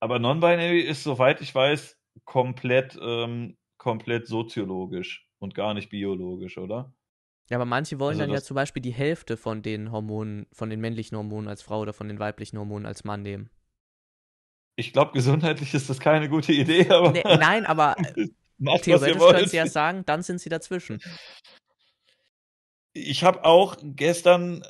Aber Non-Binary ist, soweit ich weiß, komplett, ähm, komplett soziologisch und gar nicht biologisch, oder? Ja, aber manche wollen also dann ja zum Beispiel die Hälfte von den Hormonen, von den männlichen Hormonen als Frau oder von den weiblichen Hormonen als Mann nehmen. Ich glaube, gesundheitlich ist das keine gute Idee, aber. Nee, nein, aber äh, Macht, Theoretisch können sie ja sagen, dann sind sie dazwischen. Ich habe auch gestern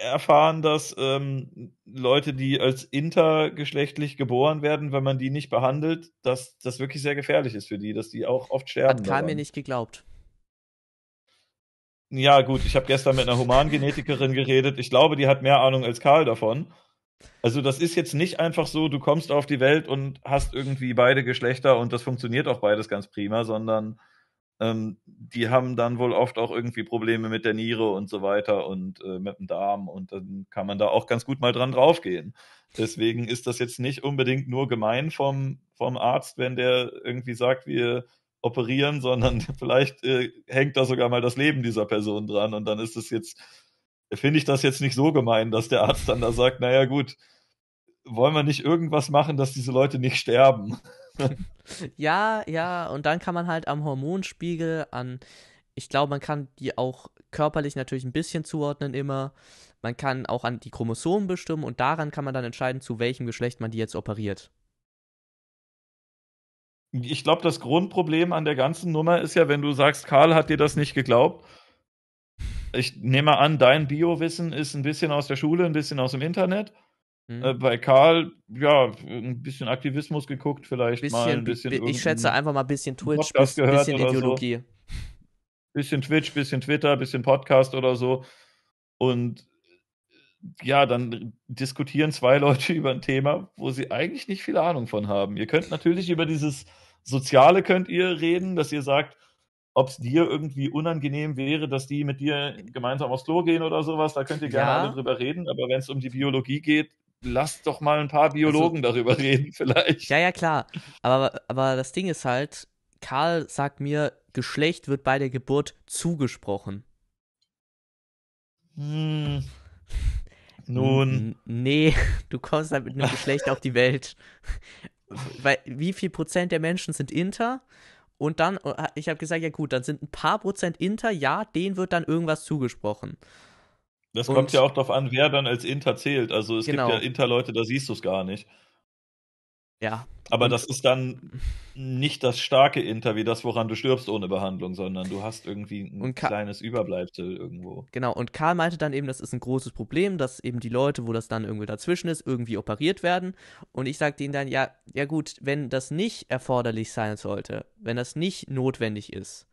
erfahren, dass ähm, Leute, die als intergeschlechtlich geboren werden, wenn man die nicht behandelt, dass das wirklich sehr gefährlich ist für die, dass die auch oft sterben. Hat Karl mir nicht geglaubt. Ja, gut, ich habe gestern mit einer Humangenetikerin geredet. Ich glaube, die hat mehr Ahnung als Karl davon. Also das ist jetzt nicht einfach so, du kommst auf die Welt und hast irgendwie beide Geschlechter und das funktioniert auch beides ganz prima, sondern ähm, die haben dann wohl oft auch irgendwie Probleme mit der Niere und so weiter und äh, mit dem Darm und dann kann man da auch ganz gut mal dran draufgehen. Deswegen ist das jetzt nicht unbedingt nur gemein vom, vom Arzt, wenn der irgendwie sagt, wir operieren, sondern vielleicht äh, hängt da sogar mal das Leben dieser Person dran und dann ist es jetzt finde ich das jetzt nicht so gemein, dass der Arzt dann da sagt, naja gut, wollen wir nicht irgendwas machen, dass diese Leute nicht sterben? ja, ja, und dann kann man halt am Hormonspiegel, an, ich glaube, man kann die auch körperlich natürlich ein bisschen zuordnen immer. Man kann auch an die Chromosomen bestimmen und daran kann man dann entscheiden, zu welchem Geschlecht man die jetzt operiert. Ich glaube, das Grundproblem an der ganzen Nummer ist ja, wenn du sagst, Karl hat dir das nicht geglaubt, ich nehme an, dein Bio-Wissen ist ein bisschen aus der Schule, ein bisschen aus dem Internet. Hm. Äh, bei Karl, ja, ein bisschen Aktivismus geguckt, vielleicht bisschen, mal ein bisschen. Ich schätze einfach mal ein bisschen Twitch, ein bisschen, bisschen Ideologie. So. Bisschen Twitch, bisschen Twitter, bisschen Podcast oder so. Und ja, dann diskutieren zwei Leute über ein Thema, wo sie eigentlich nicht viel Ahnung von haben. Ihr könnt natürlich über dieses Soziale könnt ihr reden, dass ihr sagt, ob es dir irgendwie unangenehm wäre, dass die mit dir äh, gemeinsam aufs Klo gehen oder sowas. Da könnt ihr gerne ja. alle drüber reden. Aber wenn es um die Biologie geht, lasst doch mal ein paar also Biologen also, darüber reden, vielleicht. Ja, ja, klar. Aber, aber das Ding ist halt, Karl sagt mir, Geschlecht wird bei der Geburt zugesprochen. Hm. Nun. Nee, du kommst halt mit einem Geschlecht auf die Welt. Weil, wie viel Prozent der Menschen sind inter und dann, äh, ich habe gesagt, ja gut, dann sind ein paar Prozent Inter, ja, denen wird dann irgendwas zugesprochen. Das und, kommt ja auch darauf an, wer dann als Inter zählt. Also es genau. gibt ja Inter-Leute, da siehst du es gar nicht. Ja. Aber das ist dann nicht das starke Inter, wie das, woran du stirbst ohne Behandlung, sondern du hast irgendwie ein kleines Überbleibsel irgendwo. Genau, und Karl meinte dann eben, das ist ein großes Problem, dass eben die Leute, wo das dann irgendwie dazwischen ist, irgendwie operiert werden. Und ich sagte ihnen dann, ja, ja gut, wenn das nicht erforderlich sein sollte, wenn das nicht notwendig ist,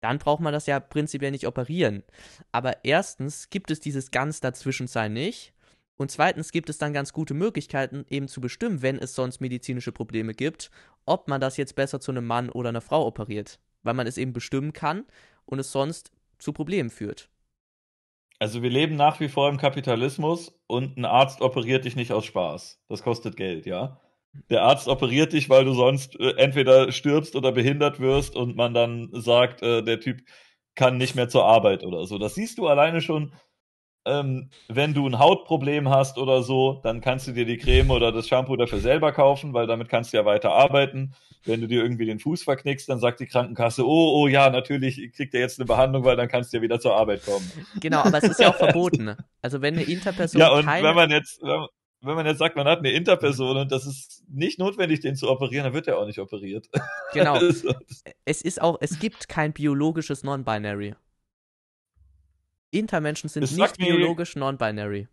dann braucht man das ja prinzipiell nicht operieren. Aber erstens gibt es dieses ganz dazwischen sein nicht. Und zweitens gibt es dann ganz gute Möglichkeiten, eben zu bestimmen, wenn es sonst medizinische Probleme gibt, ob man das jetzt besser zu einem Mann oder einer Frau operiert, weil man es eben bestimmen kann und es sonst zu Problemen führt. Also wir leben nach wie vor im Kapitalismus und ein Arzt operiert dich nicht aus Spaß. Das kostet Geld, ja. Der Arzt operiert dich, weil du sonst äh, entweder stirbst oder behindert wirst und man dann sagt, äh, der Typ kann nicht mehr zur Arbeit oder so. Das siehst du alleine schon ähm, wenn du ein Hautproblem hast oder so, dann kannst du dir die Creme oder das Shampoo dafür selber kaufen, weil damit kannst du ja weiter arbeiten. Wenn du dir irgendwie den Fuß verknickst, dann sagt die Krankenkasse, oh, oh ja, natürlich kriegt er jetzt eine Behandlung, weil dann kannst du ja wieder zur Arbeit kommen. Genau, aber es ist ja auch verboten. Ne? Also wenn eine Interperson Ja, und keine... wenn man jetzt, wenn, wenn man jetzt sagt, man hat eine Interperson und das ist nicht notwendig, den zu operieren, dann wird er auch nicht operiert. Genau. Also, es ist auch, es gibt kein biologisches Non-Binary. Intermenschen sind es nicht biologisch non-binary.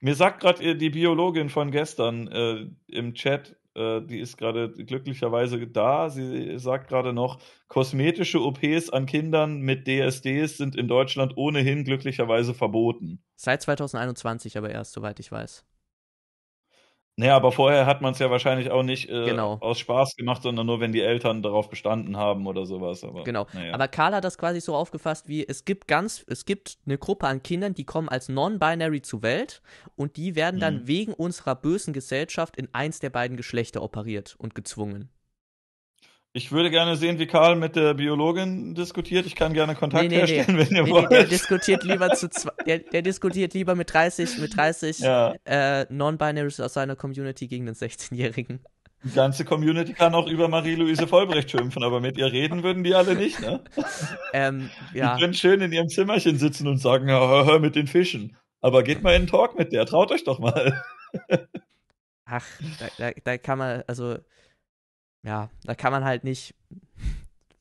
Mir sagt gerade äh, die Biologin von gestern äh, im Chat, äh, die ist gerade glücklicherweise da. Sie sagt gerade noch, kosmetische OPs an Kindern mit DSDs sind in Deutschland ohnehin glücklicherweise verboten. Seit 2021 aber erst, soweit ich weiß. Naja, aber vorher hat man es ja wahrscheinlich auch nicht äh, genau. aus Spaß gemacht, sondern nur, wenn die Eltern darauf bestanden haben oder sowas. Aber, genau. Ja. Aber Karl hat das quasi so aufgefasst, wie es gibt ganz, es gibt eine Gruppe an Kindern, die kommen als non-binary zur Welt und die werden dann mhm. wegen unserer bösen Gesellschaft in eins der beiden Geschlechter operiert und gezwungen. Ich würde gerne sehen, wie Karl mit der Biologin diskutiert. Ich kann gerne Kontakt nee, nee, herstellen, nee. wenn ihr wollt. der diskutiert lieber zu der, der, diskutiert lieber mit 30, mit 30 ja. äh, Non-Binaries aus seiner Community gegen den 16-Jährigen. Die ganze Community kann auch über Marie-Louise Vollbrecht schimpfen, aber mit ihr reden würden die alle nicht, ne? ähm, ja. Die können schön in ihrem Zimmerchen sitzen und sagen, hör, hör mit den Fischen. Aber geht mal in den Talk mit der, traut euch doch mal. Ach, da, da, da kann man, also ja, da kann man halt nicht,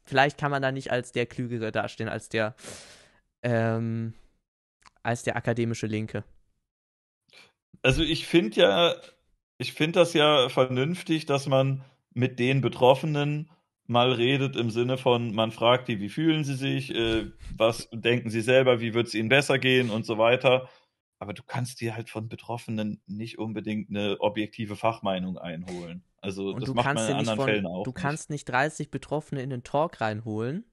vielleicht kann man da nicht als der Klügere dastehen, als der, ähm, als der akademische Linke. Also ich finde ja, ich finde das ja vernünftig, dass man mit den Betroffenen mal redet im Sinne von, man fragt die, wie fühlen sie sich, äh, was denken sie selber, wie wird es ihnen besser gehen und so weiter. Aber du kannst dir halt von Betroffenen nicht unbedingt eine objektive Fachmeinung einholen. Also und das du macht kannst man in anderen von, Fällen auch. Du kannst nicht 30 Betroffene in den Talk reinholen,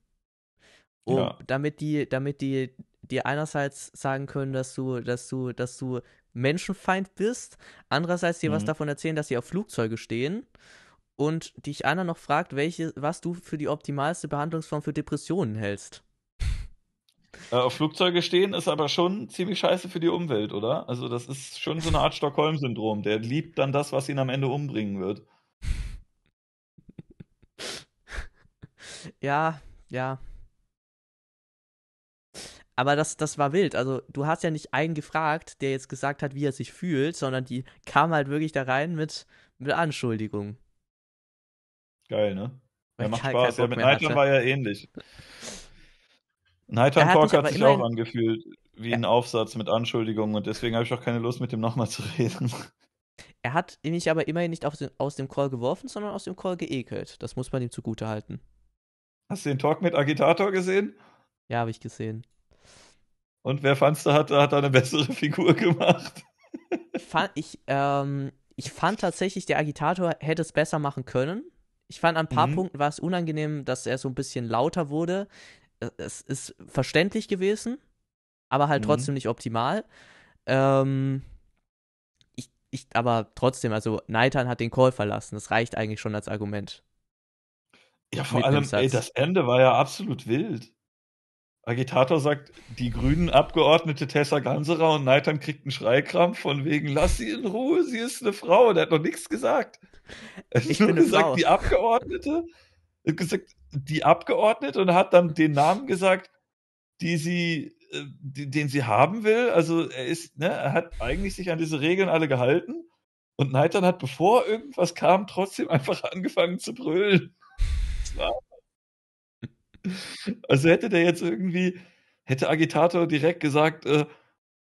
um, ja. damit die, damit die dir einerseits sagen können, dass du, dass du, dass du Menschenfeind bist, andererseits dir mhm. was davon erzählen, dass sie auf Flugzeuge stehen und dich einer noch fragt, welche, was du für die optimalste Behandlungsform für Depressionen hältst. Äh, auf Flugzeuge stehen ist aber schon ziemlich scheiße für die Umwelt, oder? Also das ist schon so eine Art Stockholm-Syndrom. Der liebt dann das, was ihn am Ende umbringen wird. ja, ja. Aber das, das war wild. Also, du hast ja nicht einen gefragt, der jetzt gesagt hat, wie er sich fühlt, sondern die kam halt wirklich da rein mit, mit Anschuldigungen. Geil, ne? Ja, macht Spaß. Ja, mit Nightland war ja ähnlich. Nightland Talk hat sich auch angefühlt wie ja. ein Aufsatz mit Anschuldigungen und deswegen habe ich auch keine Lust, mit dem nochmal zu reden. Er hat mich aber immerhin nicht aus dem, aus dem Call geworfen, sondern aus dem Call geekelt. Das muss man ihm zugutehalten. Hast du den Talk mit Agitator gesehen? Ja, habe ich gesehen. Und wer fandst du, hat, hat da eine bessere Figur gemacht? ich, fand, ich, ähm, ich fand tatsächlich, der Agitator hätte es besser machen können. Ich fand, an ein paar mhm. Punkten war es unangenehm, dass er so ein bisschen lauter wurde. Es ist verständlich gewesen, aber halt mhm. trotzdem nicht optimal. Ähm, ich, ich, aber trotzdem, also Neitan hat den Call verlassen. Das reicht eigentlich schon als Argument. Ja, vor allem, ey, das Ende war ja absolut wild. Agitator sagt, die grünen Abgeordnete Tessa Ganserau und Neitern kriegt einen Schreikrampf von wegen, lass sie in Ruhe, sie ist eine Frau. Der hat noch nichts gesagt. Er hat ich nur gesagt, die Abgeordnete, hat gesagt, die Abgeordnete und hat dann den Namen gesagt, die sie, äh, den sie haben will. Also er ist, ne, er hat eigentlich sich an diese Regeln alle gehalten. Und Neitern hat, bevor irgendwas kam, trotzdem einfach angefangen zu brüllen. Also hätte der jetzt irgendwie, hätte Agitator direkt gesagt, äh,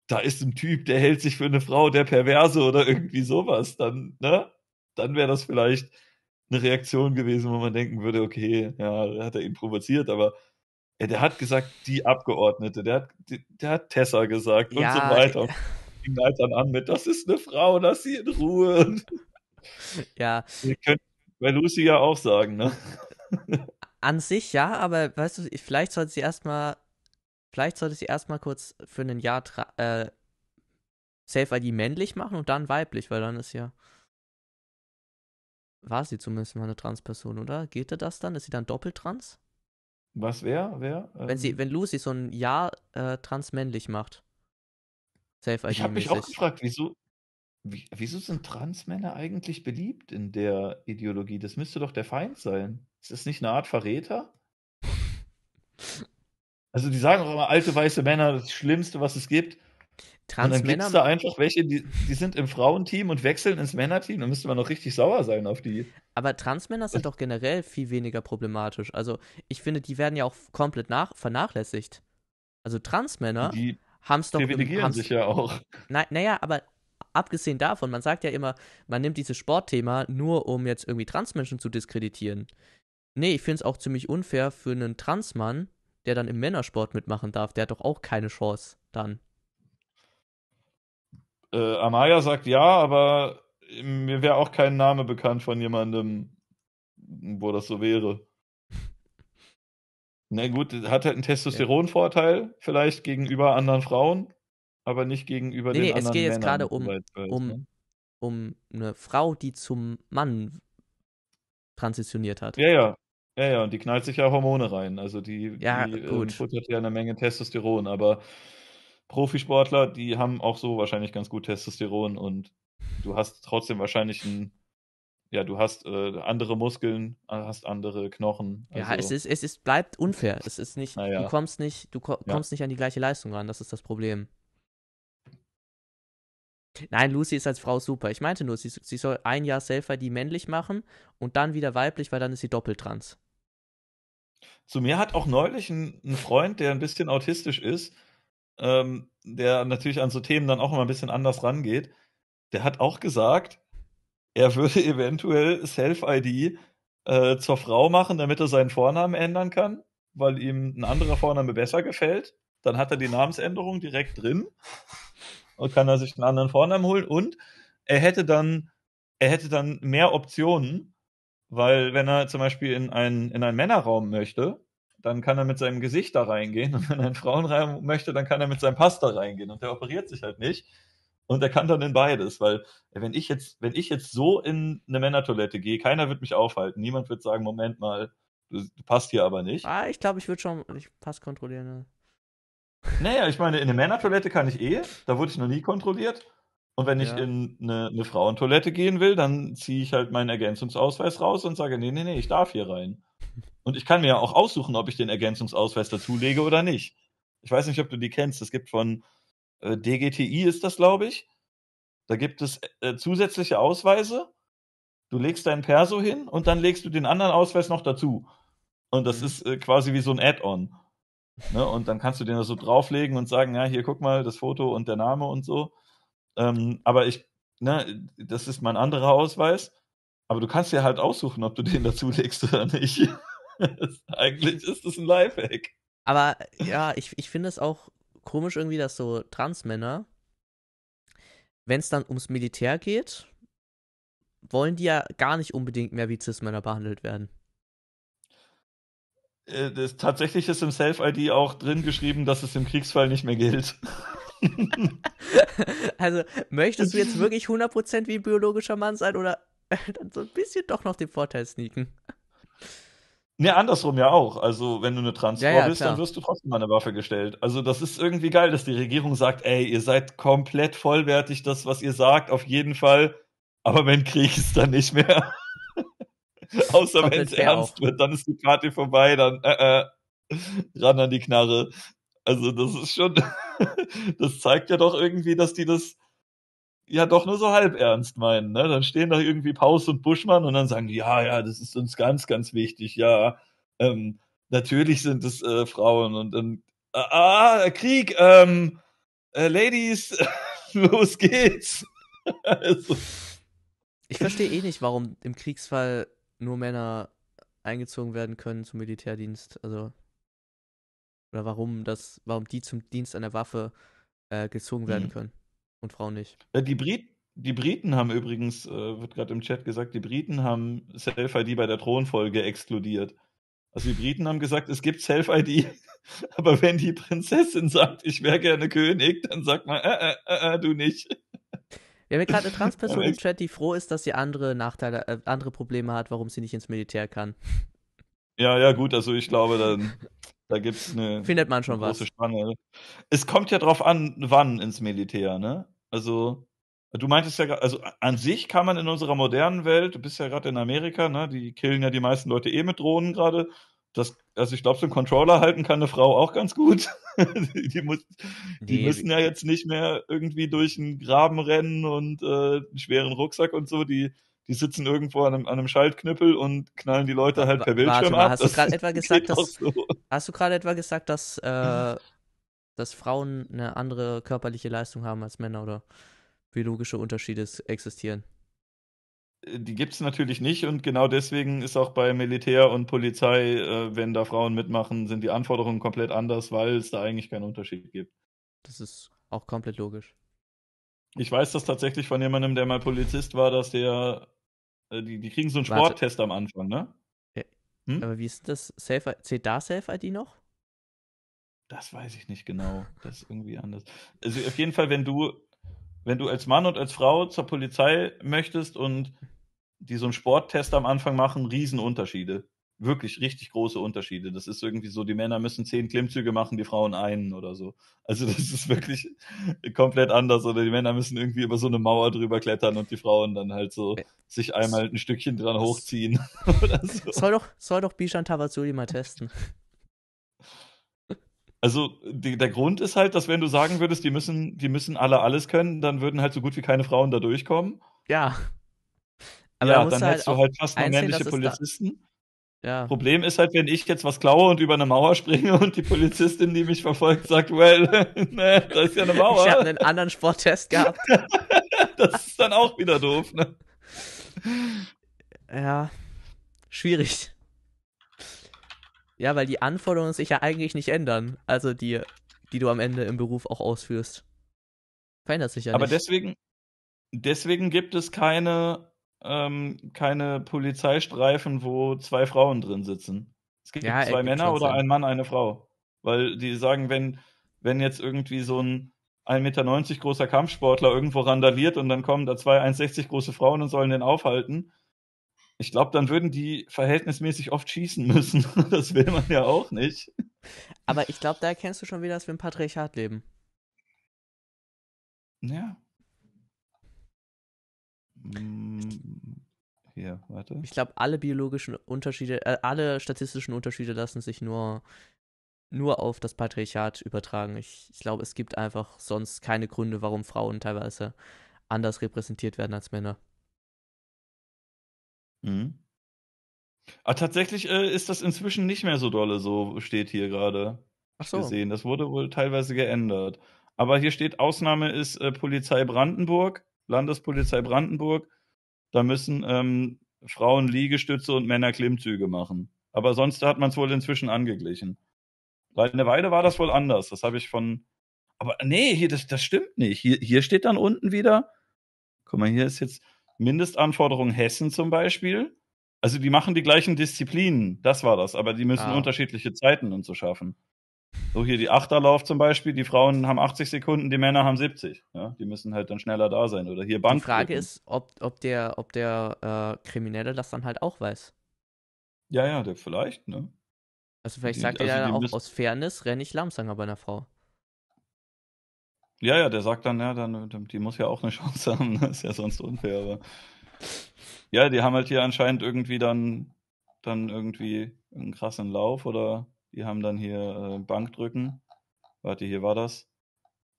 da ist ein Typ, der hält sich für eine Frau, der Perverse oder irgendwie sowas, dann, ne? Dann wäre das vielleicht eine Reaktion gewesen, wo man denken würde, okay, ja, hat er ihn provoziert, aber ja, äh, der hat gesagt, die Abgeordnete, der hat, der hat Tessa gesagt und ja, so weiter. Ja. Ging dann an mit, das ist eine Frau, lass sie in Ruhe. Ja. Wir können bei Lucy ja auch sagen, ne? An sich ja, aber weißt du, vielleicht sollte sie erstmal, vielleicht sollte sie erstmal kurz für ein Jahr äh, Safe ID männlich machen und dann weiblich, weil dann ist ja. War sie zumindest mal eine Transperson, oder? Geht das dann? Ist sie dann doppelt trans? Was, wer? Wer? wenn, sie, ähm? wenn Lucy so ein Jahr äh, transmännlich macht. Safe ID. Ich habe mich auch gefragt, wieso, wieso sind Transmänner eigentlich beliebt in der Ideologie? Das müsste doch der Feind sein. Ist das nicht eine Art Verräter? Also die sagen auch immer, alte weiße Männer, das Schlimmste, was es gibt. Trans und dann gibt es da einfach welche, die, die sind im Frauenteam und wechseln ins Männerteam. Da müsste man noch richtig sauer sein auf die. Aber Transmänner sind doch generell viel weniger problematisch. Also ich finde, die werden ja auch komplett nach, vernachlässigt. Also Transmänner haben es doch. Privilegieren im, sich ja auch. Na, naja, aber abgesehen davon, man sagt ja immer, man nimmt dieses Sportthema nur, um jetzt irgendwie Transmenschen zu diskreditieren. Nee, ich finde es auch ziemlich unfair für einen Transmann, der dann im Männersport mitmachen darf. Der hat doch auch keine Chance dann. Äh, Amaya sagt ja, aber mir wäre auch kein Name bekannt von jemandem, wo das so wäre. Na gut, hat halt einen Testosteronvorteil vielleicht gegenüber anderen Frauen, aber nicht gegenüber nee, den nee, anderen Nee, es geht jetzt gerade um, um, ne? um eine Frau, die zum Mann transitioniert hat. Ja, ja, ja, ja, und die knallt sich ja Hormone rein. Also die, Ja, die ähm, gut. futtert ja eine Menge Testosteron, aber Profisportler, die haben auch so wahrscheinlich ganz gut Testosteron und du hast trotzdem wahrscheinlich ein, ja, du hast äh, andere Muskeln, äh, hast andere Knochen. Ja, also es ist, es ist, bleibt unfair. Es ist nicht, du kommst nicht, du ko Ja. kommst nicht an die gleiche Leistung ran, das ist das Problem. Nein, Lucy ist als Frau super. Ich meinte nur, sie, sie soll ein Jahr Self-ID männlich machen und dann wieder weiblich, weil dann ist sie doppelt trans. Zu mir hat auch neulich ein, ein Freund, der ein bisschen autistisch ist, ähm, der natürlich an so Themen dann auch immer ein bisschen anders rangeht, der hat auch gesagt, er würde eventuell Self-ID äh, zur Frau machen, damit er seinen Vornamen ändern kann, weil ihm ein anderer Vorname besser gefällt. Dann hat er die Namensänderung direkt drin und kann er sich einen anderen Vornamen holen. Und er hätte dann, er hätte dann mehr Optionen, weil wenn er zum Beispiel in einen, in einen Männerraum möchte, dann kann er mit seinem Gesicht da reingehen. Und wenn er in Frauenraum möchte, dann kann er mit seinem Pass da reingehen. Und der operiert sich halt nicht. Und er kann dann in beides, weil wenn ich jetzt, wenn ich jetzt so in eine Männertoilette gehe, keiner wird mich aufhalten. Niemand wird sagen, Moment mal, du, du passt hier aber nicht. Ah, ich glaube, ich würde schon, ich Pass kontrollieren. Ne? Naja, ich meine, in eine Männertoilette kann ich eh, da wurde ich noch nie kontrolliert. Und wenn ja. ich in eine, eine Frauentoilette gehen will, dann ziehe ich halt meinen Ergänzungsausweis raus und sage, nee, nee, nee, ich darf hier rein. Und ich kann mir ja auch aussuchen, ob ich den Ergänzungsausweis dazulege oder nicht. Ich weiß nicht, ob du die kennst. Es gibt von äh, DGTI, ist das, glaube ich. Da gibt es äh, zusätzliche Ausweise. Du legst deinen Perso hin und dann legst du den anderen Ausweis noch dazu. Und das mhm. ist äh, quasi wie so ein Add-on. Ne? Und dann kannst du den da so drauflegen und sagen, ja, hier guck mal, das Foto und der Name und so. Ähm, aber ich, ne, das ist mein anderer Ausweis. Aber du kannst ja halt aussuchen, ob du den dazulegst oder nicht. Eigentlich ist das ein Lifehack. Aber ja, ich, ich finde es auch komisch irgendwie, dass so Transmänner, wenn es dann ums Militär geht, wollen die ja gar nicht unbedingt mehr wie Cis-Männer behandelt werden. Äh, das, tatsächlich ist im Self-ID auch drin geschrieben, dass es im Kriegsfall nicht mehr gilt. also, möchtest du jetzt wirklich 100% wie ein biologischer Mann sein oder dann so ein bisschen doch noch den Vorteil sneaken? Ne, andersrum ja auch. Also, wenn du eine Transfrau ja, ja, bist, klar. dann wirst du trotzdem an eine Waffe gestellt. Also, das ist irgendwie geil, dass die Regierung sagt, ey, ihr seid komplett vollwertig, das, was ihr sagt, auf jeden Fall. Aber wenn Krieg ist, dann nicht mehr. Außer wenn es ernst auf. wird, dann ist die Party vorbei, dann äh, äh, ran an die Knarre. Also das ist schon, das zeigt ja doch irgendwie, dass die das ja doch nur so halb ernst meinen. Ne? Dann stehen da irgendwie Paus und Buschmann und dann sagen die, ja, ja, das ist uns ganz, ganz wichtig, ja. Ähm, natürlich sind es äh, Frauen und dann, ähm, ah, ah äh, Krieg, ähm, äh, Ladies, los geht's. also. Ich verstehe eh nicht, warum im Kriegsfall nur Männer eingezogen werden können zum Militärdienst. Also oder warum das, warum die zum Dienst an der Waffe äh, gezogen werden mhm. können und Frauen nicht. Äh, die, Brit die Briten haben übrigens, äh, wird gerade im Chat gesagt, die Briten haben Self-ID bei der Thronfolge exkludiert. Also die Briten haben gesagt, es gibt Self-ID, aber wenn die Prinzessin sagt, ich wäre gerne König, dann sagt man, äh, äh, äh, äh du nicht. Wir haben hier gerade eine Transperson im Chat, die froh ist, dass sie andere Nachteile, äh, andere Probleme hat, warum sie nicht ins Militär kann. Ja, ja, gut, also ich glaube, dann, da gibt es eine Findet man schon große was. Spanne. Es kommt ja drauf an, wann ins Militär, ne? Also, du meintest ja, also an sich kann man in unserer modernen Welt, du bist ja gerade in Amerika, ne? Die killen ja die meisten Leute eh mit Drohnen gerade das, also ich glaube, so einen Controller halten kann eine Frau auch ganz gut. die, muss, die nee, müssen ja jetzt nicht mehr irgendwie durch einen Graben rennen und äh, einen schweren Rucksack und so. Die, die sitzen irgendwo an einem, an einem Schaltknüppel und knallen die Leute halt per Bildschirm mal, ab. Hast du gerade etwa gesagt, dass, so. hast du etwa gesagt, dass, äh, mhm. dass Frauen eine andere körperliche Leistung haben als Männer oder biologische Unterschiede existieren? Äh, die gibt es natürlich nicht und genau deswegen ist auch bei Militär und Polizei, äh, wenn da Frauen mitmachen, sind die Anforderungen komplett anders, weil es da eigentlich keinen Unterschied gibt. Das ist auch komplett logisch. Ich weiß das tatsächlich von jemandem, der mal Polizist war, dass der, äh, die, die, kriegen so einen Warte. Sporttest am Anfang, ne? Hm? Aber wie ist das? Safe, zählt da Safe-ID noch? Das weiß ich nicht genau. Das ist irgendwie anders. Also auf jeden Fall, wenn du wenn du als Mann und als Frau zur Polizei möchtest und die so einen Sporttest am Anfang machen, Riesenunterschiede. Wirklich richtig große Unterschiede. Das ist irgendwie so, die Männer müssen zehn Klimmzüge machen, die Frauen einen oder so. Also das ist wirklich komplett anders. Oder die Männer müssen irgendwie über so eine Mauer drüber klettern und die Frauen dann halt so sich einmal ein Stückchen dran hochziehen. so. Soll doch, soll doch Bishan Tavazuli mal testen. Also die, der Grund ist halt, dass wenn du sagen würdest, die müssen, die müssen alle alles können, dann würden halt so gut wie keine Frauen da durchkommen. Ja. Aber ja, dann hättest halt du halt, halt fast nur männliche Polizisten. Ja. Problem ist halt, wenn ich jetzt was klaue und über eine Mauer springe und die Polizistin, die mich verfolgt, sagt, well, ne, da ist ja eine Mauer. Ich habe einen anderen Sporttest gehabt. das ist dann auch wieder doof, ne? Ja, schwierig. Ja, weil die Anforderungen sich ja eigentlich nicht ändern. Also die, die du am Ende im Beruf auch ausführst. Verändert sich ja Aber nicht. Aber deswegen, deswegen gibt es keine, ähm, keine Polizeistreifen, wo zwei Frauen drin sitzen. Es gibt ja, zwei Männer oder ein Mann, eine Frau. Weil die sagen, wenn, wenn jetzt irgendwie so ein 1,90 Meter großer Kampfsportler irgendwo randaliert und dann kommen da zwei 1,60 große Frauen und sollen den aufhalten, ich glaube, dann würden die verhältnismäßig oft schießen müssen. Das will man ja auch nicht. Aber ich glaube, da erkennst du schon wieder, dass wir im Patriarchat leben. Ja. hier, warte. Ich glaube, alle biologischen Unterschiede, äh, alle statistischen Unterschiede lassen sich nur, nur auf das Patriarchat übertragen. Ich, ich glaube, es gibt einfach sonst keine Gründe, warum Frauen teilweise anders repräsentiert werden als Männer. Mhm. Ah, tatsächlich äh, ist das inzwischen nicht mehr so dolle, so steht hier gerade so. gesehen. Das wurde wohl teilweise geändert. Aber hier steht, Ausnahme ist äh, Polizei Brandenburg, Landespolizei Brandenburg. Da müssen ähm, Frauen Liegestütze und Männer Klimmzüge machen. Aber sonst hat man es wohl inzwischen angeglichen. Weil eine Weile war das wohl anders. Das habe ich von. Aber nee, hier, das, das stimmt nicht. Hier, hier steht dann unten wieder. Guck mal, hier ist jetzt Mindestanforderungen Hessen zum Beispiel. Also die machen die gleichen Disziplinen, das war das, aber die müssen ah. unterschiedliche Zeiten und so schaffen. So hier die Achterlauf zum Beispiel, die Frauen haben 80 Sekunden, die Männer haben 70. Ja, die müssen halt dann schneller da sein. Oder hier Bank. Die Frage ist, ob, ob der, ob der äh, Kriminelle das dann halt auch weiß. Ja, ja, der vielleicht, ne? Also vielleicht sagt also er ja auch, aus Fairness renne ich Lamsanger bei einer Frau. Ja, ja, der sagt dann, ja, dann, die muss ja auch eine Chance haben, das ist ja sonst unfair, aber. Ja, die haben halt hier anscheinend irgendwie dann, dann irgendwie einen krassen Lauf oder die haben dann hier äh, Bankdrücken. Warte, hier war das.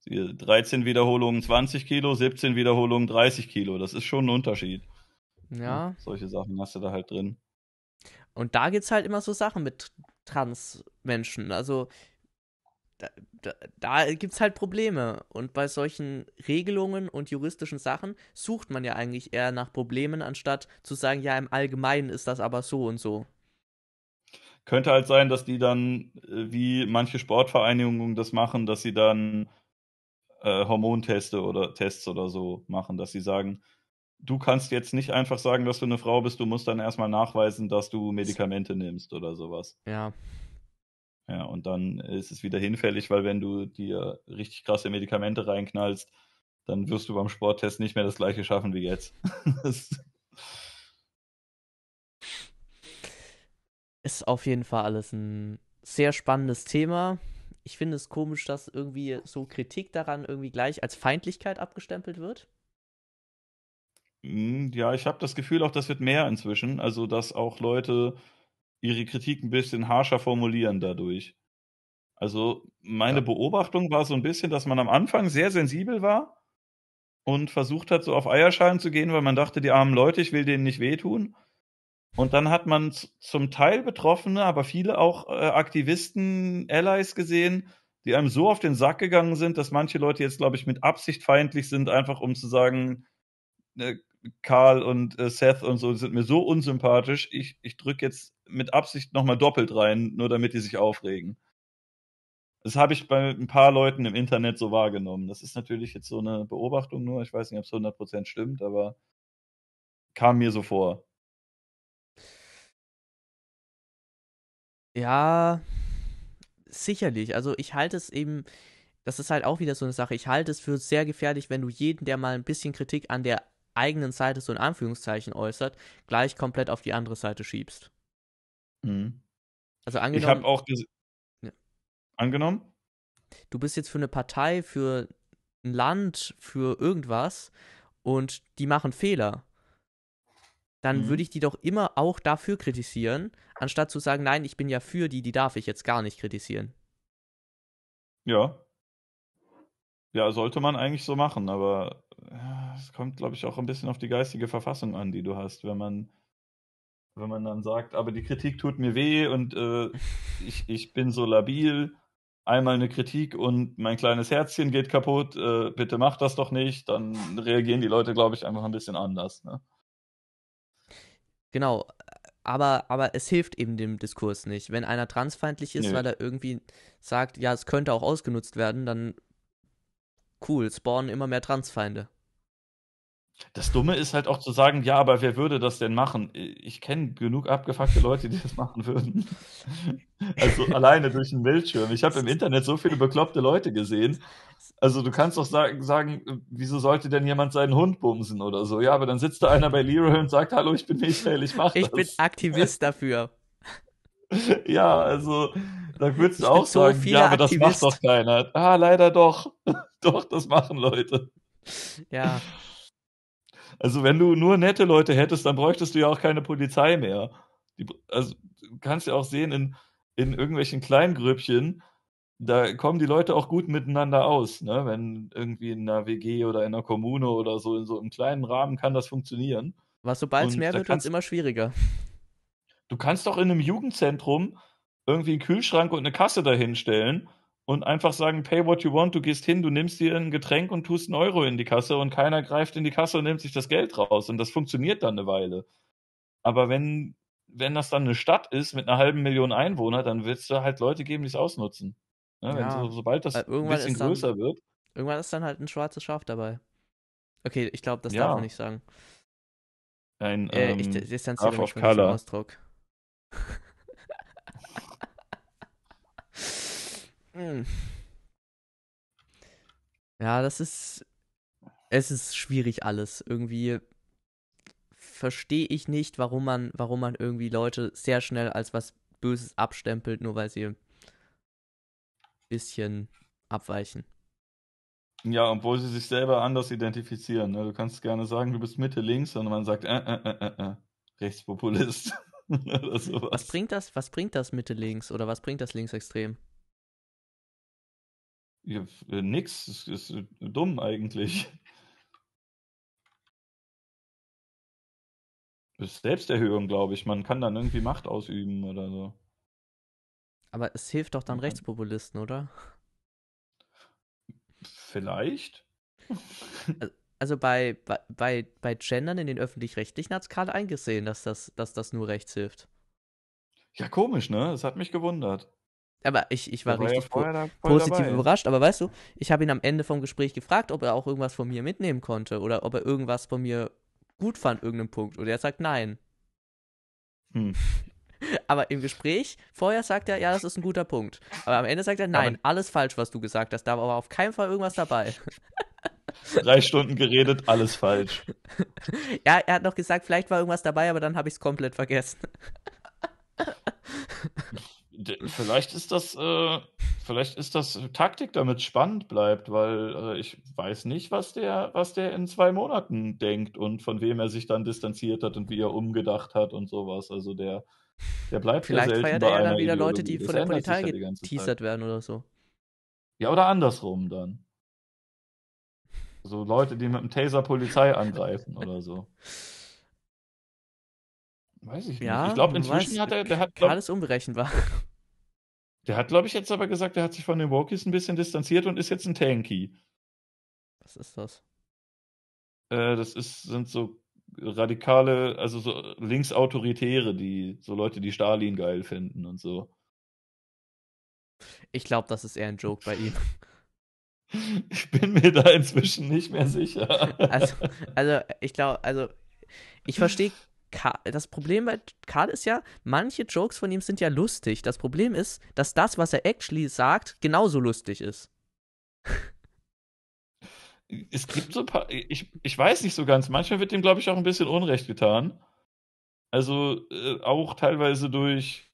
13 Wiederholungen 20 Kilo, 17 Wiederholungen 30 Kilo. Das ist schon ein Unterschied. Ja. Und hm, solche Sachen hast du da halt drin. Und da gibt es halt immer so Sachen mit Transmenschen. Also da, da, da gibt es halt Probleme. Und bei solchen Regelungen und juristischen Sachen sucht man ja eigentlich eher nach Problemen, anstatt zu sagen, ja, im Allgemeinen ist das aber so und so. Könnte halt sein, dass die dann, äh, wie manche Sportvereinigungen das machen, dass sie dann äh, Hormonteste oder Tests oder so machen, dass sie sagen, du kannst jetzt nicht einfach sagen, dass du eine Frau bist, du musst dann erstmal nachweisen, dass du Medikamente nimmst oder sowas. Ja, ja, und dann ist es wieder hinfällig, weil wenn du dir richtig krasse Medikamente reinknallst, dann wirst du beim Sporttest nicht mehr das gleiche schaffen wie jetzt. ist auf jeden Fall alles ein sehr spannendes Thema. Ich finde es komisch, dass irgendwie so Kritik daran irgendwie gleich als Feindlichkeit abgestempelt wird. Hm, ja, ich habe das Gefühl, auch das wird mehr inzwischen. Also, dass auch Leute ihre Kritik ein bisschen harscher formulieren dadurch. Also meine ja. Beobachtung war so ein bisschen, dass man am Anfang sehr sensibel war und versucht hat, so auf Eierschalen zu gehen, weil man dachte, die armen Leute, ich will denen nicht wehtun. Und dann hat man zum Teil Betroffene, aber viele auch äh, Aktivisten, Allies gesehen, die einem so auf den Sack gegangen sind, dass manche Leute jetzt, glaube ich, mit Absicht feindlich sind, einfach um zu sagen, äh, Karl und äh, Seth und so sind mir so unsympathisch. Ich, ich drücke jetzt mit Absicht nochmal doppelt rein, nur damit die sich aufregen. Das habe ich bei ein paar Leuten im Internet so wahrgenommen. Das ist natürlich jetzt so eine Beobachtung nur. Ich weiß nicht, ob es 100% stimmt, aber kam mir so vor. Ja, sicherlich. Also ich halte es eben, das ist halt auch wieder so eine Sache. Ich halte es für sehr gefährlich, wenn du jeden, der mal ein bisschen Kritik an der eigenen Seite so in Anführungszeichen äußert, gleich komplett auf die andere Seite schiebst. Mhm. Also angenommen. Ich habe auch. Ja. Angenommen? Du bist jetzt für eine Partei, für ein Land, für irgendwas und die machen Fehler. Dann mhm. würde ich die doch immer auch dafür kritisieren, anstatt zu sagen, nein, ich bin ja für die, die darf ich jetzt gar nicht kritisieren. Ja. Ja, sollte man eigentlich so machen, aber es kommt, glaube ich, auch ein bisschen auf die geistige Verfassung an, die du hast, wenn man wenn man dann sagt, aber die Kritik tut mir weh und äh, ich, ich bin so labil, einmal eine Kritik und mein kleines Herzchen geht kaputt, äh, bitte mach das doch nicht, dann reagieren die Leute, glaube ich, einfach ein bisschen anders. Ne? Genau, aber, aber es hilft eben dem Diskurs nicht. Wenn einer transfeindlich ist, nee. weil er irgendwie sagt, ja, es könnte auch ausgenutzt werden, dann cool, spawnen immer mehr Transfeinde. Das Dumme ist halt auch zu sagen, ja, aber wer würde das denn machen? Ich kenne genug abgefuckte Leute, die das machen würden. Also alleine durch den Bildschirm. Ich habe im Internet so viele bekloppte Leute gesehen. Also du kannst doch sagen, sagen, äh, wieso sollte denn jemand seinen Hund bumsen oder so? Ja, aber dann sitzt da einer bei Leroy und sagt, hallo, ich bin Michael, ich mache das. Ich bin Aktivist dafür. Ja, also da würdest du auch sagen, so ja, aber Aktivist. das macht doch keiner. Ah, leider doch. doch, das machen Leute. Ja. Also wenn du nur nette Leute hättest, dann bräuchtest du ja auch keine Polizei mehr. Die, also du kannst ja auch sehen, in, in irgendwelchen Kleingrüppchen, da kommen die Leute auch gut miteinander aus. Ne? Wenn irgendwie in einer WG oder in einer Kommune oder so, in so einem kleinen Rahmen kann das funktionieren. Was sobald es mehr wird, wird es immer schwieriger. Du kannst doch in einem Jugendzentrum irgendwie einen Kühlschrank und eine Kasse dahinstellen und einfach sagen, pay what you want, du gehst hin, du nimmst dir ein Getränk und tust einen Euro in die Kasse und keiner greift in die Kasse und nimmt sich das Geld raus und das funktioniert dann eine Weile. Aber wenn, wenn das dann eine Stadt ist mit einer halben Million Einwohner, dann wird es da halt Leute geben, die es ausnutzen. Ja, ne, ja. So, sobald das äh, ein bisschen dann, größer wird. Irgendwann ist dann halt ein schwarzes Schaf dabei. Okay, ich glaube, das ja. darf man nicht sagen. Ein äh, ähm, ich distanziere mich von Color. Ausdruck. Hm. Ja, das ist. Es ist schwierig alles. Irgendwie verstehe ich nicht, warum man, warum man irgendwie Leute sehr schnell als was Böses abstempelt, nur weil sie ein bisschen abweichen. Ja, obwohl sie sich selber anders identifizieren. Ne? Du kannst gerne sagen, du bist Mitte links und man sagt äh, äh, äh, äh, äh Rechtspopulist. was bringt das? Was bringt das Mitte links oder was bringt das linksextrem? Ja, äh, nix, das ist äh, dumm eigentlich. Ist Selbsterhöhung, glaube ich. Man kann dann irgendwie Macht ausüben oder so. Aber es hilft doch dann ja. Rechtspopulisten, oder? Vielleicht. Also bei, bei, bei Gendern in den öffentlich-rechtlichen hat es gerade eingesehen, dass das, dass das nur rechts hilft. Ja, komisch, ne? Das hat mich gewundert. Aber ich, ich war, war richtig ja positiv dabei. überrascht. Aber weißt du, ich habe ihn am Ende vom Gespräch gefragt, ob er auch irgendwas von mir mitnehmen konnte oder ob er irgendwas von mir gut fand, irgendeinen Punkt. Und er sagt nein. Hm. Aber im Gespräch, vorher sagt er, ja, das ist ein guter Punkt. Aber am Ende sagt er, nein, aber alles falsch, was du gesagt hast. Da war aber auf keinen Fall irgendwas dabei. Drei Stunden geredet, alles falsch. Ja, er hat noch gesagt, vielleicht war irgendwas dabei, aber dann habe ich es komplett vergessen. Vielleicht ist das, äh, vielleicht ist das Taktik, damit spannend bleibt, weil äh, ich weiß nicht, was der, was der in zwei Monaten denkt und von wem er sich dann distanziert hat und wie er umgedacht hat und sowas. Also der, der bleibt vielleicht ja selten feiert er dann wieder Ideologie. Leute, die das von der Polizei ja geteasert werden oder so. Ja, oder andersrum dann. So Leute, die mit dem Taser Polizei angreifen oder so. Weiß ich ja, nicht. Ich glaube, inzwischen weiß, hat er. Der äh, hat, glaub, alles unberechenbar. Der hat, glaube ich, jetzt aber gesagt, er hat sich von den Walkies ein bisschen distanziert und ist jetzt ein Tanky. Was ist das? Äh, das ist, sind so radikale, also so linksautoritäre, die, so Leute, die Stalin geil finden und so. Ich glaube, das ist eher ein Joke bei ihm. Ich bin mir da inzwischen nicht mehr sicher. Also, also ich glaube, also ich verstehe Karl, das Problem bei Karl ist ja, manche Jokes von ihm sind ja lustig. Das Problem ist, dass das, was er actually sagt, genauso lustig ist. Es gibt so ein paar, ich, ich weiß nicht so ganz, manchmal wird dem, glaube ich, auch ein bisschen Unrecht getan. Also äh, auch teilweise durch,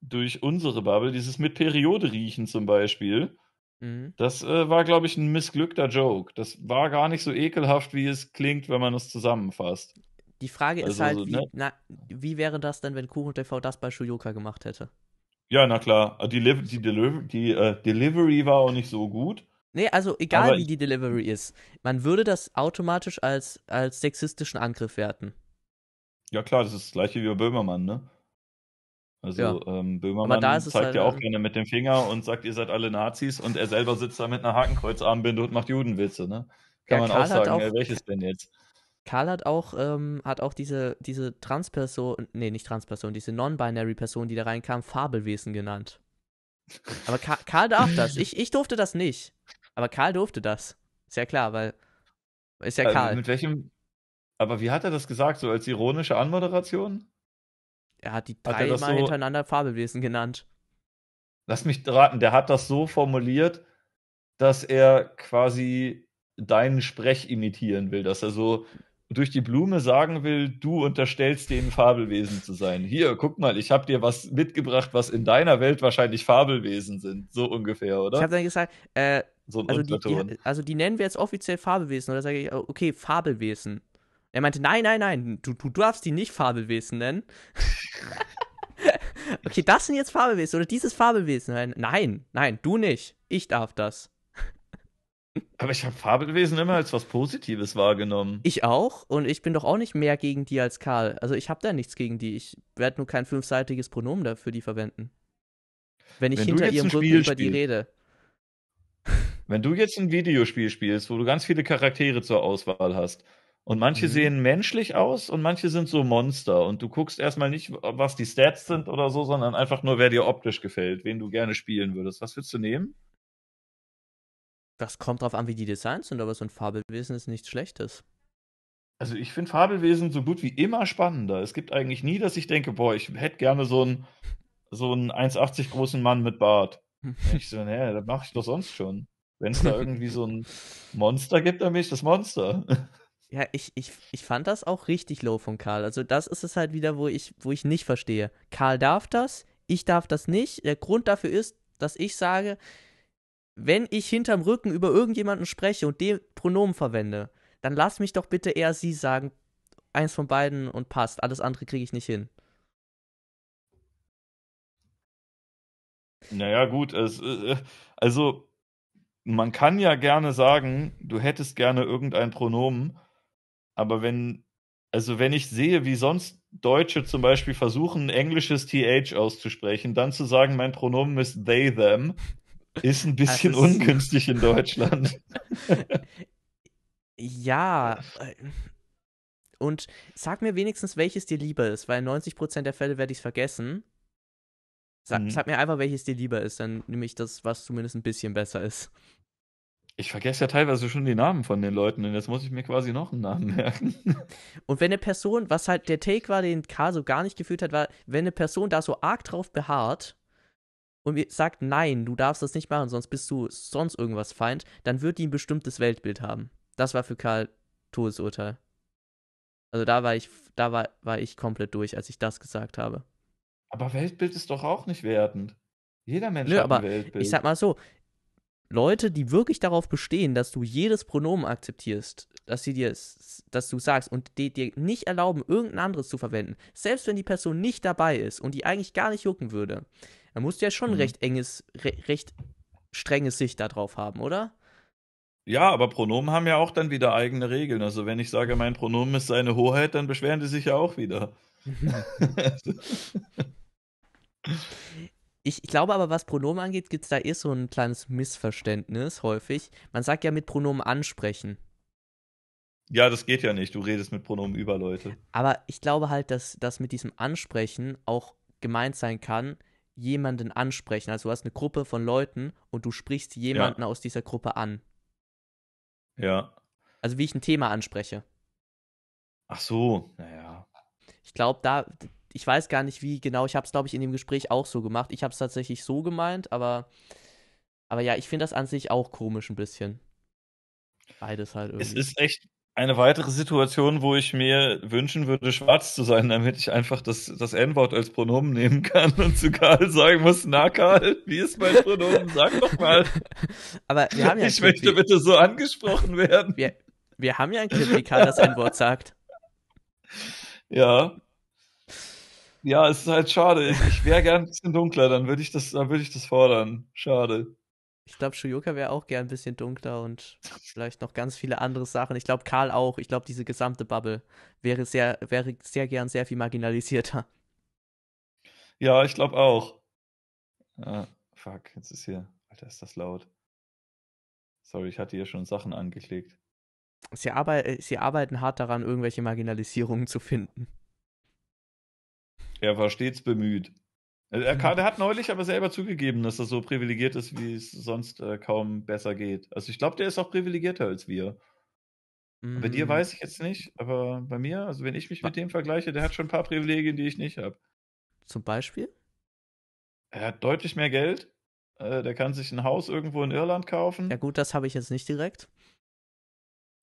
durch unsere Bubble, dieses mit Periode riechen zum Beispiel. Mhm. Das äh, war, glaube ich, ein missglückter Joke. Das war gar nicht so ekelhaft, wie es klingt, wenn man es zusammenfasst. Die Frage also, ist halt, so, wie, ne? na, wie wäre das denn, wenn Kuchen TV das bei Shuyoka gemacht hätte? Ja, na klar. Ah, die, die, Deliver die äh, Delivery war auch nicht so gut. Nee, also egal Aber wie die Delivery ist, man würde das automatisch als, als sexistischen Angriff werten. Ja, klar, das ist das gleiche wie bei Böhmermann, ne? Also ja. ähm, Böhmermann zeigt halt, ja auch gerne mit dem Finger und sagt, ihr seid alle Nazis und er selber sitzt da mit einer Hakenkreuzarmbinde und macht Judenwitze, ne? Kann ja, man auch sagen, auch, äh, welches denn jetzt? Karl hat auch, ähm, hat auch diese, diese Transperson, nee, nicht Transperson, diese Non-Binary-Person, die da reinkam, Fabelwesen genannt. Aber Ka Karl darf das. Ich, ich durfte das nicht. Aber Karl durfte das. Ist ja klar, weil. Ist ja äh, Karl. Also mit welchem. Aber wie hat er das gesagt? So als ironische Anmoderation? Er hat die dreimal so... hintereinander Fabelwesen genannt. Lass mich raten, der hat das so formuliert, dass er quasi deinen Sprech imitieren will, dass er so und durch die Blume sagen will, du unterstellst denen Fabelwesen zu sein. Hier, guck mal, ich habe dir was mitgebracht, was in deiner Welt wahrscheinlich Fabelwesen sind. So ungefähr, oder? Ich habe dann gesagt, äh, so also, die, die, also die nennen wir jetzt offiziell Fabelwesen. Oder sage ich, oh, okay, Fabelwesen. Er meinte, nein, nein, nein, du, du darfst die nicht Fabelwesen nennen. okay, das sind jetzt Fabelwesen oder dieses Fabelwesen. Nein, nein, du nicht. Ich darf das. Aber ich habe Fabelwesen immer als was Positives wahrgenommen. Ich auch und ich bin doch auch nicht mehr gegen die als Karl. Also ich habe da nichts gegen die. Ich werde nur kein fünfseitiges Pronomen dafür die verwenden. Wenn ich Wenn hinter ihrem Rücken über die rede. Wenn du jetzt ein Videospiel spielst, wo du ganz viele Charaktere zur Auswahl hast und manche mhm. sehen menschlich aus und manche sind so Monster und du guckst erstmal nicht, was die Stats sind oder so, sondern einfach nur, wer dir optisch gefällt, wen du gerne spielen würdest. Was würdest du nehmen? Das kommt drauf an, wie die Designs sind, aber so ein Fabelwesen ist nichts Schlechtes. Also ich finde Fabelwesen so gut wie immer spannender. Es gibt eigentlich nie, dass ich denke, boah, ich hätte gerne so einen so einen 1,80 großen Mann mit Bart. ich so, naja, das mache ich doch sonst schon. Wenn es da irgendwie so ein Monster gibt, dann bin ich das Monster. Ja, ich, ich, ich fand das auch richtig low von Karl. Also das ist es halt wieder, wo ich, wo ich nicht verstehe. Karl darf das, ich darf das nicht. Der Grund dafür ist, dass ich sage, wenn ich hinterm Rücken über irgendjemanden spreche und den Pronomen verwende, dann lass mich doch bitte eher sie sagen, eins von beiden und passt. Alles andere kriege ich nicht hin. Naja, gut, es, äh, also man kann ja gerne sagen, du hättest gerne irgendein Pronomen, aber wenn, also wenn ich sehe, wie sonst Deutsche zum Beispiel versuchen, englisches TH auszusprechen, dann zu sagen, mein Pronomen ist they, them, ist ein bisschen ist ungünstig in Deutschland. ja. Äh, und sag mir wenigstens, welches dir lieber ist, weil in 90% der Fälle werde ich es vergessen. Sag, mhm. sag, mir einfach, welches dir lieber ist, dann nehme ich das, was zumindest ein bisschen besser ist. Ich vergesse ja teilweise schon die Namen von den Leuten und jetzt muss ich mir quasi noch einen Namen merken. Und wenn eine Person, was halt der Take war, den K so gar nicht gefühlt hat, war, wenn eine Person da so arg drauf beharrt, und sagt, nein, du darfst das nicht machen, sonst bist du sonst irgendwas Feind, dann wird die ein bestimmtes Weltbild haben. Das war für Karl Todesurteil. Also da war ich, da war, war ich komplett durch, als ich das gesagt habe. Aber Weltbild ist doch auch nicht wertend. Jeder Mensch Nö, hat ein Weltbild. Ich sag mal so, Leute, die wirklich darauf bestehen, dass du jedes Pronomen akzeptierst, dass sie dir, dass du sagst und die dir nicht erlauben, irgendein anderes zu verwenden, selbst wenn die Person nicht dabei ist und die eigentlich gar nicht jucken würde, da musst du ja schon mhm. recht enges, re recht strenges Sicht darauf haben, oder? Ja, aber Pronomen haben ja auch dann wieder eigene Regeln. Also wenn ich sage, mein Pronomen ist seine Hoheit, dann beschweren die sich ja auch wieder. ich, ich, glaube aber, was Pronomen angeht, gibt es da eher so ein kleines Missverständnis häufig. Man sagt ja mit Pronomen ansprechen. Ja, das geht ja nicht. Du redest mit Pronomen über Leute. Aber ich glaube halt, dass das mit diesem Ansprechen auch gemeint sein kann, jemanden ansprechen. Also du hast eine Gruppe von Leuten und du sprichst jemanden ja. aus dieser Gruppe an. Ja. Also wie ich ein Thema anspreche. Ach so, naja. Ich glaube, da, ich weiß gar nicht, wie genau, ich habe es, glaube ich, in dem Gespräch auch so gemacht. Ich habe es tatsächlich so gemeint, aber, aber ja, ich finde das an sich auch komisch ein bisschen. Beides halt irgendwie. Es ist echt, eine weitere Situation, wo ich mir wünschen würde, schwarz zu sein, damit ich einfach das, das N-Wort als Pronomen nehmen kann und zu Karl sagen muss, na Karl, wie ist mein Pronomen? Sag doch mal. Aber wir haben ja ich möchte Clip, bitte so angesprochen werden. Wir, wir haben ja ein Clip, wie Karl das N-Wort sagt. Ja. Ja, es ist halt schade. Ich, ich wäre gern ein bisschen dunkler, dann würde ich das, dann würde ich das fordern. Schade. Ich glaube, Shuyoka wäre auch gern ein bisschen dunkler und vielleicht noch ganz viele andere Sachen. Ich glaube, Karl auch. Ich glaube, diese gesamte Bubble wäre sehr, wäre sehr gern sehr viel marginalisierter. Ja, ich glaube auch. Ah, fuck, jetzt ist hier. Alter, ist das laut. Sorry, ich hatte hier schon Sachen angeklickt. Sie, arbeit äh, sie arbeiten hart daran, irgendwelche Marginalisierungen zu finden. Er war stets bemüht. Also er, mhm. er hat neulich aber selber zugegeben, dass er so privilegiert ist, wie es sonst äh, kaum besser geht. Also ich glaube, der ist auch privilegierter als wir. Mm. Bei dir mhm. weiß ich jetzt nicht, aber bei mir, also wenn ich mich mit dem vergleiche, der hat schon ein paar Privilegien, die ich nicht habe. Zum Beispiel? Er hat deutlich mehr Geld. Äh, der kann sich ein Haus irgendwo in Irland kaufen. Ja gut, das habe ich jetzt nicht direkt.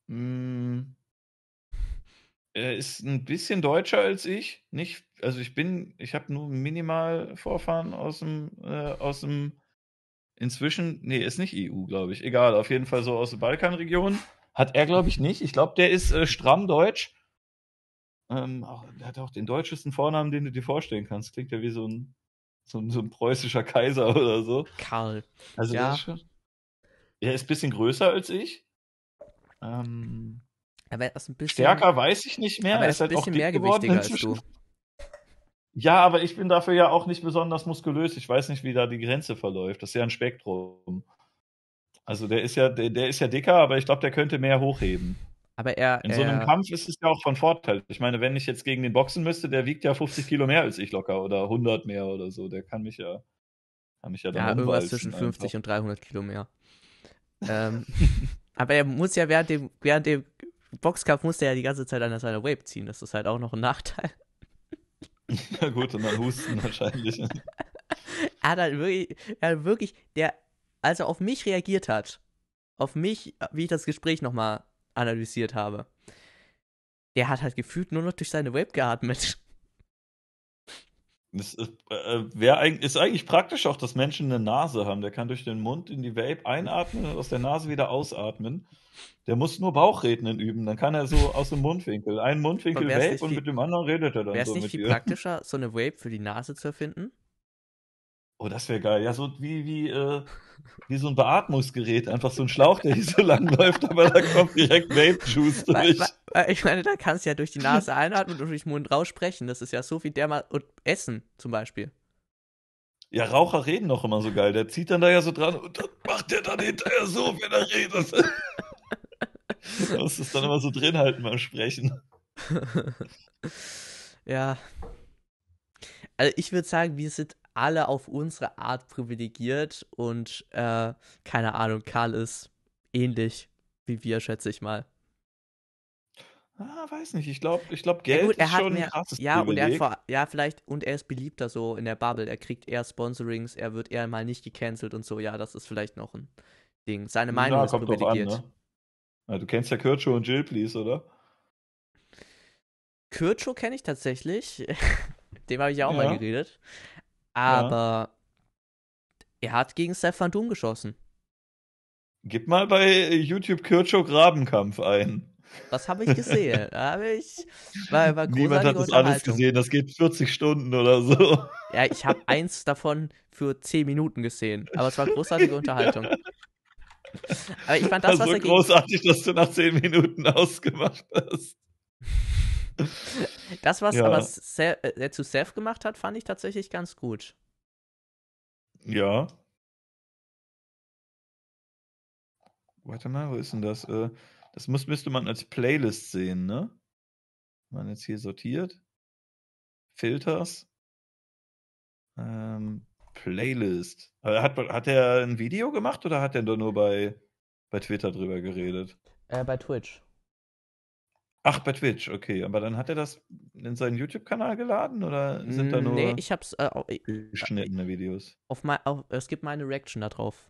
Mm. Er ist ein bisschen deutscher als ich, nicht also ich bin, ich habe nur minimal Vorfahren aus dem, äh, aus dem, inzwischen, nee, ist nicht EU, glaube ich. Egal, auf jeden Fall so aus der Balkanregion. Hat er, glaube ich, nicht. Ich glaube, der ist äh, stramm deutsch. Ähm, auch, der hat auch den deutschesten Vornamen, den du dir vorstellen kannst. Klingt ja wie so ein, so so ein preußischer Kaiser oder so. Karl. Also ja. Ist schon, er ist ein bisschen größer als ich. Ähm, aber er ist ein bisschen, stärker weiß ich nicht mehr. Aber er ist, er ist halt ein bisschen auch mehr gewichtiger als du. Ja, aber ich bin dafür ja auch nicht besonders muskulös. Ich weiß nicht, wie da die Grenze verläuft. Das ist ja ein Spektrum. Also der ist ja, der, der ist ja dicker, aber ich glaube, der könnte mehr hochheben. Aber er. In so einem er, Kampf ist es ja auch von Vorteil. Ich meine, wenn ich jetzt gegen den boxen müsste, der wiegt ja 50 Kilo mehr als ich locker oder 100 mehr oder so. Der kann mich ja. Kann mich ja, ja irgendwas zwischen 50 einfach. und 300 Kilo mehr. ähm, aber er muss ja während dem, während dem Boxkampf muss er ja die ganze Zeit an seiner Wave ziehen. Das ist halt auch noch ein Nachteil. Na gut, und dann husten wahrscheinlich. er hat halt wirklich, er hat wirklich, der, als er auf mich reagiert hat, auf mich, wie ich das Gespräch nochmal analysiert habe, der hat halt gefühlt nur noch durch seine Web geatmet. Das ist, äh, eigentlich, ist eigentlich praktisch auch, dass Menschen eine Nase haben. Der kann durch den Mund in die Vape einatmen und aus der Nase wieder ausatmen. Der muss nur Bauchrednen üben. Dann kann er so aus dem Mundwinkel. Einen Mundwinkel Vape und mit dem anderen redet er dann. so. Wäre es so nicht viel dir. praktischer, so eine Vape für die Nase zu erfinden? Oh, das wäre geil. Ja, so wie, wie, äh, wie so ein Beatmungsgerät. Einfach so ein Schlauch, der hier so lang läuft, aber da kommt direkt Vape-Juice durch. Äh, ich meine, da kannst du ja durch die Nase einatmen und durch den Mund raus sprechen. Das ist ja so wie der mal Und Essen zum Beispiel. Ja, Raucher reden noch immer so geil. Der zieht dann da ja so dran und dann macht der dann hinterher so, wenn er redet. Du musst es dann immer so drin halten beim Sprechen. ja. Also ich würde sagen, wir sind alle auf unsere Art privilegiert und äh, keine Ahnung, Karl ist ähnlich wie wir, schätze ich mal. Ah, weiß nicht. Ich glaube, ich glaub, Geld ja, gut, ist schon mehr, ein krasses Ja, und er hat, ja, vielleicht, und er ist beliebter so in der Bubble. Er kriegt eher Sponsorings, er wird eher mal nicht gecancelt und so. Ja, das ist vielleicht noch ein Ding. Seine Meinung ja, ist privilegiert. An, ne? ja, du kennst ja Kürtschow und Jill, please, oder? Kürtschow kenne ich tatsächlich. Dem habe ich ja auch mal geredet. Aber er hat gegen Stefan Doom geschossen. Gib mal bei YouTube Kürtschow Grabenkampf ein. Was habe ich gesehen? habe ich. War, war Niemand hat das alles gesehen. Das geht 40 Stunden oder so. Ja, ich habe eins davon für 10 Minuten gesehen. Aber es war großartige Unterhaltung. Aber ich fand das, das also was so er großartig, dass du nach 10 Minuten ausgemacht hast. Das, was ja. aber er äh, zu Seth gemacht hat, fand ich tatsächlich ganz gut. Ja, Warte mal, wo ist denn das? Äh, das muss, müsste man als Playlist sehen, ne? Wenn man jetzt hier sortiert. Filters. Ähm, Playlist. Äh, hat, hat er ein Video gemacht oder hat er da nur bei, bei Twitter drüber geredet? Äh, bei Twitch. Ach, bei Twitch, okay. Aber dann hat er das in seinen YouTube-Kanal geladen oder sind da mm, nur nee, ich hab's, äh, äh, geschnittene Videos? Auf mein, auf, es gibt meine Reaction darauf.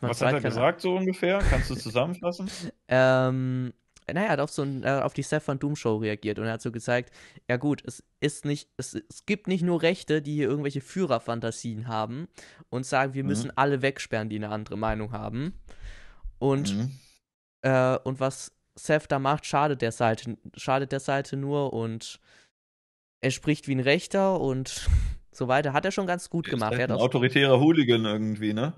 Was hat er gesagt, so ungefähr? Kannst du zusammenfassen? ähm, naja, er hat auf, so ein, äh, auf die Stefan Doom Show reagiert und er hat so gesagt, ja gut, es ist nicht, es, es gibt nicht nur Rechte, die hier irgendwelche Führerfantasien haben und sagen, wir mhm. müssen alle wegsperren, die eine andere Meinung haben. Und, mhm. äh, und was Seth da macht, schadet der Seite, schadet der Seite nur und er spricht wie ein Rechter und so weiter, hat er schon ganz gut gemacht. Halt ein autoritärer Hooligan irgendwie, ne?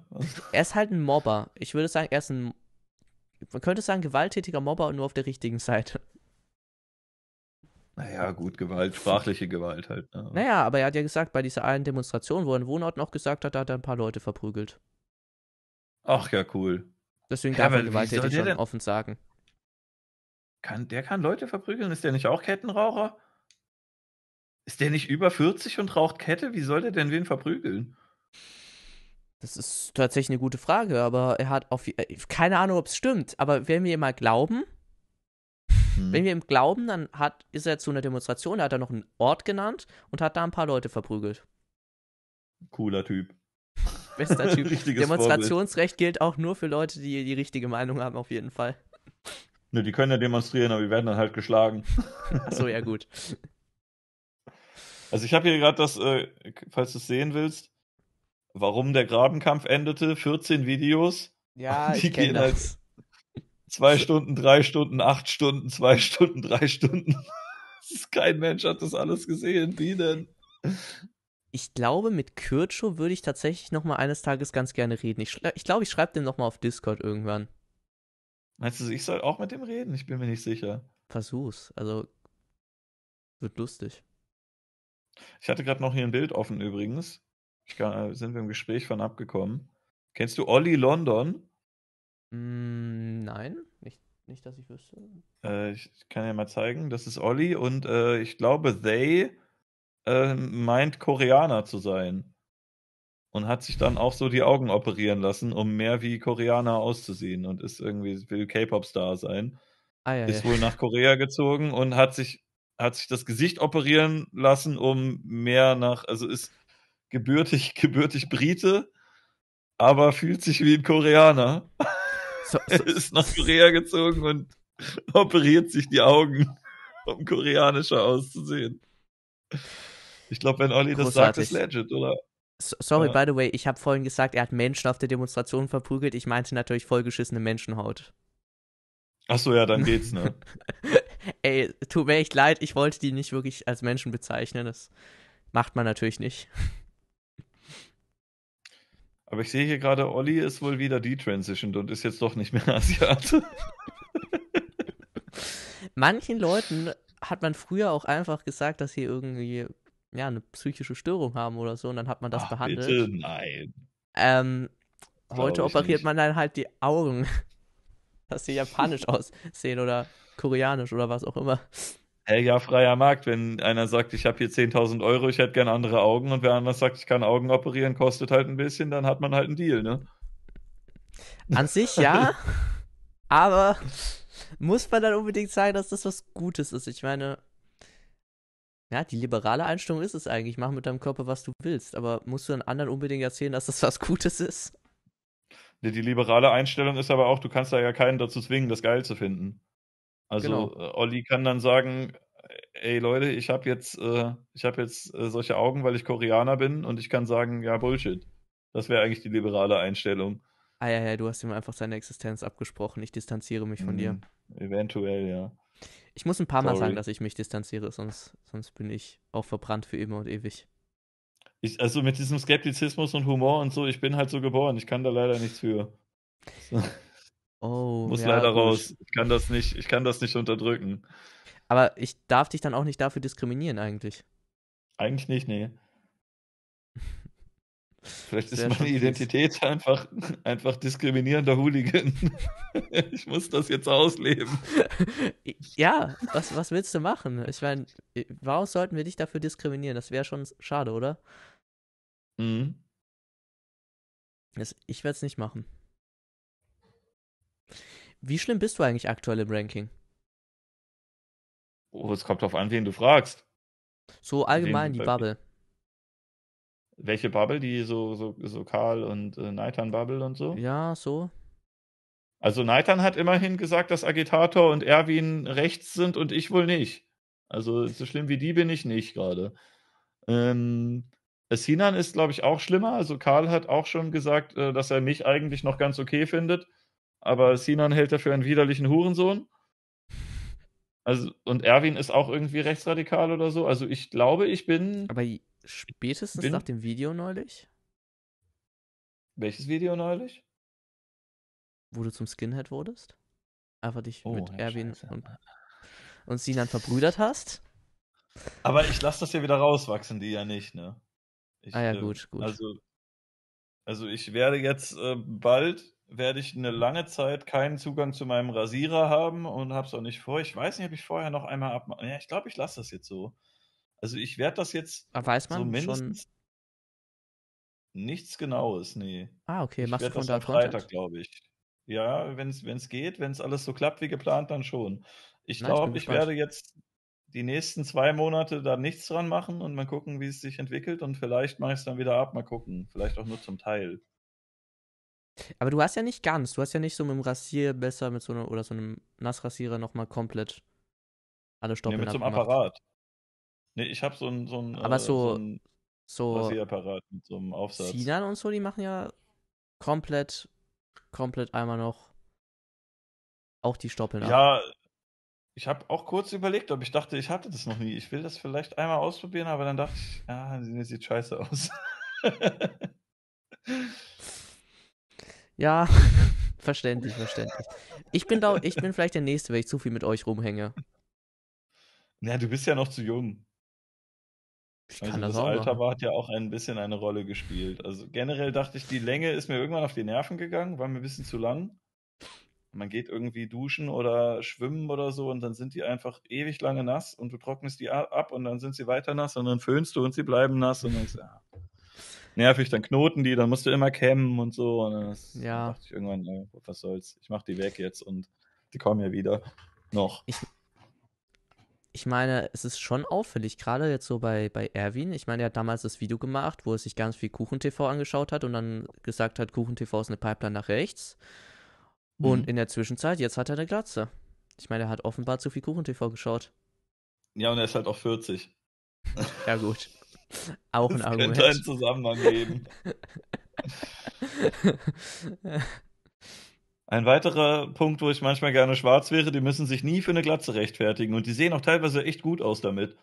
Er ist halt ein Mobber. Ich würde sagen, er ist ein, man könnte sagen, gewalttätiger Mobber und nur auf der richtigen Seite. Naja, gut, Gewalt, sprachliche Gewalt halt. Ne? Naja, aber er hat ja gesagt, bei dieser einen Demonstration, wo er in Wohnort noch gesagt hat, da hat er ein paar Leute verprügelt. Ach ja, cool. Deswegen darf er gewalttätig schon offen sagen. Kann, der kann Leute verprügeln? Ist der nicht auch Kettenraucher? Ist der nicht über 40 und raucht Kette? Wie soll der denn wen verprügeln? Das ist tatsächlich eine gute Frage, aber er hat auf. Äh, keine Ahnung, ob es stimmt, aber wenn wir ihm mal glauben, hm. wenn wir ihm glauben, dann hat, ist er zu einer Demonstration, da hat er noch einen Ort genannt und hat da ein paar Leute verprügelt. Cooler Typ. Bester Typ. Demonstrationsrecht Vorbild. gilt auch nur für Leute, die die richtige Meinung haben, auf jeden Fall. Ne, die können ja demonstrieren, aber die werden dann halt geschlagen. Achso, ja, gut. Also ich habe hier gerade das, äh, falls du es sehen willst, warum der Grabenkampf endete, 14 Videos. Ja, die ich gehen halt das. zwei Stunden, drei Stunden, acht Stunden, zwei Stunden, drei Stunden. Kein Mensch hat das alles gesehen. Wie denn? Ich glaube, mit Kürcho würde ich tatsächlich noch mal eines Tages ganz gerne reden. Ich, ich glaube, ich schreibe dem noch mal auf Discord irgendwann. Meinst du, ich soll auch mit dem reden? Ich bin mir nicht sicher. Versuch's. Also, wird lustig. Ich hatte gerade noch hier ein Bild offen übrigens. Kann, äh, sind wir im Gespräch von abgekommen. Kennst du Olli London? Mm, nein, nicht, nicht, dass ich wüsste. Äh, ich kann ja mal zeigen. Das ist Olli und äh, ich glaube, they äh, meint Koreaner zu sein. Und hat sich dann auch so die Augen operieren lassen, um mehr wie Koreaner auszusehen und ist irgendwie, will K-Pop-Star sein. Ah, ja, ist ja. wohl nach Korea gezogen und hat sich hat sich das Gesicht operieren lassen, um mehr nach, also ist gebürtig, gebürtig Brite, aber fühlt sich wie ein Koreaner. So, so. ist nach Korea gezogen und operiert sich die Augen, um koreanischer auszusehen. Ich glaube, wenn Olli Großartig. das sagt, ist legit, oder? sorry, ja. by the way, ich habe vorhin gesagt, er hat Menschen auf der Demonstration verprügelt. Ich meinte natürlich vollgeschissene Menschenhaut. Ach so, ja, dann geht's, ne? ey, tut mir echt leid, ich wollte die nicht wirklich als Menschen bezeichnen. Das macht man natürlich nicht. Aber ich sehe hier gerade, Olli ist wohl wieder detransitioned und ist jetzt doch nicht mehr Asiate. Manchen Leuten hat man früher auch einfach gesagt, dass sie irgendwie ja, eine psychische Störung haben oder so und dann hat man das Ach, behandelt. Bitte, nein. Ähm, heute operiert nicht. man dann halt die Augen, dass sie japanisch aussehen oder koreanisch oder was auch immer. Hey, äh, ja, freier Markt. Wenn einer sagt, ich habe hier 10.000 Euro, ich hätte gerne andere Augen und wer anders sagt, ich kann Augen operieren, kostet halt ein bisschen, dann hat man halt einen Deal, ne? An sich ja, aber muss man dann unbedingt sagen, dass das was Gutes ist? Ich meine, ja, die liberale Einstellung ist es eigentlich. Mach mit deinem Körper, was du willst, aber musst du den anderen unbedingt erzählen, dass das was Gutes ist? Die liberale Einstellung ist aber auch, du kannst da ja keinen dazu zwingen, das geil zu finden. Also Genau. Äh, Olli kann dann sagen, ey Leute, ich habe jetzt, äh, ich hab jetzt äh, solche Augen, weil ich Koreaner bin und ich kann sagen, ja, Bullshit. Das wäre eigentlich die liberale Einstellung. Ah ja, ja, du hast ihm einfach seine Existenz abgesprochen. Ich distanziere mich von dir. Mhm. Eventuell, ja. Ich muss ein paar Mal sagen, dass ich mich distanziere, sonst, sonst bin ich auch verbrannt für immer und ewig. Ich, also mit diesem Skeptizismus und Humor und so, ich bin halt so geboren. Ich kann da leider nichts für. So. Oh, Muss ja, leider gut. raus. Ich kann das nicht, ich kann das nicht unterdrücken. Aber ich darf dich dann auch nicht dafür diskriminieren, eigentlich. Eigentlich nicht, nee. Vielleicht ist Sehr meine Identität ist. einfach, einfach diskriminierender Hooligan. ich muss das jetzt ausleben. Ja, was, was willst du machen? Ich meine, warum sollten wir dich dafür diskriminieren? Das wäre schon schade, oder? Mhm. ich werde es nicht machen. Wie schlimm bist du eigentlich aktuell im Ranking? Oh, es kommt drauf an, wen du fragst. So allgemein die Bubble. Welche Bubble? Die so, so, so Karl und äh, Neitan Bubble und so? Ja, so. Also Neitan hat immerhin gesagt, dass Agitator und Erwin rechts sind und ich wohl nicht. Also so schlimm wie die bin ich nicht gerade. Ähm, Sinan ist, glaube ich, auch schlimmer. Also Karl hat auch schon gesagt, äh, dass er mich eigentlich noch ganz okay findet aber Sinan hält er für einen widerlichen Hurensohn. Also, und Erwin ist auch irgendwie rechtsradikal oder so. Also ich glaube, ich bin. Aber spätestens bin, nach dem Video neulich? Welches Video neulich? Wo du zum Skinhead wurdest? Einfach dich oh, mit Erwin und, und Sinan verbrüdert hast? Aber ich lasse das ja wieder rauswachsen, die ja nicht, ne? Ich, ah ja, ähm, gut, gut. Also, also ich werde jetzt äh, bald werde ich eine lange Zeit keinen Zugang zu meinem Rasierer haben und habe es auch nicht vor. Ich weiß nicht, ob ich vorher noch einmal abmache. Ja, ich glaube, ich lasse das jetzt so. Also ich werde das jetzt. Aber ah, weiß man so schon? Nichts Genaues, nee. Ah, okay. Ich Machst du von das am Freitag, glaube ich. Ja, wenn es geht, wenn es alles so klappt wie geplant, dann schon. Ich glaube, ich, ich werde jetzt die nächsten zwei Monate da nichts dran machen und mal gucken, wie es sich entwickelt und vielleicht mache ich es dann wieder ab, mal gucken. Vielleicht auch nur zum Teil. Aber du hast ja nicht ganz, du hast ja nicht so mit dem Rasierbesser mit so einem oder so einem Nassrasierer nochmal komplett alle Stoppeln nee, mit so einem Apparat. Nee, ich habe so ein so ein Aber äh, so, so, ein so Rasierapparat mit so einem Aufsatz. Sinan und so, die machen ja komplett komplett einmal noch auch die Stoppeln Ja, ich habe auch kurz überlegt, ob ich dachte, ich hatte das noch nie. Ich will das vielleicht einmal ausprobieren, aber dann dachte ich, ja, ah, sieht scheiße aus. Ja, verständlich, verständlich. Ich bin, da, ich bin vielleicht der Nächste, wenn ich zu viel mit euch rumhänge. Na, du bist ja noch zu jung. Ich also das, das Alter machen. hat ja auch ein bisschen eine Rolle gespielt. Also generell dachte ich, die Länge ist mir irgendwann auf die Nerven gegangen, war mir ein bisschen zu lang. Man geht irgendwie duschen oder schwimmen oder so und dann sind die einfach ewig lange nass und du trocknest die ab und dann sind sie weiter nass und dann föhnst du und sie bleiben nass und dann ist, ja nervig, dann knoten die, dann musst du immer kämmen und so. Und dann ja. dachte ich irgendwann, was soll's, ich mach die weg jetzt und die kommen ja wieder. Noch. Ich, ich meine, es ist schon auffällig, gerade jetzt so bei, bei Erwin. Ich meine, er hat damals das Video gemacht, wo er sich ganz viel Kuchen-TV angeschaut hat und dann gesagt hat, Kuchen-TV ist eine Pipeline nach rechts. Und mhm. in der Zwischenzeit, jetzt hat er eine Glatze. Ich meine, er hat offenbar zu viel Kuchen-TV geschaut. Ja, und er ist halt auch 40. ja, gut. Auch das ein Argument. Könnte einen Zusammenhang geben. Ein weiterer Punkt, wo ich manchmal gerne schwarz wäre, die müssen sich nie für eine Glatze rechtfertigen und die sehen auch teilweise echt gut aus damit.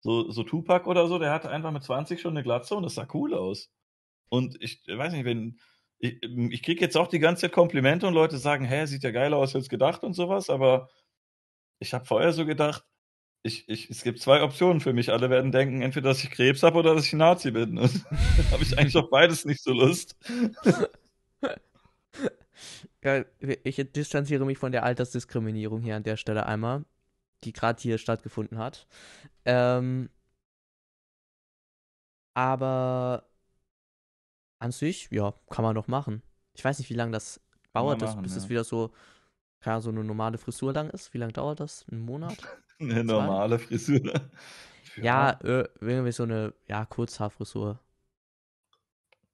So, so Tupac oder so, der hatte einfach mit 20 schon eine Glatze und das sah cool aus. Und ich weiß nicht, wenn. Ich, ich kriege jetzt auch die ganze Zeit Komplimente und Leute sagen, hä, sieht ja geiler aus als gedacht und sowas, aber ich habe vorher so gedacht, ich, ich, es gibt zwei Optionen für mich. Alle werden denken, entweder dass ich Krebs habe oder dass ich Nazi bin. Und dann habe ich eigentlich auf beides nicht so Lust. ja, ich distanziere mich von der Altersdiskriminierung hier an der Stelle einmal, die gerade hier stattgefunden hat. Ähm, aber an sich, ja, kann man noch machen. Ich weiß nicht, wie lange das dauert, machen, bis ja. es wieder so, keine ja, so eine normale Frisur lang ist. Wie lange dauert das? Ein Monat? Eine normale Frisur. Ja, ja, äh, irgendwie so eine ja, Kurzhaarfrisur.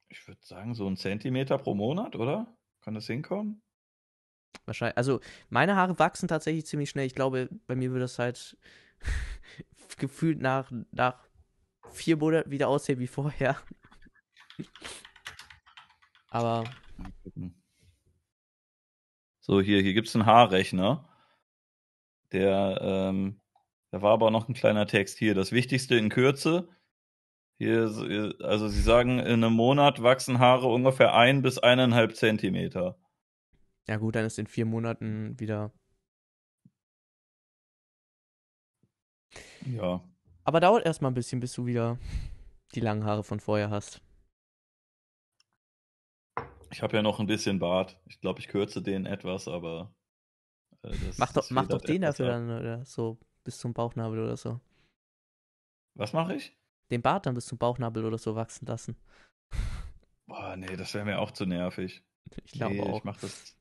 Ich würde sagen, so ein Zentimeter pro Monat, oder? Kann das hinkommen? Wahrscheinlich. Also, meine Haare wachsen tatsächlich ziemlich schnell. Ich glaube, bei mir würde das halt gefühlt nach, nach vier Monaten wieder aussehen wie vorher. Aber. So, hier, hier gibt es einen Haarrechner. Der, ähm, da war aber noch ein kleiner Text hier. Das Wichtigste in Kürze. Hier, also sie sagen, in einem Monat wachsen Haare ungefähr ein bis eineinhalb Zentimeter. Ja gut, dann ist in vier Monaten wieder. Ja. Aber dauert erstmal ein bisschen, bis du wieder die langen Haare von vorher hast. Ich habe ja noch ein bisschen Bart. Ich glaube, ich kürze den etwas, aber äh, das mach doch, mach doch den dafür dann oder so bis zum Bauchnabel oder so. Was mache ich? Den Bart dann bis zum Bauchnabel oder so wachsen lassen. Boah, nee, das wäre mir auch zu nervig. Ich glaube nee, auch. Ich mach das.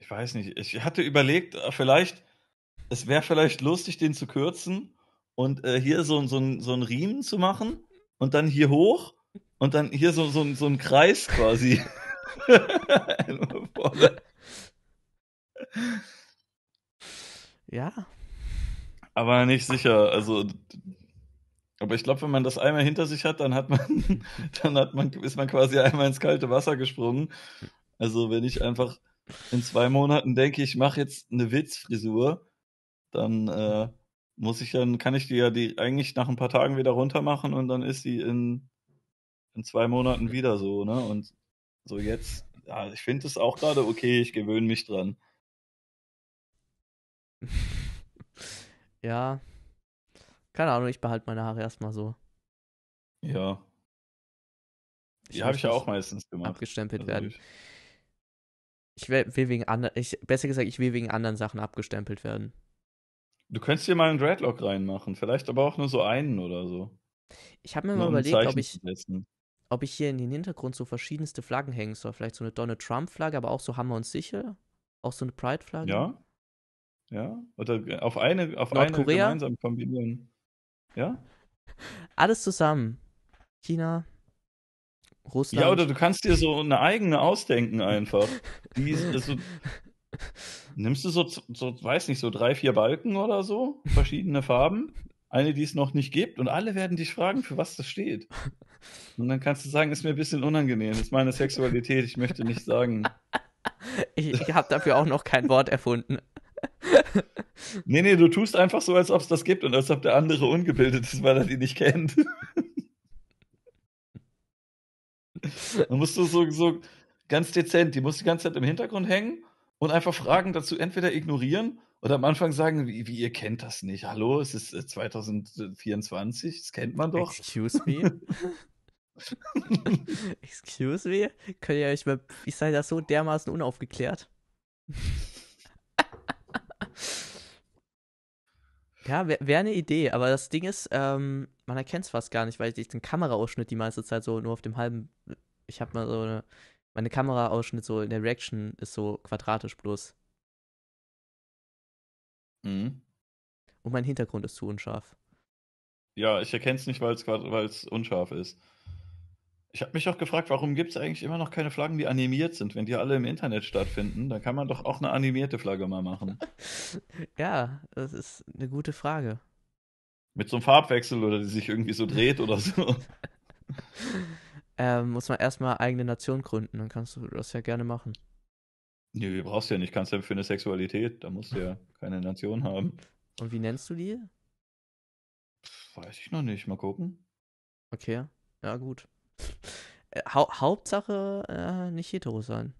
Ich weiß nicht. Ich hatte überlegt, äh, vielleicht, es wäre vielleicht lustig, den zu kürzen und äh, hier so, so, so, einen Riemen zu machen und dann hier hoch und dann hier so, so, so einen Kreis quasi. ja. Aber nicht sicher. Also, aber ich glaube, wenn man das einmal hinter sich hat, dann hat man, dann hat man, ist man quasi einmal ins kalte Wasser gesprungen. Also, wenn ich einfach in zwei Monaten denke, ich mache jetzt eine Witzfrisur, dann äh, muss ich dann, kann ich die ja die eigentlich nach ein paar Tagen wieder runter machen und dann ist sie in, in zwei Monaten wieder so, ne? Und so jetzt, ja, ich finde es auch gerade okay, ich gewöhne mich dran. ja. Keine Ahnung, ich behalte meine Haare erstmal so. Ja. die habe ich ja auch meistens gemacht. Abgestempelt also werden. Ich, ich will, wegen anderen, ich, besser gesagt, ich will wegen anderen Sachen abgestempelt werden. Du könntest hier mal einen Dreadlock reinmachen, vielleicht aber auch nur so einen oder so. Ich habe mir mal überlegt, ob ich, ob ich hier in den Hintergrund so verschiedenste Flaggen hängen soll. Vielleicht so eine Donald Trump-Flagge, aber auch so Hammer und Sichel. Auch so eine Pride-Flagge. Ja. Ja? Oder auf eine, auf eine gemeinsam kombinieren. Ja? Alles zusammen. China, Russland. Ja, oder du kannst dir so eine eigene ausdenken einfach. Die ist, ist nimmst du so, so, weiß nicht, so drei, vier Balken oder so, verschiedene Farben, eine, die es noch nicht gibt, und alle werden dich fragen, für was das steht. Und dann kannst du sagen, ist mir ein bisschen unangenehm, ist meine Sexualität, ich möchte nicht sagen. Ich, ich habe dafür auch noch kein Wort erfunden nee, nee, du tust einfach so, als ob es das gibt und als ob der andere ungebildet ist, weil er die nicht kennt. Dann musst du so, so ganz dezent, die muss die ganze Zeit im Hintergrund hängen und einfach Fragen dazu entweder ignorieren oder am Anfang sagen, wie, wie ihr kennt das nicht. Hallo, es ist 2024, äh, das kennt man doch. Excuse me. Excuse me? Könnt ihr euch mal, ich sei da so dermaßen unaufgeklärt. Ja, wäre wär eine Idee, aber das Ding ist, ähm, man erkennt es fast gar nicht, weil ich den Kameraausschnitt die meiste Zeit so nur auf dem halben. Ich habe mal so eine. Meine Kameraausschnitt so in der Reaction ist so quadratisch bloß. Mhm. Und mein Hintergrund ist zu unscharf. Ja, ich erkenne es nicht, weil es unscharf ist. Ich habe mich auch gefragt, warum gibt es eigentlich immer noch keine Flaggen, die animiert sind? Wenn die alle im Internet stattfinden, dann kann man doch auch eine animierte Flagge mal machen. ja, das ist eine gute Frage. Mit so einem Farbwechsel oder die sich irgendwie so dreht oder so. ähm, muss man erstmal eigene Nation gründen, dann kannst du das ja gerne machen. Nee, die brauchst du ja nicht. Kannst ja für eine Sexualität, da musst du ja keine Nation haben. Und wie nennst du die? weiß ich noch nicht. Mal gucken. Okay, ja, gut. Äh, Hau Hauptsache äh, nicht hetero sein.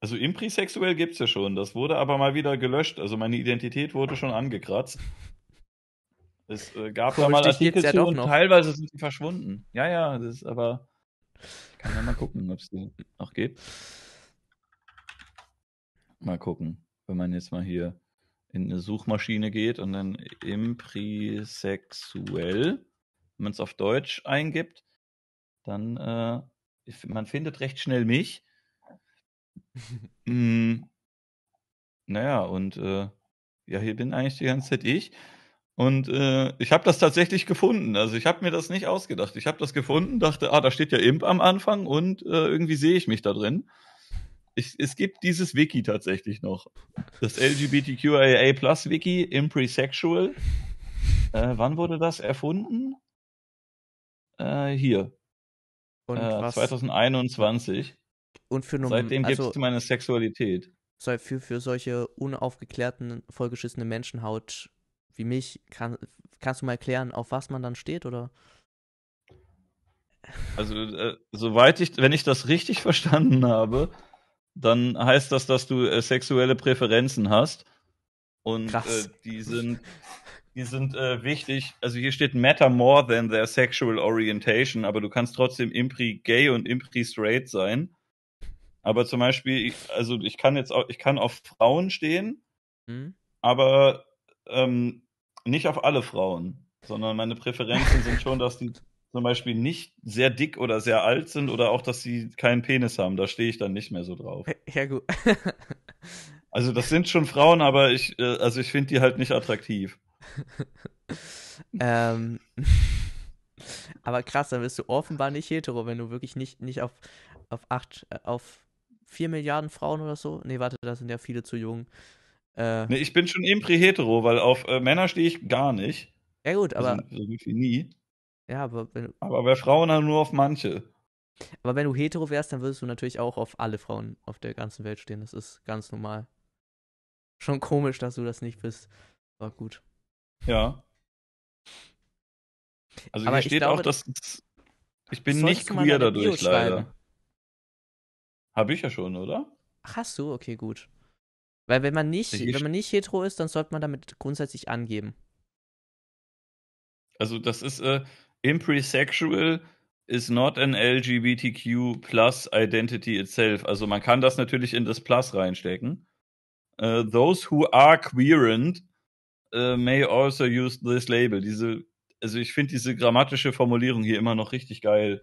Also imprisexuell gibt es ja schon. Das wurde aber mal wieder gelöscht. Also meine Identität wurde schon angekratzt. Es äh, gab Komisch, da mal Artikel ja zu und teilweise sind sie verschwunden. Ja, ja, das ist aber... Ich kann ja mal gucken, ob es die noch geht. Mal gucken, wenn man jetzt mal hier in eine Suchmaschine geht und dann imprisexuell, wenn man es auf Deutsch eingibt, dann äh, man findet recht schnell mich. mm, naja, und äh, ja, hier bin eigentlich die ganze Zeit ich. Und äh, ich habe das tatsächlich gefunden. Also ich habe mir das nicht ausgedacht. Ich habe das gefunden, dachte, ah, da steht ja Imp am Anfang und äh, irgendwie sehe ich mich da drin. Ich, es gibt dieses Wiki tatsächlich noch. Das LGBTQIA Plus Wiki, Imprisexual. Äh, wann wurde das erfunden? Äh, hier. Und äh, was, 2021. Und für Seitdem gibt es also du meine Sexualität. Für, für solche unaufgeklärten, vollgeschissene Menschenhaut wie mich, kann, kannst du mal erklären, auf was man dann steht, oder? Also, äh, soweit ich, wenn ich das richtig verstanden habe, dann heißt das, dass du äh, sexuelle Präferenzen hast. Und äh, die sind die sind äh, wichtig. Also hier steht matter more than their sexual orientation, aber du kannst trotzdem impri gay und impri straight sein. Aber zum Beispiel, ich, also ich kann jetzt auch, ich kann auf Frauen stehen, mhm. aber ähm, nicht auf alle Frauen, sondern meine Präferenzen sind schon, dass die zum Beispiel nicht sehr dick oder sehr alt sind oder auch, dass sie keinen Penis haben. Da stehe ich dann nicht mehr so drauf. Ja, gut. also das sind schon Frauen, aber ich, äh, also ich finde die halt nicht attraktiv. ähm, aber krass, dann bist du offenbar nicht hetero, wenn du wirklich nicht, nicht auf, auf acht, äh, auf vier Milliarden Frauen oder so. Nee, warte, da sind ja viele zu jung. Äh, nee, ich bin schon impri-hetero, weil auf äh, Männer stehe ich gar nicht. Ja, gut, also aber. Also, so wie nie. Ja, aber wenn, Aber bei Frauen dann nur auf manche. Aber wenn du hetero wärst, dann würdest du natürlich auch auf alle Frauen auf der ganzen Welt stehen. Das ist ganz normal. Schon komisch, dass du das nicht bist. Aber gut. Ja. Also Aber hier steht glaube, auch, dass ich bin nicht queer dadurch leider. Habe ich ja schon, oder? Ach, hast du? Okay, gut. Weil wenn man nicht, ich wenn man nicht hetero ist, dann sollte man damit grundsätzlich angeben. Also das ist äh, impresexual is not an LGBTQ plus identity itself. Also man kann das natürlich in das Plus reinstecken. Uh, those who are queerant uh, may also use this label. Diese, also ich finde diese grammatische Formulierung hier immer noch richtig geil.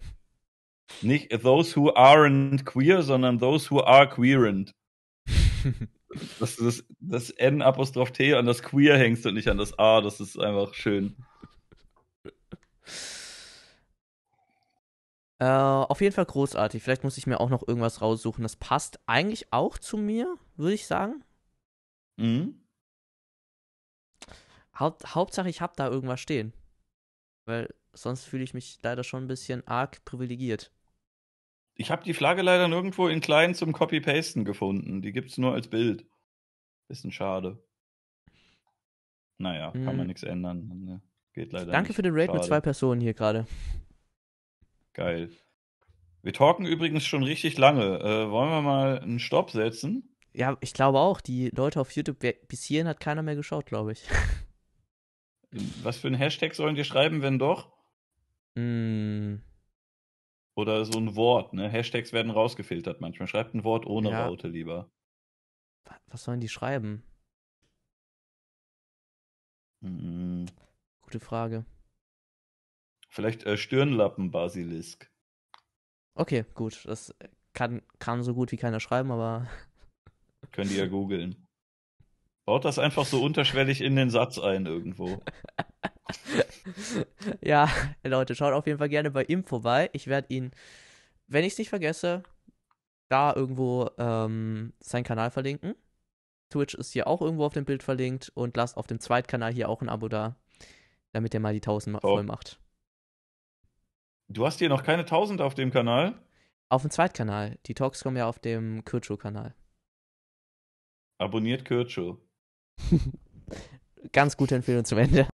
Nicht those who aren't queer, sondern those who are queerant. dass du das, das N apostroph T an das queer hängst und nicht an das A, das ist einfach schön. Äh, auf jeden Fall großartig. Vielleicht muss ich mir auch noch irgendwas raussuchen. Das passt eigentlich auch zu mir, würde ich sagen. Mhm. Haupt, Hauptsache, ich habe da irgendwas stehen. Weil sonst fühle ich mich leider schon ein bisschen arg privilegiert. Ich habe die Flagge leider nirgendwo in klein zum Copy-Pasten gefunden. Die gibt es nur als Bild. Bisschen schade. Naja, hm. kann man hm. nichts ändern. Ne, geht leider Danke nicht. für den Raid schade. mit zwei Personen hier gerade. Geil. Wir talken übrigens schon richtig lange. Äh, wollen wir mal einen Stopp setzen? Ja, ich glaube auch. Die Leute auf YouTube, bis hierhin hat keiner mehr geschaut, glaube ich. Was für ein Hashtag sollen die schreiben, wenn doch? Mm. Oder so ein Wort, ne? Hashtags werden rausgefiltert manchmal. Schreibt ein Wort ohne ja. Raute lieber. Was sollen die schreiben? Mm. Gute Frage. Vielleicht äh, Stirnlappen-Basilisk. Okay, gut. Das kann, kann so gut wie keiner schreiben, aber. Könnt ihr ja googeln. Baut das einfach so unterschwellig in den Satz ein irgendwo. ja, Leute, schaut auf jeden Fall gerne bei ihm vorbei. Ich werde ihn, wenn ich es nicht vergesse, da irgendwo ähm, seinen Kanal verlinken. Twitch ist hier auch irgendwo auf dem Bild verlinkt und lasst auf dem Zweitkanal hier auch ein Abo da, damit er mal die 1000 oh. voll macht. Du hast hier noch keine 1000 auf dem Kanal? Auf dem Zweitkanal. Die Talks kommen ja auf dem Kürtschow-Kanal. Abonniert Kürtschow. Ganz gute Empfehlung zum Ende.